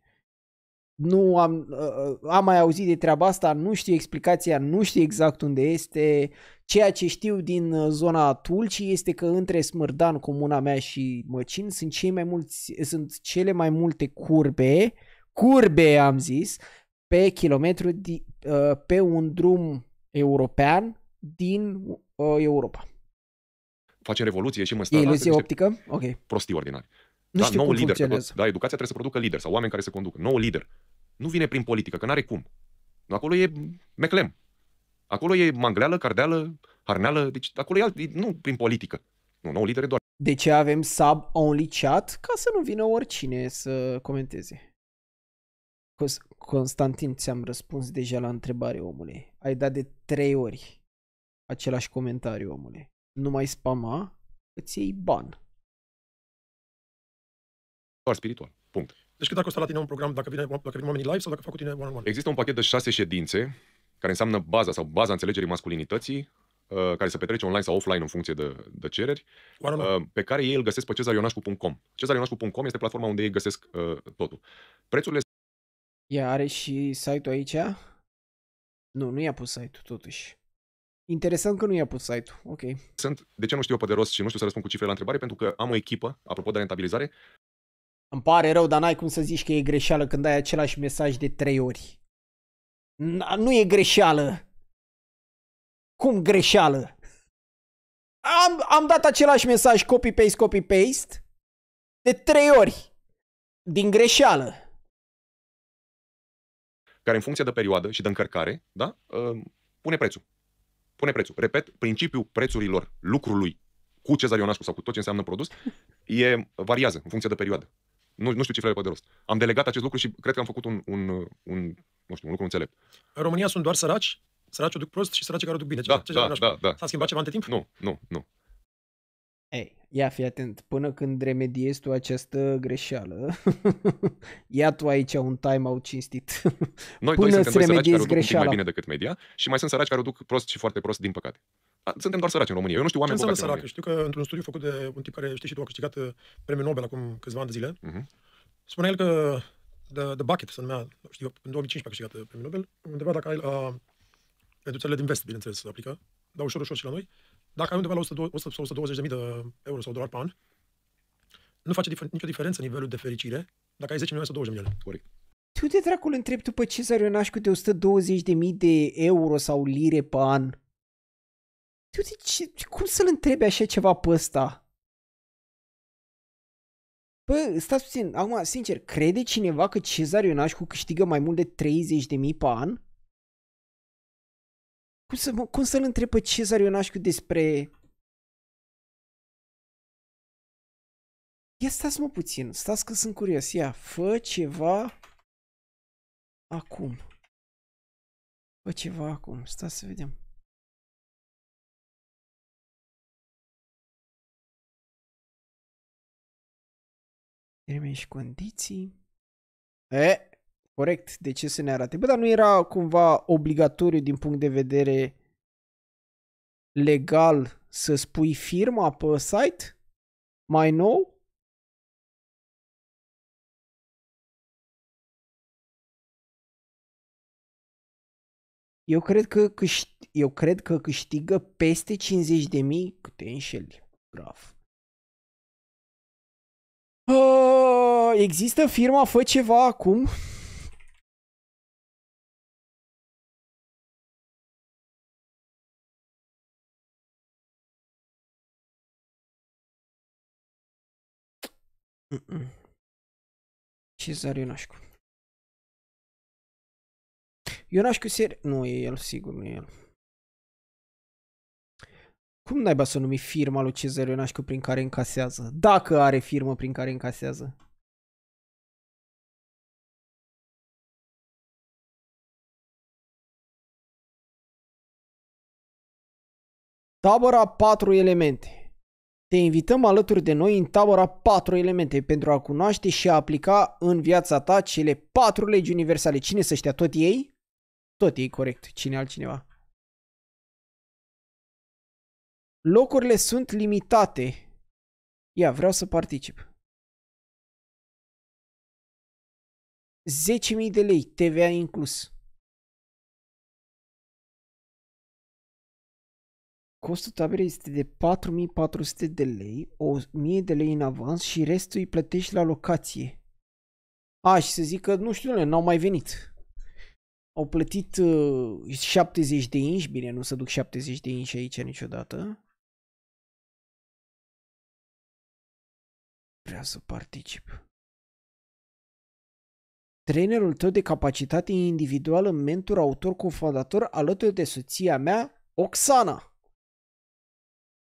nu am, uh, am mai auzit de treaba asta, nu știu explicația, nu știu exact unde este. Ceea ce știu din ă, zona Tulcii este că între Smârdan, comuna mea și Măcin sunt, cei mai mulți, sunt cele mai multe curbe, curbe am zis, pe kilometru di, uh, pe un drum european din uh, Europa. Face revoluție și în Iluzie optică? Ok. Prostii ordinari. Nu da, știu nou cum lider. Că, da, educația trebuie să producă lider sau oameni care se conduc. Nou lider. Nu vine prin politică, că n-are cum. Acolo e meclem. Acolo e mangleală, cardeală, harneală. Deci acolo e alt, nu prin politică. Nu, nou lider e doar. De ce avem sub-only chat? Ca să nu vină oricine să comenteze. Constantin, ți-am răspuns deja la întrebare, omule. Ai dat de trei ori același comentariu, omule. Nu mai spama, îți iei ban doar spiritual. Punct. Deci cât a costat la tine un program dacă, vine, dacă vine oamenii live sau dacă fac cu tine one-on-one? Există un pachet de șase ședințe care înseamnă baza sau baza înțelegerii masculinității, uh, care se petrece online sau offline în funcție de, de cereri, uh, pe care ei îl găsesc pe cezarionascu.com. Cezarionascu.com este platforma unde ei găsesc uh, totul. Prețurile... Ea are și site-ul aici? Nu, nu i-a pus site-ul totuși. Interesant că nu i-a pus site-ul. Ok. Sunt, de ce nu știu eu pe de rost și nu știu să răspund cu cifre la întrebare? Pentru că am o echipă, apropo de rentabilizare, îmi pare rău, dar n-ai cum să zici că e greșeală când ai același mesaj de trei ori. N nu e greșeală. Cum greșeală? Am, am dat același mesaj copy-paste, copy-paste de trei ori. Din greșeală. Care în funcție de perioadă și de încărcare, da? Uh, pune prețul. Pune prețul. Repet, principiul prețurilor lucrului cu cezarionașcu sau cu tot ce înseamnă produs, e, variază în funcție de perioadă. Nu, nu știu cifrele pe de rost. Am delegat acest lucru și cred că am făcut un, un, un, nu știu, un lucru înțelept. În România sunt doar săraci? Săraci o duc prost și săraci care o duc bine. Ce, da, da, da, da, S-a schimbat da. ceva între timp? Nu, nu, nu. Ei, ia fi atent, până când remediezi tu această greșeală, ia tu aici un timeout cinstit. Noi până doi suntem doi săraci care o duc mai bine decât media și mai sunt săraci care o duc prost și foarte prost, din păcate. Suntem doar săraci în România. Eu nu știu oameni bogați săraci? Știu că într-un studiu făcut de un tip care știi și tu a câștigat uh, premiul Nobel acum câțiva ani de zile, uh-huh. spunea el că The, the Bucket să numea, știu, în 2015 a câștigat uh, premiul Nobel, undeva dacă ai la, pentru țările din vest, bineînțeles, se aplică, dar ușor, ușor și la noi, dacă ai undeva la 100, 100 sau de euro sau dolari pe an, nu face difer- nicio diferență nivelul de fericire dacă ai 10 milioane sau 20 milioane. Corect. Tu de dracul întrebi tu pe Cezar Ionaș cu de 120.000 de euro sau lire pe an? Tu de ce, cum să-l întrebi așa ceva pe ăsta? Bă, stați puțin, acum, sincer, crede cineva că Cezar Ionașcu câștigă mai mult de 30.000 pe an? Cum, să, mă, cum să-l întreb Cezar Ionașcu despre... Ia stați mă puțin, stați că sunt curios. Ia, fă ceva acum. Fă ceva acum, stați să vedem. Termeni și condiții. E, corect de ce să ne arate. Bă, dar nu era cumva obligatoriu din punct de vedere legal să spui firma pe site mai nou? Eu cred că, câștig, eu cred că câștigă peste 50 de mii câte înșeli. Graf. Uh, ah, există firma Fă Ceva acum? Cezar Ionașcu. Ionașcu Ser... Nu, e el, sigur, nu e el. Cum naiba să numi firma lui Cezar Ionașcu prin care încasează? Dacă are firmă prin care încasează. Tabăra patru elemente. Te invităm alături de noi în tabăra 4 elemente pentru a cunoaște și a aplica în viața ta cele 4 legi universale. Cine să știa? Tot ei? Tot ei, corect. Cine altcineva? Locurile sunt limitate. Ia, vreau să particip. 10.000 de lei, TVA inclus. Costul taberei este de 4400 de lei, 1000 de lei în avans și restul îi plătești la locație. A, și să zic că, nu știu, n-au mai venit. Au plătit uh, 70 de inși, bine, nu să duc 70 de inși aici niciodată. Vreau să particip. Trainerul tău de capacitate individuală, mentor, autor, cofondator, alături de soția mea, Oxana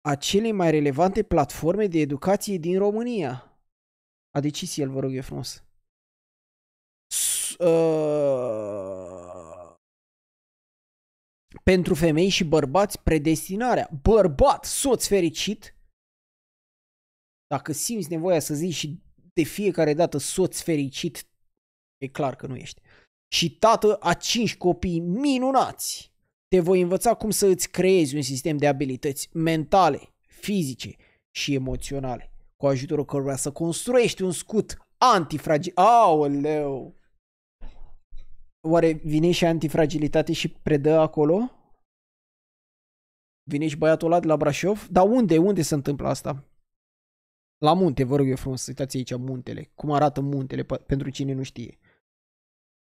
a celei mai relevante platforme de educație din România. A decis el, vă rog eu frumos. S- uh... Pentru femei și bărbați, predestinarea. Bărbat, soț fericit. Dacă simți nevoia să zici și de fiecare dată soț fericit, e clar că nu ești. Și tată a cinci copii minunați te voi învăța cum să îți creezi un sistem de abilități mentale, fizice și emoționale, cu ajutorul cărora să construiești un scut antifragil. Aoleu! Oare vine și antifragilitate și predă acolo? Vine și băiatul ăla de la Brașov? Dar unde? Unde se întâmplă asta? La munte, vă rog eu frumos, uitați aici muntele. Cum arată muntele, pentru cine nu știe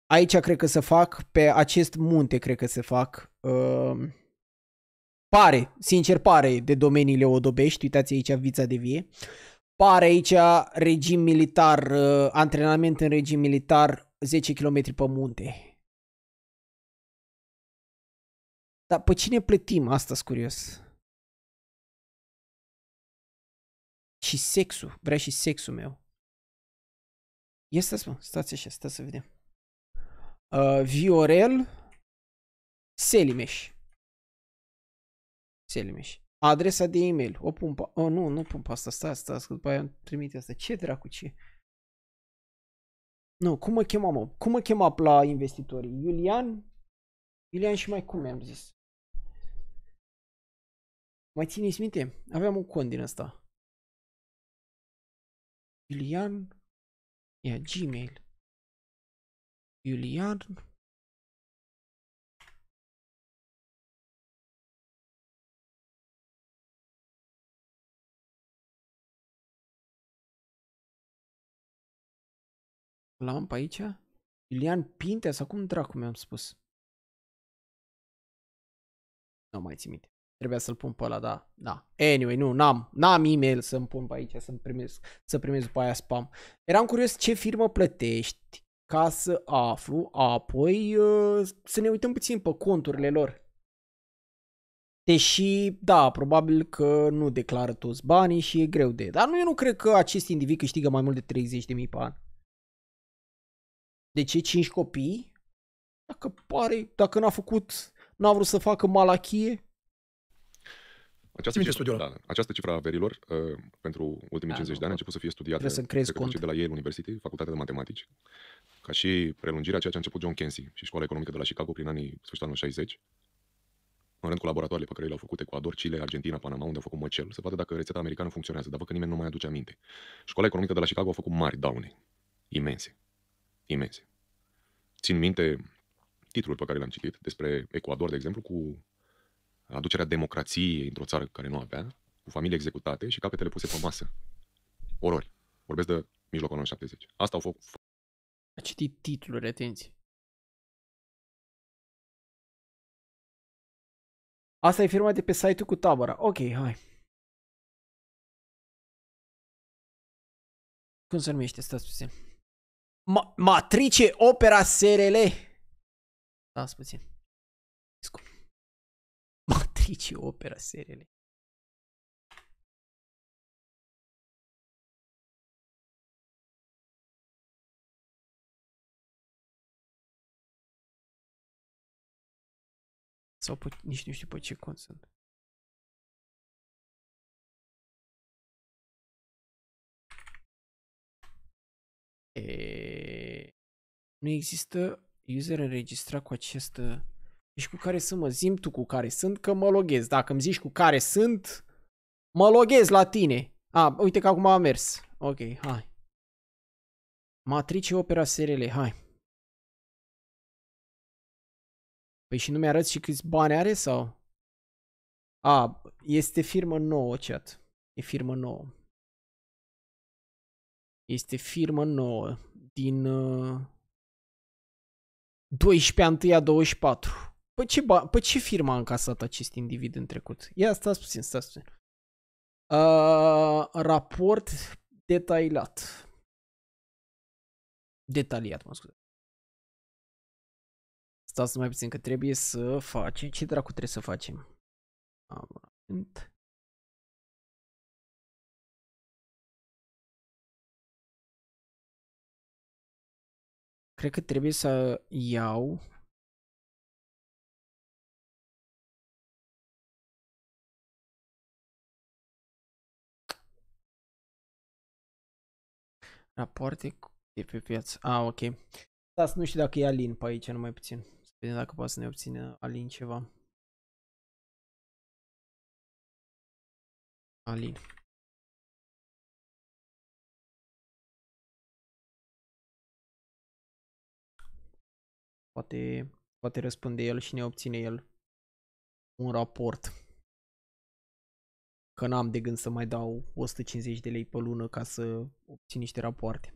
aici cred că se fac, pe acest munte cred că se fac. Uh, pare, sincer pare de domeniile odobești, uitați aici vița de vie. Pare aici regim militar, uh, antrenament în regim militar, 10 km pe munte. Dar pe cine plătim? asta s curios. Și sexul, vrea și sexul meu. stați, mă, stați așa, stați să vedem. Uh, Viorel Selimeș. Selimeș. Adresa de e-mail. O pun oh, nu, nu pun pe asta. Stai, stai, stai, după aia îmi trimite asta. Ce dracu ce? Nu, cum mă chema, mă? Cum mă chema la investitorii? Iulian? Iulian și mai cum am zis. Mai țineți minte? Aveam un cont din asta. Iulian? Ia, Gmail. Iulian L-am pe aici? Iulian Pintea sau cum dracu mi-am spus? Nu mai țin minte. Trebuia să-l pun pe ăla, da. da. Anyway, nu, n-am, n-am e-mail să-mi pun pe aici, să-mi primesc, să primesc după aia spam. Eram curios ce firmă plătești ca să aflu apoi uh, să ne uităm puțin pe conturile lor. Deși, da, probabil că nu declară toți banii și e greu de... Dar nu, eu nu cred că acest individ câștigă mai mult de 30.000 pe an. De ce 5 copii? Dacă pare, dacă n-a făcut, n-a vrut să facă malachie, această cifră, studiul. Da, această cifră a verilor uh, pentru ultimii da, 50 de ani a început să fie studiată de de la Yale University, Facultatea de Matematici ca și prelungirea ceea ce a început John Kensey și școala economică de la Chicago prin anii sfârșitul anului 60, în rând cu laboratoarele pe care le-au făcut Ecuador, Chile, Argentina, Panama, unde au făcut măcel, să vadă dacă rețeta americană funcționează, dar văd că nimeni nu mai aduce aminte. Școala economică de la Chicago a făcut mari daune, imense, imense. Țin minte titlul pe care l am citit despre Ecuador, de exemplu, cu aducerea democrației într-o țară care nu avea, cu familii executate și capetele puse pe masă. Orori. Vorbesc de mijlocul anului 70. Asta au făcut. A citit titlul, atenție. Asta e firma de pe site-ul cu tabăra. Ok, hai. Cum se numește? Stați puțin. Ma Matrice Opera SRL. Stați puțin. Matrice Opera SRL. Sau pe, nici nu știu pe ce cont sunt. E... Nu există user înregistrat cu acest... Deci cu care sunt, mă, zim tu cu care sunt, că mă loghez. Dacă îmi zici cu care sunt, mă loghez la tine. A, uite că acum a mers. Ok, hai. Matrice Opera SRL, hai. Păi și nu mi-arăți și câți bani are sau? A, este firmă nouă, chat. E firmă nouă. Este firmă nouă din uh, 12 a 24. Păi ce, ba- pe păi ce firmă a încasat acest individ în trecut? Ia stați puțin, stați puțin. Uh, raport detaliat. Detaliat, mă scuze. Stați mai puțin că trebuie să facem. Ce dracu trebuie să facem? Abonament. Cred că trebuie să iau Raporte de pe piață. Ah, ok. Stați, nu știu dacă e Alin pe aici, numai puțin. Bine dacă poate să ne obține Alin ceva. Alin. Poate, poate răspunde el și ne obține el un raport. Că n-am de gând să mai dau 150 de lei pe lună ca să obțin niște rapoarte.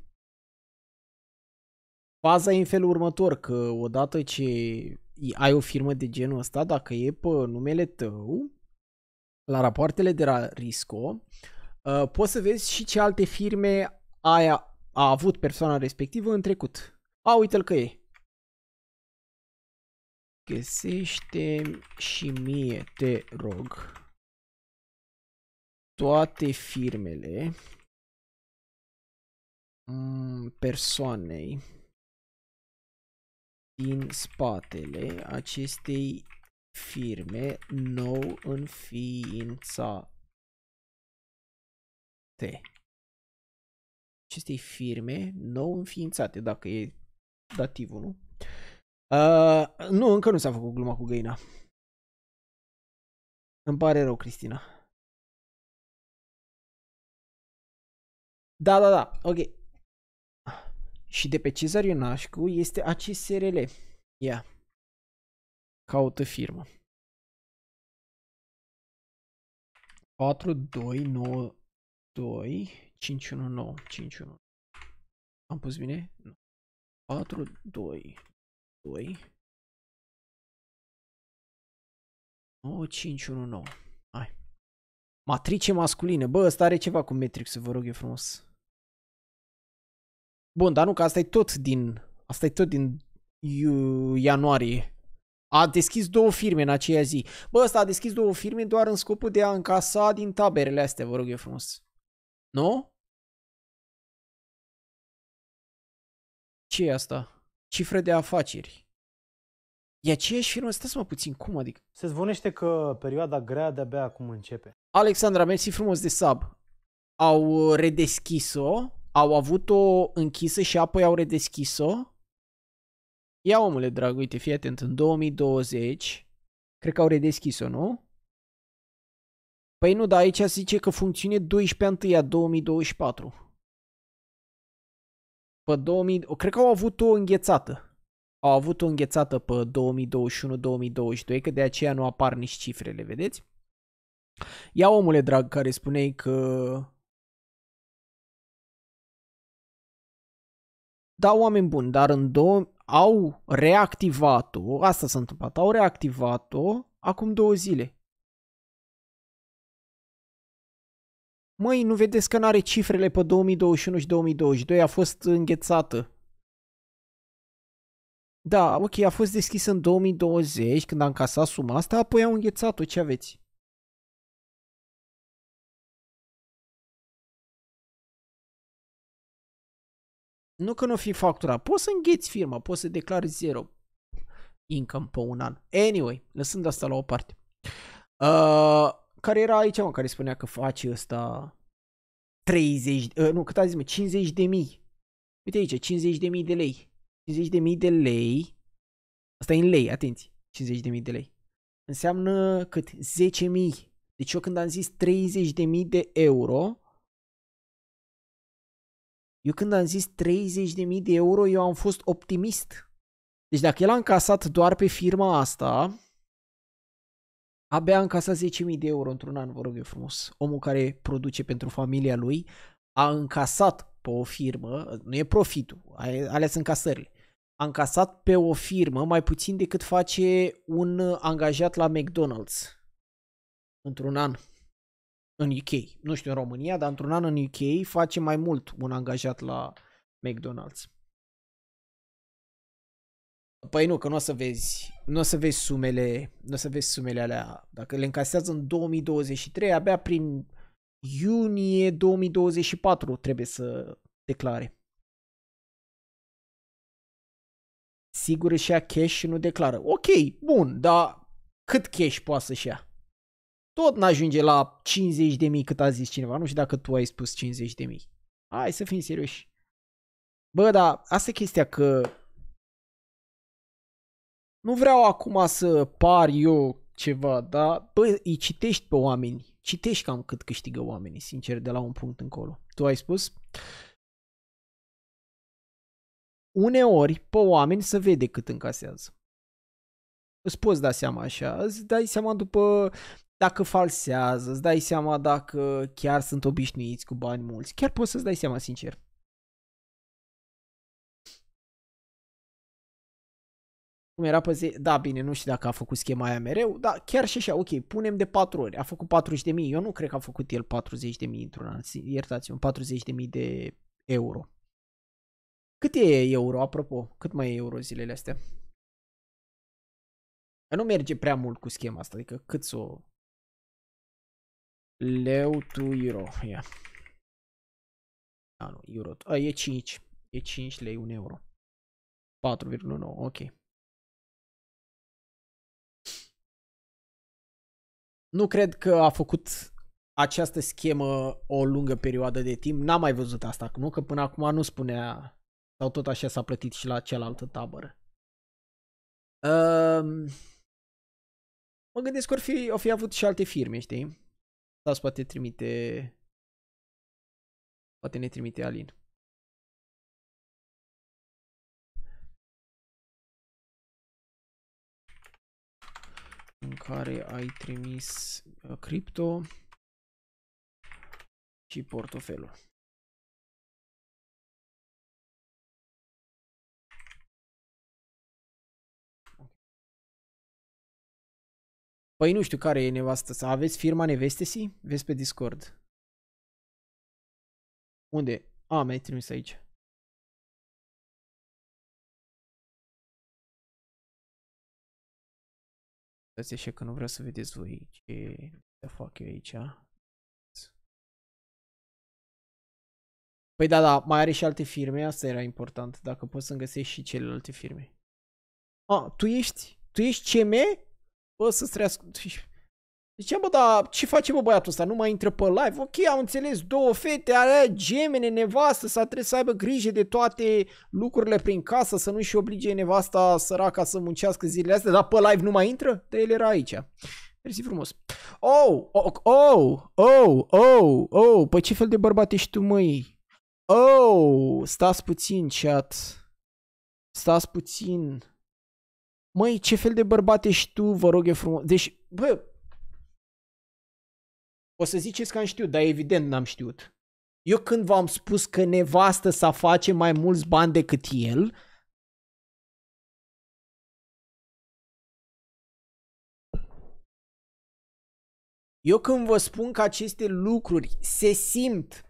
Faza e în felul următor, că odată ce ai o firmă de genul ăsta, dacă e pe numele tău, la rapoartele de la Risco, ă, poți să vezi și ce alte firme aia a avut persoana respectivă în trecut. A, uite-l că e. Găsește și mie, te rog, toate firmele mm, persoanei din spatele acestei firme nou înființate. Acestei firme nou înființate, dacă e dativul, nu? Uh, nu, încă nu s-a făcut gluma cu găina. Îmi pare rău, Cristina. Da, da, da, ok și de pe Cezar Ionașcu este ACSRL. Ia. Caută firmă. 9 5 1. Am pus bine? Nu. 422 9519. Hai. Matrice masculină. Bă, ăsta are ceva cu Matrix, vă rog eu frumos. Bun, dar nu, că asta e tot din... Asta e tot din ianuarie. A deschis două firme în aceea zi. Bă, ăsta a deschis două firme doar în scopul de a încasa din taberele astea, vă rog eu frumos. Nu? Ce e asta? Cifre de afaceri. E aceeași firmă? Stați mă puțin, cum adică? Se zvonește că perioada grea de-abia acum începe. Alexandra, mersi frumos de sub. Au redeschis-o au avut-o închisă și apoi au redeschis-o? Ia omule drag, uite, fii atent, în 2020, cred că au redeschis-o, nu? Păi nu, dar aici zice că funcțiune 12 1 2024. Pe 2000, cred că au avut o înghețată. Au avut o înghețată pe 2021-2022, că de aceea nu apar nici cifrele, vedeți? Ia omule drag care spunei că da, oameni buni, dar în două, au reactivat-o, asta s-a întâmplat, au reactivat-o acum două zile. Măi, nu vedeți că nu are cifrele pe 2021 și 2022, a fost înghețată. Da, ok, a fost deschisă în 2020 când am casat suma asta, apoi au înghețat-o, ce aveți? Nu că nu fi factura, poți să îngheți firma, poți să declari zero income pe un an. Anyway, lăsând asta la o parte. Uh, care era aici, mă, care spunea că faci ăsta 30, uh, nu, cât a zis, mă, 50 de mii. Uite aici, 50 de mii de lei. 50 de mii de lei. Asta e în lei, atenție. 50 de mii de lei. Înseamnă cât? 10 mii. Deci eu când am zis 30 de mii de euro, eu când am zis 30.000 de euro, eu am fost optimist. Deci dacă el a încasat doar pe firma asta, abia a încasat 10.000 de euro într-un an, vă rog eu frumos. Omul care produce pentru familia lui a încasat pe o firmă, nu e profitul, alea sunt încasările, a încasat pe o firmă mai puțin decât face un angajat la McDonald's într-un an în UK. Nu știu în România, dar într-un an în UK face mai mult un angajat la McDonald's. Păi nu, că nu o să vezi, nu o să vezi sumele, nu o să vezi sumele alea. Dacă le încasează în 2023, abia prin iunie 2024 trebuie să declare. Sigur și ia cash și nu declară. Ok, bun, dar cât cash poate să-și ia? tot n-ajunge la 50 de mii cât a zis cineva. Nu știu dacă tu ai spus 50 de mii. Hai să fim serioși. Bă, dar asta e chestia că nu vreau acum să par eu ceva, dar bă, îi citești pe oameni. Citești cam cât câștigă oamenii, sincer, de la un punct încolo. Tu ai spus? Uneori, pe oameni să vede cât încasează. Îți poți da seama așa, îți dai seama după dacă falsează, îți dai seama dacă chiar sunt obișnuiți cu bani mulți. Chiar poți să-ți dai seama, sincer. Cum era pe zi? Da, bine, nu știu dacă a făcut schema aia mereu, dar chiar și așa, ok, punem de 4 ori. A făcut 40 de mii, eu nu cred că a făcut el 40 de mii într-un an, iertați-mă, 40 de mii de euro. Cât e euro, apropo? Cât mai e euro zilele astea? Nu merge prea mult cu schema asta, adică cât să o Leu to euro. Ia. Ah nu, euro. A, e 5. E 5 lei un euro. 4,9. Ok. Nu cred că a făcut această schemă o lungă perioadă de timp. N-am mai văzut asta, nu? Că până acum nu spunea sau tot așa s-a plătit și la cealaltă tabără. Um, mă gândesc că or fi, o fi avut și alte firme, știi? Las poate trimite... Poate ne trimite Alin. În care ai trimis uh, cripto și portofelul. Păi nu știu care e nevastă să aveți firma nevestesii? Vezi pe Discord. Unde? A, mi-ai trimis aici. Stați așa că nu vreau să vedeți voi ce fac eu aici. Păi da, da, mai are și alte firme, asta era important, dacă poți să-mi găsești și celelalte firme. A, tu ești, tu ești CM? Bă, să trească. Deci, bă, dar ce face, bă, băiatul ăsta? Nu mai intră pe live? Ok, am înțeles, două fete, are gemene, nevastă, să trebuie să aibă grijă de toate lucrurile prin casă, să nu-și oblige nevasta săraca să muncească zilele astea, dar pe live nu mai intră? Da, el era aici. Mersi frumos. Oh, oh, oh, oh, oh, oh, păi ce fel de bărbat ești tu, măi? Oh, stați puțin, chat. Stați puțin măi, ce fel de bărbat ești tu, vă rog eu frumos. Deci, bă, o să ziceți că am știut, dar evident n-am știut. Eu când v-am spus că nevastă să face mai mulți bani decât el, eu când vă spun că aceste lucruri se simt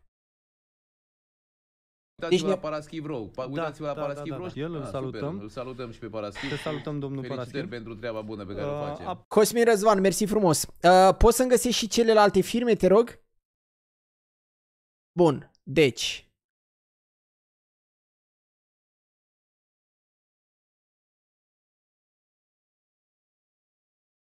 Uitați-vă deci, la Paraschiv Rău. Da, uitați-vă da, la Paraschiv da, da, da, El îl da, salutăm. Super. Îl salutăm și pe Paraschiv. Te salutăm, domnul Felicitări Paraschiv. pentru treaba bună pe care uh, o face. A... Cosmin Răzvan, mersi frumos. Uh, poți să-mi găsești și celelalte firme, te rog? Bun, deci...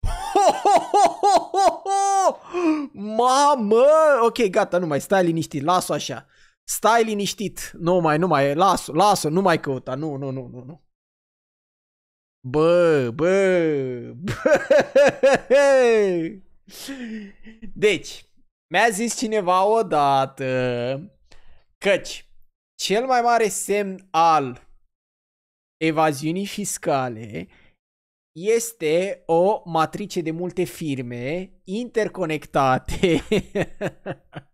Mamă! Ok, gata, nu mai stai liniștit, las-o așa. Stai liniștit. Nu mai, nu mai, las-o, las-o, nu mai căuta. Nu, nu, nu, nu, nu. Bă, bă, bă. Deci, mi-a zis cineva odată căci cel mai mare semn al evaziunii fiscale este o matrice de multe firme interconectate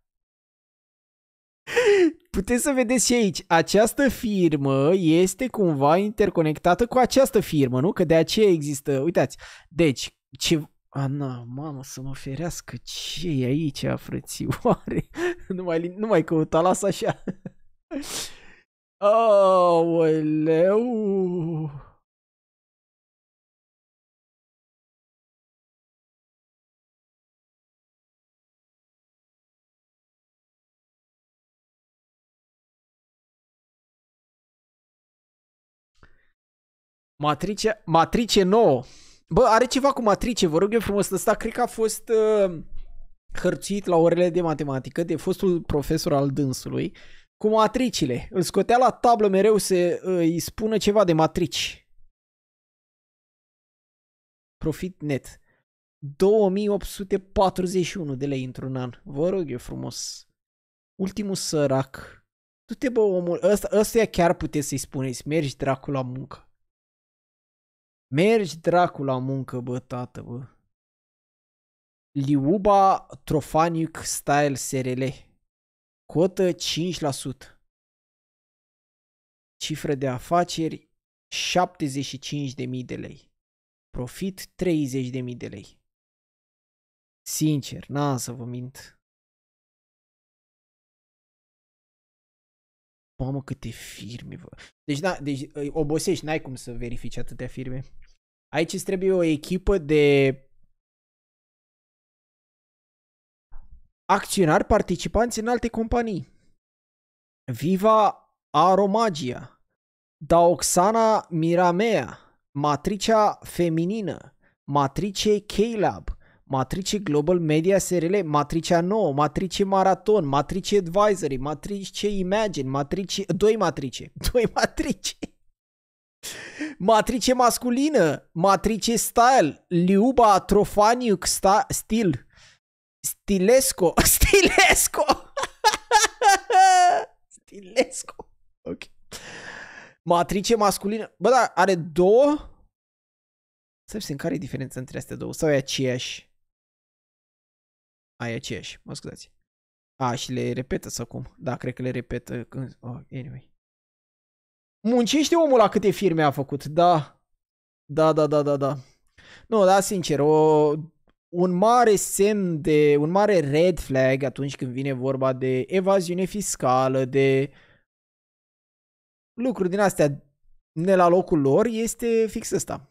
Puteți să vedeți și aici, această firmă este cumva interconectată cu această firmă, nu? Că de aceea există, uitați, deci, ce... Ana, mamă, să mă ferească, ce e aici, frățioare? nu mai, nu mai căuta, lasă așa. Aoleu! Matrice, matrice nouă. Bă, are ceva cu matrice, vă rog eu frumos. Ăsta cred că a fost uh, hărțuit la orele de matematică de fostul profesor al dânsului cu matricile. Îl scotea la tablă mereu să uh, îi spună ceva de matrici. Profit net. 2841 de lei într-un an. Vă rog eu frumos. Ultimul sărac. Du-te bă omul, ăsta, ăsta chiar puteți să-i spuneți, mergi dracul la muncă. Mergi dracu la muncă, bă, tată, bă. Liuba Trofanic Style SRL. Cotă 5%. Cifră de afaceri 75.000 de lei. Profit 30.000 de lei. Sincer, n-am să vă mint. mamă, câte firme, bă. Deci, da, deci ă, obosești, n-ai cum să verifici atâtea firme. Aici îți trebuie o echipă de acționari participanți în alte companii. Viva Aromagia, Daoxana Miramea, Matricea Feminină, Matrice K-Lab, Matrice Global Media SRL, Matricea 9, Matrice Maraton, Matrice Advisory, Matrice Imagine, Matrice... Doi matrice, doi matrice. Matrice masculină, Matrice Style, Liuba Trofaniuc sta, Stil, Stilesco, Stilesco, Stilesco, ok. Matrice masculină, bă, dar are două, să în care e diferența între astea două? Sau e aceeași? Ai aceeași, mă scuzați. A, și le repetă sau cum? Da, cred că le repetă când... Oh, anyway. Muncește omul la câte firme a făcut, da. Da, da, da, da, da. Nu, da, sincer, o, un mare semn de, un mare red flag atunci când vine vorba de evaziune fiscală, de lucruri din astea ne la locul lor, este fix ăsta.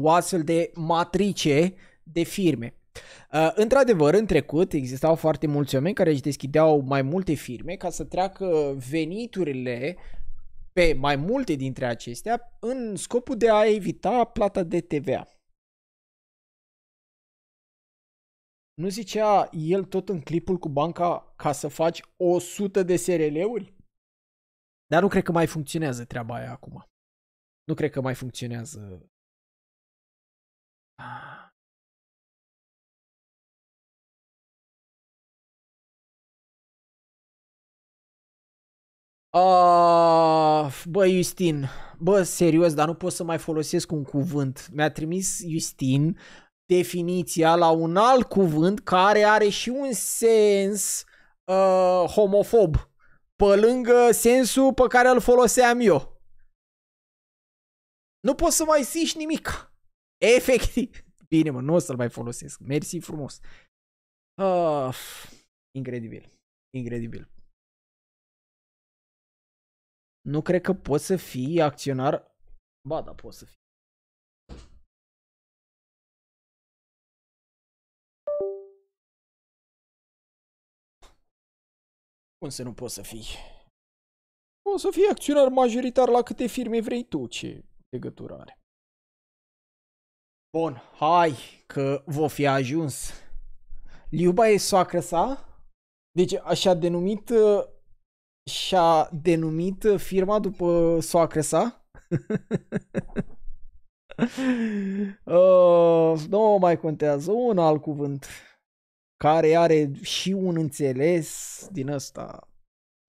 O astfel de matrice de firme. Uh, într-adevăr, în trecut existau foarte mulți oameni care își deschideau mai multe firme ca să treacă veniturile pe mai multe dintre acestea în scopul de a evita plata de TVA. Nu zicea el tot în clipul cu banca ca să faci 100 de SRL-uri? Dar nu cred că mai funcționează treaba aia acum. Nu cred că mai funcționează. Ah. Uh, bă, Justin, bă, serios, dar nu pot să mai folosesc un cuvânt. Mi-a trimis Justin definiția la un alt cuvânt care are și un sens uh, homofob, pe lângă sensul pe care îl foloseam eu. Nu poți să mai zici nimic. Efectiv. Bine, mă, nu o să-l mai folosesc. Mersi frumos. Uh, incredibil. Incredibil. Nu cred că poți să fii acționar. Ba, da, poți să fii. Cum să nu poți să fii? Poți să fii acționar majoritar la câte firme vrei tu, ce legătură are. Bun, hai că vă fi ajuns. Liuba e soacră sa, deci așa denumit și-a denumit firma după soacră sa. uh, nu mai contează un alt cuvânt care are și un înțeles din ăsta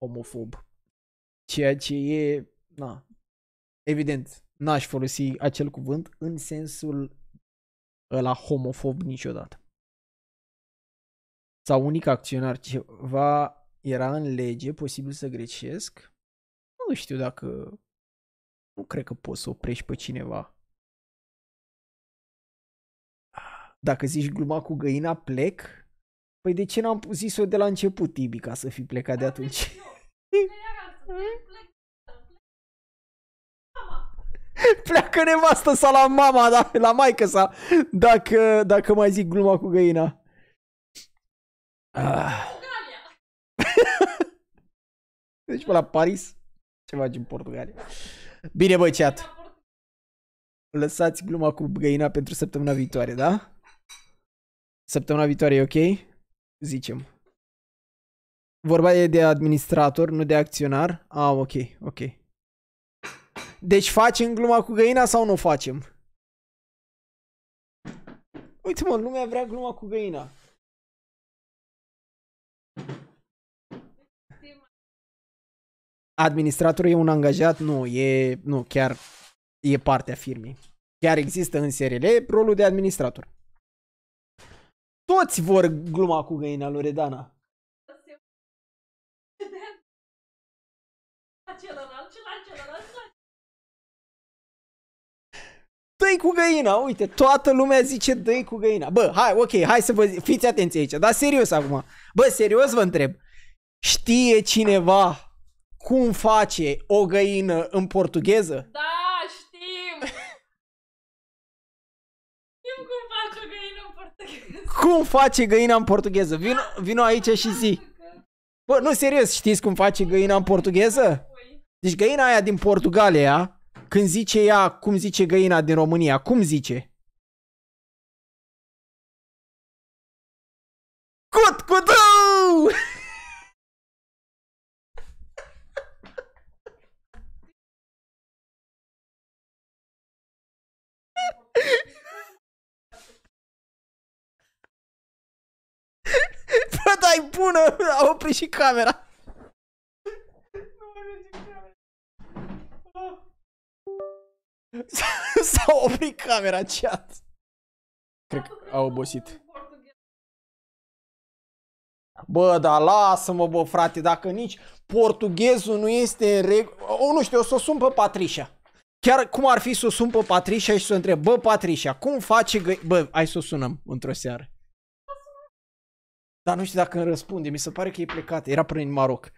homofob. Ceea ce e, na, evident, n-aș folosi acel cuvânt în sensul ăla homofob niciodată. Sau unic acționar ceva era în lege, posibil să greșesc. Nu știu dacă... Nu cred că poți să oprești pe cineva. Dacă zici gluma cu găina, plec? Păi de ce n-am zis-o de la început, Tibi, ca să fi plecat de atunci? Pleacă nevastă sa la mama, da, la maică sa, dacă, dacă mai zic gluma cu găina. Ah. Deci pe la Paris, ce faci în Portugalia? Bine, băi, chat. Lăsați gluma cu găina pentru săptămâna viitoare, da? Săptămâna viitoare e ok? Zicem. Vorba e de administrator, nu de acționar. Ah, ok, ok. Deci facem gluma cu găina sau nu facem? Uite mă, lumea vrea gluma cu găina. administratorul e un angajat? Nu, e, nu, chiar e partea firmei. Chiar există în SRL rolul de administrator. Toți vor gluma cu găina Redana. dă i cu găina, uite, toată lumea zice dă cu găina. Bă, hai, ok, hai să vă zi, fiți atenți aici, dar serios acum. Bă, serios vă întreb. Știe cineva cum face o găină în portugheză? Da, știm! știm cum face o găină în portugheză. Cum face găina în portugheză? Vino, vino aici și zi. Bă, nu, serios, știți cum face găina în portugheză? Păi. Deci găina aia din Portugalia, când zice ea, cum zice găina din România, cum zice? Cut, cut! bună! A oprit și camera! S-a oprit camera, chat. Cred că a obosit. Bă, dar lasă-mă, bă, frate, dacă nici portughezul nu este în regulă... Nu știu, o să o sun pe Patricia. Chiar cum ar fi să o sun pe Patricia și să o întreb, bă, Patricia, cum face... Gă... Bă, hai să o sunăm într-o seară. Dar nu știu dacă îmi răspunde, mi se pare că e plecat, era prin Maroc.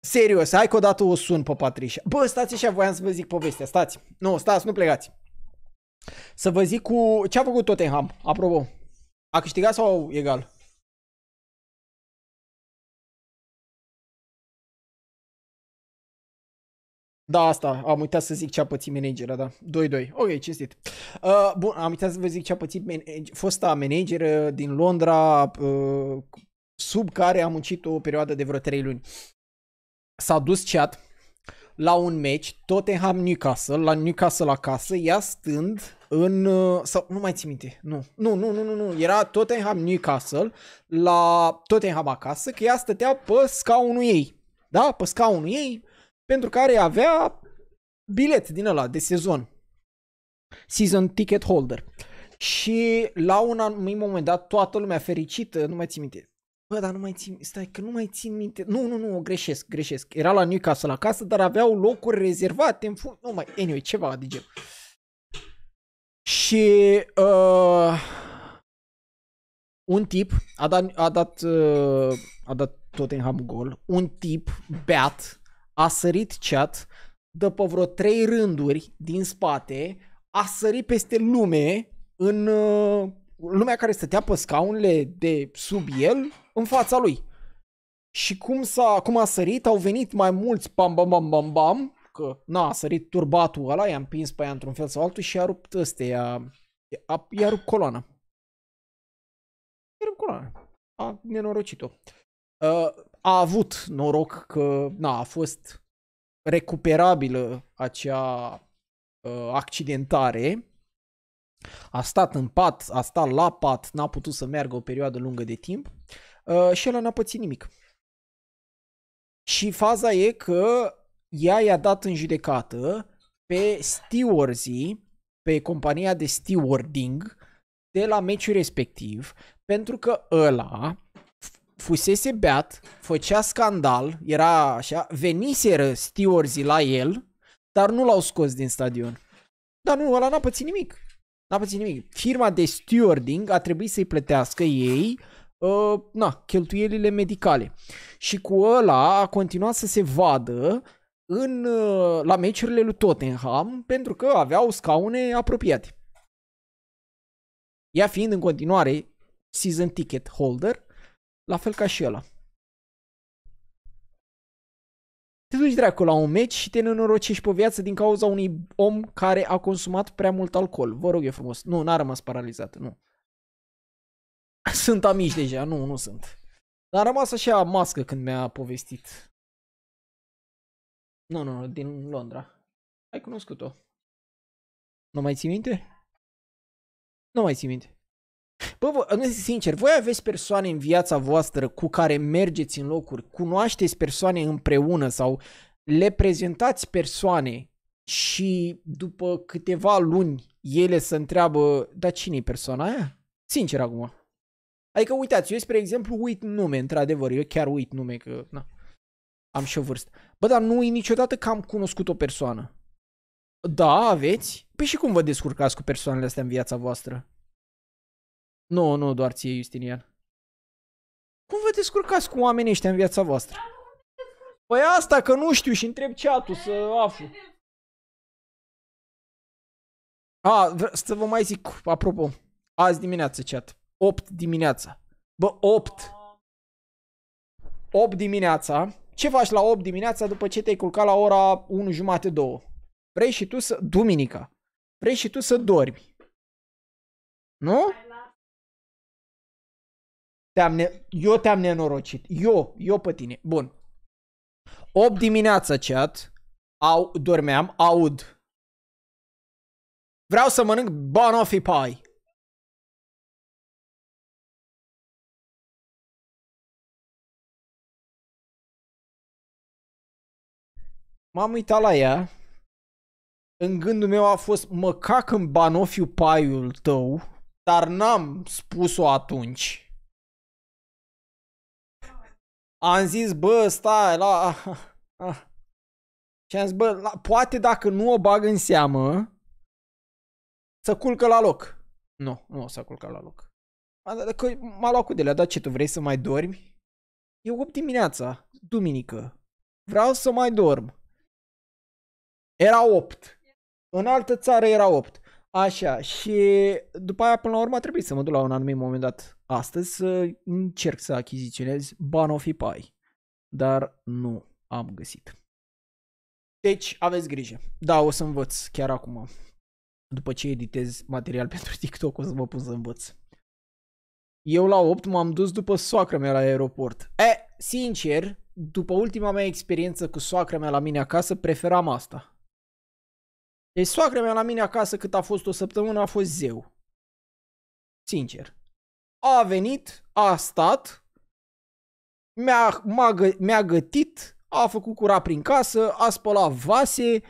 Serios, hai că odată o sun pe Patricia. Bă, stați așa, voiam să vă zic povestea, stați. Nu, stați, nu plecați. Să vă zic cu... Ce a făcut Tottenham, apropo? A câștigat sau egal? Da, asta, am uitat să zic ce a pățit managera, da. 2-2. Ok, cinstit. Uh, bun, am uitat să vă zic ce a pățit man- fosta manageră din Londra, uh, sub care a muncit o perioadă de vreo 3 luni. S-a dus chat la un meci, Tottenham Newcastle, la Newcastle acasă, ea stând în, uh, sau nu mai țin minte, nu, nu, nu, nu, nu, nu, era Tottenham Newcastle la Tottenham acasă, că ea stătea pe scaunul ei, da, pe scaunul ei, pentru care avea bilet din ăla de sezon, season ticket holder. Și la un anumit moment dat, toată lumea fericită, nu mai țin minte, Bă, dar nu mai țin, stai că nu mai țin minte. Nu, nu, nu, o greșesc, greșesc. Era la Newcastle la casă, dar aveau locuri rezervate în fund. Nu mai, anyway, ceva de gen. Și uh, un tip a dat, a dat, uh, a dat Tottenham gol. Un tip beat a sărit chat După vreo trei rânduri din spate, a sărit peste lume în uh, lumea care stătea pe scaunele de sub el în fața lui. Și cum, s-a, cum a sărit, au venit mai mulți bam bam bam bam bam, că na, a sărit turbatul ăla, i-a împins pe ea într-un fel sau altul și a rupt ăstea, i-a, i-a, i-a rupt coloana. I-a rupt coloana. A nenorocit-o. Ă, a avut noroc că na, a fost recuperabilă acea ă, accidentare, a stat în pat, a stat la pat, n-a putut să meargă o perioadă lungă de timp. Uh, Uh, și el n-a pățit nimic. Și faza e că ea i-a dat în judecată pe stewardzii, pe compania de stewarding de la meciul respectiv, pentru că ăla fusese beat, făcea scandal, era așa, veniseră stewardzii la el, dar nu l-au scos din stadion. Dar nu, ăla n-a pățit nimic. N-a pățit nimic. Firma de stewarding a trebuit să-i plătească ei uh, na, cheltuielile medicale. Și cu ăla a continuat să se vadă în, uh, la meciurile lui Tottenham pentru că aveau scaune apropiate. Ea fiind în continuare season ticket holder, la fel ca și ăla. Te duci dracu la un meci și te nenorocești pe viață din cauza unui om care a consumat prea mult alcool. Vă rog eu frumos. Nu, n-a rămas paralizat, nu. Sunt amici deja, nu, nu sunt. Dar am rămas așa mască când mi-a povestit. Nu, nu, nu, din Londra. Ai cunoscut-o. Nu mai ții minte? Nu mai ții minte. Bă, bă, nu sincer, voi aveți persoane în viața voastră cu care mergeți în locuri, cunoașteți persoane împreună sau le prezentați persoane și după câteva luni ele să întreabă, dar cine e persoana aia? Sincer acum. Adică uitați, eu spre exemplu uit nume, într-adevăr, eu chiar uit nume că na, am și o vârstă. Bă, dar nu e niciodată că am cunoscut o persoană. Da, aveți? Păi și cum vă descurcați cu persoanele astea în viața voastră? Nu, nu, doar ție, Justinian. Cum vă descurcați cu oamenii ăștia în viața voastră? Păi asta că nu știu și întreb chatul să aflu. A, să vă mai zic, apropo, azi dimineață chat. 8 dimineața. Bă, 8! 8 dimineața. Ce faci la 8 dimineața după ce te-ai culcat la ora 1 jumate 2? Vrei și tu să... Duminica. Vrei și tu să dormi. Nu? Te-am ne... Eu te-am nenorocit. Eu, eu pe tine. Bun. 8 dimineața, chat. Au... Dormeam, aud. Vreau să mănânc banoffee pie. M-am uitat la ea. În gândul meu a fost, mă cac în banofiu paiul tău, dar n-am spus-o atunci. Am zis, bă, stai, la... Și am zis, bă, la, poate dacă nu o bag în seamă, să culcă la loc. Nu, nu o să culcă la loc. Că m-a luat cu delea, dar ce tu vrei să mai dormi? E 8 dimineața, duminică. Vreau să mai dorm. Era 8. În altă țară era 8. Așa, și după aia până la urmă trebuie să mă duc la un anumit moment dat astăzi să încerc să achiziționez pai, Dar nu am găsit. Deci aveți grijă. Da, o să învăț chiar acum. După ce editez material pentru TikTok o să mă pun să învăț. Eu la 8 m-am dus după soacra mea la aeroport. E, sincer, după ultima mea experiență cu soacra mea la mine acasă, preferam asta. Deci soacra mea la mine acasă cât a fost o săptămână a fost zeu. Sincer. A venit, a stat, mi-a, m-a, gă, mi-a gătit, a făcut cura prin casă, a spălat vase.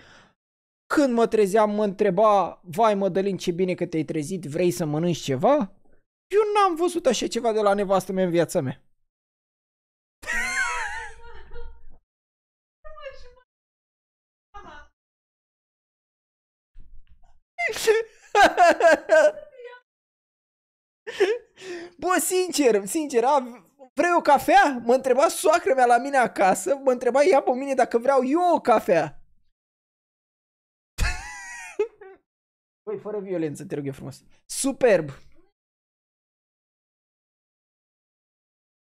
Când mă trezeam mă întreba, vai Mădălin ce bine că te-ai trezit, vrei să mănânci ceva? Eu n-am văzut așa ceva de la nevastă mea în viața mea. Bă, sincer, sincer, a, vrei o cafea? Mă întreba soacră mea la mine acasă, mă întreba ea pe mine dacă vreau eu o cafea. Băi, fără violență, te rog eu frumos. Superb!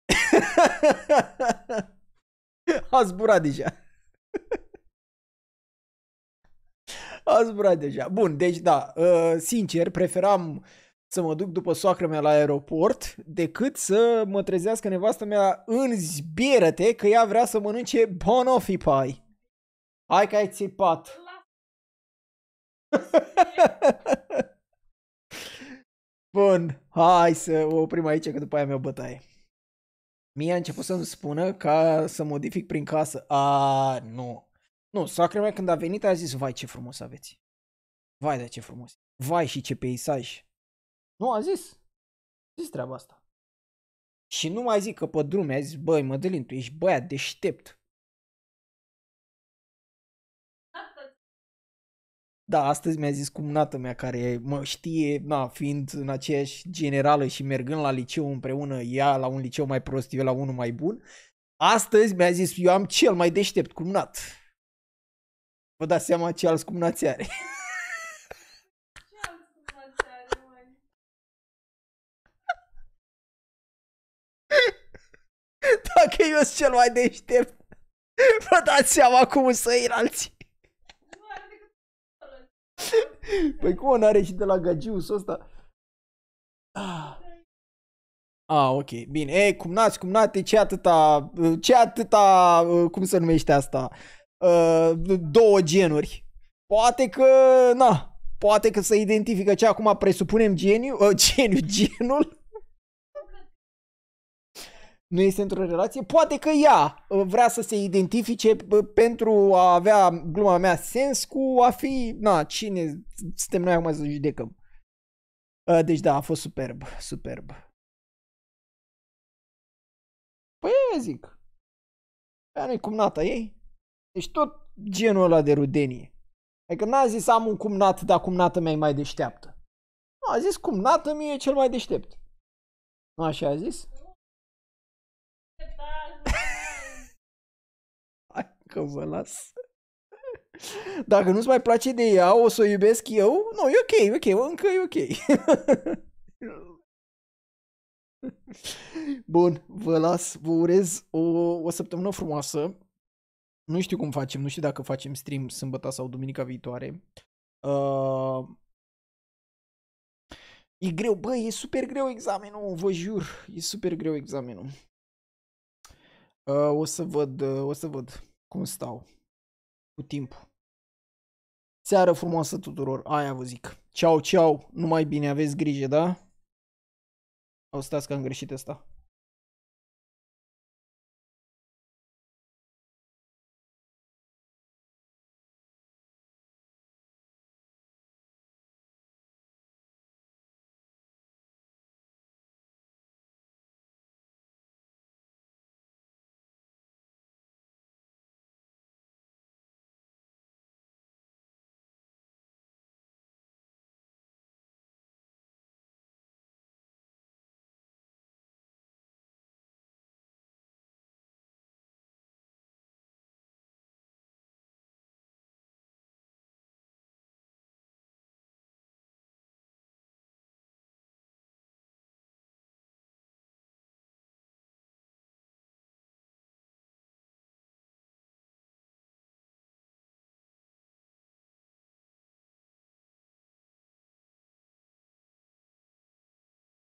A zburat deja. A zburat deja. Bun, deci da, uh, sincer, preferam să mă duc după soacră mea la aeroport decât să mă trezească nevastă mea în zbierăte că ea vrea să mănânce bonofi Pai. Hai că ai țipat. Bun, hai să o oprim aici că după aia mi-o bătaie. Mie a început să-mi spună ca să modific prin casă. A, nu. Nu, soacră mea când a venit a zis, vai ce frumos aveți. Vai, da ce frumos. Vai și ce peisaj. Nu, a zis. A zis treaba asta. Și nu mai zic că pe drum a zis, băi, Mădălin, tu ești băiat deștept. Da, astăzi mi-a zis cumnată mea care mă știe, na, fiind în aceeași generală și mergând la liceu împreună, ea la un liceu mai prost, eu la unul mai bun. Astăzi mi-a zis, eu am cel mai deștept cumnat. Vă dați seama ce alți cumnați are. Dacă eu sunt cel mai deștept, vă dați seama cum să iei alții. Păi cum n-are și de la gagiusul ăsta? Ah. Ah, ok. Bine. E, cum nați, cum nați, ce atâta, ce atâta, uh, cum se numește asta? uh, două genuri. Poate că, na, poate că se identifică ce acum presupunem geniu, uh, geniu, genul. nu este într-o relație. Poate că ea uh, vrea să se identifice pentru a avea gluma mea sens cu a fi, na, cine suntem noi acum să judecăm. Uh, deci da, a fost superb, superb. Păi zic. Aia nu-i cumnata ei. Deci tot genul ăla de rudenie. Adică n-a zis am un cumnat, dar cumnată mea e mai deșteaptă. Nu, a zis cumnată mie e cel mai deștept. Nu așa a zis? Hai că vă las. Dacă nu-ți mai place de ea, o să o iubesc eu? Nu, e ok, e ok, încă e ok. Bun, vă las, vă urez o, o săptămână frumoasă. Nu știu cum facem, nu știu dacă facem stream sâmbătă sau duminica viitoare. Uh, e greu, bă, e super greu examenul, vă jur, e super greu examenul. Uh, o să văd, uh, o să văd cum stau cu timpul. Seară frumoasă tuturor, aia vă zic. Ceau, ceau, numai bine, aveți grijă, da? O, stați că am greșit asta.